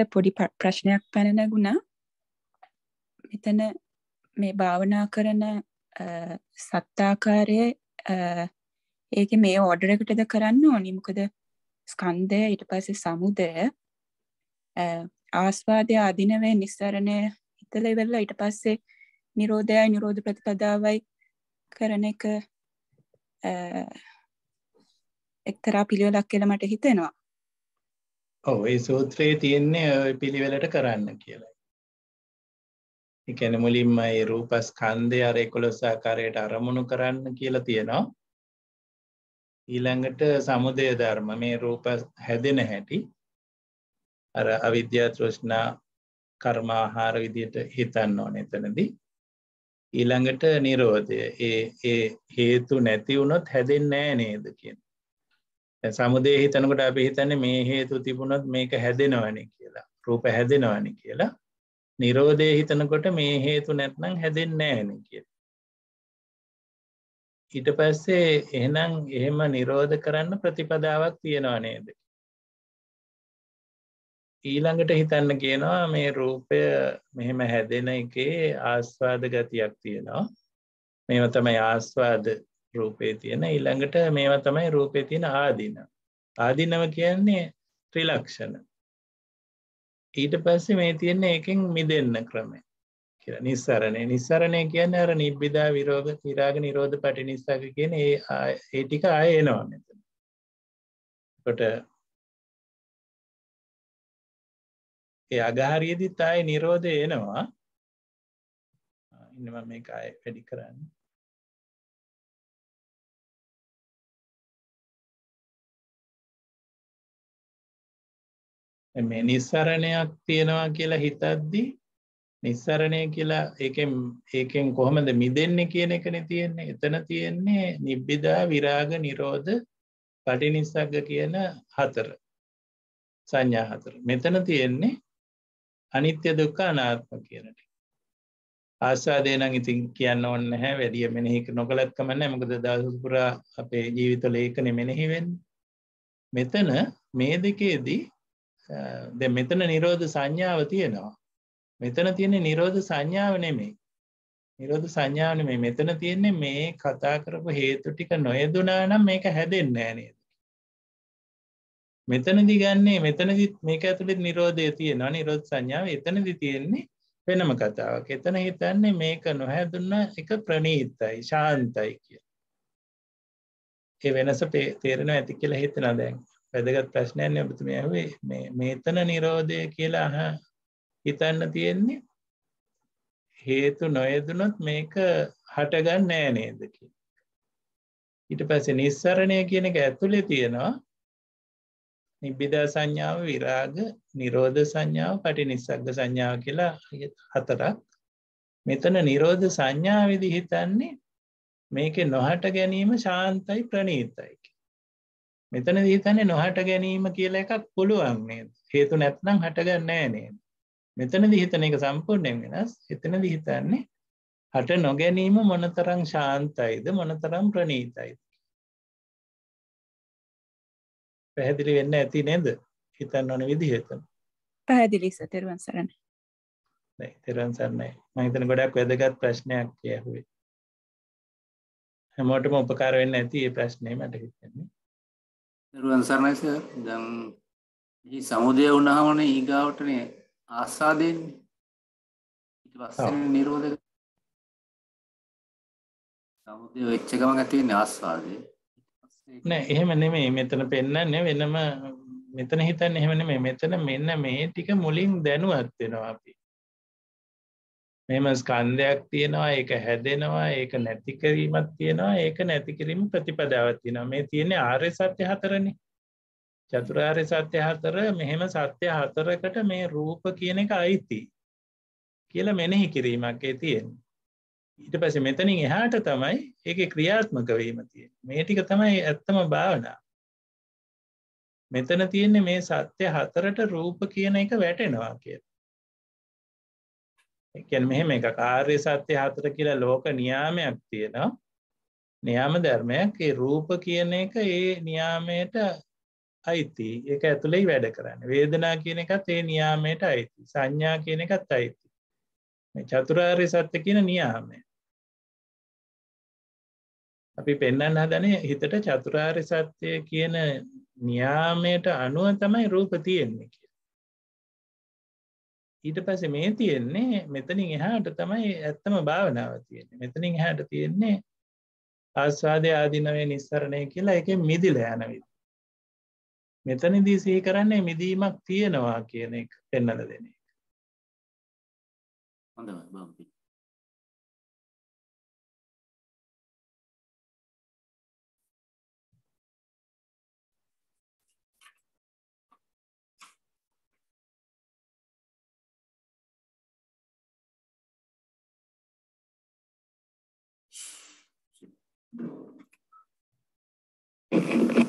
පොඩි ප්‍රශ්නයක් පැනනැගුණා මෙතන මේ භාවනා කරන සත්තාකාරය ඒක මේ ඕඩර එකටද කරන්න ඕනිමකද ස්කන්දය ඉට පස සමුදය ආස්වාදය අධිනවේ නිස්සරණය හිතල වෙල්ලා ඉට පස්සේ නිරෝධයයි නිරෝධ ප්‍රතිපදාවයි කරන එක එක්තරා පිළියොලක් කියල මට හිතෙනවා ඔව් ඒ සූත්‍රයේ තියෙන්නේ ওই පිළිවෙලට කරන්න කියලා. ඒ කියන්නේ මුලින්ම ඒ රූපස්කන්ධය අර 11 ආකාරයට අරමුණු කරන්න කියලා තියෙනවා. ඊළඟට සමුදය ධර්ම මේ රූප හැදෙන හැටි අර අවිද්‍යා තෘෂ්ණා කර්ම ආහාර විදියට හිතන්න ඕනේ එතනදී. ඊළඟට නිරෝධය. ඒ ඒ හේතු නැති වුණොත් හැදෙන්නේ නැහැ නේද කියන. සමුදේ හිතනකට අපි හිතන්න මේ හේතු තිබුණොත් මේක හැදෙනවන කියලා රූප හැදෙනවන කියලා නිරෝධය හිතනකොට මේ හේතු නැත්නම් හැදෙන් නෑන කිය ඊට පස්සේ එහෙනම් එහෙම නිරෝධ කරන්න ප්‍රතිපදාවක් තියෙනවා නේද ඊළඟට හිතන්න කියනවා මේ රූපය මෙහෙම හැදෙන එකේ ආස්වාද ගතියක් තියෙනවා මෙම තමයි ආස්වාද රූපේ තියෙන ඊළඟට මේවා තමයි රූපේ තියෙන ආදින ආදිනව කියන්නේ ත්‍රිලක්ෂණ ඊට පස්සේ මේ තියෙන එකෙන් මිදෙන්න ක්‍රමය කියලා නිස්සරණය නිස්සරණය කියන්නේ අර නිබ්බිදා විරෝධ විරාග නිරෝධ පටි නිස්සක කියන ඒ ඒ ටික ආය එනවා මෙතන කොට ඒ අගහරියදිත් ආය නිරෝධය එනවා ඉන්න මම මේක ආය වැඩි කරන්නේ මේ නිස්සරණයක් තියෙනවා කියලා හිතද්දී නිස්සරණය කියලා ඒකෙන් ඒකෙන් කොහොමද මිදෙන්නේ කියන එකන තියෙන්නේ එතන තියෙන්නේ නිබ්බිදා විරාග නිරෝධ පටිනිස්සග්ග කියන හතර සංඥා හතර මෙතන තියෙන්නේ අනිත්‍ය දුක්ක අනාත්ම කියනට ආසාදයනං ඉතින් කියන්න ඔන්න හැ වැඩිය මෙනෙහික නොකළත් කමන්න මකද දසපුරා අපේ ජීවිතල ඒකන මෙනෙහිවෙන් මෙතන මේ දෙකේදී ද මෙතන නිරෝධ සංඥාව තියෙනවා මෙතන තියන්නේ නිරෝධ සංඥාව නෙමේ නිරෝධ සංඥාවන මේ මෙතන තියෙන්නේ මේ කතා කරපු හේතු ටික නොයදුනා නම් මේක හැදෙන් නෑනේද මෙතනදි ගන්නේ මෙතනදිත් මේක ඇතුළෙත් නිරෝධය තියෙනවා නිරෝධ සංඥාව එතනදි තියෙන්නේ වෙනම කතාවක් එතන හිතන්නේ මේක නොහැදුන්න එක ප්‍රනීත්තයි ශාන්තයි කිය ඒ වෙනස තේරෙන ඇති කියලා හිතන දැන් වැදගත් ප්‍රශ්නයන් ඔබතුම ඇවේ මේ මේතන නිරෝධය කියලා හ හිතන්න තියෙන්නේ හේතු නොයදුනොත් මේක හටගන්න නෑ නේදකි ඊට පස්සේ නිස්සරණය කියන එක ඇතුළේ තියෙනවා නිබ්බිදා සංඥාව විරාග නිරෝධ සංඥාව පටි නිසක්ග සංඥාව කියලා හතරක් මෙතන නිරෝධ සංඥාවිදි හිතන්නේ මේක නොහට ගැනීම ශාන්තයි ප්‍රනීතයි මෙතන දීතන්නේ නොහට ගැනීම කියලා එකක් පුළුවන් නේද හේතු නැත්නම් හටගන්නෑ නේද මෙතන දිහිතන එක සම්පූර්ණයෙන් වෙනස් එතන දිහිතන්නේ හට නොගැනීම මොනතරං ශාන්තයිද මොනතරම් ප්‍රනීතයිද පැහැදිලි වෙන්න ඇති නේද හිතන්න ඕන විදිහතන පැහැදිලි සතෙරුවන් සරණ තෙරුවන් සරණයි මහිතන ගොඩක් වැදගත් ප්‍රශ්නයක් කියහුවේ හැමෝටම උපකාර වෙන්න ඇති ඒ ප්‍රශ්නය මට හිතන්නේ නිරුවන් සරණයි සර් දැන් ඉතින් සමුදය වුණාමනේ ඊගාවටනේ ආස්වාදෙන්නේ ඊට පස්සේ නිරෝධ සමුදය වෙච්ච ගමන් ඇති වෙන්නේ ආස්වාදය නෑ එහෙම නෙමෙයි මෙතන පෙන්වන්නේ වෙනම මෙතන හිතන්නේ එහෙම නෙමෙයි මෙතන මෙන්න මේ ටික මුලින් දැනුවත් වෙනවා අපි මෙම ස්කන්ධයක් තියෙනවා ඒක හැදෙනවා ඒක නැතිකිරීමත් තියෙනවා ඒක නැතිකිරීම ප්‍රතිපදාවත් තියෙනවා මේ තියෙන ආර්ය සත්‍ය හතරණ චතුරාර්ය සත්‍ය හතර මෙහෙම සත්‍ය හතරකට මේ රූප කියන එක අයිති කියල මෙනෙහි කිරීමක් ඒ තියෙන් ඊට පස මෙතනින් එහාට තමයි ඒක ක්‍රියාත්මකවීම තිය මේ ටික තමයි ඇත්තම භාවනා මෙතන තියෙන්නේ මේ සත්‍ය හතරට රූප කියන එක වැටෙනවා කියලා එකැන මෙහෙම එක කාර්ය සත්‍යය හතර කියලා ලෝක නියාමයක් තියෙනවා නියාම ධර්මයක් රූප කියන එක ඒ නියාමයට අයිති එක ඇතුළෙයි වැඩ කරන්න වේදනා කියන එකත් ඒ නියාමයට අයිති සංඥා කියන එකත් අයිති චතුරාර්ය සත්‍ය කියන නියාමය අපි පෙන්න්න හදන හිතට චතුරාර්ය සත්‍යය කියන නියාමයට අනුව තමයි රූප තියෙන්නේ කිය ඊට පසේ මේ තියෙන්නේ මෙතනින් එහාට තමයි ඇත්තම භාවනාව තියෙන්නේ මෙතනින් හැට තියෙන්නේ ආස්වාදය ආදිනවේ නිස්සරණය කියලා එක මිදිල යනවිද මෙතනිදී සහි කරන්නේ මිදීමක් තියෙනවා කියන එක පෙන්නල දෙන එක හොඳ Thank you.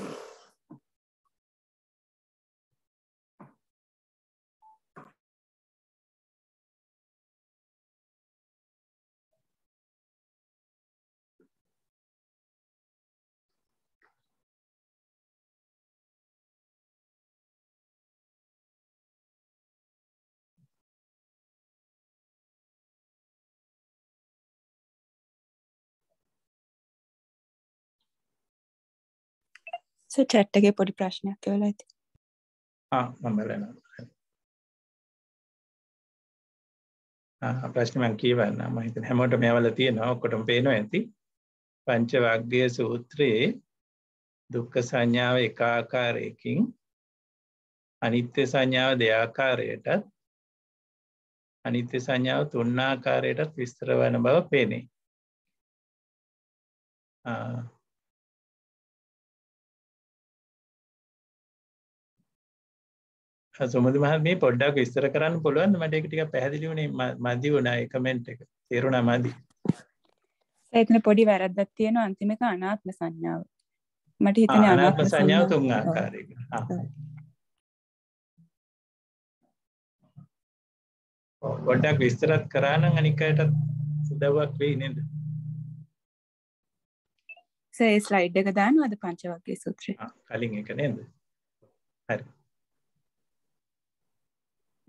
චැට්ටගේ පොඩි ප්‍රශ්නයක් වෙලා ඇති මමලන ප්‍රශ්නමන් කියවන්න මහිත හැමෝට මේවල තියෙනවා ඔක්කොටම පේනවා ඇති පංචවග්ගය සූත්‍රයේ දුක්ඛ සංඥාව එකාකාරයකින් අනිත්‍ය සංඥාව දෙයාකාරයටත් අනිත්‍ය සංඥාව තුන්නාකාරයටත් විස්තර වන බව පේනේ සොමුදු මහ මේ පොඩ්ඩක් විස්තර කරන්න පුළුවන් මට එක ටික පැහැදිලි වුණේ මදි වුණා ඒ කමෙන්ට් එක තේරුණා මදි එතන පොඩි වැරද්දක් තියෙනවා අන්තිම එක අනාත්ම සංඥාව මට හිතෙනවා අනාත්ම සංඥාව තුන් ආකාරයකට ගොඩක් විස්තරත් කරානම් අනිකයටත් උදව්වක් වෙයි නේද? සේ ස්ලයිඩ් එක දානවද පංචවග්ගයේ සූත්‍රය? කලින් එක නේද? හරි.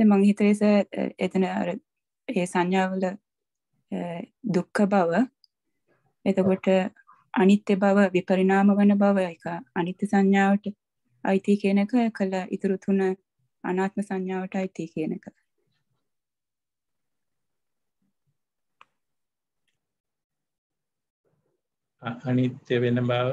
මං හිතේස එතන අර ඒ සංඥාවල දුක්ඛ බව එතකොට අනිත්‍ය බව විපරිණාම වන බව එක අනිත්‍ය සංඥාවට අයිති කියන එක කළ ඉතුරු තුන අනාත්ම සංඥාවට අයිති කියන එක. අනිත්‍ය වෙන බව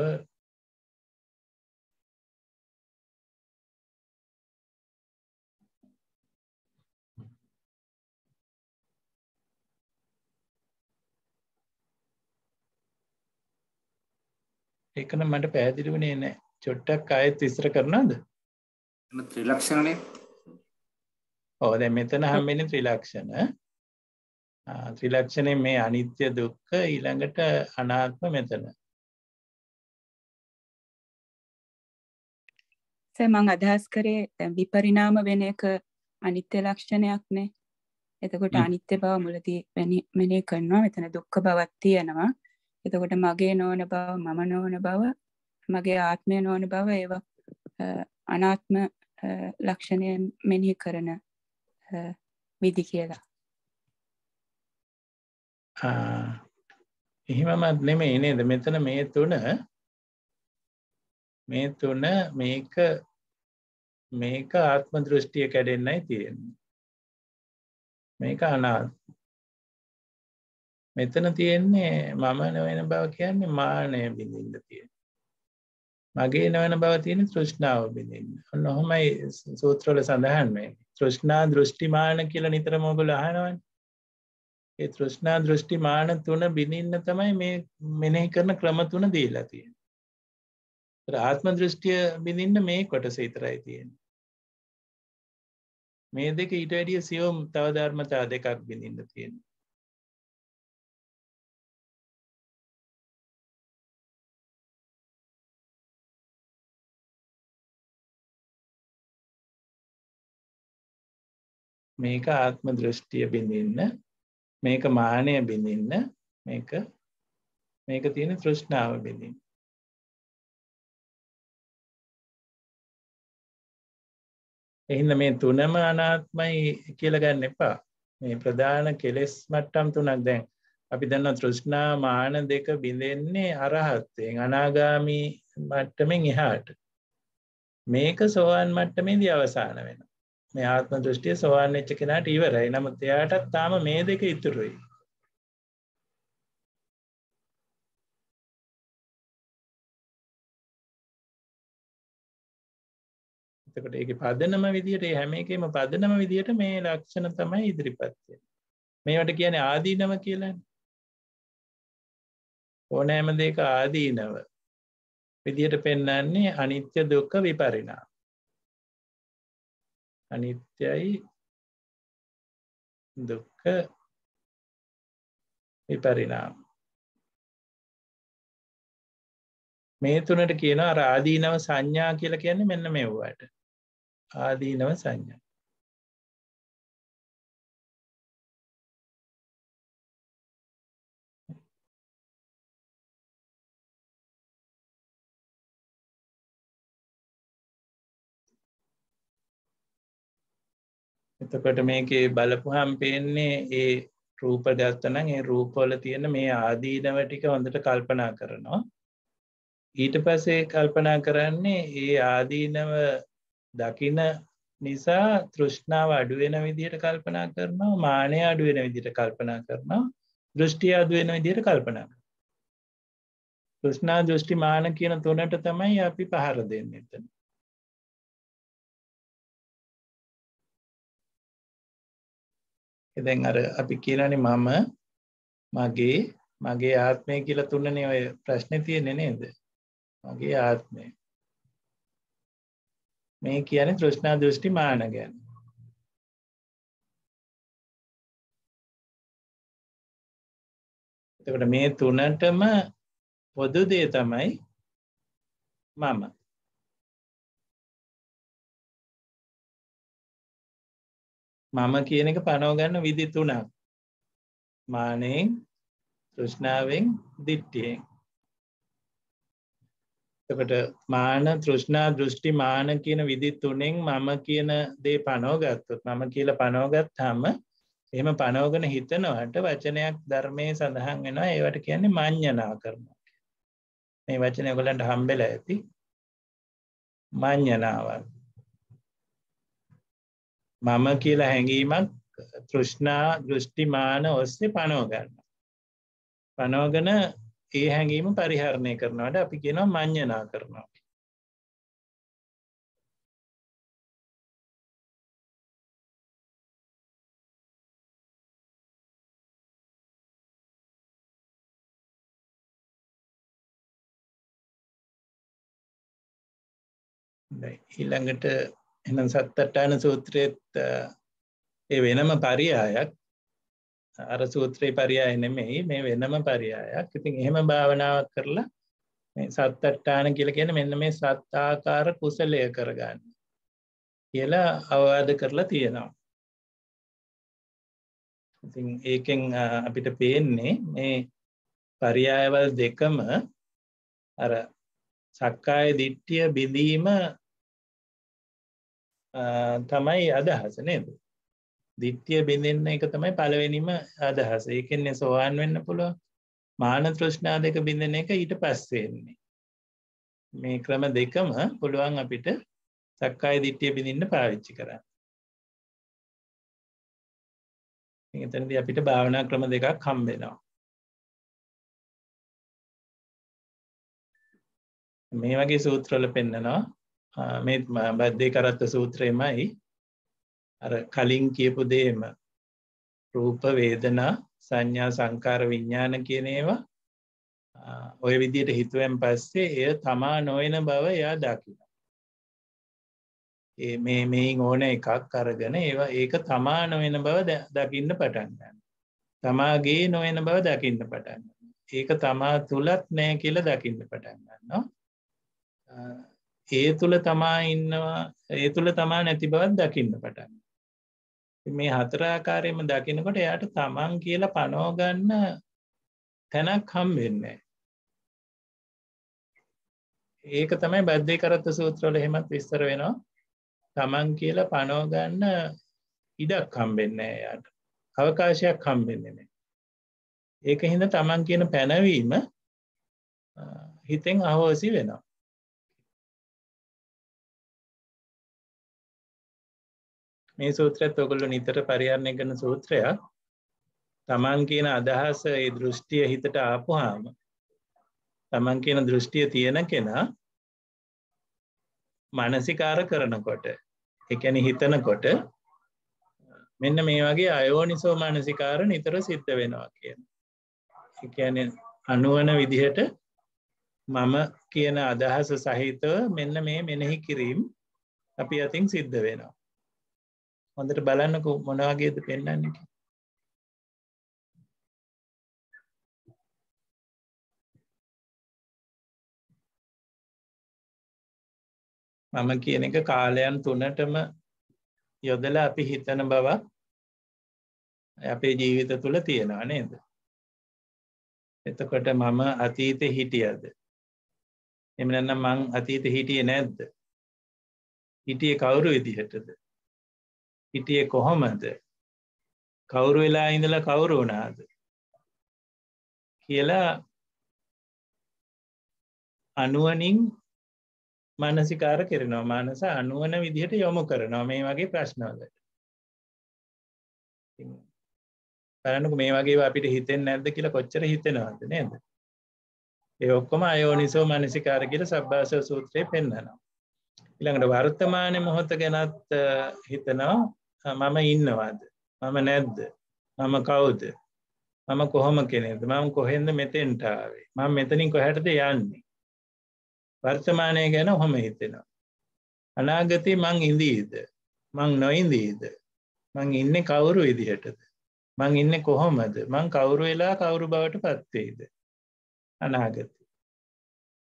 ඒකන මට පැහැදිලි වනේ නෑ චොට්ටක් අයත් විස්තර කරනද ත්‍රිලක්ෂණනය ඕද මෙතන හම්බෙන ත්‍රිලක්ෂණ ත්‍රිලක්ෂණය මේ අනිත්‍ය දුක්ක ඊළඟට අනාත්ම මෙතන මං අදහස් කරේ විපරිනාම වෙන එක අනිත්‍ය ලක්ෂණයක් නේ එතකොට අනිත්‍ය බව මුලදී මෙනේ කරනවා මෙතන දුක්ඛ බවක් තියෙනවා එතකොට මගේ නොවන බව මම නොවන බව මගේ ආත්මය නොවන බව ඒව අනාත්ම ලක්ෂණය මෙනෙහි කරන විදි කියලා එහෙමමත් නෙමේ නේද මෙතන මේ තුන මේ තුන මේක මේක ආත්ම දෘෂ්ටිය කැඩෙන්නයි තියෙන්නේ මේක අනාත්ම මෙතන තියෙන්නේ මම නොවෙන බව කියන්නේ මානය බිඳින්න තියෙන මගේ නොවන බව තියෙන තෘෂ්ණාව බිඳින්න ඔන්න ඔහොමයි සූත්‍රවල සඳහන් වෙන්නේ තෘෂ්ණා දෘෂ්ටිමාන කියලා නිතරම ඔයගොල්ලෝ අහනවනේ ඒ තෘෂ්ණා දෘෂ්ටිමාන තුන බිඳින්න තමයි මේ මෙනෙහි කරන ක්‍රම තුන දීලා තියෙන්නේ ආත්ම දෘෂ්ටිය බිඳින්න මේ කොටස විතරයි තියෙන්නේ මේ දෙක ඊට වැඩිය සියොම් තව ධර්මතා දෙකක් බිඳින්න තියෙන්නේ මේක ආත්ම දෘෂ්ටිය බිඳන්න මේක මානය බිඳන්න මේක මේක තියෙන තෘෂ්ණාව බිඳින් එහින්න මේ තුනම අනාත්මයි කියලගන්න එපා මේ ප්‍රධාන කෙලෙස් මට්ටම් තුනක් දැන් අපි දන්න තෘෂ්ණා මාන දෙක බිඳෙන්නේ අරහත්තයෙන් අනාගාමී මට්ටමෙන් එහාට මේක සෝවාන් මට්ටමේදී අවසාන වෙන මේ ආත්ම දෘෂ්ටිය සොවාන් වෙච්ච කෙනාට ඉවරයි නමුත් එයාටත් තාම මේ දෙක ඉතුරුයි එතකොට ඒක පදනම විදිහට හැම එකම පදනම විදිහට මේ ලක්ෂණ තමයි ඉදිරිපත්ය මේවට කියන ආදීනව කියලා ඕනෑම දෙක ආදීනව විදිහට පෙන්නන්නේ අනිත්‍ය දුක්ක විපරිනා අනිත්‍යයි දුක්ක විපරිනාම මේ තුනට කියන රාදීනව සංඥා කියල කියන්නේ මෙන්න මෙව්වට ආදීනව සංඥා එතකොට මේකේ බලපුහම් පේන්නේ ඒ රූප ගත්තනං ඒ රූපවල තියෙන මේ ආදීනව ටික හොඳට කල්පනා කරනවා ඊට පසේ කල්පනා කරන්නේ ඒ ආදීනව දකින නිසා තෘෂ්ණාව අඩුවෙන විදියට කල්පනා කරනවා මානය අඩුවෙන විදිට කල්පනා කරනවා දෘෂ්ටි අදුවෙන විදියට කල්පනා තෘෂ්නා දෘෂ්ටි මාන කියන තුනට තමයි අපි පහර දෙන්න එතන එදැන් අර අපි කියනනි මම මගේ මගේ ආත්මය කියලා තුන්නනේ ඔය ප්‍රශ්න තියෙන නේද මගේ ආත්මය මේ කියන තෘෂ්ණා දෘෂ්ටි මාන ගැන එතකට මේ තුනටම පොදු දේ තමයි මම මම කියන එක පනෝගන්න විදි තුනක් මානයෙන් තෘෂ්ණාවෙන් දිට්ටියෙන් එකට මාන තෘෂ්ණා දෘෂ්ටි මාන කියන විදි තුනෙන් මම කියන දේ පනෝගත්තොත් මම කියල පනෝගත් හම එම පනෝගන හිතනවට වචනයක් ධර්මය සඳහන් වෙනවා ඒවට කියන්නේ මං්ඥනා කරන මේ වචනය ගොලන්ට හම්බෙල ඇති මං්ඥනාවල් මම කියලා හැඟීමක් තෘෂ්ණා දෘෂ්ටිමාන ඔස්සේ පනෝගන්න. පනෝගන ඒ හැඟීම පරිහරණය කරනවට අපි කියෙනවා මං්්‍යනා කරනවා. ඊළඟට එනම් සත්තට්ටාන සූත්‍රයත් ඒ වෙනම පරියායක් අර සූත්‍රයේ පරියාය නෙමෙයි මේ වෙනම පරියායක් ඉතින් එහෙම භාවනාවක් කරලා මේ සත්තට්ටාන කියල කියන මෙන්න මේ සත්තාකාර කුසලය කරගන්න කියලා අවවාද කරලා තියෙනවා ඉතින් ඒකෙන් අපිට පේන්නේ මේ පරියායවල් දෙකම අර සක්කාය දිට්ටිය බිඳීම තමයි අදහස නේද දිත්‍යය බිඳන්න එක තමයි පලවෙනිම අදහස එකන්නේ සොවාන් වෙන්න පුළුව මාන තෘෂ්ණා දෙක බිඳන එක ඊට පස්සවෙන්නේ මේ ක්‍රම දෙකම පුළුවන් අපිට සක්කාය දිට්ටිය බිඳන්න පාවිච්චි කරන්න එතනද අපිට භාවනා ක්‍රම දෙකක් කම්බෙනවා මේ වගේ සූත්‍රල පෙන්න්නනවා මේ බද්ධය කරත්ත සූත්‍රයමයි අර කලින් කියපු දේම රූප වේදනා සංඥා සංකාර විඤ්ඥාන කියනේවා ඔය විදියට හිතුවෙන් පස්සේ එය තමා නොයන බව එයා දකින ඒ මේ මෙයින් ඕන එකක් අරගෙන ඒවා ඒක තමා නොවෙන බව දකින්න පටන්ගන්න තමාගේ නොවෙන බව දකින්න පටන්න ඒක තමා තුළත් නෑ කියල දකින්න පටන්ගන්නවා ඒ තුළ තමා ඉන්නවා ඒ තුළ තමා නැති බවත් දකින්න පටන් මේ හතරාකාරයම දකිනකොට එයට තමන් කියලා පනෝගන්න තැනක් හම් වෙන්නේ ඒක තමයි බද්ධය කරත්ත සූත්‍රවල හෙමත් විස්තර වෙනවා තමන් කියලා පනෝගන්න ඉඩක් හම්බෙන්නේ යට අවකාශයක් හම්බෙන්නේ නෑ ඒක හිඳ තමන් කියන පැනවීම හිතෙන් අහෝසි වෙනවා මේ සූත්‍රයත් ඔකොල්ලු නිතර පරිහරණය කරන සූත්‍රයක් තමන් කියන අදහස ඒ දෘෂ්ටිය හිතට ආපුහාම තමන් කියන දෘෂ්ටිය තියෙන කෙනා මනසිකාර කරනකොට එකැන හිතනකොට මෙන්න මේ වගේ අයෝනිසෝ මානසිකාර නිතර සිද්ධ වෙනවා කියන එකන අනුවන විදිහට මම කියන අදහස සහිතව මෙන්න මේ මෙනෙහි කිරීම් අපි අතින් සිද්ධ වෙනවා හොඳට බලන්නකු මොනවාගේද පෙන්න්නන්නට මම කියන එක කාලයන් තුනටම යොදල අපි හිතන බව අපේ ජීවිත තුළ තියෙනවා නේද එතකොට මම අතීත හිටියද එමනන්න මං අතීත හිටිය නැද්ද හිටිය කවුරු විදිහටද හිටිය කොහොමද කවුරු වෙලා ඉඳලා කවුරු වනාද කියලා අනුවනින් මනසිකාර කරනවා මානස අනුවන විදිහට යොමු කරනවා මේ වගේ ප්‍රශ්නවලට පැරනකු මේ වගේ අපිට හිතෙන් නැද්ද කියලා කොච්චර හිතෙනවද නේද ඒ ඔක්කොම අයෝනිසෝ මනසිකාරකට සබ්භාසය සූත්‍රය පෙන්න්නනවා ඉළඟට වර්තමානය මොහොත ගැනත් හිතනවා මම ඉන්නවාද මම නැද්ද මම කවුද මම කොහොම කෙනෙද මම කොහෙන්ද මෙතෙන්ටාවේ මම මෙතනින් කොහැටද යන්නේ වර්තමානය ගැන හොම හිතෙනවා අනාගති මං ඉඳීද මං නොයින්දීද මං ඉන්න කවුරු ඉදිහටද මං ඉන්න කොහොමද මං කවුරු වෙලා කවුරු බවට පත්වෙයිද අනාගති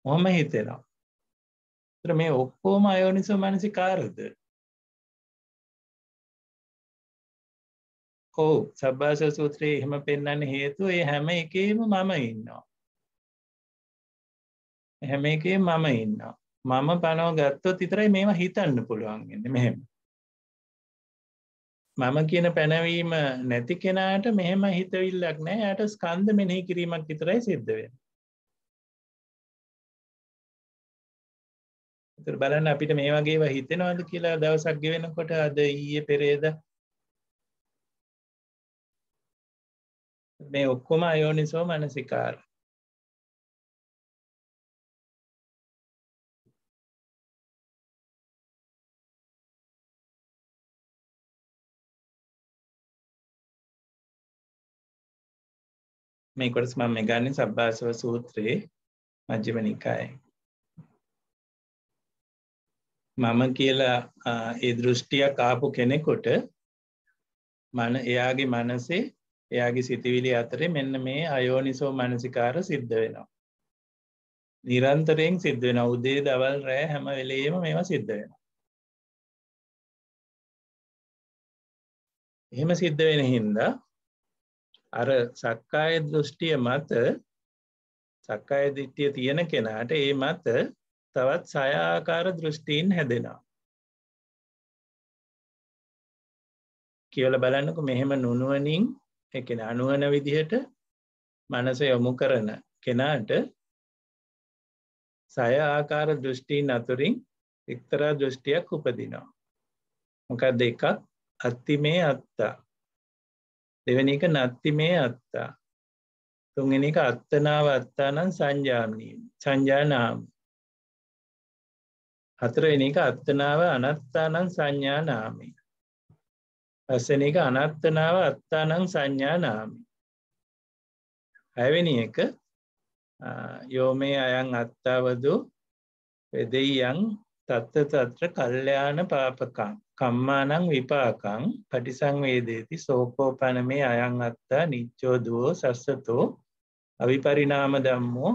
හොම හිතෙනවා තර මේ ඔක්කෝම අයෝනිසෝ මනසි කාරද ඔවු සබ්භාස සූත්‍රයේ එහෙම පෙන්න්න හේතු ඒ හැම එකේම මම ඉන්නවා හැම එකේ මම ඉන්නවා මම පනෝ ගත්තොත් විතරයි මේවා හිතන්න පුළුවන්ගන්න මෙහෙම මම කියන පැනවීම නැති කෙනාට මෙහෙම හිතවිල්ලක් නෑ යට ස්කන්ධ මෙනෙහි කිරීමක් විතරයි සිද්ධවෙන්න තර බලන්න අපිට මේ වගේ හිතෙනවාද කියලා දවසක්ග වෙනකොට අද ඊය පෙරේද මේ ඔක්කොම අයෝනිසෝ මනසිකාර මේකොටස් මම ගන්න සබ්භාසව සූත්‍රයේ මජ්්‍යමනිකායි මම කියලා ඒ දෘෂ්ටියක් ආපු කෙනෙකොට මන එයාගේ මනසේ එයාගේ සිතිවිලි අතරේ මෙන්න මේ අයෝනිසෝ මනසිකාර සිද්ධ වෙනවා. නිරන්තරයෙන් සිද්ධ වෙන උදේ දවල් රෑ හැම වෙලේම මේවා සිද්ධ වෙන. එහෙම සිද්ධ වෙන හින්දා අර සක්කාය දෘෂ්ටිය මත සක්කාය දිට්ටිය තියෙන කෙනාට ඒ මත තවත් සයාකාර දෘෂ්ටීන් හැදෙනවා. කියල බලන්නක මෙහෙම නුනුවනින් එකෙන අනුවන විදිහට මනස යොමු කරන කෙනාට සය ආකාර දෘෂ්ටීන් අතුරින් එක්තරා දෘෂ්ටියක් උපදිනවා. මොක දෙකක් අත්ති මේ අත්තා. දෙවැනි එක නත්ති මේ අත්තා. තුන්ගෙන එක අත්තනාව අත්තා නම් සංජාමනීම් සංජානාම් හතරවෙන එක අත්තනාව අනත්තානං සංඥා නාමේ. පස්සන එක අනත්තනාව අත්තානං සංඥා නාමේ. හැවෙනි එක යෝමේ අයන් අත්තාවදු වෙදෙයියන් තත්ත තත්‍ර කල්්‍යයාන පාපකං කම්මානං විපාකං පටිසංවේදේති සෝකෝපන මේ අයන් අත්තා නිච්චෝදුවෝ සස්සතෝ අවිපරිනාම දම්මෝ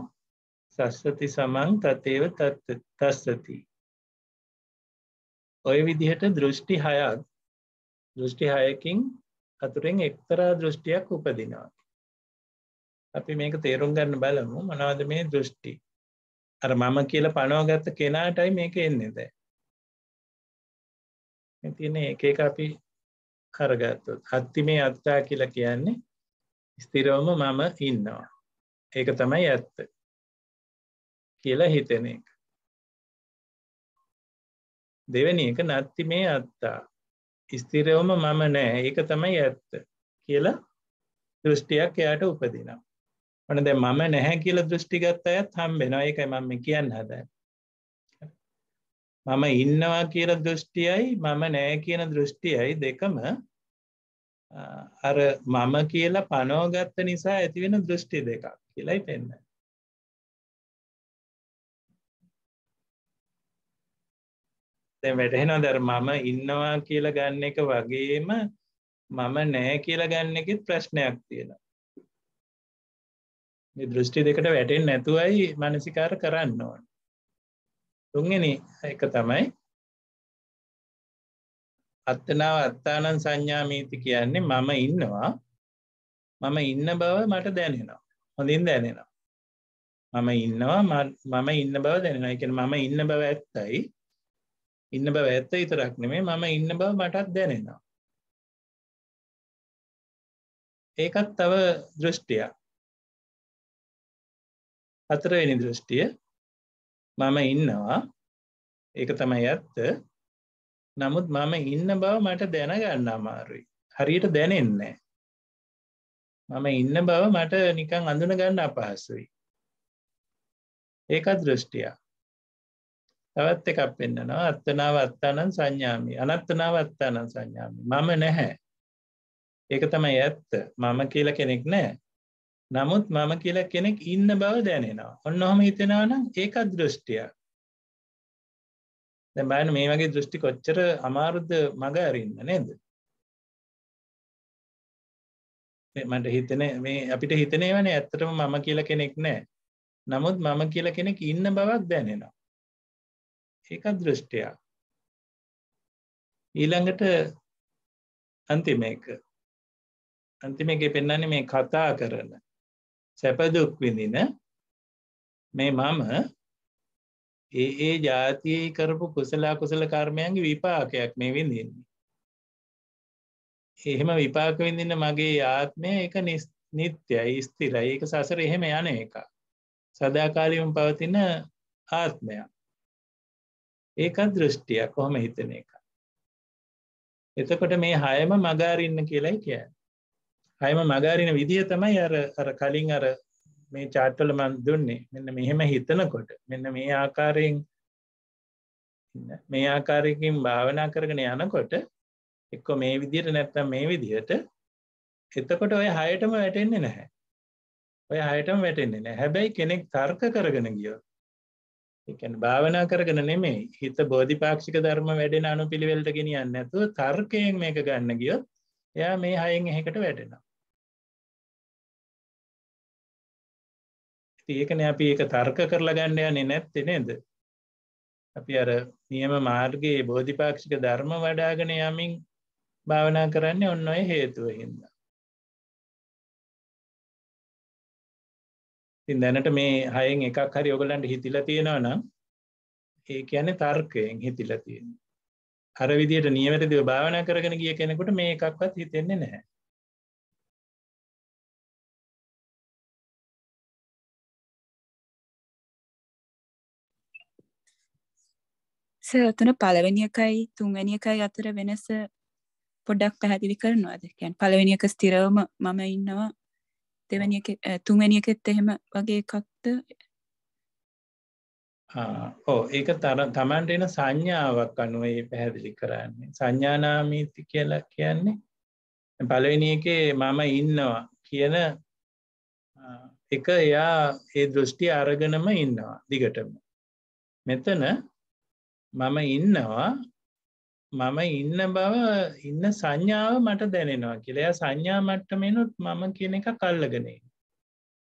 සස්සති සමන් තතේව තස්සති ඔය විදිහට දෘෂ්ටි හයක් දෘෂ්ටි හයකින් අතුරෙන් එක්තරා දෘෂ්ටියක් උපදිනවා අපි මේක තේරුම් ගන්න බලමු මනවද මේ දෘෂ්ටි අර මම කියල පනෝගත්ත කෙනාටයි මේක එන්නේද තියන එකක අපි කරගත්තුත් හත්ති මේ අත්තා කියලා කියන්නේ ස්තිරෝම මම ඉන්නවා ඒක තමයි ඇත්ත කියලා හිතෙන එක දෙවැනි එක නත්ති මේ අත්තා ස්තිරවම මම නෑ ඒක තමයි ඇත්ත කියලා දෘෂ්ටියක් එයාට උපදිනම් වන දැ මම නැහැ කියලා දෘෂ්ටිගත් අයත් හම්බෙන ඒකයි මම කියන්න හද මම ඉන්නවා කියලා දෘෂ්ටියයි මම නෑ කියන දෘෂ්ටියයි දෙකම අර මම කියලා පනෝගත්ත නිසා ඇතිවෙන දෘෂ්ටි දෙකක් කියලයි පෙන්න්න දැන් වැටහෙනවා දැන් මම ඉන්නවා කියලා ගන්න එක වගේම මම නැහැ කියලා ගන්න එකෙත් ප්‍රශ්නයක් තියෙනවා. මේ දෘෂ්ටි දෙකට වැටෙන්නේ නැතුවයි මානසිකාර කරන්න ඕන. තුන්වෙනි එක තමයි අත්තනාව අත්තානං සංඥාමීති කියන්නේ මම ඉන්නවා මම ඉන්න බව මට දැනෙනවා. හොඳින් දැනෙනවා. මම ඉන්නවා මම ඉන්න බව දැනෙනවා. ඒ කියන්නේ මම ඉන්න බව ඇත්තයි. ඉන්න බව ඇත්ත විතරක් නෙමෙයි මම ඉන්න බව මටත් දැනෙනවා. ඒකත් තව දෘෂ්ටියක්. හතරවෙනි දෘෂ්ටිය මම ඉන්නවා ඒක තමයි ඇත්ත. නමුත් මම ඉන්න බව මට දැනගන්න අමාරුයි. හරියට දැනෙන්නේ මම ඉන්න බව මට නිකන් අඳුන ගන්න අපහසුයි. ඒකත් දෘෂ්ටියක්. තවත් එකක් පෙන්න්නනවා අත්තනාව අත්තානන් සංඥාමි අනත්තනාව අත්තානන් සංඥාමි මම නැහැ ඒක තමයි ඇත්ත මම කියල කෙනෙක් නෑ නමුත් මම කියල කෙනෙක් ඉන්න බව දැනෙනවා ඔන්න හොම හිතෙනවා නම් ඒක දෘෂ්ටිය දැබෑන මේ වගේ දෘෂ්ටි කොච්චර අමාරුද්ධ මඟ ඇරන්න නේද මට හිතන මේ අපිට හිතනේ වන ඇත්තටම මම කියල කෙනෙක් නෑ නමුත් මම කියල කෙනෙක් ඉන්න බවක් දැනෙනවා ඒක දෘෂ්ටයක් ඊළඟට අන්තිම එක අන්තිම එක පෙන්වන්නේ මේ කතා කරන සැපදුක් විඳින මේ මම ඒ ඒ ජාතියේ කරපු කුසලා කුසල කර්මයන්ගේ විපාකයක් මේ විඳින්නේ එහෙම විපාක විඳින්න මගේ ආත්මය එක නිත්‍යයි ස්ථිරයි ඒක සසර එහෙම යන එක සදාකාලීවම පවතින ආත්මයක් ඒකත් දෘෂ්ටිය කොහොම හිතන එක එතකොට මේ හයම මගාරන්න කියලයි කිය හයම මගාරින විදිහ තමයි අර අර කලින් අර මේ චාට්ටල මන් දුන්නේ මෙන්න මෙහෙම හිතනකොට මෙන්න මේ ආකාරයෙන් මේ ආකාරයකින් භාවනා කරගෙන යනකොට එක්කො මේ විදියට නැත්තම් මේ විදිහට එතකොට ඔය හයටම වැටෙන්නේ නැහැ ඔය හයටම වැටෙන්නේ නැහැ හැබැයි කෙනෙක් තර්ක කරගෙන ගියොත් එකන භාවනා කරගෙන නෙමේ හිත බෝධිපාක්ෂික ධර්ම වැඩෙන අනු පිළිවෙල්ට ගෙනියන්න ඇතු තර්කයෙන් මේක ගන්න ගියොත් එයා මේ හයෙන් එහෙකට වැටෙනවා ඒකන අපි ඒක තර්ක කරලා ගන්න යන්නේ නැත්ති නේද අපි අර නියම මාර්ගයේ බෝධිපාක්ෂික ධර්ම වඩාගෙන යමින් භාවනා කරන්නේ ඔන්න ඔය හේතුව හින්ද ඉතින් දැනට මේ හයෙන් එකක් හරි ඔගලන්ට හිතිලා තියෙනවා නම් ඒ කියන්නේ තර්කයෙන් හිතිලා තියෙන. අර විදියට නියමිතව භාවනා කරගෙන ගිය කෙනෙකුට මේ එකක්වත් හිතෙන්නේ නැහැ. සතුන පළවෙනි එකයි තුන්වැනි එකයි අතර වෙනස පොඩ්ඩක් පැහැදිලි කරනවාද? කියන්නේ පළවෙනි එක ස්ථිරවම මම ඉන්නවා දෙවැනි තුන්වැනි එකෙත් එහෙම වගේ එකක්ද ඕ ඒක තර තමන්ට එන සංඥාවක් අනුවේ පැහැදිලි කරන්නේ සංඥානාමීති කියලා කියන්නේ පලවෙනි එක මම ඉන්නවා කියන එක එයා ඒ දෘෂ්ටි අරගෙනම ඉන්නවා දිගටම මෙතන මම ඉන්නවා මම ඉන්න බව ඉන්න සංඥාව මට දැනෙනවා කියලයා සංඥා මට්ටමෙනුත් මම කියන එක කල්ලගනේ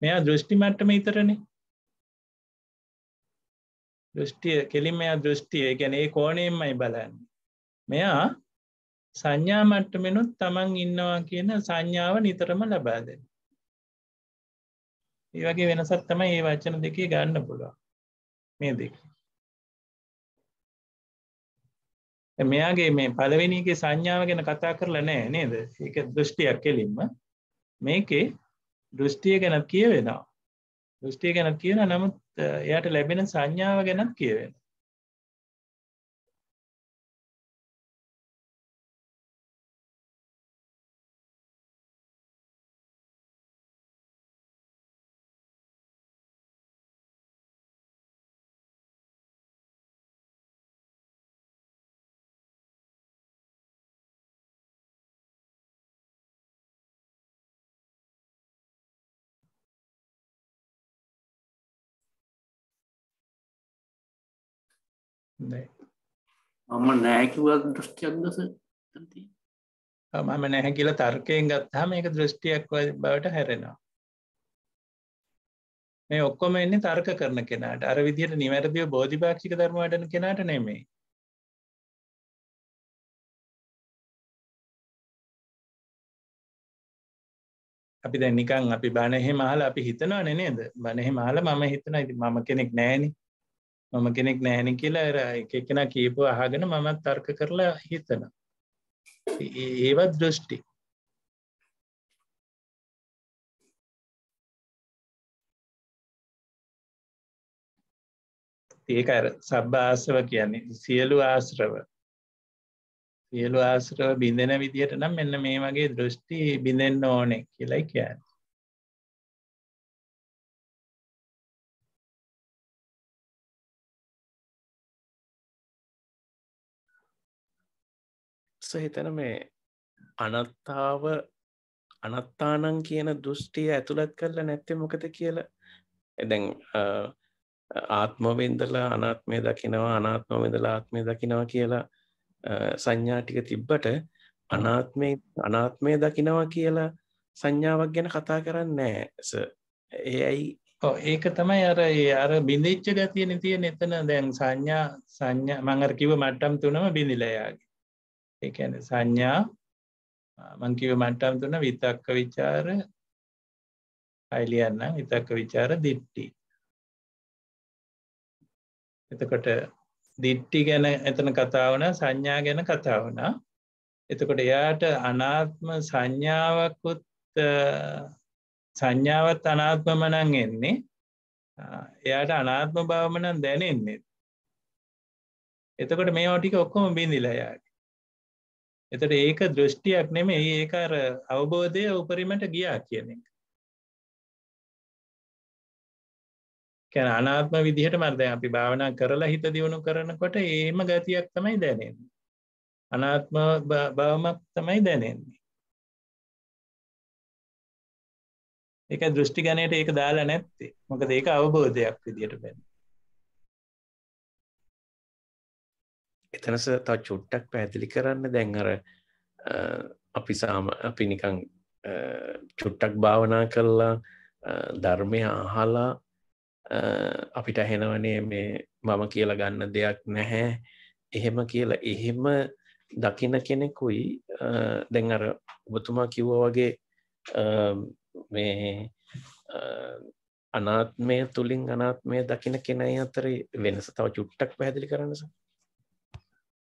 මෙයා දෘෂ්ටි මට්ටම ඉතරණ දෘෂ්ටිය කෙලින් මෙයා දෘෂ්ටිය ගැන ඒ කෝනයෙන්මයි බලන්න මෙයා සංඥා මට්ටමෙනුත් තමන් ඉන්නවා කියන සංඥාව නිතරම ලබා දෙෙන ඒ වගේ වෙනසත් තමයි ඒ වචන දෙකේ ගන්න පුළුවන් මේ දෙකේ මෙයාගේ මේ පළවෙනිගේ සංඥාව ගැන කතා කරලා නෑ නේද එක දෘෂ්ටියක් කෙලින්ම මේකේ දෘෂ්ටිය ගැනත් කියවෙනවා දෘෂ්ටිය ගැනත් කියන නමුත් එයට ලැබෙන සංඥාව ගැනත් කියවෙන මම නෑකිවත් දෘෂ්ටියක්ද මම නැහැ කියලා තර්කයෙන් ගත්හම එක දෘෂ්ටියක් බවට හැරෙනවා මේ ඔක්කොම එන්නේ තර්ක කරන කෙනට අර විදිහට නිවැරදිව බෝධිභාක්ෂික ධර්මවටන කෙනට නෙමේ අපි දැ නිකං අපි බණහෙ මහල අපි හිතනවා නනේද බණහෙ මහල මම හිතන ඉති මම කෙනෙක් නෑනේ මම කෙනෙක් නෑන කියලා එක එකෙන කියපු අහගෙන මමත් තර්ක කරලා හිතන ඒවත් දෘෂ්ටි ඒක අර සබ්බ ආශ්‍රව කියන්නේ සියලු ආශ්‍රව සියලු ආශ්‍රව බිඳෙන විදිහට නම් මෙන්න මේ වගේ දෘෂ්ටි බිඳෙන්න ඕනේ කියලයි කියන්නේ හිතන මේ අනත්තාව අනත්තානං කියන දෘෂ්ටිය ඇතුළත් කරලා නැත්තේ මොකද කියලා එදැන් ආත්මවෙන්දලා අනාත්මය දකිනවා අනාත්මවෙදලා ආත්මය දකිනවා කියලා සංඥා ටික තිබ්බට අනාත්මේ අනාත්මය දකිනවා කියලා සංඥාවක් ගැන කතා කරන්නේ ඒ ඇයි ඒක තමයි අර අර බිඳිච්ච ගතියන තියෙන එතන දැන් සංඥා සංඥා මංගර කිව මට්ටම් තුනම බිඳිලයාගේ ඒන සංඥා මංකිව මට්ටම් තුන විතක්ක විචාර අයිලියන්න විතක්ක විචාර දිට්ටි එතකොට දිට්ටි ගැන එතන කතාවන සංඥා ගැන කතාවන එතකොට එයාට අනාත්ම සංඥාවකුත් සංඥාවත් අනාත්ම මනන් එන්නේ එයාට අනාත්ම භාවමනන් දැනෙන්නේ එතකොට මේ ටික ඔක්කොම බිඳිලයාට එතට ඒක දෘෂ්ටියක් නෙම ඒක අර අවබෝධය උපරිමට ගියා කියන එක කැන අනාත්ම විදිහට මර්දය අපි භාවනා කරලා හිත දියුණු කරනකොට ඒම ගතියක් තමයි දැනෙන්නේ අනාත්ම බවමක් තමයි දැනෙන්නේ ඒක දෘෂ්ටි ගණයට ඒක දාලා නැත්තේ මොකද ඒක අවබෝධයක් විදිහට බැන්න එතනස තව චුට්ටක් පැහැදිලි කරන්න දැන් අර අපි සාම අපි නිකං චුට්ටක් භාවනා කරලා ධර්මය අහලා අපිට ඇහෙනවනේ මේ මම කියලා ගන්න දෙයක් නැහැ එහෙම කියලා එහෙම දකින කෙනෙකුයි දැන් අර ඔබතුමා කිව්ව වගේ මේ අනාත්මය තුළින් අනාත්මය දකින කෙනයි අතරේ වෙනස තව චුට්ටක් පැදිලි කරන්නස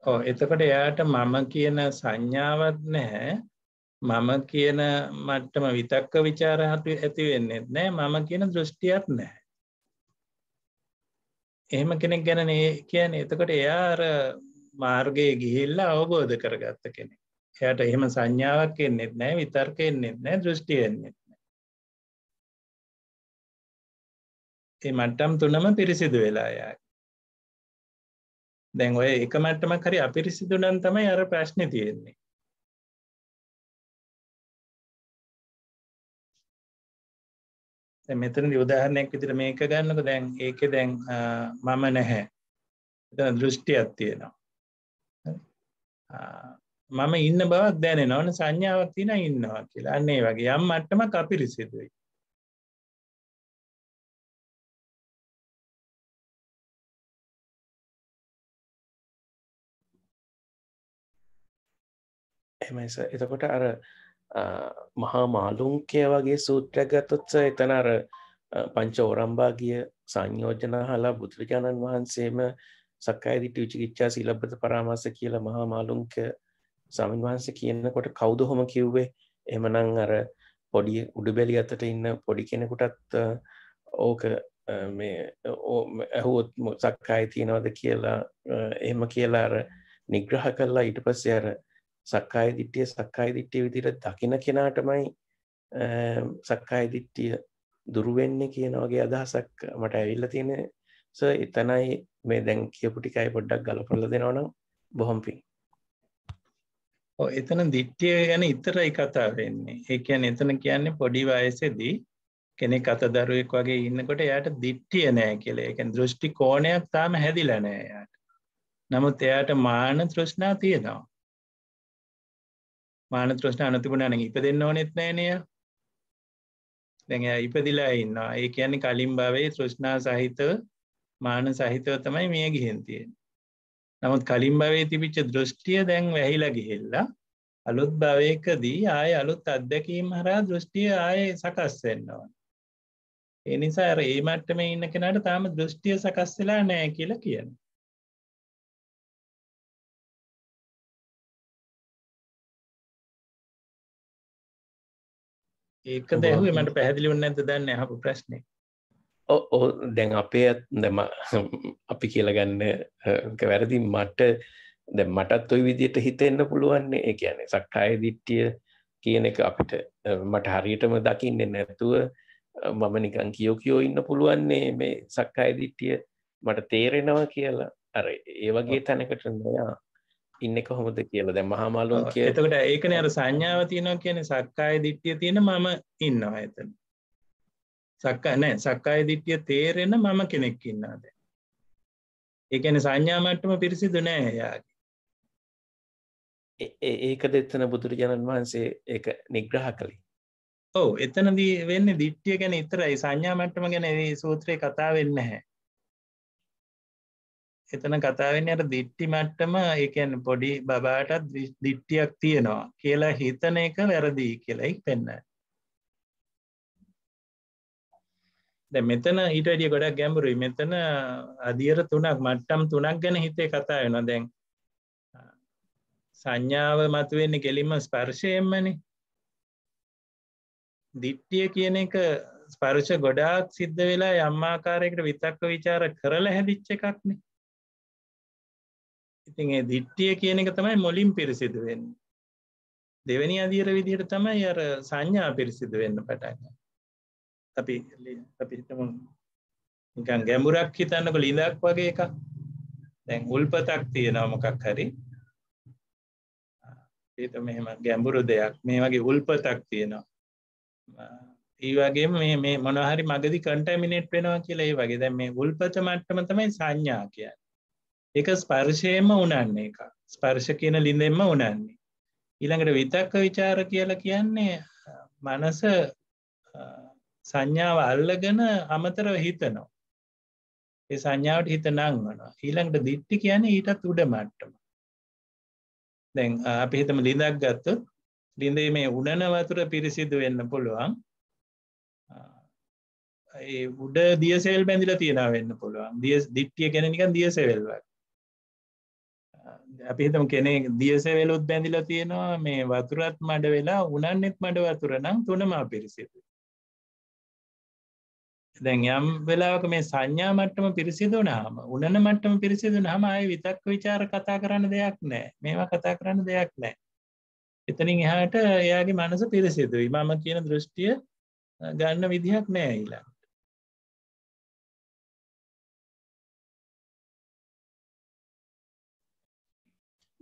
ඕ එතකොට එයාට මම කියන සංඥාවක් නැහැ මම කියන මට්ටම විතක්ක විචාර හතු ඇති වෙන්නෙත් නෑ මම කියන දෘෂ්ටියක් නැහැ. එහෙම කෙනෙක් ගැන කියන එතකොට එයාර මාර්ගයේ ගිහිල්ල අවබෝධ කරගත්ත කෙනෙක්. එයට එහෙම සංඥාවක් එන්නෙත් නෑ විතර්කයෙන්නෙත් නෑ දෘෂ්ටියෙන්න්නෙත් නෑ. ඒ මට්ටම් තුනම පිරිසිදු වෙලායක්. දැන් ඔය එක මට්ටම කරි අපිරිසිදුනන් තමයි අර ප්‍රශ්න තියෙන්නේ මෙතන උදාහරණයක් විදිර මේක ගන්නක දැන් ඒක දැන් මම නැහැ එතන දෘෂ්ටියක් තියෙනවා මම ඉන්න බවක් දැනෙනවන සංඥාවක් තියෙන ඉන්නවා කියලා අන්නේ වගේ යම් මට්ටම අපිරිසිදුයි එමයි එතකොට අර මහා මාලුන්කය වගේ සූත්‍රයක් ගත්තොත්ස එතන අර පංච ඕරම්බා ගිය සංයෝජන හලා බුදුරජාණන් වහන්සේම සක්කායිදිට විචිකිච්චා සිලබ්බත පරාමස කියලා මහා මාලුන්ක සමන් වහන්ස කියන්නකොට කවුද හොම කිව්වේ එමනං අර පොඩි උඩුබැලි අතට ඉන්න පොඩි කෙනෙකුටත් ඕක මේ ඇහුවොත් සක්කාය තියෙනවද කියලා එහෙම කියලා අර නිග්‍රහ කරලා ඊට පස්සේ අර සක්කාය දිට්ටිය සක්කාය දිට්ටිය විදිහට දකින කෙනාටමයි සක්කාය දිට්ටිය දුරු වෙන්නේ කියන වගේ අදහසක් මට ඇවිල්ලා තියෙන සර් එතනයි මේ දැන් කියපු ටිකයි පොඩ්ඩක් ගලපලා දෙනවා නම් බොහොම පිං. ඔව් එතන දිට්ඨිය ගැන ඉතරයි කතා වෙන්නේ. ඒ කියන්නේ එතන කියන්නේ පොඩි වයසේදී කෙනෙක් අතදරුවෙක් වගේ ඉන්නකොට එයාට දිට්ඨිය නෑ කියලා. ඒ කියන්නේ දෘෂ්ටි කෝණයක් තාම හැදිලා නෑ එයාට. නමුත් එයාට මාන තෘෂ්ණා තියෙනවා. මාන තෘෂ්ණ අනතිබුණාන ඉප දෙන්න ඕනෙත් නෑනය දැ ඉපදිලා ඉන්නවා ඒ කියන්නේ කලින් භවයේ තෘෂ්ණා සහිතව මාන සහිතව තමයි මිය ගිහෙන්තියෙන් නමුත් කලින් භවේ තිබිච්ච දෘෂ්ටිය දැන් වැහිලා ගිහිල්ලා අලුත් භවයකදී ආය අලුත් අත්දැකීම් හරා දෘෂ්ටිය ආය සකස්වෙන්නවා එනිසා ඒ මට්ටම ඉන්න කෙනට තාම දෘෂ්ටිය සකස්සලා නෑ කියලා කියන්න ඒකද ඇහුවේ මට පැහැදිලිවන්න ඇත දන්න හපු ප්‍රශ්නය ඕ දැන් අපේ දැම අපි කියලගන්න වැරදි මට ද මටත් ඔයි විදියට හිතෙන්න්න පුළුවන්න්නේ ඒ කියන්නේ සක්කාය දිට්ටිය කියන එක අපිට මට හරියටම දකින්න නැතුව මම නිකන් කියෝ කියෝ ඉන්න පුළුවන්න්නේ මේ සක්කාය දිට්ටිය මට තේරෙනවා කියලා අර ඒ වගේ තැනකට නොයා ඉන්න කොහොමද කියලා දැ මහමලුවන් කිය එතකට ඒකන අර සංඥාව තියෙනවා කියන සක්කාය දිට්ටිය තියෙන මම ඉන්නවා එතන සක්කා නෑ සක්කාය දිට්ටිය තේරෙන මම කෙනෙක් ඉන්නාද ඒකන සංඥාමට්ටම පිරිසිදු නෑ යාගේ ඒකද එතන බුදුරජාණන් වහන්සේ ඒ නිග්‍රහ කළේ ඔව එතනදී වෙන්න දිට්ටිය ගැන ඉතරයි සංඥාමට්ටම ගැන සූත්‍රය කතා වෙන්න හැ එතන කතාවෙන් අයට දිට්ටි මට්ටම ඒකැන් පොඩි බබාටත් දිට්ටියක් තියෙනවා කියලා හිතන එක වැරදිී කියලයි පෙන්න මෙතන ඊට වැඩිය ගොඩක් ගැඹුරුයි මෙතන අධියර තුනක් මට්ටම් තුනක් ගැන හිතේ කතා වෙන දැන් සංඥාව මතුවෙන්නේ කෙලින්ම ස්පර්ශයෙන්මනි දිට්ටිය කියන එක ස්පර්ශ ගොඩාක් සිද්ධ වෙලා යම්මාකාරයකට විතක්ක විචාර කරලා හැදිච්ච එකක්නේ ඉතින් ඒ දිට්ටිය කියන එක තමයි මොලින් පිරිසිදු වෙන්න දෙවැනි අදීර විදිහට තමයි අර සංඥා පිරිසිදු වෙන්න පටන්න අපි අපිටම නිකන් ගැඹුරක් හිතන්නක ලිඳක් වගේ එකක් දැන් උල්පතක් තියෙනවා මොකක් හරි ඒත මෙහෙම ගැඹුරු දෙයක් මේ වගේ උල්පතක් තියෙනවා ඒවගේ මේ මේ මොනහරි මගදි කන්ටමිනෙට් වෙනවා කියලා ඒ වගේ දැ මේ උල්පත මට්ටම තමයි සංඥා කියන්න එක ස්පර්ශයෙන්ම උනන්න එක ස්පර්ශ කියන ලිඳෙන්ම උනන්නේ ඊළඟට විතක්ක විචාර කියලා කියන්නේ මනස සංඥාව අල්ලගෙන අමතරව හිතනවා ඒ සංඥාවට හිත නංවනවා ඊළඟට දිට්ටි කියන්නේ ඊටත් උඩ මට්ටම දැන් අපි හිතම ලිඳක් ගත්තුත් ලිඳේ මේ උඩන වතුර පිරිසිදු වෙන්න පුළුවන් ඒ උඩ දියසෙල් බැඳිල තියෙන වෙන්න පුළුවන් දිය දිට්ටිය කෙනනික දියසෙවල්වක් අපිහිතම කෙනෙක් දියසවෙලුත් බැඳිල තියෙනවා මේ වතුරත් මඩ වෙලා උනන්නෙත් මඩ වතුර නම් තුනම පිරිසිදු දැන් යම් වෙලාවක මේ සංඥා මට්ටම පිරිසිදු නාම උනන මට්ටම පිරිසිදු නහම අය විතක් විචාර කතා කරන්න දෙයක් නෑ මේවා කතා කරන්න දෙයක් නෑ එතනින් එහාට එයාගේ මනස පිරිසිදුයි මම කියන දෘෂ්ටිය ගන්න විදිහක් නෑ ඊලා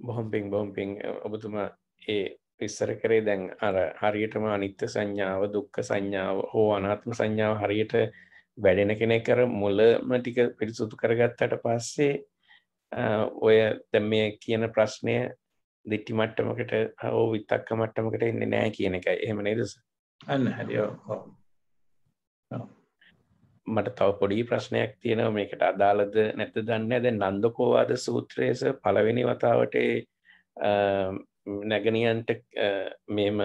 බොහොම්පිං බොම්පිං ඔබතුම ඒ විස්සර කරේ දැන් අර හරියටම අනිත්‍ය සංඥාව දුක්ඛ සංඥාව හෝ අනාත්ම සංඥාව හරියට වැඩෙන කෙනෙක් කර මුලම ටික පිරිසුදු කරගත්තට පස්සේ ඔය දැ මේ කියන ප්‍රශ්නය දිට්ටි මට්ටමකට හෝ විතක්ක මට්ටමකට එන්න නෑ කියන එක එහෙම නේදස අන්න හරිෝ මට තව පොඩි ප්‍රශ්නයක් තියෙනව මේකට අදාළද නැත දන්න ඇද නන්දකෝවාද සූත්‍රයේස පළවෙනි වතාවට නැගනියන්ට මෙම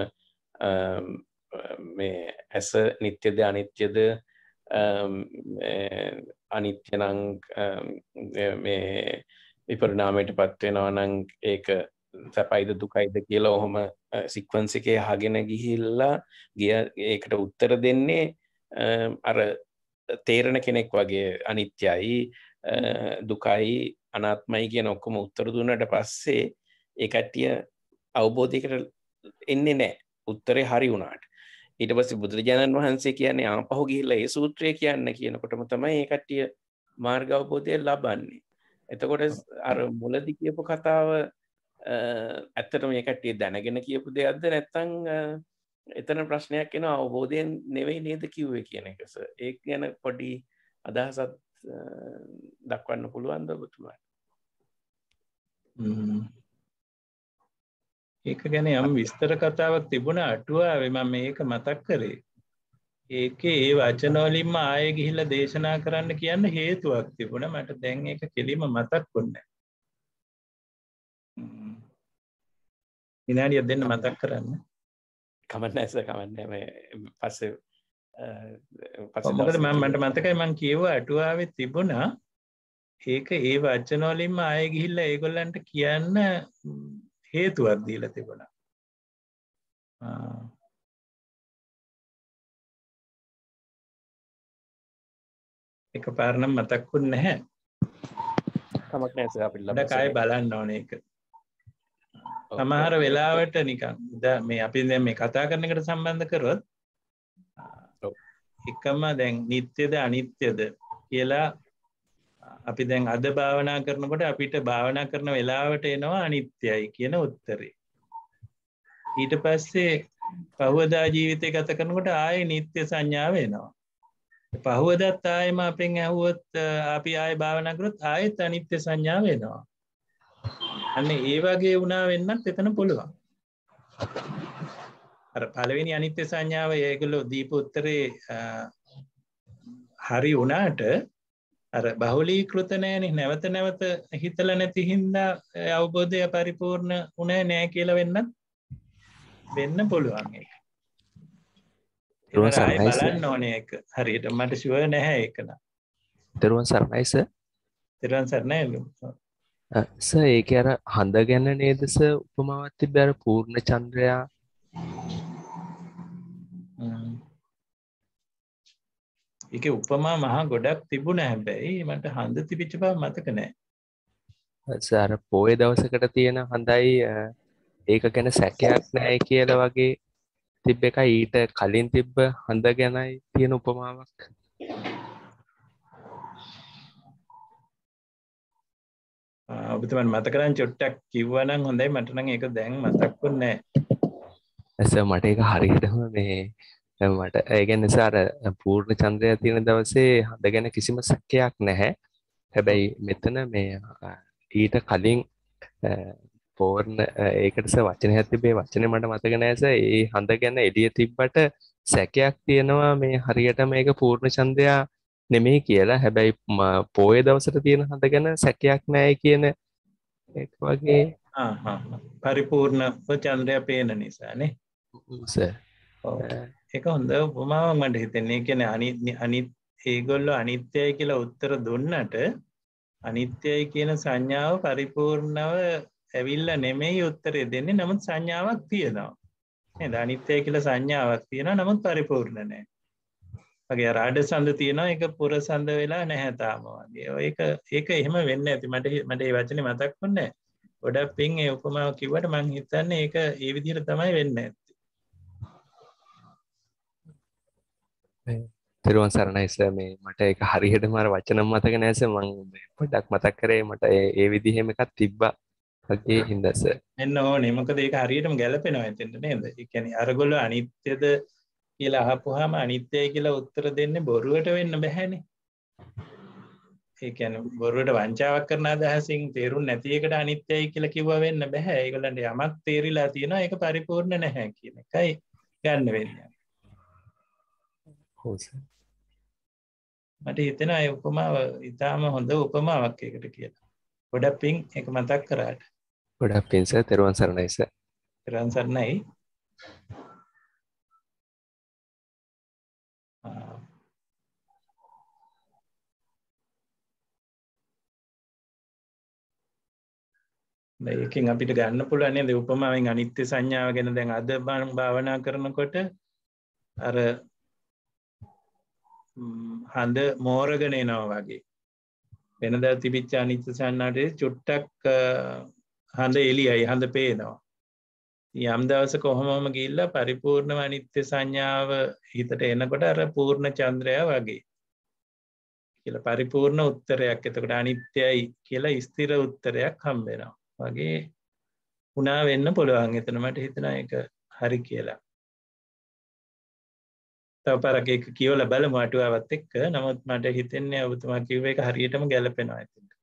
මේ ඇස නිත්‍යද අනිත්‍යද අනිත්‍යනං මේ විපරනාමයට පත්වෙනවා නං ඒක සැපයිද දුකයිද කියලා ඔහොම සික්වන්සිකේ හගෙන ගිහිල්ලා ගිය ඒකට උත්තර දෙන්නේ අර තේරණ කෙනෙක් වගේ අනිත්‍යයි දුකයි අනාත්මයි කිය නොක්කොම උත්තර දුන්නට පස්සේ ඒකට්ටිය අවබෝධයකට එන්නේ නෑ උත්තරේ හරි වුණාට ඊට පස්සේ බුදුරජාණන් වහන්සේ කියන්නේ ආපහු ගිහිල්ලා ඒ සූත්‍රය කියන්න කියනකොටම තමයි ඒ කට්ටිය මාර්ග අවබෝධය ලබන්නේ. එතකොට අර මුලදි කියපු කතාව ඇත්තටම මේ කට්ටිය දැනගෙන කියපු දෙයක්ද නැත්නම් එතන ප්‍රශ්නයක් එන අවබෝධයෙන් නෙවෙයි නේද කිව්වේ කියන එකස ඒ ගැන පොඩි අදහසත් දක්වන්න පුළුවන්ද බතුමන් ඒක ගැන යම් විස්තර කතාවක් තිබුණ අටුවාව එම මේක මතක් කරේ ඒක ඒ වචනෝලින්ම ආය ගිහිල දේශනා කරන්න කියන්න හේතුවක් තිබුණ මට දැන් ඒක කෙලීම මතක් කොන්න විනාඩිය දෙන්න මතක් කරන්න කමන්නස කමන්න මේ පස්ස පසමකට මම මට මතකයි මං කියව අටුවාව තිබුණා ඒක ඒ වච්චනෝලින්ම ආය ගිහිල්ල ඒගොල්ලන්ට කියන්න හේතුවත්දීල තිබුණා එක පාරණම් මතක්කුන් නැහැ මක් නෑ අපිල්ලට කාය බලන්න ඕන එක සමහර වෙලාවට නිකන් ද මේ අපි දැ මේ කතා කරනකට සම්බන්ධ කරොත් එකම දැන් නිත්‍යද අනිත්‍යද කියලා අපි දැන් අද භාවනා කරනකොට අපිට භාවනා කරන වෙලාවට එනවා අනිත්‍යයි කියන උත්තරේ ඊට පස්සේ පහුවදා ජීවිතය ගත කරනකොට ආය නිත්‍ය සංඥාව එනවා පහුවදත් ආයම අපෙන් ඇහුවොත් අපි ආය භාවනකරොත් ආයත් අනිත්‍ය සංඥාව වෙනවා අන්න ඒ වගේ වුණා වෙන්නත් එතන පුළුවන් පළවෙනි අනිත්‍ය සංඥාව ඒගොල්ලෝ දීප උත්තරේ හරි වුණාට අර බහුලී කෘතනෑනෙ නැවත නැවත හිතල නැති හින්දා අවබෝධය පරිපූර්ණ උනෑ නෑ කියල වෙන්නත් වෙන්න පුළුවන් එක බලන්න ඕනේ එක හරියට මට ශුව නැහැ එකන තෙරුවන් සරණයිස තෙරුවන් සරණය ස ඒක අර හඳ ගැන නේදස උපමාවත්ති බැර පූර්ණ චන්ද්‍රයා එක උපමා මහා ගොඩක් තිබුණ හැබැයි මට හඳ තිබිච්ච බව මතක නෑ සර පෝය දවසකට තියෙන හඳයි ඒක ගැන සැකයක් නෑ කියල වගේ තිබ් එක ඊට කලින් තිබ්බ හඳ ගැනයි තියෙන උපමාවක් ඔබතුමන් මතකරන් චොට්ටක් කිව්වනම් හොඳයි මටන එක දැන් මතක්කුන් නෑ ඇස මට එක හරිටම මේ මට ඒගැන් නිසාර පූර්ණ චන්ද්‍රය තියෙන දවසේ හඳ ගැන කිසිම සැකයක් නැහැ හැබැයි මෙතන මේ ඊට කලින් පෝර්ණ ඒකටස වචන ඇතිබේ වචනය මට මතගෙන ඇස ඒ හඳ ගැන එඩිය තිබ්බට සැකයක් තියෙනවා මේ හරියට මේක පූර්ණ චන්දයා නෙමේ කියලා හැබැයි පෝය දවසට තියෙන හඳ ගැන සැකයක් නෑ කියන වගේ පරිපූර්ණව චන්ද්‍රය පේන නිසානේ එක හොඳ උපමාව මට හිතෙන්නේ කියෙන අනි අනිත් ඒගොල්ලො අනිත්‍යය කියලා උත්තර දුන්නට අනිත්‍යයි කියන සංඥාව පරිපූර්ණව ඇවිල්ල නෙමෙයි උත්තරය දෙන්නේ නමුත් සංඥාවක් තියෙනවා අනිත්‍යය කියල සංඥාවක් තියෙන නමුත් පරිපූර්ණනෑ වගේ රාඩ සඳ තියෙනවා එක පුර සඳ වෙලා නැහැතාම වගේ ඒක ඒක එහෙම වෙන්න ඇති මට මට ඒ වචන මතක් වන්න ගොඩක් පින් ඒ ඔකුමාව කිවට මං හිතන්න ඒක ඒ විදිර තමයි වෙන්න ඇති තෙරුවන් සරණයිස මේ මට එක හරිහට මර වචනම් මතක නෑස මං පොඩක් මතක් කරේ මට ඒ විදිහෙම එකත් තිබ්බා වගේ හිදස එන්න ඕ නෙමකද ඒක හරියටම ගැලපෙනවා ඇතෙන්ට නේද එකැන අරගොල්ල අනිත්‍යද කියලා අහපුහම අනිත්‍යය කියලා උත්තර දෙන්න බොරුවට වෙන්න බැහැන ඒකැන බොරුවට වංචාවක් කරන අදහසින් තේරුම් නැතිකට අනිත්‍යයි කියලා කිව වෙන්න බැහැ ඒගලන්ට යමක් තේරිලා තියෙන එක පරිපූර්ණ නැහැ කියන එකයි ගන්න වෙන්න මට හිතෙන අය උපමාව ඉතාම හොඳ උපමාවක් එකට කියලා ගොඩක් පින් එක මතක් කරාට ගොඩක් පින්ස තෙරුවන් සරණයිස තෙරුවන් සරණයි ඒකින් අපිට ගන්න පුළුවන්නේ ද උපමාවෙන් අනිත්‍ය සංඥාව ගැන දැන් අද බන් භාවනා කරනකොට අර හඳ මෝරගෙන එනවා වගේ වෙනද තිබිච්ච අනිත්‍ය සන්නාට චුට්ටක් හඳ එලියයි හඳ පේනවා යම් දවස කොහොමම ගිල්ල පරිපූර්ණ අනිත්‍ය සංඥාව හිතට එනකොට අර පූර්ණ චන්ද්‍රය වගේ කියල පරිපූර්ණ උත්තරයක් එතකට අනිත්‍යයි කියලා ස්තිර උත්තරයක් හම්බෙනවා වගේ උනා වෙන්න පුළුවන් එතන මට හිතන එක හරි කියලා තව පරගේක කියවල බල මටුවාවත් එක්ක නමුත් මට හිතෙන්නේ ඔබතුමා කිව්ව එක හරියටම ගැලපෙනවා ඇතිට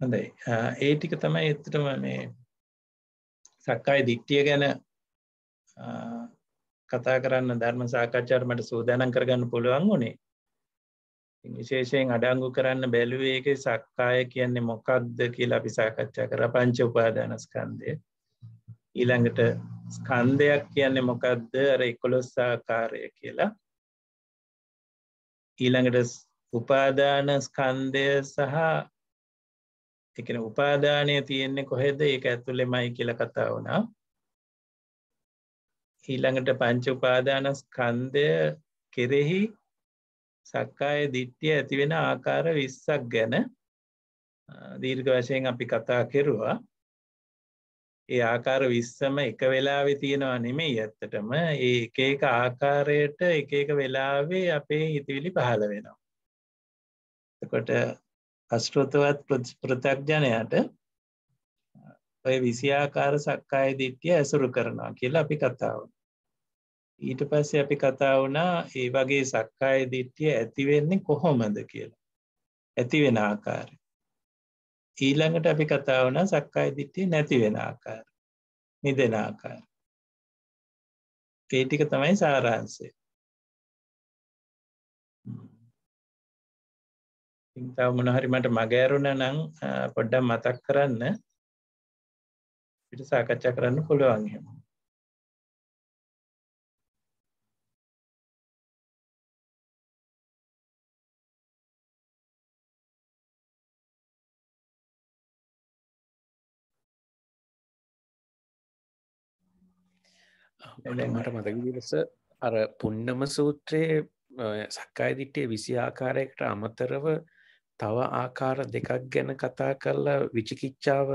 හොඳයි ඒ ටික තමයි එත්තටම මේ සක්කායි දිට්ටිය ගැන කතා කරන්න ධර්ම සාකච්ඡාට මට සූදානම් කරගන්න පුළුවන් වනේ විශේෂයෙන් අඩංගු කරන්න බැලුවේ එක සක්කාය කියන්නේ මොකක්ද කියලා අපි සාකච්ඡා කර පංච උපාදානස්කන්දය ඊළඟට ස්කන්දයක් කියන්නේ මොකක්ද අර එකොළොස්සාකාරය කියලා ඊළඟට උපාදාන ස්කන්දය සහ එකන උපාදානය තියෙන්නේ කොහෙද ඒක ඇතුළෙමයි කියල කතා වුණා ඊළඟට පංච උපාදානස්කන්ධය කෙරෙහි සක්කාය දිට්ඨිය ඇතිවෙන ආකාර 20ක් ගැන දීර්ඝ වශයෙන් අපි කතා කෙරුවා. ඒ ආකාර 20ම එක වෙලාවේ තියෙනවා නෙමෙයි ඇත්තටම. ඒ එක එක ආකාරයට එක එක වෙලාවේ අපේ හිතවිලි පහළ වෙනවා. එතකොට අස්ෘතවත් පෘථග්ජනයාට ඔය විසියාකාර සක්කාය දිට්ටිය ඇසුරු කරනවා කියලා අපි කතාව. ඊට පස්සේ අපි කතා වුණා ඒ වගේ සක්කාය දිට්ටිය ඇතිවෙන්නේ කොහොමද කියලා. ඇතිවෙන ආකාරය. ඊළඟට අපි කතා වුණා සක්කාය දිට්ටිය නැතිවෙන ආකාර. නිදෙන ආකාර. ඒ ටික තමයි සාරාංශය. තව මොනහරි මට මගෑරුණ නං පොඩ්ඩම් මතක් කරන්න අපිට සාකච්ඡා කරන්න පුළුවන් එහෙම. මට මතකලස අර පුන්නම සූත්‍රයේ සක්කාය දිට්ටේ විසි ආකාරයකට අමතරව තව ආකාර දෙකක් ගැන කතා කරලා විචිකිච්චාව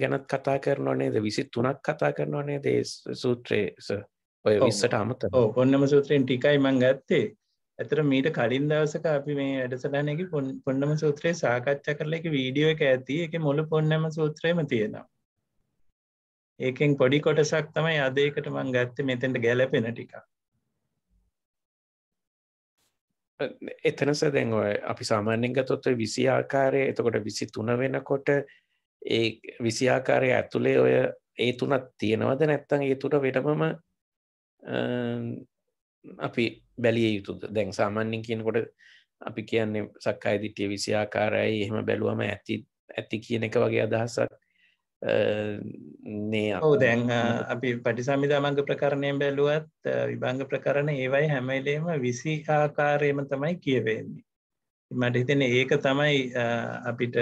ගැනත් කතා කරනවා නේද විසිත් තුනක් කතා කරනවා නේ දේ සූත්‍රයේස ඔය විස්සට අමත ඔන්නම සූත්‍රයෙන් ටිකයි මං ගත්තේ ඇතර මීට කලින් දවසක අපි මේ වැඩසටනැකි පොන්නම සූත්‍රයේ සාකච්ඡා කරල එක වීඩියෝ එක ඇති එක මුළු පොන්නම සූත්‍රයම තියෙනවා ඒකෙන් පොඩි කොටසක් තමයි අදයකට මං ගත්ත මෙතෙන්ට ගැලපෙන ටික එතනස දැන් ඔය අපි සාමාන්‍යෙන් ගතොත්ව විසි ආකාරය එතකොට විසි තුන වෙනකොට ඒ විසිආකාරය ඇතුළේ ඔය ඒ තුනත් තියෙනවද නැත්තං ඒ තුට වෙටමම අපි බැලිය යුතුද දැන් සාමාන්‍යින් කියනකොට අපි කියන්නේ සක්කායි දිට්ටිය විසිආකාරයි එහෙම බැලුවම ඇති ඇති කියන එක වගේ අදහසක් නේ ඔව දැන් අපි පටිසම්විධාමංග ප්‍රකරණයෙන් බැලුවත් විභංග ප්‍රකරණ ඒවයි හැමයිලේම විසි ආකාරයම තමයි කියවෙන්නේ මට හිතෙන ඒක තමයි අපිට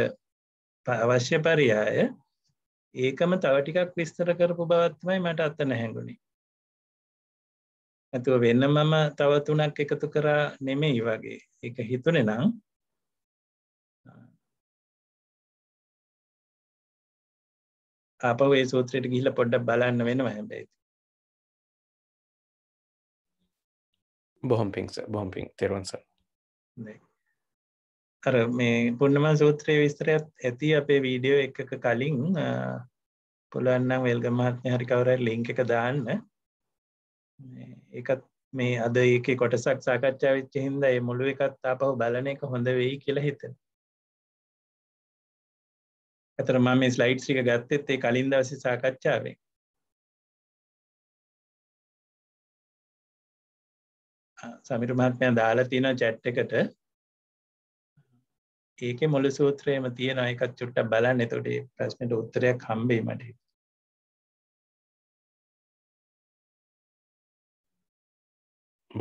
අවශ්‍ය පරියාය ඒකම තව ටිකක් විස්තර කරපු බවත්මයි මට අත්ත නැහැඟුණි ඇතුව වෙන්න මම තවතුනක් එකතු කරා නෙමෙයි වගේ එක හිතුනෙ නම් අපේ සූත්‍රයට ගිහිල පොඩ්ඩක් බලන්න වෙන හැබැයි බොහොම්පිංස බොහොම්පිං තෙරවන්ස නෙක් අර මේ පුන්නමන් සූත්‍රයේ විස්තරයක් ඇති අපේ වීඩියෝ එකක කලින් පොළන්නම් වෙල්ගමහත්ය හරිකවරයි ලිංක එක දාන්න එකත් මේ අද ඒක කොටසක් සාකච්ඡා විච්ච හින්ද ඒ මුළුව එකත් අපහු බලන එක හොඳ වෙයි කියලා හිතෙන ඇතර මම මේ ස්ලයිට්ස් ටික ගත්තෙත් ඒ කලින් දවසේ සාකච්ඡාවෙන් සමිර මහත්මයා දාලා තියෙනවා චැට් එකට ඒක මොල සූත්‍රයම තියෙන අයකත් චුට්ට බලන්න එතොට ප්‍රශ්නට උත්තරයක් හම්බීමට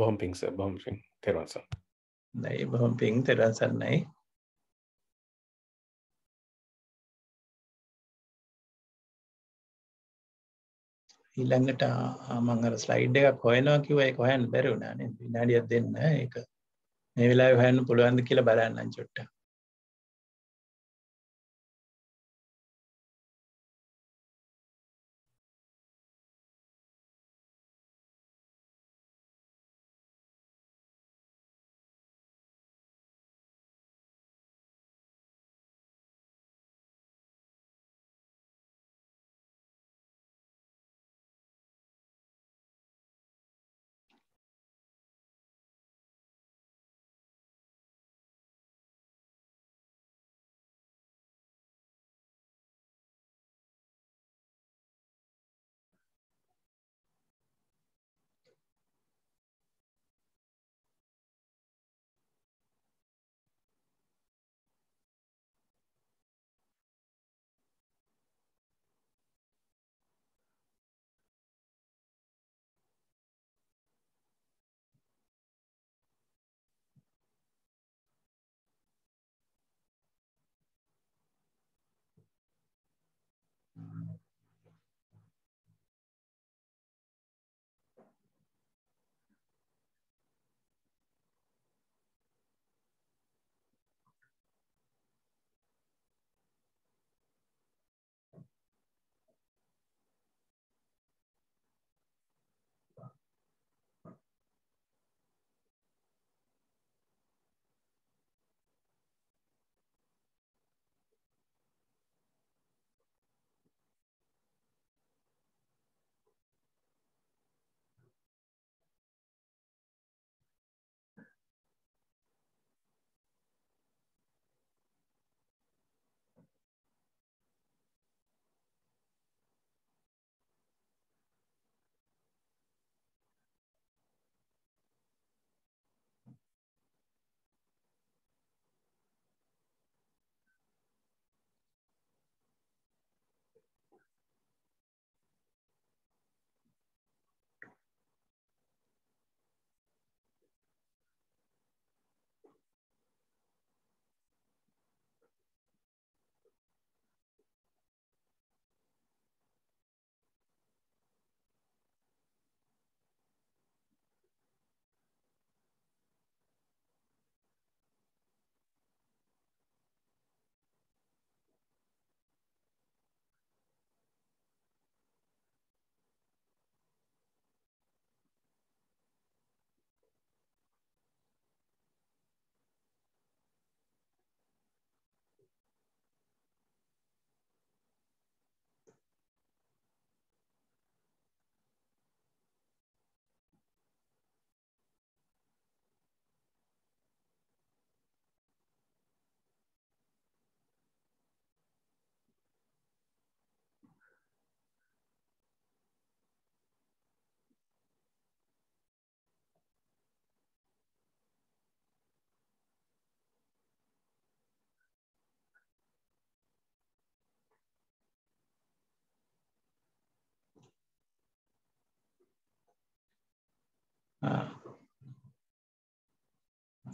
බොම්පිංස බොම්පිං තෙරවස නයි බොම්පිං තෙරසන්නයි ඊළඟට මංගර ස්ලයිඩ් එකක් හොයනවා කිව එක හොයන් බැරවුණන විනාඩියත් දෙන්න එක මේ වෙලා හොයන්න පුළුවන්ද කියලා බලන්නන් චොට්ට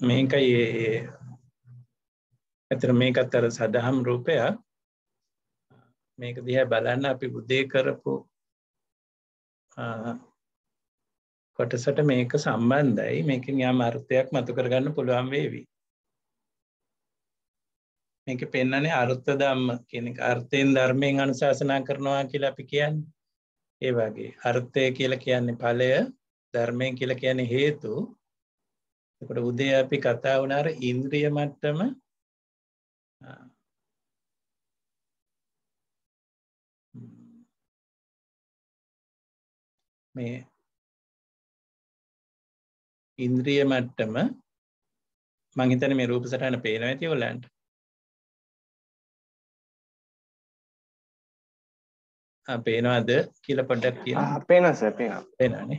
මේකයි ඇතර මේකත් අර සදහම් රූපයක් මේක දිහැ බලන්න අපි බුද්ධය කරපු කොටසට මේක සම්බන්ධයි මේකින් යා අර්ථයක් මතු කරගන්න පුළුවන් වේවි මේක පෙන්නනේ අර්ථ දම්ම කෙනෙක් අර්ථයෙන් ධර්මයෙන් අනුශාසනා කරනවා කියලා අපි කියන්න ඒ වගේ අර්ථය කියල කියන්නේ පලය ධර්මය කියල කියන්නේ හේතු එකට උදේ අපි කතා වනාර ඉන්ද්‍රිය මට්ටම මේ ඉන්ද්‍රිය මට්ටම මංහිතන මේ රූප සටහන පේන ඇති ඔලන්ට පේනවාද කියල පොඩ්ඩක් කිය පේනස පේන පේනනේ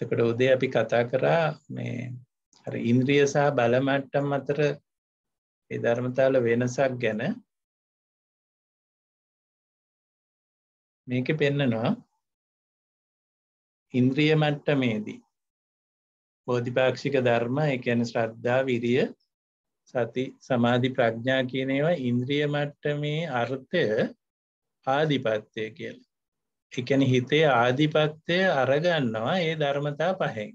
තකට උදේ අපි කතා කරා මේ හරි ඉන්ද්‍රිය සහ බලමට්ටම් අතර ඒ ධර්මතාල වෙනසක් ගැන මේක පෙන්නනවා ඉන්ද්‍රිය මට්ටමේදී බෝධිපාක්ෂික ධර්ම එකැන ශ්‍රද්ධා විරිය සති සමාධි ප්‍රඥා කියනේවා ඉන්ද්‍රිය මට්ටමේ අර්ථය ආධිපත්වය කියලා එකන හිතේ ආධිපත්වය අරගන්නවා ඒ ධර්මතා පහෙන්.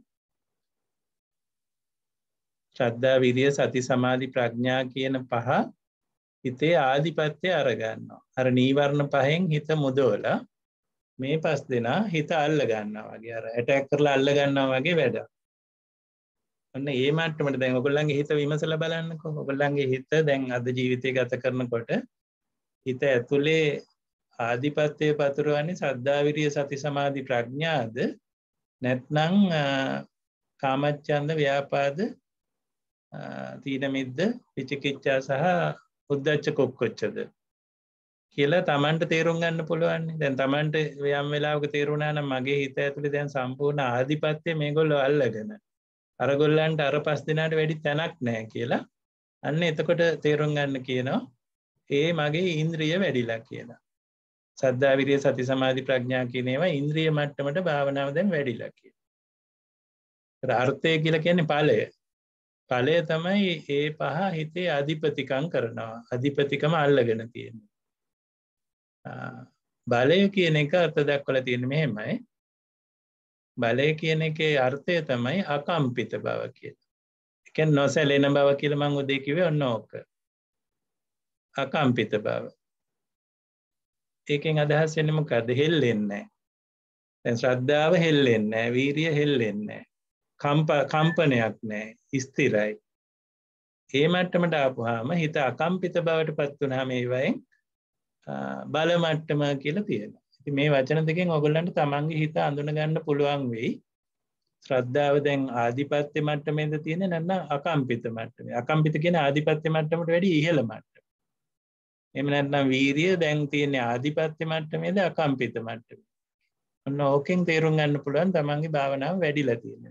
ශ්‍රද්ධා විරිය සති සමාධි ප්‍රඥා කියන පහ හිතේ ආධිපත්‍යය අරගන්නවා. අර නීවරණ පහෙන් හිත මුදෝල මේ පස් දෙනා හිත අල්ල ගන්න වගේ අර ඇටැක් කරලා අල්ල ගන්නා වගේ වැඩ. ඔන්න ඒ මට්ටමට දැන් ඔගොල්ලන්ගේ හිත විමසල බලන්නකො ඔගොල්ලන්ගේ හිත දැන් අද ජීවිතය ගත කරනකොට හිත ඇතුළේ ආධිපත්‍යය පතුරුවන්නේ සද්ධාවිරිය සති සමාධි ප්‍රඥාද නැත්නං කාමච්චන්ද ව්‍යාපාද තීනමිද්ද විචිකිච්චා සහ උද්දච්ච කොක්කොච්චද කියලා තමන්ට තේරුම් ගන්න පුළුවන්නේ දැන් තමන්ට යම් වෙලාක තේරුණාන මගේ හිත ඇතුළි දැන් සම්පූර්ණ ආධිපත්‍යය මේ ගොල්ලො අල්ලගෙන අරගොල්ලන්ට අර පස් දෙනාට වැඩි තැනක් නෑ කියලා අන්න එතකොට තේරුම් ගන්න කියනවා ඒ මගේ ඉන්ද්‍රිය වැඩිලා කියලා සද්ධා විරිය සති සමාධි ප්‍රඥා කියනේවා ඉන්ද්‍රිය මට්ටමට භාවනාව දැන් වැඩිලා කිය. අර්ථය කියලා කියන්නේ ඵලය. ඵලය තමයි ඒ පහ හිතේ අධිපතිකම් කරනවා. අධිපතිකම අල්ලගෙන තියෙන්නේ. බලය කියන එක අර්ථ දක්වල තියෙන මෙහෙමයි. බලය කියන එකේ අර්ථය තමයි අකම්පිත බව කියලා. එක නොසැලෙන බව කියල මං උදේ කිවේ ඔන්න ඕක. අකම්පිත බව ඒකෙන් අදහස් වෙන්නේ මොකද්ද? හෙල්ලෙන්නේ නැහැ. දැන් ශ්‍රද්ධාව හෙල්ලෙන්නේ නැහැ, වීරිය හෙල්ලෙන්නේ නැහැ. කම්ප කම්පනයක් නැහැ, ස්ථිරයි. ඒ මට්ටමට ආපුවාම හිත අකම්පිත බවට පත් වුණාම ඒ වයින් බල මට්ටම කියලා තියෙනවා. ඉතින් මේ වචන දෙකෙන් ඔයගොල්ලන්ට තමන්ගේ හිත අඳුන ගන්න පුළුවන් වෙයි. ශ්‍රද්ධාව දැන් ආධිපත්‍ය මට්ටමේද තියෙන්නේ නැත්නම් අකම්පිත මට්ටමේ. අකම්පිත කියන ආධිපත්‍ය මට්ටමට වැඩි ඉහළ මට්ටම. එම නැත්නම් වීරිය දැන් තියන්නේ ආධිපත්්‍ය මට්ටමේද අකම්පිත මට්ටම ඔන්න ඕකෙන් තේරුම් ගන්න පුළුවන් තමන්ගේ භාවනාව වැඩිලා තියෙන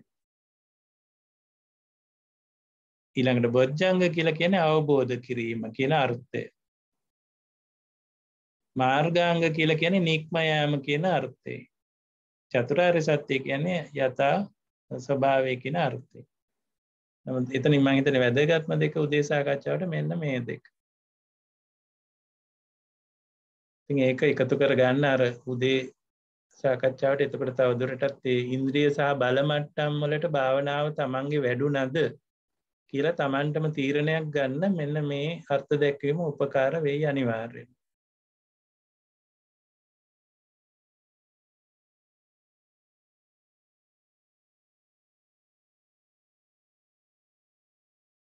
ඊළඟට බොජ්ජංග කියල කියන අවබෝධ කිරීම කියන අර්ථය මාර්ගාංග කියල කියන නික්මයෑම කියන අර්ථය චතුරාර් සත්‍යය කියන්නේ යතා ස්වභාවය කියන අර්ථය එතන මංහිතන වැදගත්ම දෙක උදේසාකච්ඡාවට මෙන්න මේ දෙක ති ඒක එකතු කර ගන්න අර උදේ සාකච්ඡාවට එතකට තවදුරටත් ඒ ඉන්ද්‍රිය සහ බලමට්ටම් වලට භාවනාව තමන්ගේ වැඩු නද කියලා තමන්ටම තීරණයක් ගන්න මෙන්න මේ අර්ථ දැක්වීම උපකාර වෙයි අනිවාර්යෙන්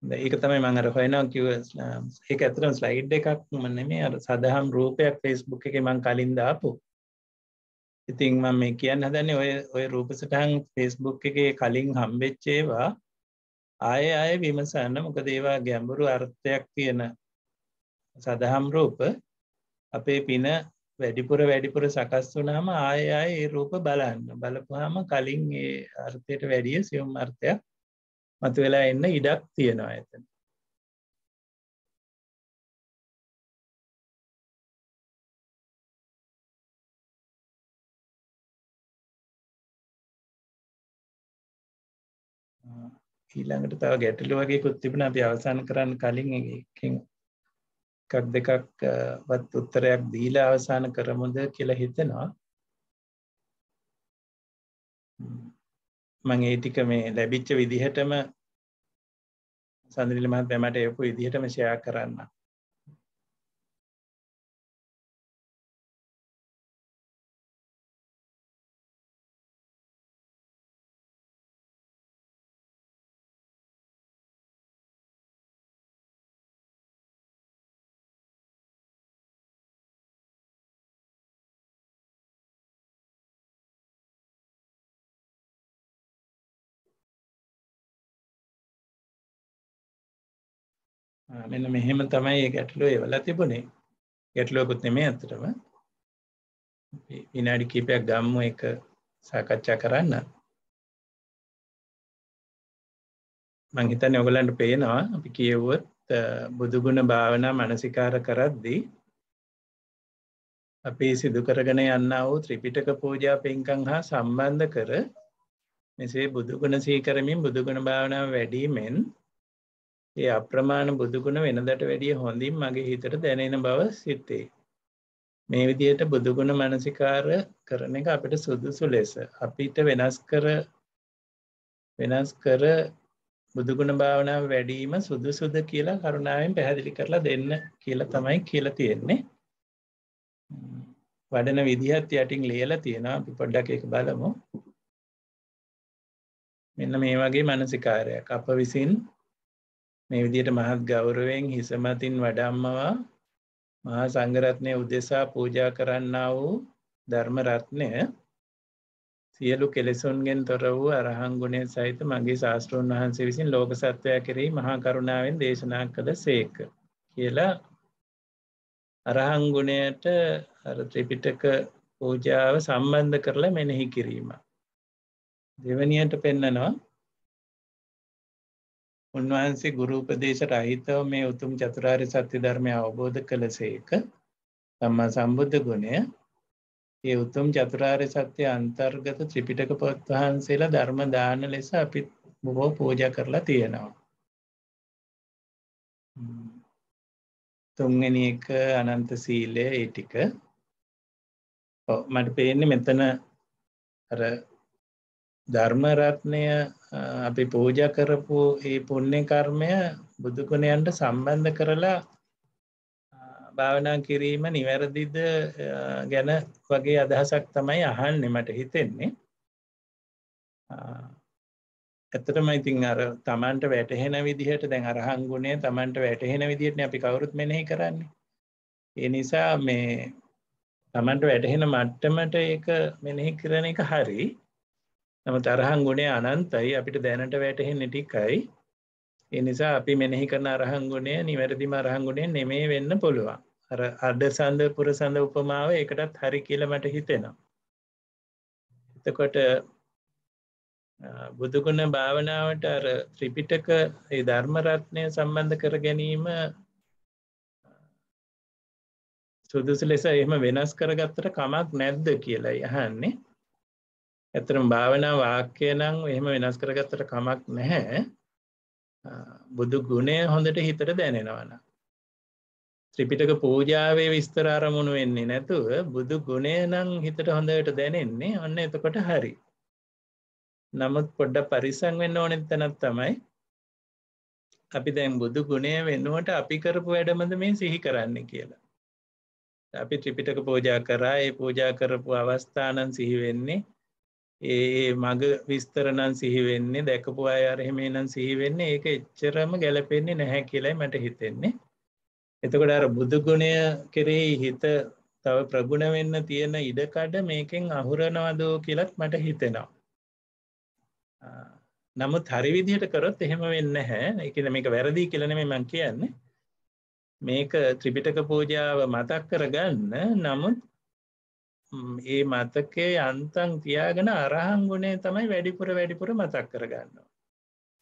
ඒක තමයි මං අර හොයනවා කිව ඒක ඇතරම් ස්ලයිඩ් එකක් මන මේ අර සදහම් රූපයක් ෆෙස්බුක් එක මං කලින් දාපු ඉතින් මම මේ කියන්න හදන්නේ ඔය ඔය රූපසටහන් ෆෙස්බුක් එක කලින් හම්බෙච්චේවා ආය අය විමසන්න මොක දේවා ගැඹුරු අර්ථයක් තියෙන සදහම් රූප අපේ පින වැඩිපුර වැඩිපුර සකස් වනාම ආය අය ඒ රූප බලන්න බලපුහාම කලින් ඒ අර්ථයට වැඩිය සියුම් අර්ථයක් මතු වෙලා එන්න ඉඩක් තියෙනවා ඇතන ඊළඟට තව ගැටලු වගේකුත් තිබුණ අපි අවසන් කරන්න කලින් එකකින් එකක් දෙකක් වත් උත්තරයක් දීලා අවසාන කරමුද කියලා හිතෙනවා මං ඒ ටික මේ ලැබිච්ච විදිහටම සඳරිල මහත්තයා මට එපු විදිහටම ෂෙයා කරන්න. මෙන්න මෙහෙම තමයි ඒ ගැටලෝ ඒවලා තිබුණේ ගැටලුවකුත් නෙමේ ඇතරම විනාඩි කීපයක් ගම්ම එක සාකච්ඡා කරන්න මංහිතන් ඔගලන්ට පේනවා අපි කියවුවත් බුදුගුණ භාවනා මනසිකාර කරද්දී අපි සිදුකරගෙන යන්න වූ ත්‍රිපිටක පූජා පින්කං හා සම්බන්ධ කර මෙසේ බුදුගුණ සීකරමින් බුදුගුණ භාවනාව වැඩීමෙන් ඒ අප්‍රමාණ බුදුගුණ වෙනදට වැඩිය හොඳින් මගේ හිතට දැනෙන බව සිත්තේ. මේ විදියට බුදුගුණ මනසිකාර කරන එක අපිට සුදුසු ලෙස. අපිට වෙනස් කර වෙනස් කර බුදුගුණ භාවනාව වැඩීම සුදුසුද කියලා කරුණාවෙන් පැහැදිලි කරලා දෙන්න කියලා තමයි කියලා තියෙන්නේ. වඩන විදිහත් යටින් ලියලා තියෙනවා අපි පොඩ්ඩක් එක බලමු. මෙන්න මේ වගේ මනසිකාරයක් අප විසින් මේ විදියට මහත් ගෞරුවෙන් හිසමතින් වඩම්මවා මහා සංගරත්නය උදෙසා පූජා කරන්න වූ ධර්මරත්නය සියලු කෙලෙසුන්ගෙන් තොර වූ අරහංගුණය සහිත මගේ ශාස්තෘන් වහන්සේ විසින් ලෝක සත්වය කෙරෙහි මහා කරුණාවෙන් දේශනා කළ සේක කියලා අරහංගුණයට ත්‍රිපිටක පූජාව සම්බන්ධ කරලා මෙනෙහි කිරීම. දෙවනියට පෙන්නනවා උන්වහන්සේ ගුරුපදේශට අහිතව මේ උතුම් චතුරාර් සත්‍ය ධර්මය අවබෝධ කළ සේක සම්මා සම්බුද්ධ ගුණය ඒ උතුම් චතුරාර් සත්‍යය අන්තර්ගත ත්‍රිපිටක පොත් වහන්සේලා ධර්ම දාන ලෙස අපිත් බොහෝ පූජ කරලා තියෙනවා තුන්ගෙන එක අනන්ත සීලය ඒ ටික මට පේන්නේ මෙතන ධර්මරත්නය අපි පූජ කරපු ඒ පුුණ්‍ය කර්මය බුදුගුණයන්ට සම්බන්ධ කරලා භාවනා කිරීම නිවැරදිද ගැන වගේ අදහසක් තමයි අහන්න මට හිතෙන්නේ ඇතටම ඉතින් අර තමන්ට වැටහෙන විදිහට දැන් අරහන් ගුණේ තමන්ට වැටහෙන විදිහට අපි කවුරුත් මෙනෙහි කරන්නේ ඒ නිසා මේ තමන්ට වැටහෙන මට්ටමට ඒ මෙනෙහි කරන එක හරි නම තරහන් ගුණේ අනන්තයි අපිට දැනට වැටහෙන්නේ ටිකයි. ඒ නිසා අපි මෙනෙහි කරන අරහන් ගුණය නිවැරදිම අරහන් ගුණය නෙමේ වෙන්න පුළුවන්. අර අඩසන්ද පුරසඳ උපමාව ඒකටත් හරි කියලා මට හිතෙනවා. එතකොට බුදුගුණ භාවනාවට අර ත්‍රිපිටක ඒ ධර්මරත්නය සම්බන්ධ කර ගැනීම සුදුසු ලෙස එහෙම වෙනස් කරගත්තට කමක් නැද්ද කියලයි අහන්නේ. ඇතරම් භාවනා වාක්‍ය නම් එහෙම වෙනස් කරගත්තට කමක් නැහැ බුදු ගුණය හොඳට හිතට දැනෙනවන ත්‍රිපිටක පූජාවේ විස්තර අරමුණු වෙන්නේ නැතුව බුදු ගුණය නම් හිතට හොඳට දැනෙන්නේ ඔන්න එතකොට හරි නමුත් පොඩ්ඩ පරිසං වෙන්න ඕනෙත් තැනත් තමයි අපි දැන් බුදු ගුණය වෙනුවට අපි කරපු වැඩමද මේ සිහි කරන්න කියලා. අපි ත්‍රිපිටක පෝජා කරා ඒ පෝජා කරපු අවස්ථානන් සිහිවෙන්නේ ඒ මග විස්තරණන් සිහිවෙන්නේ දැකපු අය අරහෙමේ නම් සිහිවෙන්නේ ඒක එච්චරම ගැලපෙන්නේ නැහැ කියලයි මට හිතෙන්නේ. එතකොට අර බුදුගුණය කෙරෙහි හිත තව ප්‍රගුණ වෙන්න තියෙන ඉඩකඩ මේකෙන් අහුරනවදෝ කියලත් මට හිතෙනවා. නමුත් හරිවිදියට කරොත් එහෙම වෙන්න හැ එකන මේක වැරදිී කියලනෙම මං කියන්නේ. මේක ත්‍රිපිටක පූජාව මතක් කරගන්න නමුත් ඒ මතකේ අන්තන් තියාගෙන අරහං ගුණේ තමයි වැඩිපුර වැඩිපුර මතක් කරගන්නවා.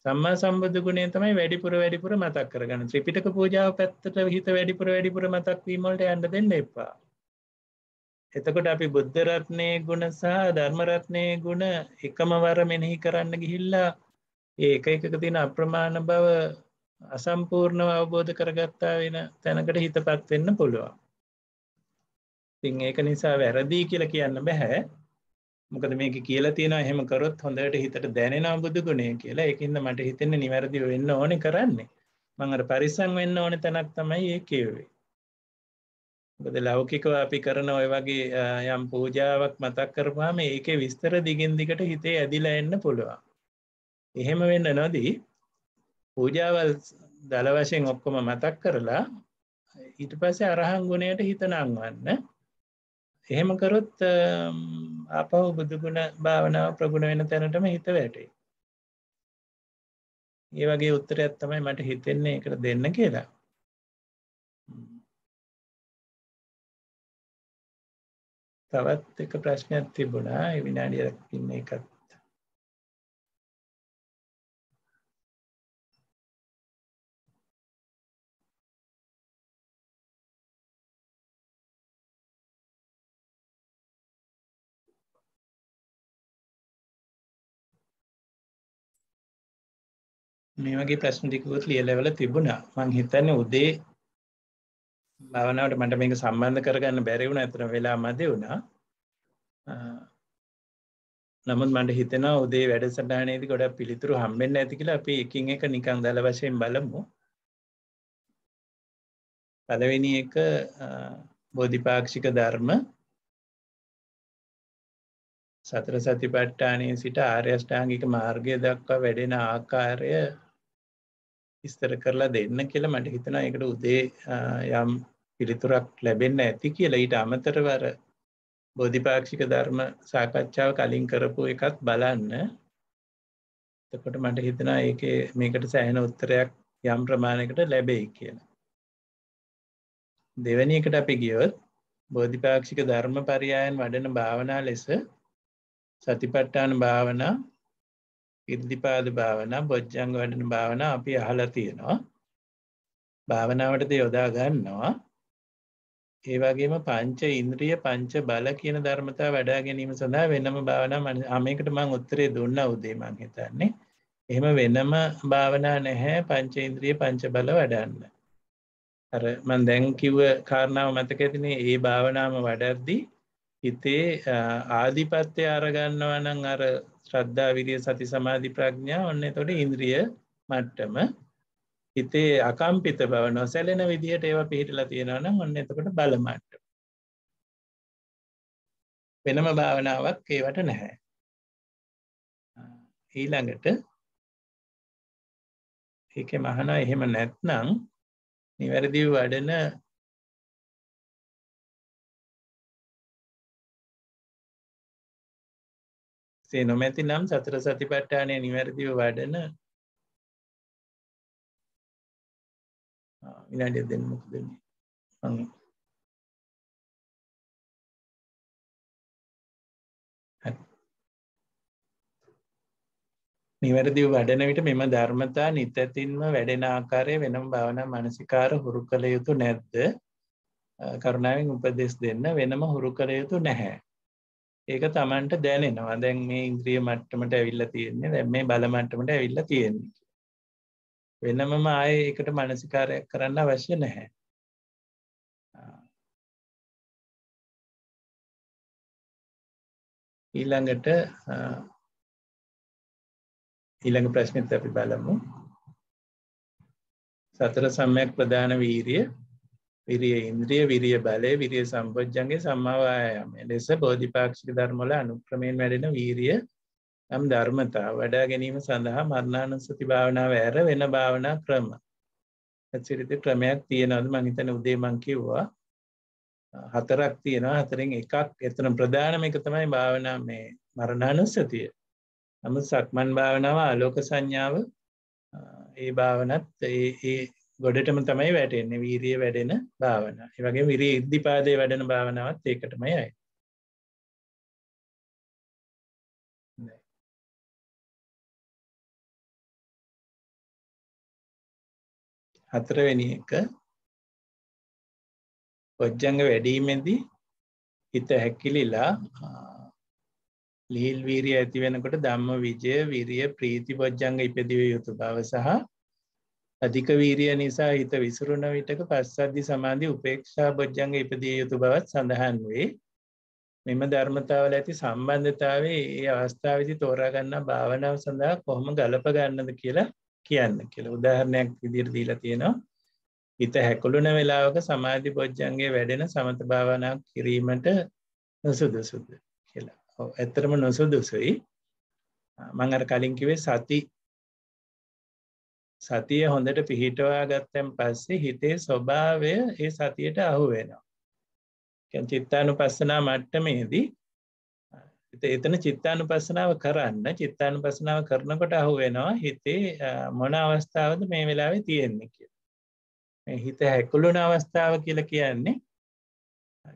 සම්මා සම්බුදු ගුණේ තමයි වැඩිපුර වැඩිපුර මතක් කරගන්න ත්‍රිපිටක පූජාව පැත්තට හිත වැඩිපුර වැඩිපුර මතක් වීමට යන්න දෙන්න එපා. එතකොට අපි බුද්ධරත්නය ගුණ සහ ධර්මරත්නය ගුණ එකම වර මෙනෙහි කරන්න ගිහිල්ලා ඒ එක එකක තින අප්‍රමාණ බව අසම්පූර්ණව අවබෝධ කරගත්තා වෙන තැනකට හිතපත් වෙන්න පුළුවන්. තින් ඒක නිසා වැරදිී කියල කියන්න බැහැ මොකද මේක කියලා තියෙන එහෙම කරොත් හොඳට හිතට දැනෙන බුදු ගුණය කියලා එකින්ද මට හිතෙන්න නිවැරදිව වෙන්න ඕන කරන්නේ මඟට පරිසං වෙන්න ඕන තැනක් තමයි ඒ කියවේ බද ලෞකිකව අපි කරන ඔය වගේ යම් පූජාවක් මතක් කරපාම ඒකේ විස්තර දිගින් දිගට හිතේ ඇදිලා එන්න පුළුවන් එහෙම වෙන්න නොදී පූජාවල් දළ වශයෙන් ඔක්කොම මතක් කරලා ඊට පස්සේ අරහං ගුණයට හිතනංවන්න එහෙම කරොත් අපව බුදුගුණ භාවනාව ප්‍රගුණ වෙන තැනටම හිත වැටේ. ඒ වගේ උත්තර ඇත්තමයි මට හිතෙන්නේ එකට දෙන්න කියලා. තවත් එක ප්‍රශ්නයක් තිබුණා විනාඩියක් ඉන්න එකත් මේ වගේ ප්‍රශ්න ටිකකුත් ලියලවල තිබුණා. මං හිතන්නේ උදේ භාවනාවට මට මේක සම්බන්ධ කරගන්න බැරි වුණා. අතන වෙලා මැදි වුණා. නමුත් මට හිතෙනවා උදේ වැඩසටහනේදී ගොඩක් පිළිතුරු හම්බෙන්න ඇති කියලා අපි එකින් එක නිකන් දල වශයෙන් බලමු. පළවෙනි එක බෝධිපාක්ෂික ධර්ම සතර සතිපට්ඨානයේ සිට ආර්ය අෂ්ටාංගික මාර්ගය දක්වා වැඩෙන ආකාරය ඉස්තර කරලා දෙන්න කියලා මට හිතනා එකට උදේ යම් පිළිතුරක් ලැබෙන්න ඇති කියලා ඊට අමතරවර බෝධිපාක්ෂික ධර්ම සාකච්ඡාව කලින් කරපු එකත් බලන්න එතකොට මට හිතනා ඒක මේකට සෑහෙන උත්තරයක් යම් ප්‍රමාණයකට ලැබෙයි කියලා. දෙවැනි එකට අපි ගියොත් බෝධිපාක්ෂික ධර්ම පරියායන් වඩන භාවනා ලෙස සතිපට්ටාන භාවනා ඉද්ධිපාද භාවන බොජ්ජංග වඩන භාවන අපි අහලා තියෙනවා භාවනාවටද යොදා ගන්නවා ඒ වගේම පංච ඉන්ද්‍රිය පංච බල කියන ධර්මතා වඩා ගැනීම සඳහා වෙනම භාවනා මන අමේකට මං උත්තරේ දුන්න උදේ මං හිතන්නේ එහෙම වෙනම භාවනා නැහැ පංච ඉන්ද්‍රිය පංච බල වඩන්න අර මන් දැන් කිව්ව කාරණාව මතක ඇතිනේ ඒ භාවනාව වඩද්දී හිතේ ආධිපත්‍ය අරගන්නවා නම් අර ශ්‍රද්ධා විරිය සති සමාධි ප්‍රඥා ඔන්න තොට ඉන්ද්‍රිය මට්ටම හිතේ අකම්පිත බව නොසැලෙන විදිහට ඒව පිහිටලා තියෙනවන ඔන්න එතකට බලමට්ට වෙනම භාවනාවක් ඒවට නැහැ ඊළඟට ඒක මහනා එහෙම නැත්නම් නිවැරදිව වඩන සේ නොමැති නම් සතර සතිපට්ඨානය නිවැරදිව වඩන විනාඩිය දෙන්න මොකදන්නේ නිවැරදිව වඩන විට මෙම ධර්මතා නිතැතින්ම වැඩෙන ආකාරය වෙනම් භාවනා මනසිකාර හුරු කළ යුතු නැද්ද කරුණාවෙන් උපදෙස් දෙන්න වෙනම හුරු කළ යුතු නැහැ ඒක තමන්ට දැනෙනවා දැන් මේ ඉන්ද්‍රිය මට්ටමට ඇවිල්ල තියෙන්නේ දැ මේ බලමට්ටමට ඇවිල්ල තියෙන්නේ වෙනමම ආය එකට මනසිකාරයක් කරන්න අවශ්‍ය නැහැ ඊළඟට ඊළඟ ප්‍රශ්නත් අපි බලමු සතර සම්මයක් ප්‍රධාන වීරිය විරිය ඉන්ද්‍රිය විරිය බලය විරිය සම්පෝජ්ජන්ගේ සම්මවායම ලෙස බෝධිපාක්ෂික ධර්මල අනුක්‍රමයෙන් වැඩෙන වීරිය නම් ධර්මතා වඩා ගැනීම සඳහා මරණානුස්සති භාවනාව ඇර වෙන භාවනා ක්‍රම ඇසිරිත ක්‍රමයක් තියෙනවද මහිතන උදේමං කිව්වා හතරක් තියෙනවා හතරෙන් එකක් එතන ප්‍රධානම එක තමයි භාවනා මේ මරණානුස්සතිය නම සක්මන් භාවනාව ආලෝක සංඥාව ඒ භාවනත් ඒ ගොඩටම තමයි වැටෙන්නේ වීරිය වැඩෙන භාවන වගේ විරී ඉද්ධිපාදය වැඩෙන භාවනාවත් ඒකටමයි අයි හතරවෙනි එක පොජ්ජංග වැඩීමේදී හිත හැකිලිලා ලීල් වීරිය ඇති වෙනකොට ධම්ම විජය විරිය ප්‍රීති පොජ්ජංග ඉපදිවිය යුතු බව සහ අධික වීරිය නිසා හිත විසුරුණ විටක පස්සද්ධි සමාධි උපේක්ෂා බොජ්ජංග ඉපදිය යුතු බවත් සඳහන් වේ. මෙම ධර්මතාවල ඇති සම්බන්ධතාවේ ඒ අවස්ථාවදි තෝරාගන්න භාවනාව සඳහා කොහොම ගලපගන්නද කියලා කියන්න කියලා උදාහරණයක් විදිර දීලා තියෙනවා. හිත හැකුළුන වෙලාවක සමාධි බොජ්ජන්ගේ වැඩෙන සමත භාවනා කිරීමට නොසුදුසුද කියලා. ඇත්තරම නොසුදුසුයි. මං අර කලින් කිවේ සති සතිය හොඳට පිහිටවා ගත්තැන් පස්සේ හිතේ ස්වභාවය ඒ සතියට අහු වෙනවා. චිත්තානු පස්සනා මට්ටමේදී එතන චිත්තානු පසනාව කරන්න චිත්තානු පසනාව කරනකොට අහු වෙනවා හිතේ මොන අවස්ථාවද මේ වෙලාවේ තියෙන්නේ කිය හිත හැකුළුන අවස්ථාව කියල කියන්නේ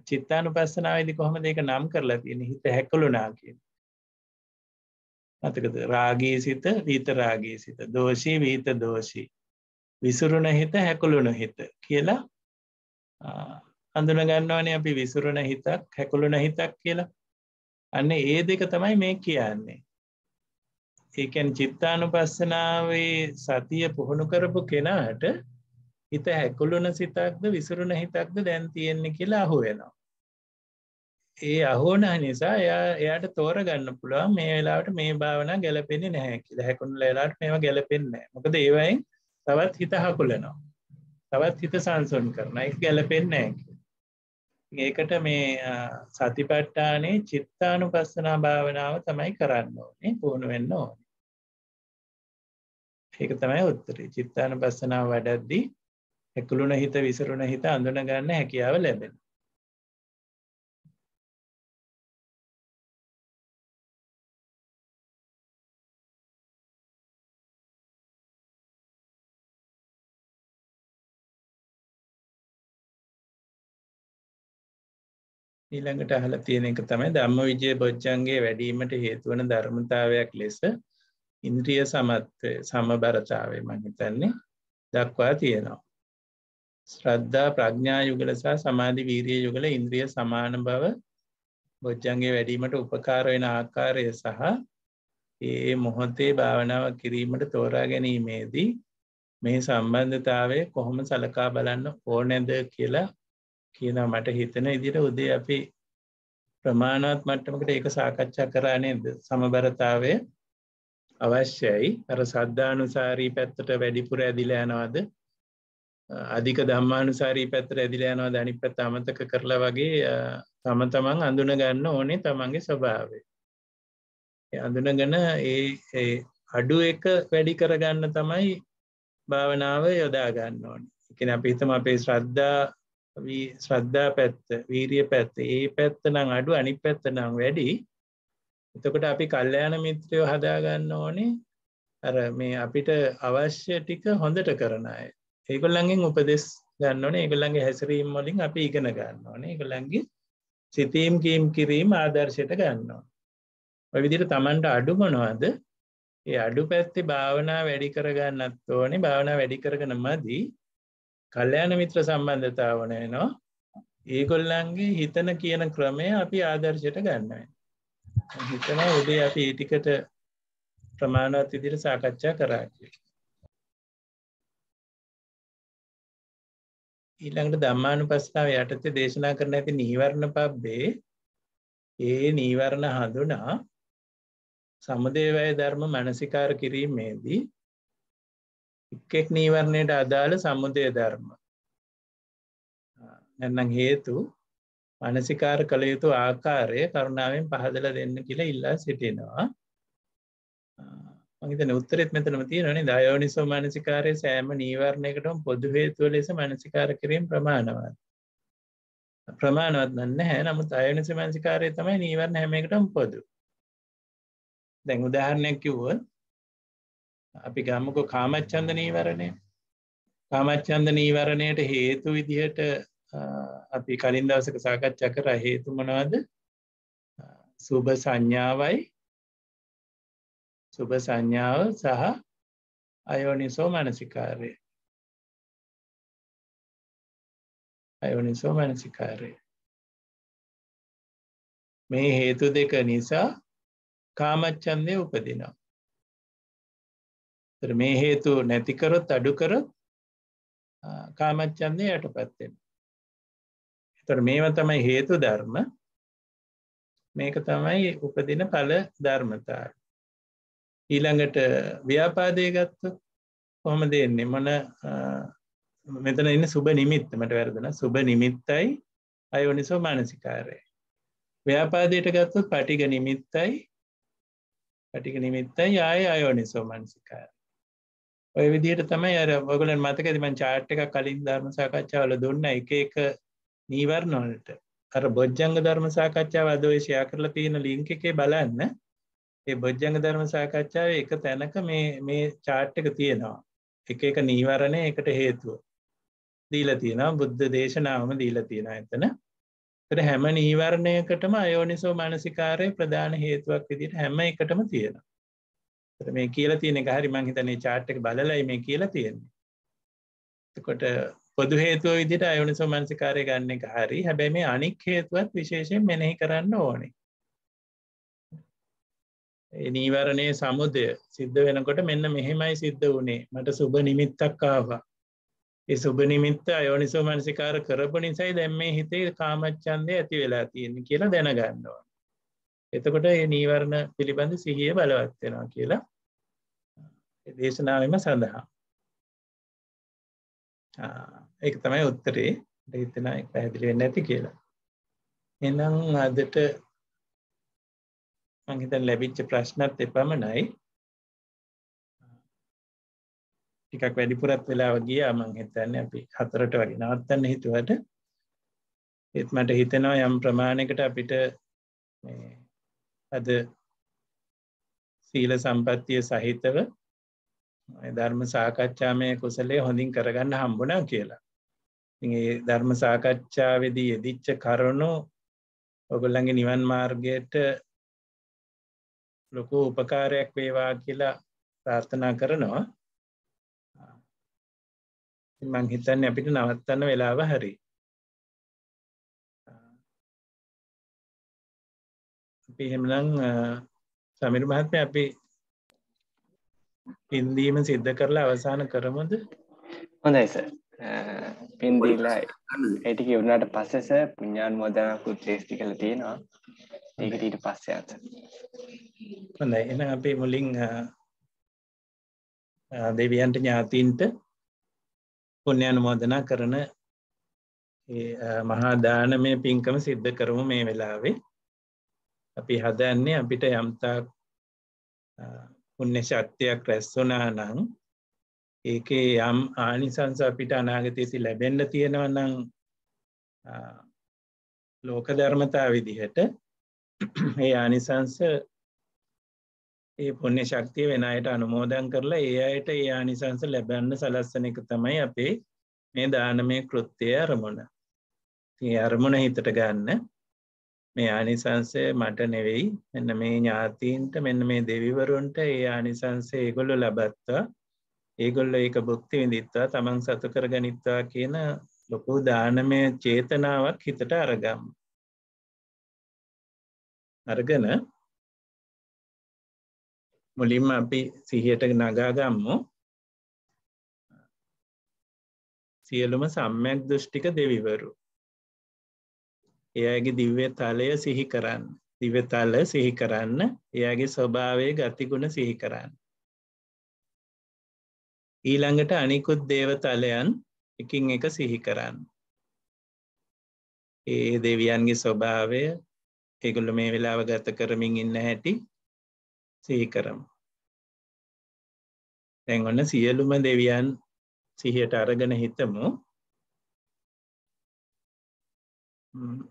චිත්තානු පස්සනාවදි කොහොම දෙක නම් කරලා තියෙන හිත හැකළුනා කියන මතකද රාගී සිත වීත රාගී සිත දෝෂී වීත දෝෂී විසුරුණ හිත හැකුළුණු හිත කියලා අඳුනගන්නවනේ අපි විසුරුණ හිතක් හැකුළුණ හිතක් කියලා අන්න ඒ දෙක තමයි මේ කියන්නේ ඒකැන් චිත්තානු පස්සනාවේ සතිය පුහුණු කරපු කෙනාට හිත හැකුළුණ සිතක්ද විසුරුණ හිතක්ද දැන් තියෙන්නේ කියලා අහුවෙනවා ඒ අහෝන නිසා එයා එයාට තෝර ගන්න පුළුවන් මේ වෙලාවට මේ භාවනා ගැලපෙන්නේ නැහැ කියලා හැකුණු ලලාට මේවා ගැලපෙන්නේ මොකද ඒවයින් තවත් හිත හකුලනවා තවත් හිත සංසොන් කරන එක ගැලපෙන්නේ ඒකට මේ සතිපට්ටානේ චිත්තානු පස්සනා භාවනාව තමයි කරන්න ඕනේ පුහුණු වෙන්න ඕන ඒක තමයි උත්තරේ චිත්තාන පස්සනාව වඩද්දී හැකුළුන හිත විසරුන හිත අඳුන ගන්න හැකියාව ලැබෙන ඊළඟට අහල තියෙන එක තමයි ධම්ම විජය බොච්චන්ගේ වැඩීමට හේතුවන ධර්මතාවයක් ලෙස ඉන්ද්‍රිය සමත්වය සමබරතාවේ මහිතන්නේ දක්වා තියෙනවා. ශ්‍රද්ධා ප්‍රඥා යුගල සහ සමාධි වීරිය යුගල ඉන්ද්‍රිය සමාන බව බොජ්ජන්ගේ වැඩීමට උපකාරවෙන ආකාරය සහ ඒ මොහොතේ භාවනාව කිරීමට තෝරා ගැනීමේදී මේ සම්බන්ධතාවේ කොහොම සලකා බලන්න ඕනැද කියලා කියලා මට හිතෙන ඉදිට උදේ අපි ප්‍රමාණත් මට්ටමකට ඒක සාකච්ඡා කරානේද සමබරතාවය අවශ්‍යයි අර සද්ධානුසාරී පැත්තට වැඩිපුර ඇදිලෑනවාද අධික දම්මානුසාරී පැත්තර ඇදිලෑනවා ධනි පැත් අමතක කරලා වගේ තම තමන් අඳුන ගන්න ඕනේ තමන්ගේ ස්වභාවය අඳුනගන ඒ අඩු එක වැඩි කරගන්න තමයි භාවනාව යොදා ගන්න ඕන එකන අපිහිතම අපේ ශ්‍රද්ධා ශ්‍රද්ධා පැත්ත වීරිය පැත්ත ඒ පැත්ත නම් අඩු අනි පැත්ත නම් වැඩි එතකොට අපි කල්්‍යයාන මිත්‍රයෝ හදාගන්න ඕනේ අර මේ අපිට අවශ්‍ය ටික හොඳට කරන අය ඒකොල්ලඟින් උපදෙස් ගන්නන ඒකොල්ළන්ගේ හැසිරීම් මොලින් අපි ඉගෙන ගන්න ඕනේ ඒකොළන්ගේ සිතීම් කීම් කිරීම ආදර්ශයට ගන්නවා ඔවිදිට තමන්ට අඩු මොනවාද ඒ අඩු පැත්ති භාවනා වැඩි කරගන්නත් ඕනේ භාවනා වැඩි කරගන මදී කල්්‍යයාන මිත්‍ර සම්බන්ධතාවන වෙනවා ඒගොල්ලන්ගේ හිතන කියන ක්‍රමය අපි ආදර්ශයට ගන්නවෙන් හිතන උදේ අපි ඒටිකට ප්‍රමාණවත් ඉදිර සාකච්ඡා කරාකි ඊළඟට දම්මානු පස්සාව යටතේ දේශනා කරන ඇති නීවරණ පබ්බේ ඒ නීවරණ හඳුනා සමුදේවය ධර්ම මනසිකාර කිරීමේදී එක් නීවරණයට අදාළ සම්මුදය ධර්ම. නැන්නම් හේතු අනසිකාර කළ යුතු ආකාරය කරුණාවෙන් පහදල දෙන්න කියලා ඉල්ලා සිටිනවා. මගත උත්තරෙත් මෙතනම තියනනි දයෝනිසෝ මනසිකාරය සෑම නීවරණයකටම පොදු හේතුව ලෙස මනසිකාර කිරීම ප්‍රමාණවත්. ප්‍රමාණවත් දන්න හැ නමුත් අයනිස මන්සිකාරය තමයි නීවරණ හැමකටම පොදු. දැන් උදාහරණයක් කිව්වොත් අපි ගමක කාමච්චන්ද නීවරණය කාමච්චන්ද නීවරණයට හේතු විදිහට අපි කලින් දවසක සාකච්ඡා කර හේතුමනවාද සුභ සංඥාවයි සුභ සංඥාව සහ අයෝනිසෝ මනසිකාරය අයෝනිසෝ මනසිකාරය මේ හේතු දෙක නිසා කාමච්චන්දය උපදිනවා තර මේ හේතු නැතිකරොත් අඩුකරොත් කාමච්චන්දය යට පැත්තෙන්. තොට මේව තමයි හේතු ධර්ම මේක තමයි උපදින පල ධර්මතාව. ඊළඟට ව්‍යාපාදය ගත්ත කොහොම දෙන්නේ මොන මෙතන එන්න සුබ නිමිත්තමට වැරදන සුබ නිමිත්තයි අයෝනිසෝ මානසිකාරය. ව්‍යාපාදයට ගත්තු පටික නිමිත්තයි පටික නිමිත්තයි ආය අයෝනිසෝ මන්සිකාරය. ඔය විදිහට තමයි අර වගලන් මතකතිමන් චාට් එක කලින් ධර්ම සාකච්ඡාවල දුන්න එක එක නීවරණවලට අර බොජ්ජංග ධර්ම සාකච්ඡාව අදෝශයා කරලා තියෙන ලිංක එකේ බලන්න ඒ බොජ්ජංග ධර්ම සාකච්ඡාව එක තැනක මේ මේ චාට් එක තියෙනවා එක එක නීවරණය එකට හේතුව දීලා තියෙනවා බුද්ධ දේශනාවම දීලා තියෙනවා එතන තර හැම නීවරණයකටම අයෝනිසෝ මානසිකාරය ප්‍රධාන හේතුවක් විදිට හැම එකටම තියෙනවා මේ කියලා තියෙන එක හරි මං හිතන්නේ chart එක බලලා මේ කියලා තියෙන්නේ. එතකොට පොදු හේතුව විදිහට අයෝනිසෝ මනසිකාරය ගන්න එක හරි. හැබැයි මේ අනික් හේතුවත් විශේෂයෙන් මෙනෙහි කරන්න ඕනේ. ඒ නීවරණයේ සමුදය සිද්ධ වෙනකොට මෙන්න මෙහෙමයි සිද්ධ වුණේ. මට සුබ නිමිත්තක් ආවා. ඒ සුබ නිමිත්ත අයෝනිසෝ මනසිකාර කරපු නිසයි දැන් මේ හිතේ කාමච්ඡන්දය ඇති වෙලා තියෙන්නේ කියලා දැනගන්න ඕනේ. එතකොට ඒ නීවරණ පිළිබඳ සිහිය බලවත්වෙනවා කියලා දේශනාවම සඳහා ඒක තමයි උත්තරේ දෙහිතන පැහැදිලි වෙන්න ඇති කියලා එනම් අදට මංහිත ලැබිච්ච ප්‍රශ්නත් එපමණයි ටිකක් වැඩිපුරත් වෙලා වගේ මං හිතන්න අපි හතරට වගේ නවත්තන්න හිතුවට ඒත් මට හිතෙනවා යම් ප්‍රමාණයකට අපිට අද සීල සම්පත්තිය සහිතව ධර්ම සාකච්ඡාමය කුසලේ හොඳින් කරගන්න හම්බුනා කියලා. ඒ ධර්ම සාකච්ඡාවදී යෙදිච්ච කරුණු ඔගොල්ලගේ නිවන් මාර්ගයට ලොකු උපකාරයක් වේවා කියලා ප්‍රාර්ථනා කරනවා. මං හිතන්න අපිට නවත්තන්න වෙලාව හරි. අපි එහෙමනම් සමිරු මහත්මය අපි පින්දීම සිද්ධ කරලා අවසාන කරමුද හොඳයි සර් පින්දීලා ඒටික වුණාට පස්සෙස පුඤ්ඥාන් මෝදනකුත් ශ්‍රේෂ්ටි කළ තියෙනවා ඒකට ඊට පස්සේ අත හොඳයි එන අපේ මුලින් දෙවියන්ට ඥාතීන්ට පුුණ්‍යයන මෝදනා කරන මහාදාන මේ පින්කම සිද්ධ කරමු මේ වෙලාවේ අපි හදන්නේ අපිට යම්තාක් උන්නෙස අත්‍යයක් රැස්වනා නං ඒකේ යම් ආනිසංස අපිට අනාගතයසි ලැබෙන්ඩ තියෙනව නං ලෝක ධර්මතා විදිහට ඒ ආනිසංස ඒ පුුණ්‍ය ශක්තිය වෙන අයට අනුමෝදන් කරලා ඒ අයට ඒ ආනිසංස ලැබැන්න සලස්සන එක තමයි අපේ මේ දානමය කෘත්තිය අරමුණ තිය අරමුණ හිතට ගන්න මේ ආනිසංසය මට නෙවෙයි එන්න මේ ඥාතීන්ට මෙන්න මේ දෙවිවරුන්ට ඒ ආනිසංසය ඒගොල්ලු ලබත්වා ඒගොල්ල ඒක භුක්ති විඳිත්වා තමන් සතු කර ගනිත්වා කියන ලොකු දානමය චේතනාවක් හිතට අරගම්. අර්ගන මුලින්ම අපි සිහියට නගාගම්මු සියලුම සම්මයක් දෘෂ්ටික දෙවිවරු එයාගේ දිව්‍යතලය සිහි කරන්න දිවතල්ල සිහි කරන්න එයාගේ ස්වභාවය ගතිගුණ සිහි කරන්න. ඊළඟට අනිකුත් දේවතලයන් එකින් එක සිහි කරන්න. ඒ දෙවියන්ගේ ස්වභාවය ඒගුල්ල මේ වෙලාව ගත කරමින් ඉන්න හැටි සිහි කරම. තැන්ඔන්න සියලුම දෙවියන් සිහියට අරගෙන හිතමු Mm-hmm.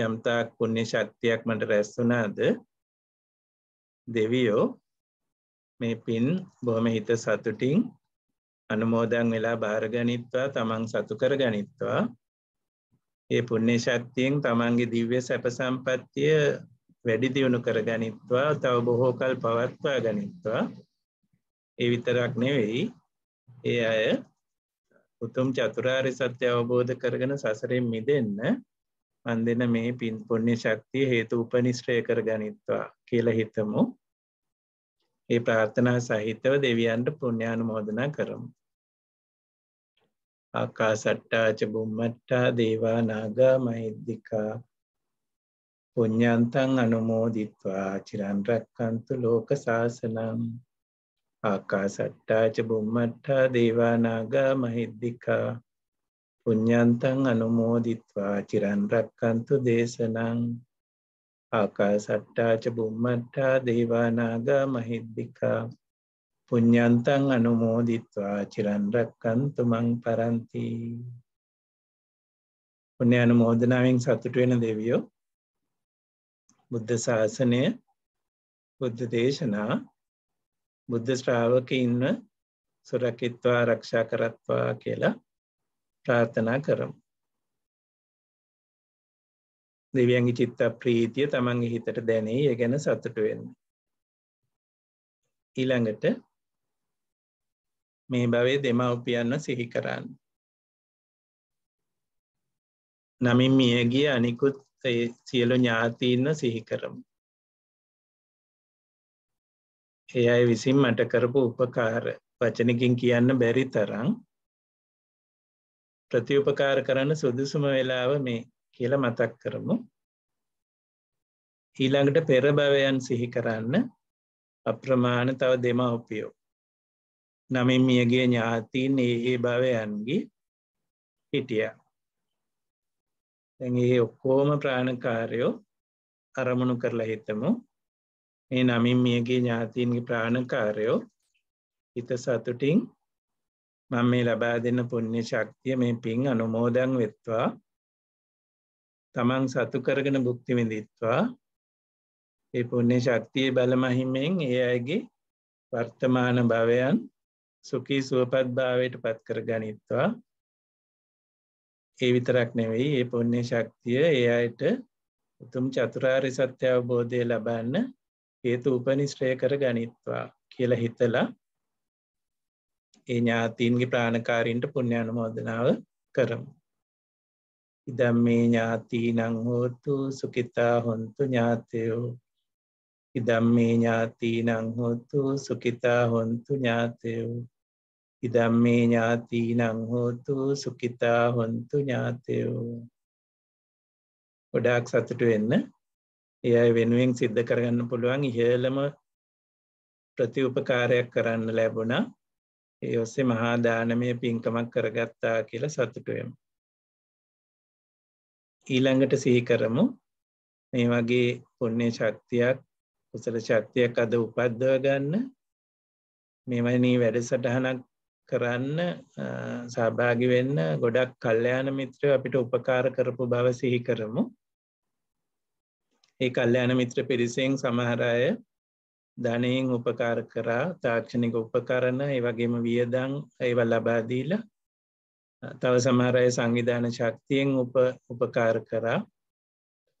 යම්තාක් පුුණ්‍ය ශක්තියක් මට රැස්වනාද දෙවියෝ මේ පින් බොහොම හිත සතුටින් අනුමෝදන් වෙලා භාරගනිත්වා තමන් සතු කර ගනිත්වා ඒ පුුණ්‍ය ශක්තියෙන් තමන්ගේ දිව්‍ය සැප සම්පත්තිය වැඩි දියුණු කර ගනිත්වා තව බොහෝ කල් පවත්වා ගනිත්වා ඒ විතරක් නෙවෙයි ඒ අය උතුම් චතුරාරි සත්‍ය අවබෝධ කරගෙන සසරෙන් මිදන්න වන්දෙන මේ පින් පුුණ්‍ය ශක්තිය හේතු උපනිශ්‍රය කර ගනිත්වා කියල හිතමු ඒ ප්‍රාර්ථනා සහිතව දෙවියන්ට පුුණ්ඥානු මෝදනා කරමු. ආකා සට්ටාච බුම්මට්ටා දේවා නාගා මහිද්දිකා පුඥ්ඥන්තන් අනුමෝදිත්වා චිරන්රක්කන්තු ලෝක ශාසනම් ආකා සට්ටාච බුම්මට්ටා දේවානාගා මහිද්දිකා පුඤ්ඤන්තං අනුමෝදිත්වා චිරන් රක්칸තු දේශනං ආකාසට්ටා ච බුම්මට්ටා දේවා නාග මහිද්దికා පුඤ්ඤන්තං අනුමෝදිත්වා චිරන් රක්칸තු මං පරන්ති පුණ්‍ය අනුමෝදනාවෙන් සතුට වෙන දෙවියෝ බුද්ධ ශාසනය බුද්ධ දේශනා බුද්ධ ශ්‍රාවකයින්ව සුරකිත්වා රක්ෂා කරත්වා කියලා ප්‍රාර්ථනා කරමු. දෙවියන්ගේ චිත්ත ප්‍රීතිය තමන්ගේ හිතට දැනේ ඒ ගැන සතුට වෙන්න. ඊළඟට මේ භවේ දෙමව්පියන්ව සිහි කරන්න. නමින් මියගිය අනිකුත් සියලු ඥාතීන්ව සිහි කරමු. ඒ අය විසින් මට කරපු උපකාර වචනකින් කියන්න බැරි තරම් ප්‍රතිඋපකාර කරන්න සුදුසුම වෙලාව මේ කියලා මතක් කරමු. ඊළඟට පෙරභවයන් සිහි කරන්න අප්‍රමාණ තව දෙමවපියෝ. නමින් මියගේ ඥාතින් ඒ ඒ භවයන්ගේ හිටිය. ඒ ඔක්කෝම ප්‍රාණකාරයෝ අරමුණු කරලා හිතමු මේ නමින් මියගේ ඥාතීන්ගේ ප්‍රාණකාරයෝ හිත සතුටින් මම මේ ලබා දෙන්න පුුණ්‍ය ශක්තිය මේ පින් අනුමෝදන් වෙත්වා තමන් සතු කරගෙන බුක්තිවිඳිත්වා ඒ පුුණ්‍ය ශක්තිය බලමහිමෙන් ඒ අයගේ වර්තමාන භවයන් සුකී සුවපත් භාවයට පත් කර ගනිත්වා ඒ විතරක් නෙවෙයි ඒ පුුණ්‍ය ශක්තිය ඒ අයට උතුම් චතුරාරි සත්‍ය අවබෝධය ලබන්න හේතු උපනිශ්‍රය කර ගනිත්වා කියල හිතලා ඒ ඥාතීන්ගේ ප්‍රාණකාරීන්ට පුුණ්‍යානුමෝදනාව කරමු. ඉදම් මේ ඥාතිී නංහෝතු සුකිතා හොන්තු ඥාතයෝ ඉදම් මේ ඥාතිී නංහෝතු සුකිතා හොන්තු ඥාතයෝ ඉදම් මේ ඥාතිී නංහෝතු සුකිතා හොන්තු ඥාතයෝ ගොඩාක් සතුටු වෙන්න එය වෙනුවෙන් සිද්ධ කරගන්න පුළුවන් ඉහළම ප්‍රතිඋපකාරයක් කරන්න ලැබුණා ඒ ඔස්සේ මහා දානමය පින්කමක් කරගත්තා කියලා සතුටුයමු. ඊළඟට සිහි කරමු මේ වගේ පුන්නේ ශක්තියක් කුසල ශක්තියක් අද උපද්දව ගන්න මෙවැනි වැඩසටහනක් කරන්න සභාගි වෙන්න ගොඩක් කල්්‍යයාන මිත්‍ර අපිට උපකාර කරපු බව සිහි කරමු ඒ කල්්‍යයාන මිත්‍ර පිරිසිෙන් සමහරය ධනයෙන් උපකාර කරා තාක්ෂණික උපකරණ ඒවගේම වියදං ඒවල් ලබාදීල තව සමහරය සංවිධාන ශක්තියෙන් උප උපකාර කරා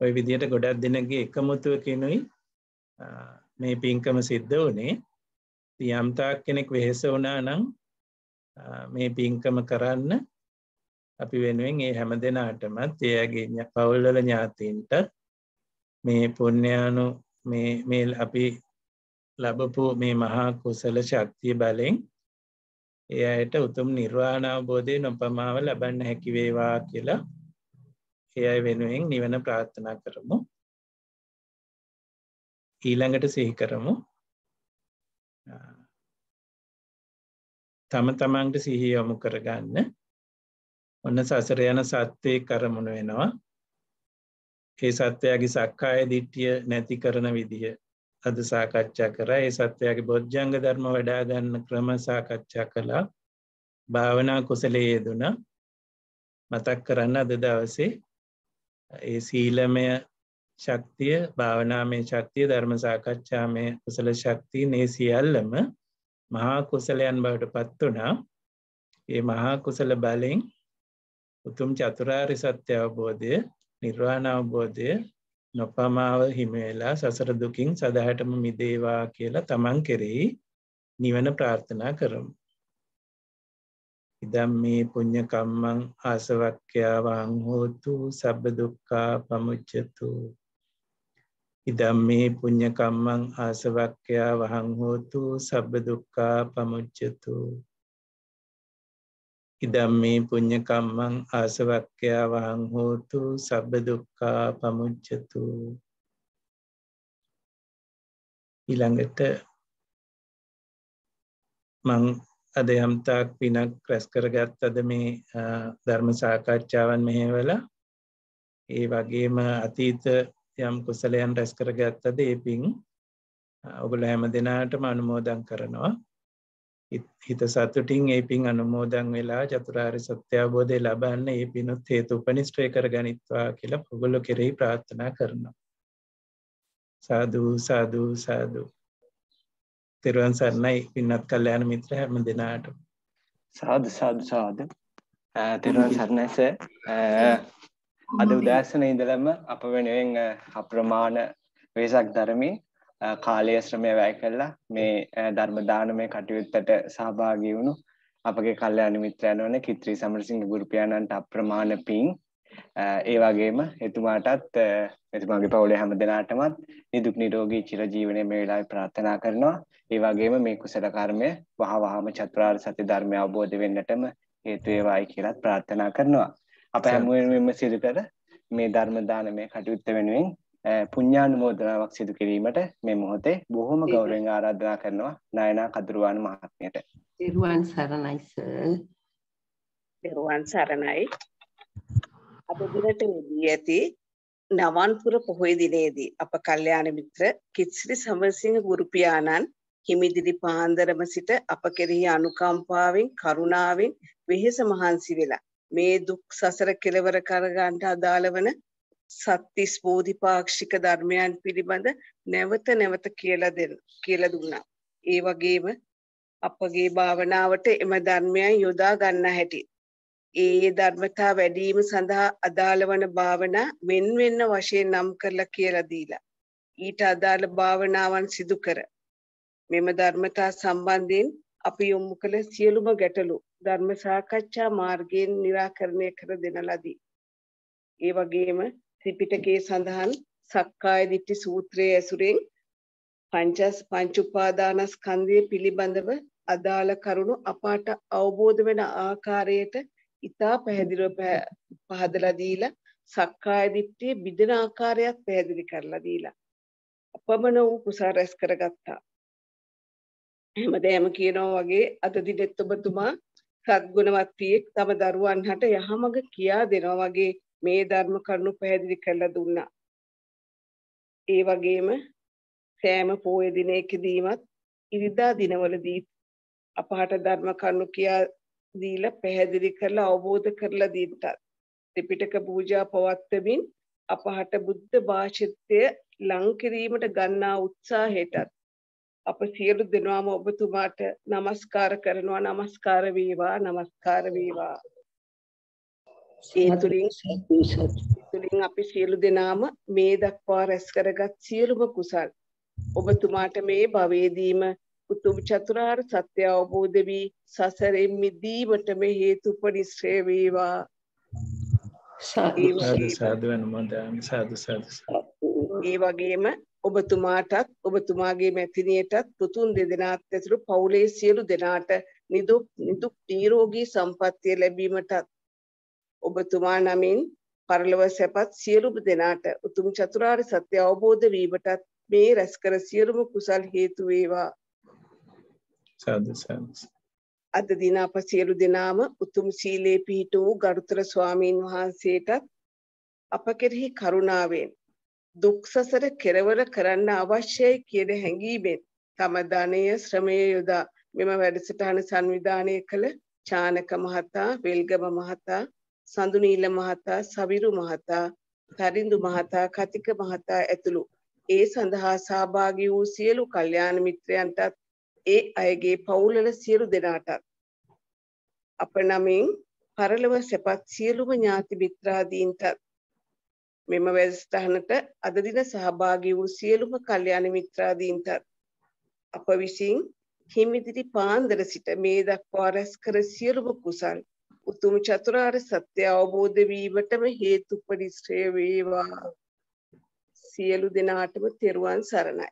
ඔය විදියට ගොඩක් දෙනගේ එකමුතුවකෙනුයි මේ පින්කම සිද්ධ වනේ තියම්තාක් කෙනෙක් වෙහෙස වනා නම් මේ පින්කම කරන්න අපි වෙනුවෙන් ඒ හැම දෙනාටමත් එයගේ පවුල්ලල ඥාතීන්ට මේ පුුණ්්‍යයානු මේ මේල් අපි ලබපු මේ මහා කුසල ශක්තිය බලෙන් ඒ අයට උතුම් නිර්වාණ අවබෝධය නොපමාව ලබන්න හැකිවේවා කියලා ඒ අය වෙනුවෙන් නිවන ප්‍රාර්ථනා කරමු ඊළඟට සිහි කරමු තම තමන්ට සිහි යොමු කරගන්න ඔන්න සසර යන සත්‍යය කරමුණ වෙනවා ඒ සත්‍යයාගේ සක්කාය දිට්ටිය නැති කරන විදිහ අද සාකච්ඡා කර ඒ සත්‍යයාගේ බොද්ජංග ධර්ම වඩාගන්න ක්‍රම සාකච්ඡා කළා භාවනා කුසලේ යෙදුන මතක් කරන්න අද දවසේ ඒ සීලමය ශක්තිය භාවනාමය ශක්තිය ධර්ම සාකච්ඡාමය කුසල ශක්තිය නේ සියල්ලම මහා කුසලයන් බවට පත් වනා ඒ මහා කුසල බලෙන් උතුම් චතුරාරි සත්‍ය අවබෝධය නිර්වාණ අවබෝධය නොපමාව හිමවෙලා සසර දුකින් සදහටම මිදේවා කියලා තමන් කෙරෙහි නිවන ප්‍රාර්ථනා කරමු. ඉදම් මේ පුුණ්ඥකම්මං ආසවක්‍යාවං හෝතු සබ දුක්කා පමුච්චතු. ඉදම් මේ පුුණ්ඥකම්මං ආසවක්‍යා වහං හෝතු සබ දුක්කා පමුච්චතු. ඉදම්මේ පුුණ්ඥකම්මං ආසවක්්‍යයා වහං හෝතු සබ්බ දුක්කා පමුච්චතු ඊළඟට මං අද යම්තාක් පිනක් ක්‍රැස් කරගත් අද මේ ධර්ම සාකච්ඡාවන් මෙහෙවල ඒ වගේම අතීත යම් කුසලයන් රැස් කරගත්තද ඒ පින් ඔබුල හැම දෙනාටම අනුමෝදන් කරනවා හිත සතුටින් ඒ පින් අනුමෝදන් වෙලා චතුරාර් සත්‍යබෝධය ලබන්න ඒ පිනුත් හේතු උපනිස්ට්‍රය කර ගනිත්වා කියලා පුගොලො කෙරෙහි ප්‍රාත්ථනා කරනවා. සාධූ සාධූ සාධූ. තෙරුවන් සරණයි පින්නත් කල්ලයාන මිත්‍ර හැම දෙනාට. සාධ සාධ සාධ තෙරුවන් සරණැස අද උදෑසන ඉඳලම අප වෙනුවෙන් අප්‍රමාණ වේසක් ධරමින් කාලය ශ්‍රමය වැය කරලා මේ ධර්මදානමය කටයුත්තට සහභාගි වුණු අපගේ කල්යාණ මිත්‍රයන් වන කිත්‍රී සමරසිංහ ගුරුපියාණන්ට අප්‍රමාණ පිං ඒ වගේම එතුමාටත් එතුමාගේ පවුලේ හැම දෙනාටමත් නිදුක් නිරෝගී චිරජීවනයේ මේ වෙලාවේ ප්‍රාර්ථනා කරනවා. ඒ වගේම මේ කුසල කර්මය වහ වහම චතුරාර්ය සත්‍ය ධර්මය අවබෝධ වෙන්නටම හේතු වේවායි කියලාත් ප්‍රාර්ථනා කරනවා. අප හැම වෙලෙම සිදු කර මේ ධර්ම දානමය කටයුත්ත වෙනුවෙන් පුඤ්ඥානුමෝදනාවක් සිදු කිරීමට මේ මොහොතේ බොහොම ගෞරෙන් ආරාධනා කරනවා නයනා කදුරුවන් මහත්මයට. එරුවන් සරණයිස එරුවන් සරණයි අදදිනට මිදී ඇති නවන්පුර පොහොය දිනේදී අප කල්්‍යයාන මිත්‍ර කිත්සිරි සමරසිංහ ගුරුපියාණන් හිමිදිලි පාන්දරම සිට අප කෙරෙහි අනුකම්පාවෙන් කරුණාවෙන් වෙහෙස මහන්සි වෙලා මේ දුක් සසර කෙලවර කරගන්ට අදාළ වන සත්තිස් බෝධිපාක්ෂික ධර්මයන් පිළිබඳ නැවත නැවත කියලා දෙන කියලා දුන්නා. ඒ වගේම අපගේ භාවනාවට එම ධර්මයන් යොදා ගන්න හැටි. ඒ ධර්මතා වැඩිම සඳහා අදාළ වන භාවනා වෙන වෙන වශයෙන් නම් කරලා කියලා දීලා. ඊට අදාළ භාවනාවන් සිදු කර මෙම ධර්මතා සම්බන්ධයෙන් අපි යොමු කළ සියලුම ගැටලු ධර්ම සාකච්ඡා මාර්ගයෙන් निराකරණය කර දෙන ලදී. ඒ වගේම ත්‍රිපිටකයේ සඳහන් සක්කාය දිට්ඨි සූත්‍රයේ ඇසුරෙන් පංචස් පංච උපාදානස්කන්ධය පිළිබඳව අදාළ කරුණු අපාට අවබෝධ වෙන ආකාරයට ඉතා පැහැදිලිව පහදලා දීලා සක්කාය දිට්ඨිය බිඳන ආකාරයත් පැහැදිලි කරලා දීලා අපමණ වූ කුසල රැස් කරගත්තා. හැමදේම කියනවා වගේ අද දිනෙත් ඔබතුමා සත්ගුණවත්තියෙක් තම දරුවන් හට යහමඟ කියා දෙනවා වගේ මේ ධර්ම කරුණු පැහැදිලි කරලා දුන්නා. ඒ වගේම සෑම පෝය දිනයකදීමත් ඉරිදා දිනවලදී අපහට ධර්ම කරුණු කියා දීලා පැහැදිලි කරලා අවබෝධ කරලා දීතත් ත්‍රිපිටක පූජා පවත්වමින් අපහට බුද්ධ භාෂිතය ලං කිරීමට ගන්නා උත්සාහයටත් අප සියලු දෙනාම ඔබතුමාට নমස්කාර කරනවා নমස්කාර වේවා নমස්කාර වේවා ඒ තුලින් තුලින් අපි සියලු දෙනාම මේ දක්වා රැස් කරගත් සියලුම කුසල් ඔබතුමාට මේ භවයේදීම උතුම් චතුරාර්ය සත්‍ය අවබෝධ වී සසරෙන් මිදීමට මේ හේතුපනිශ්‍රේ වේවා සාදු සාදු අනුමෝදන් සාදු සාදු ඒ වගේම ඔබතුමාටත් ඔබතුමාගේ මැතිනියටත් පුතුන් දෙදෙනාත් ඇතුළු පවුලේ සියලු දෙනාට නිදුක් නිදුක් නිරෝගී සම්පන්නිය ලැබීමටත් ඔබතුමා නමින් පරලොව සැපත් සියලුම දෙනාට උතුම් චතුරාර්ය සත්‍ය අවබෝධ වීමටත් මේ රැස්කර සියලුම කුසල් හේතු වේවා. සාදු සාදු. අද දින අප සියලු දෙනාම උතුම් සීලේ පිහිට වූ ගරුතර ස්වාමීන් වහන්සේටත් අප කෙරෙහි කරුණාවෙන් දුක් සසර කෙරවර කරන්න අවශ්‍යයි කියන හැඟීමෙන් තම ධනය ශ්‍රමය යොදා මෙම වැඩසටහන සංවිධානය කළ චානක මහතා, වෙල්ගම මහතා, සඳුනීල මහතා, සවිරු මහතා, තරිඳු මහතා, කතික මහතා ඇතුළු ඒ සඳහා සහභාගී වූ සියලු කල්යාණ මිත්‍රයන්ටත් ඒ අයගේ පවුලල සියලු දෙනාටත් අප නමින් පරලොව සැපත් සියලුම ඥාති මිත්‍රාදීන්ටත් මෙම වැඩසටහනට අද දින සහභාගී වූ සියලුම කල්යාණ මිත්‍රාදීන්ටත් අප විසින් හිමිදිරි පාන්දර සිට මේ දක්වා රැස් කර සියලුම කුසල් උතුම් චතුරාර්ය සත්‍ය අවබෝධ වීමටම හේතු උපනිශ්‍රේ වේවා සියලු දෙනාටම තෙරුවන් සරණයි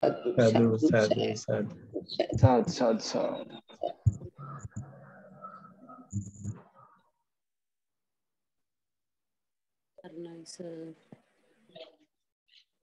සාදු සාදු සාදු සාදු සාදු කරුණයි සර්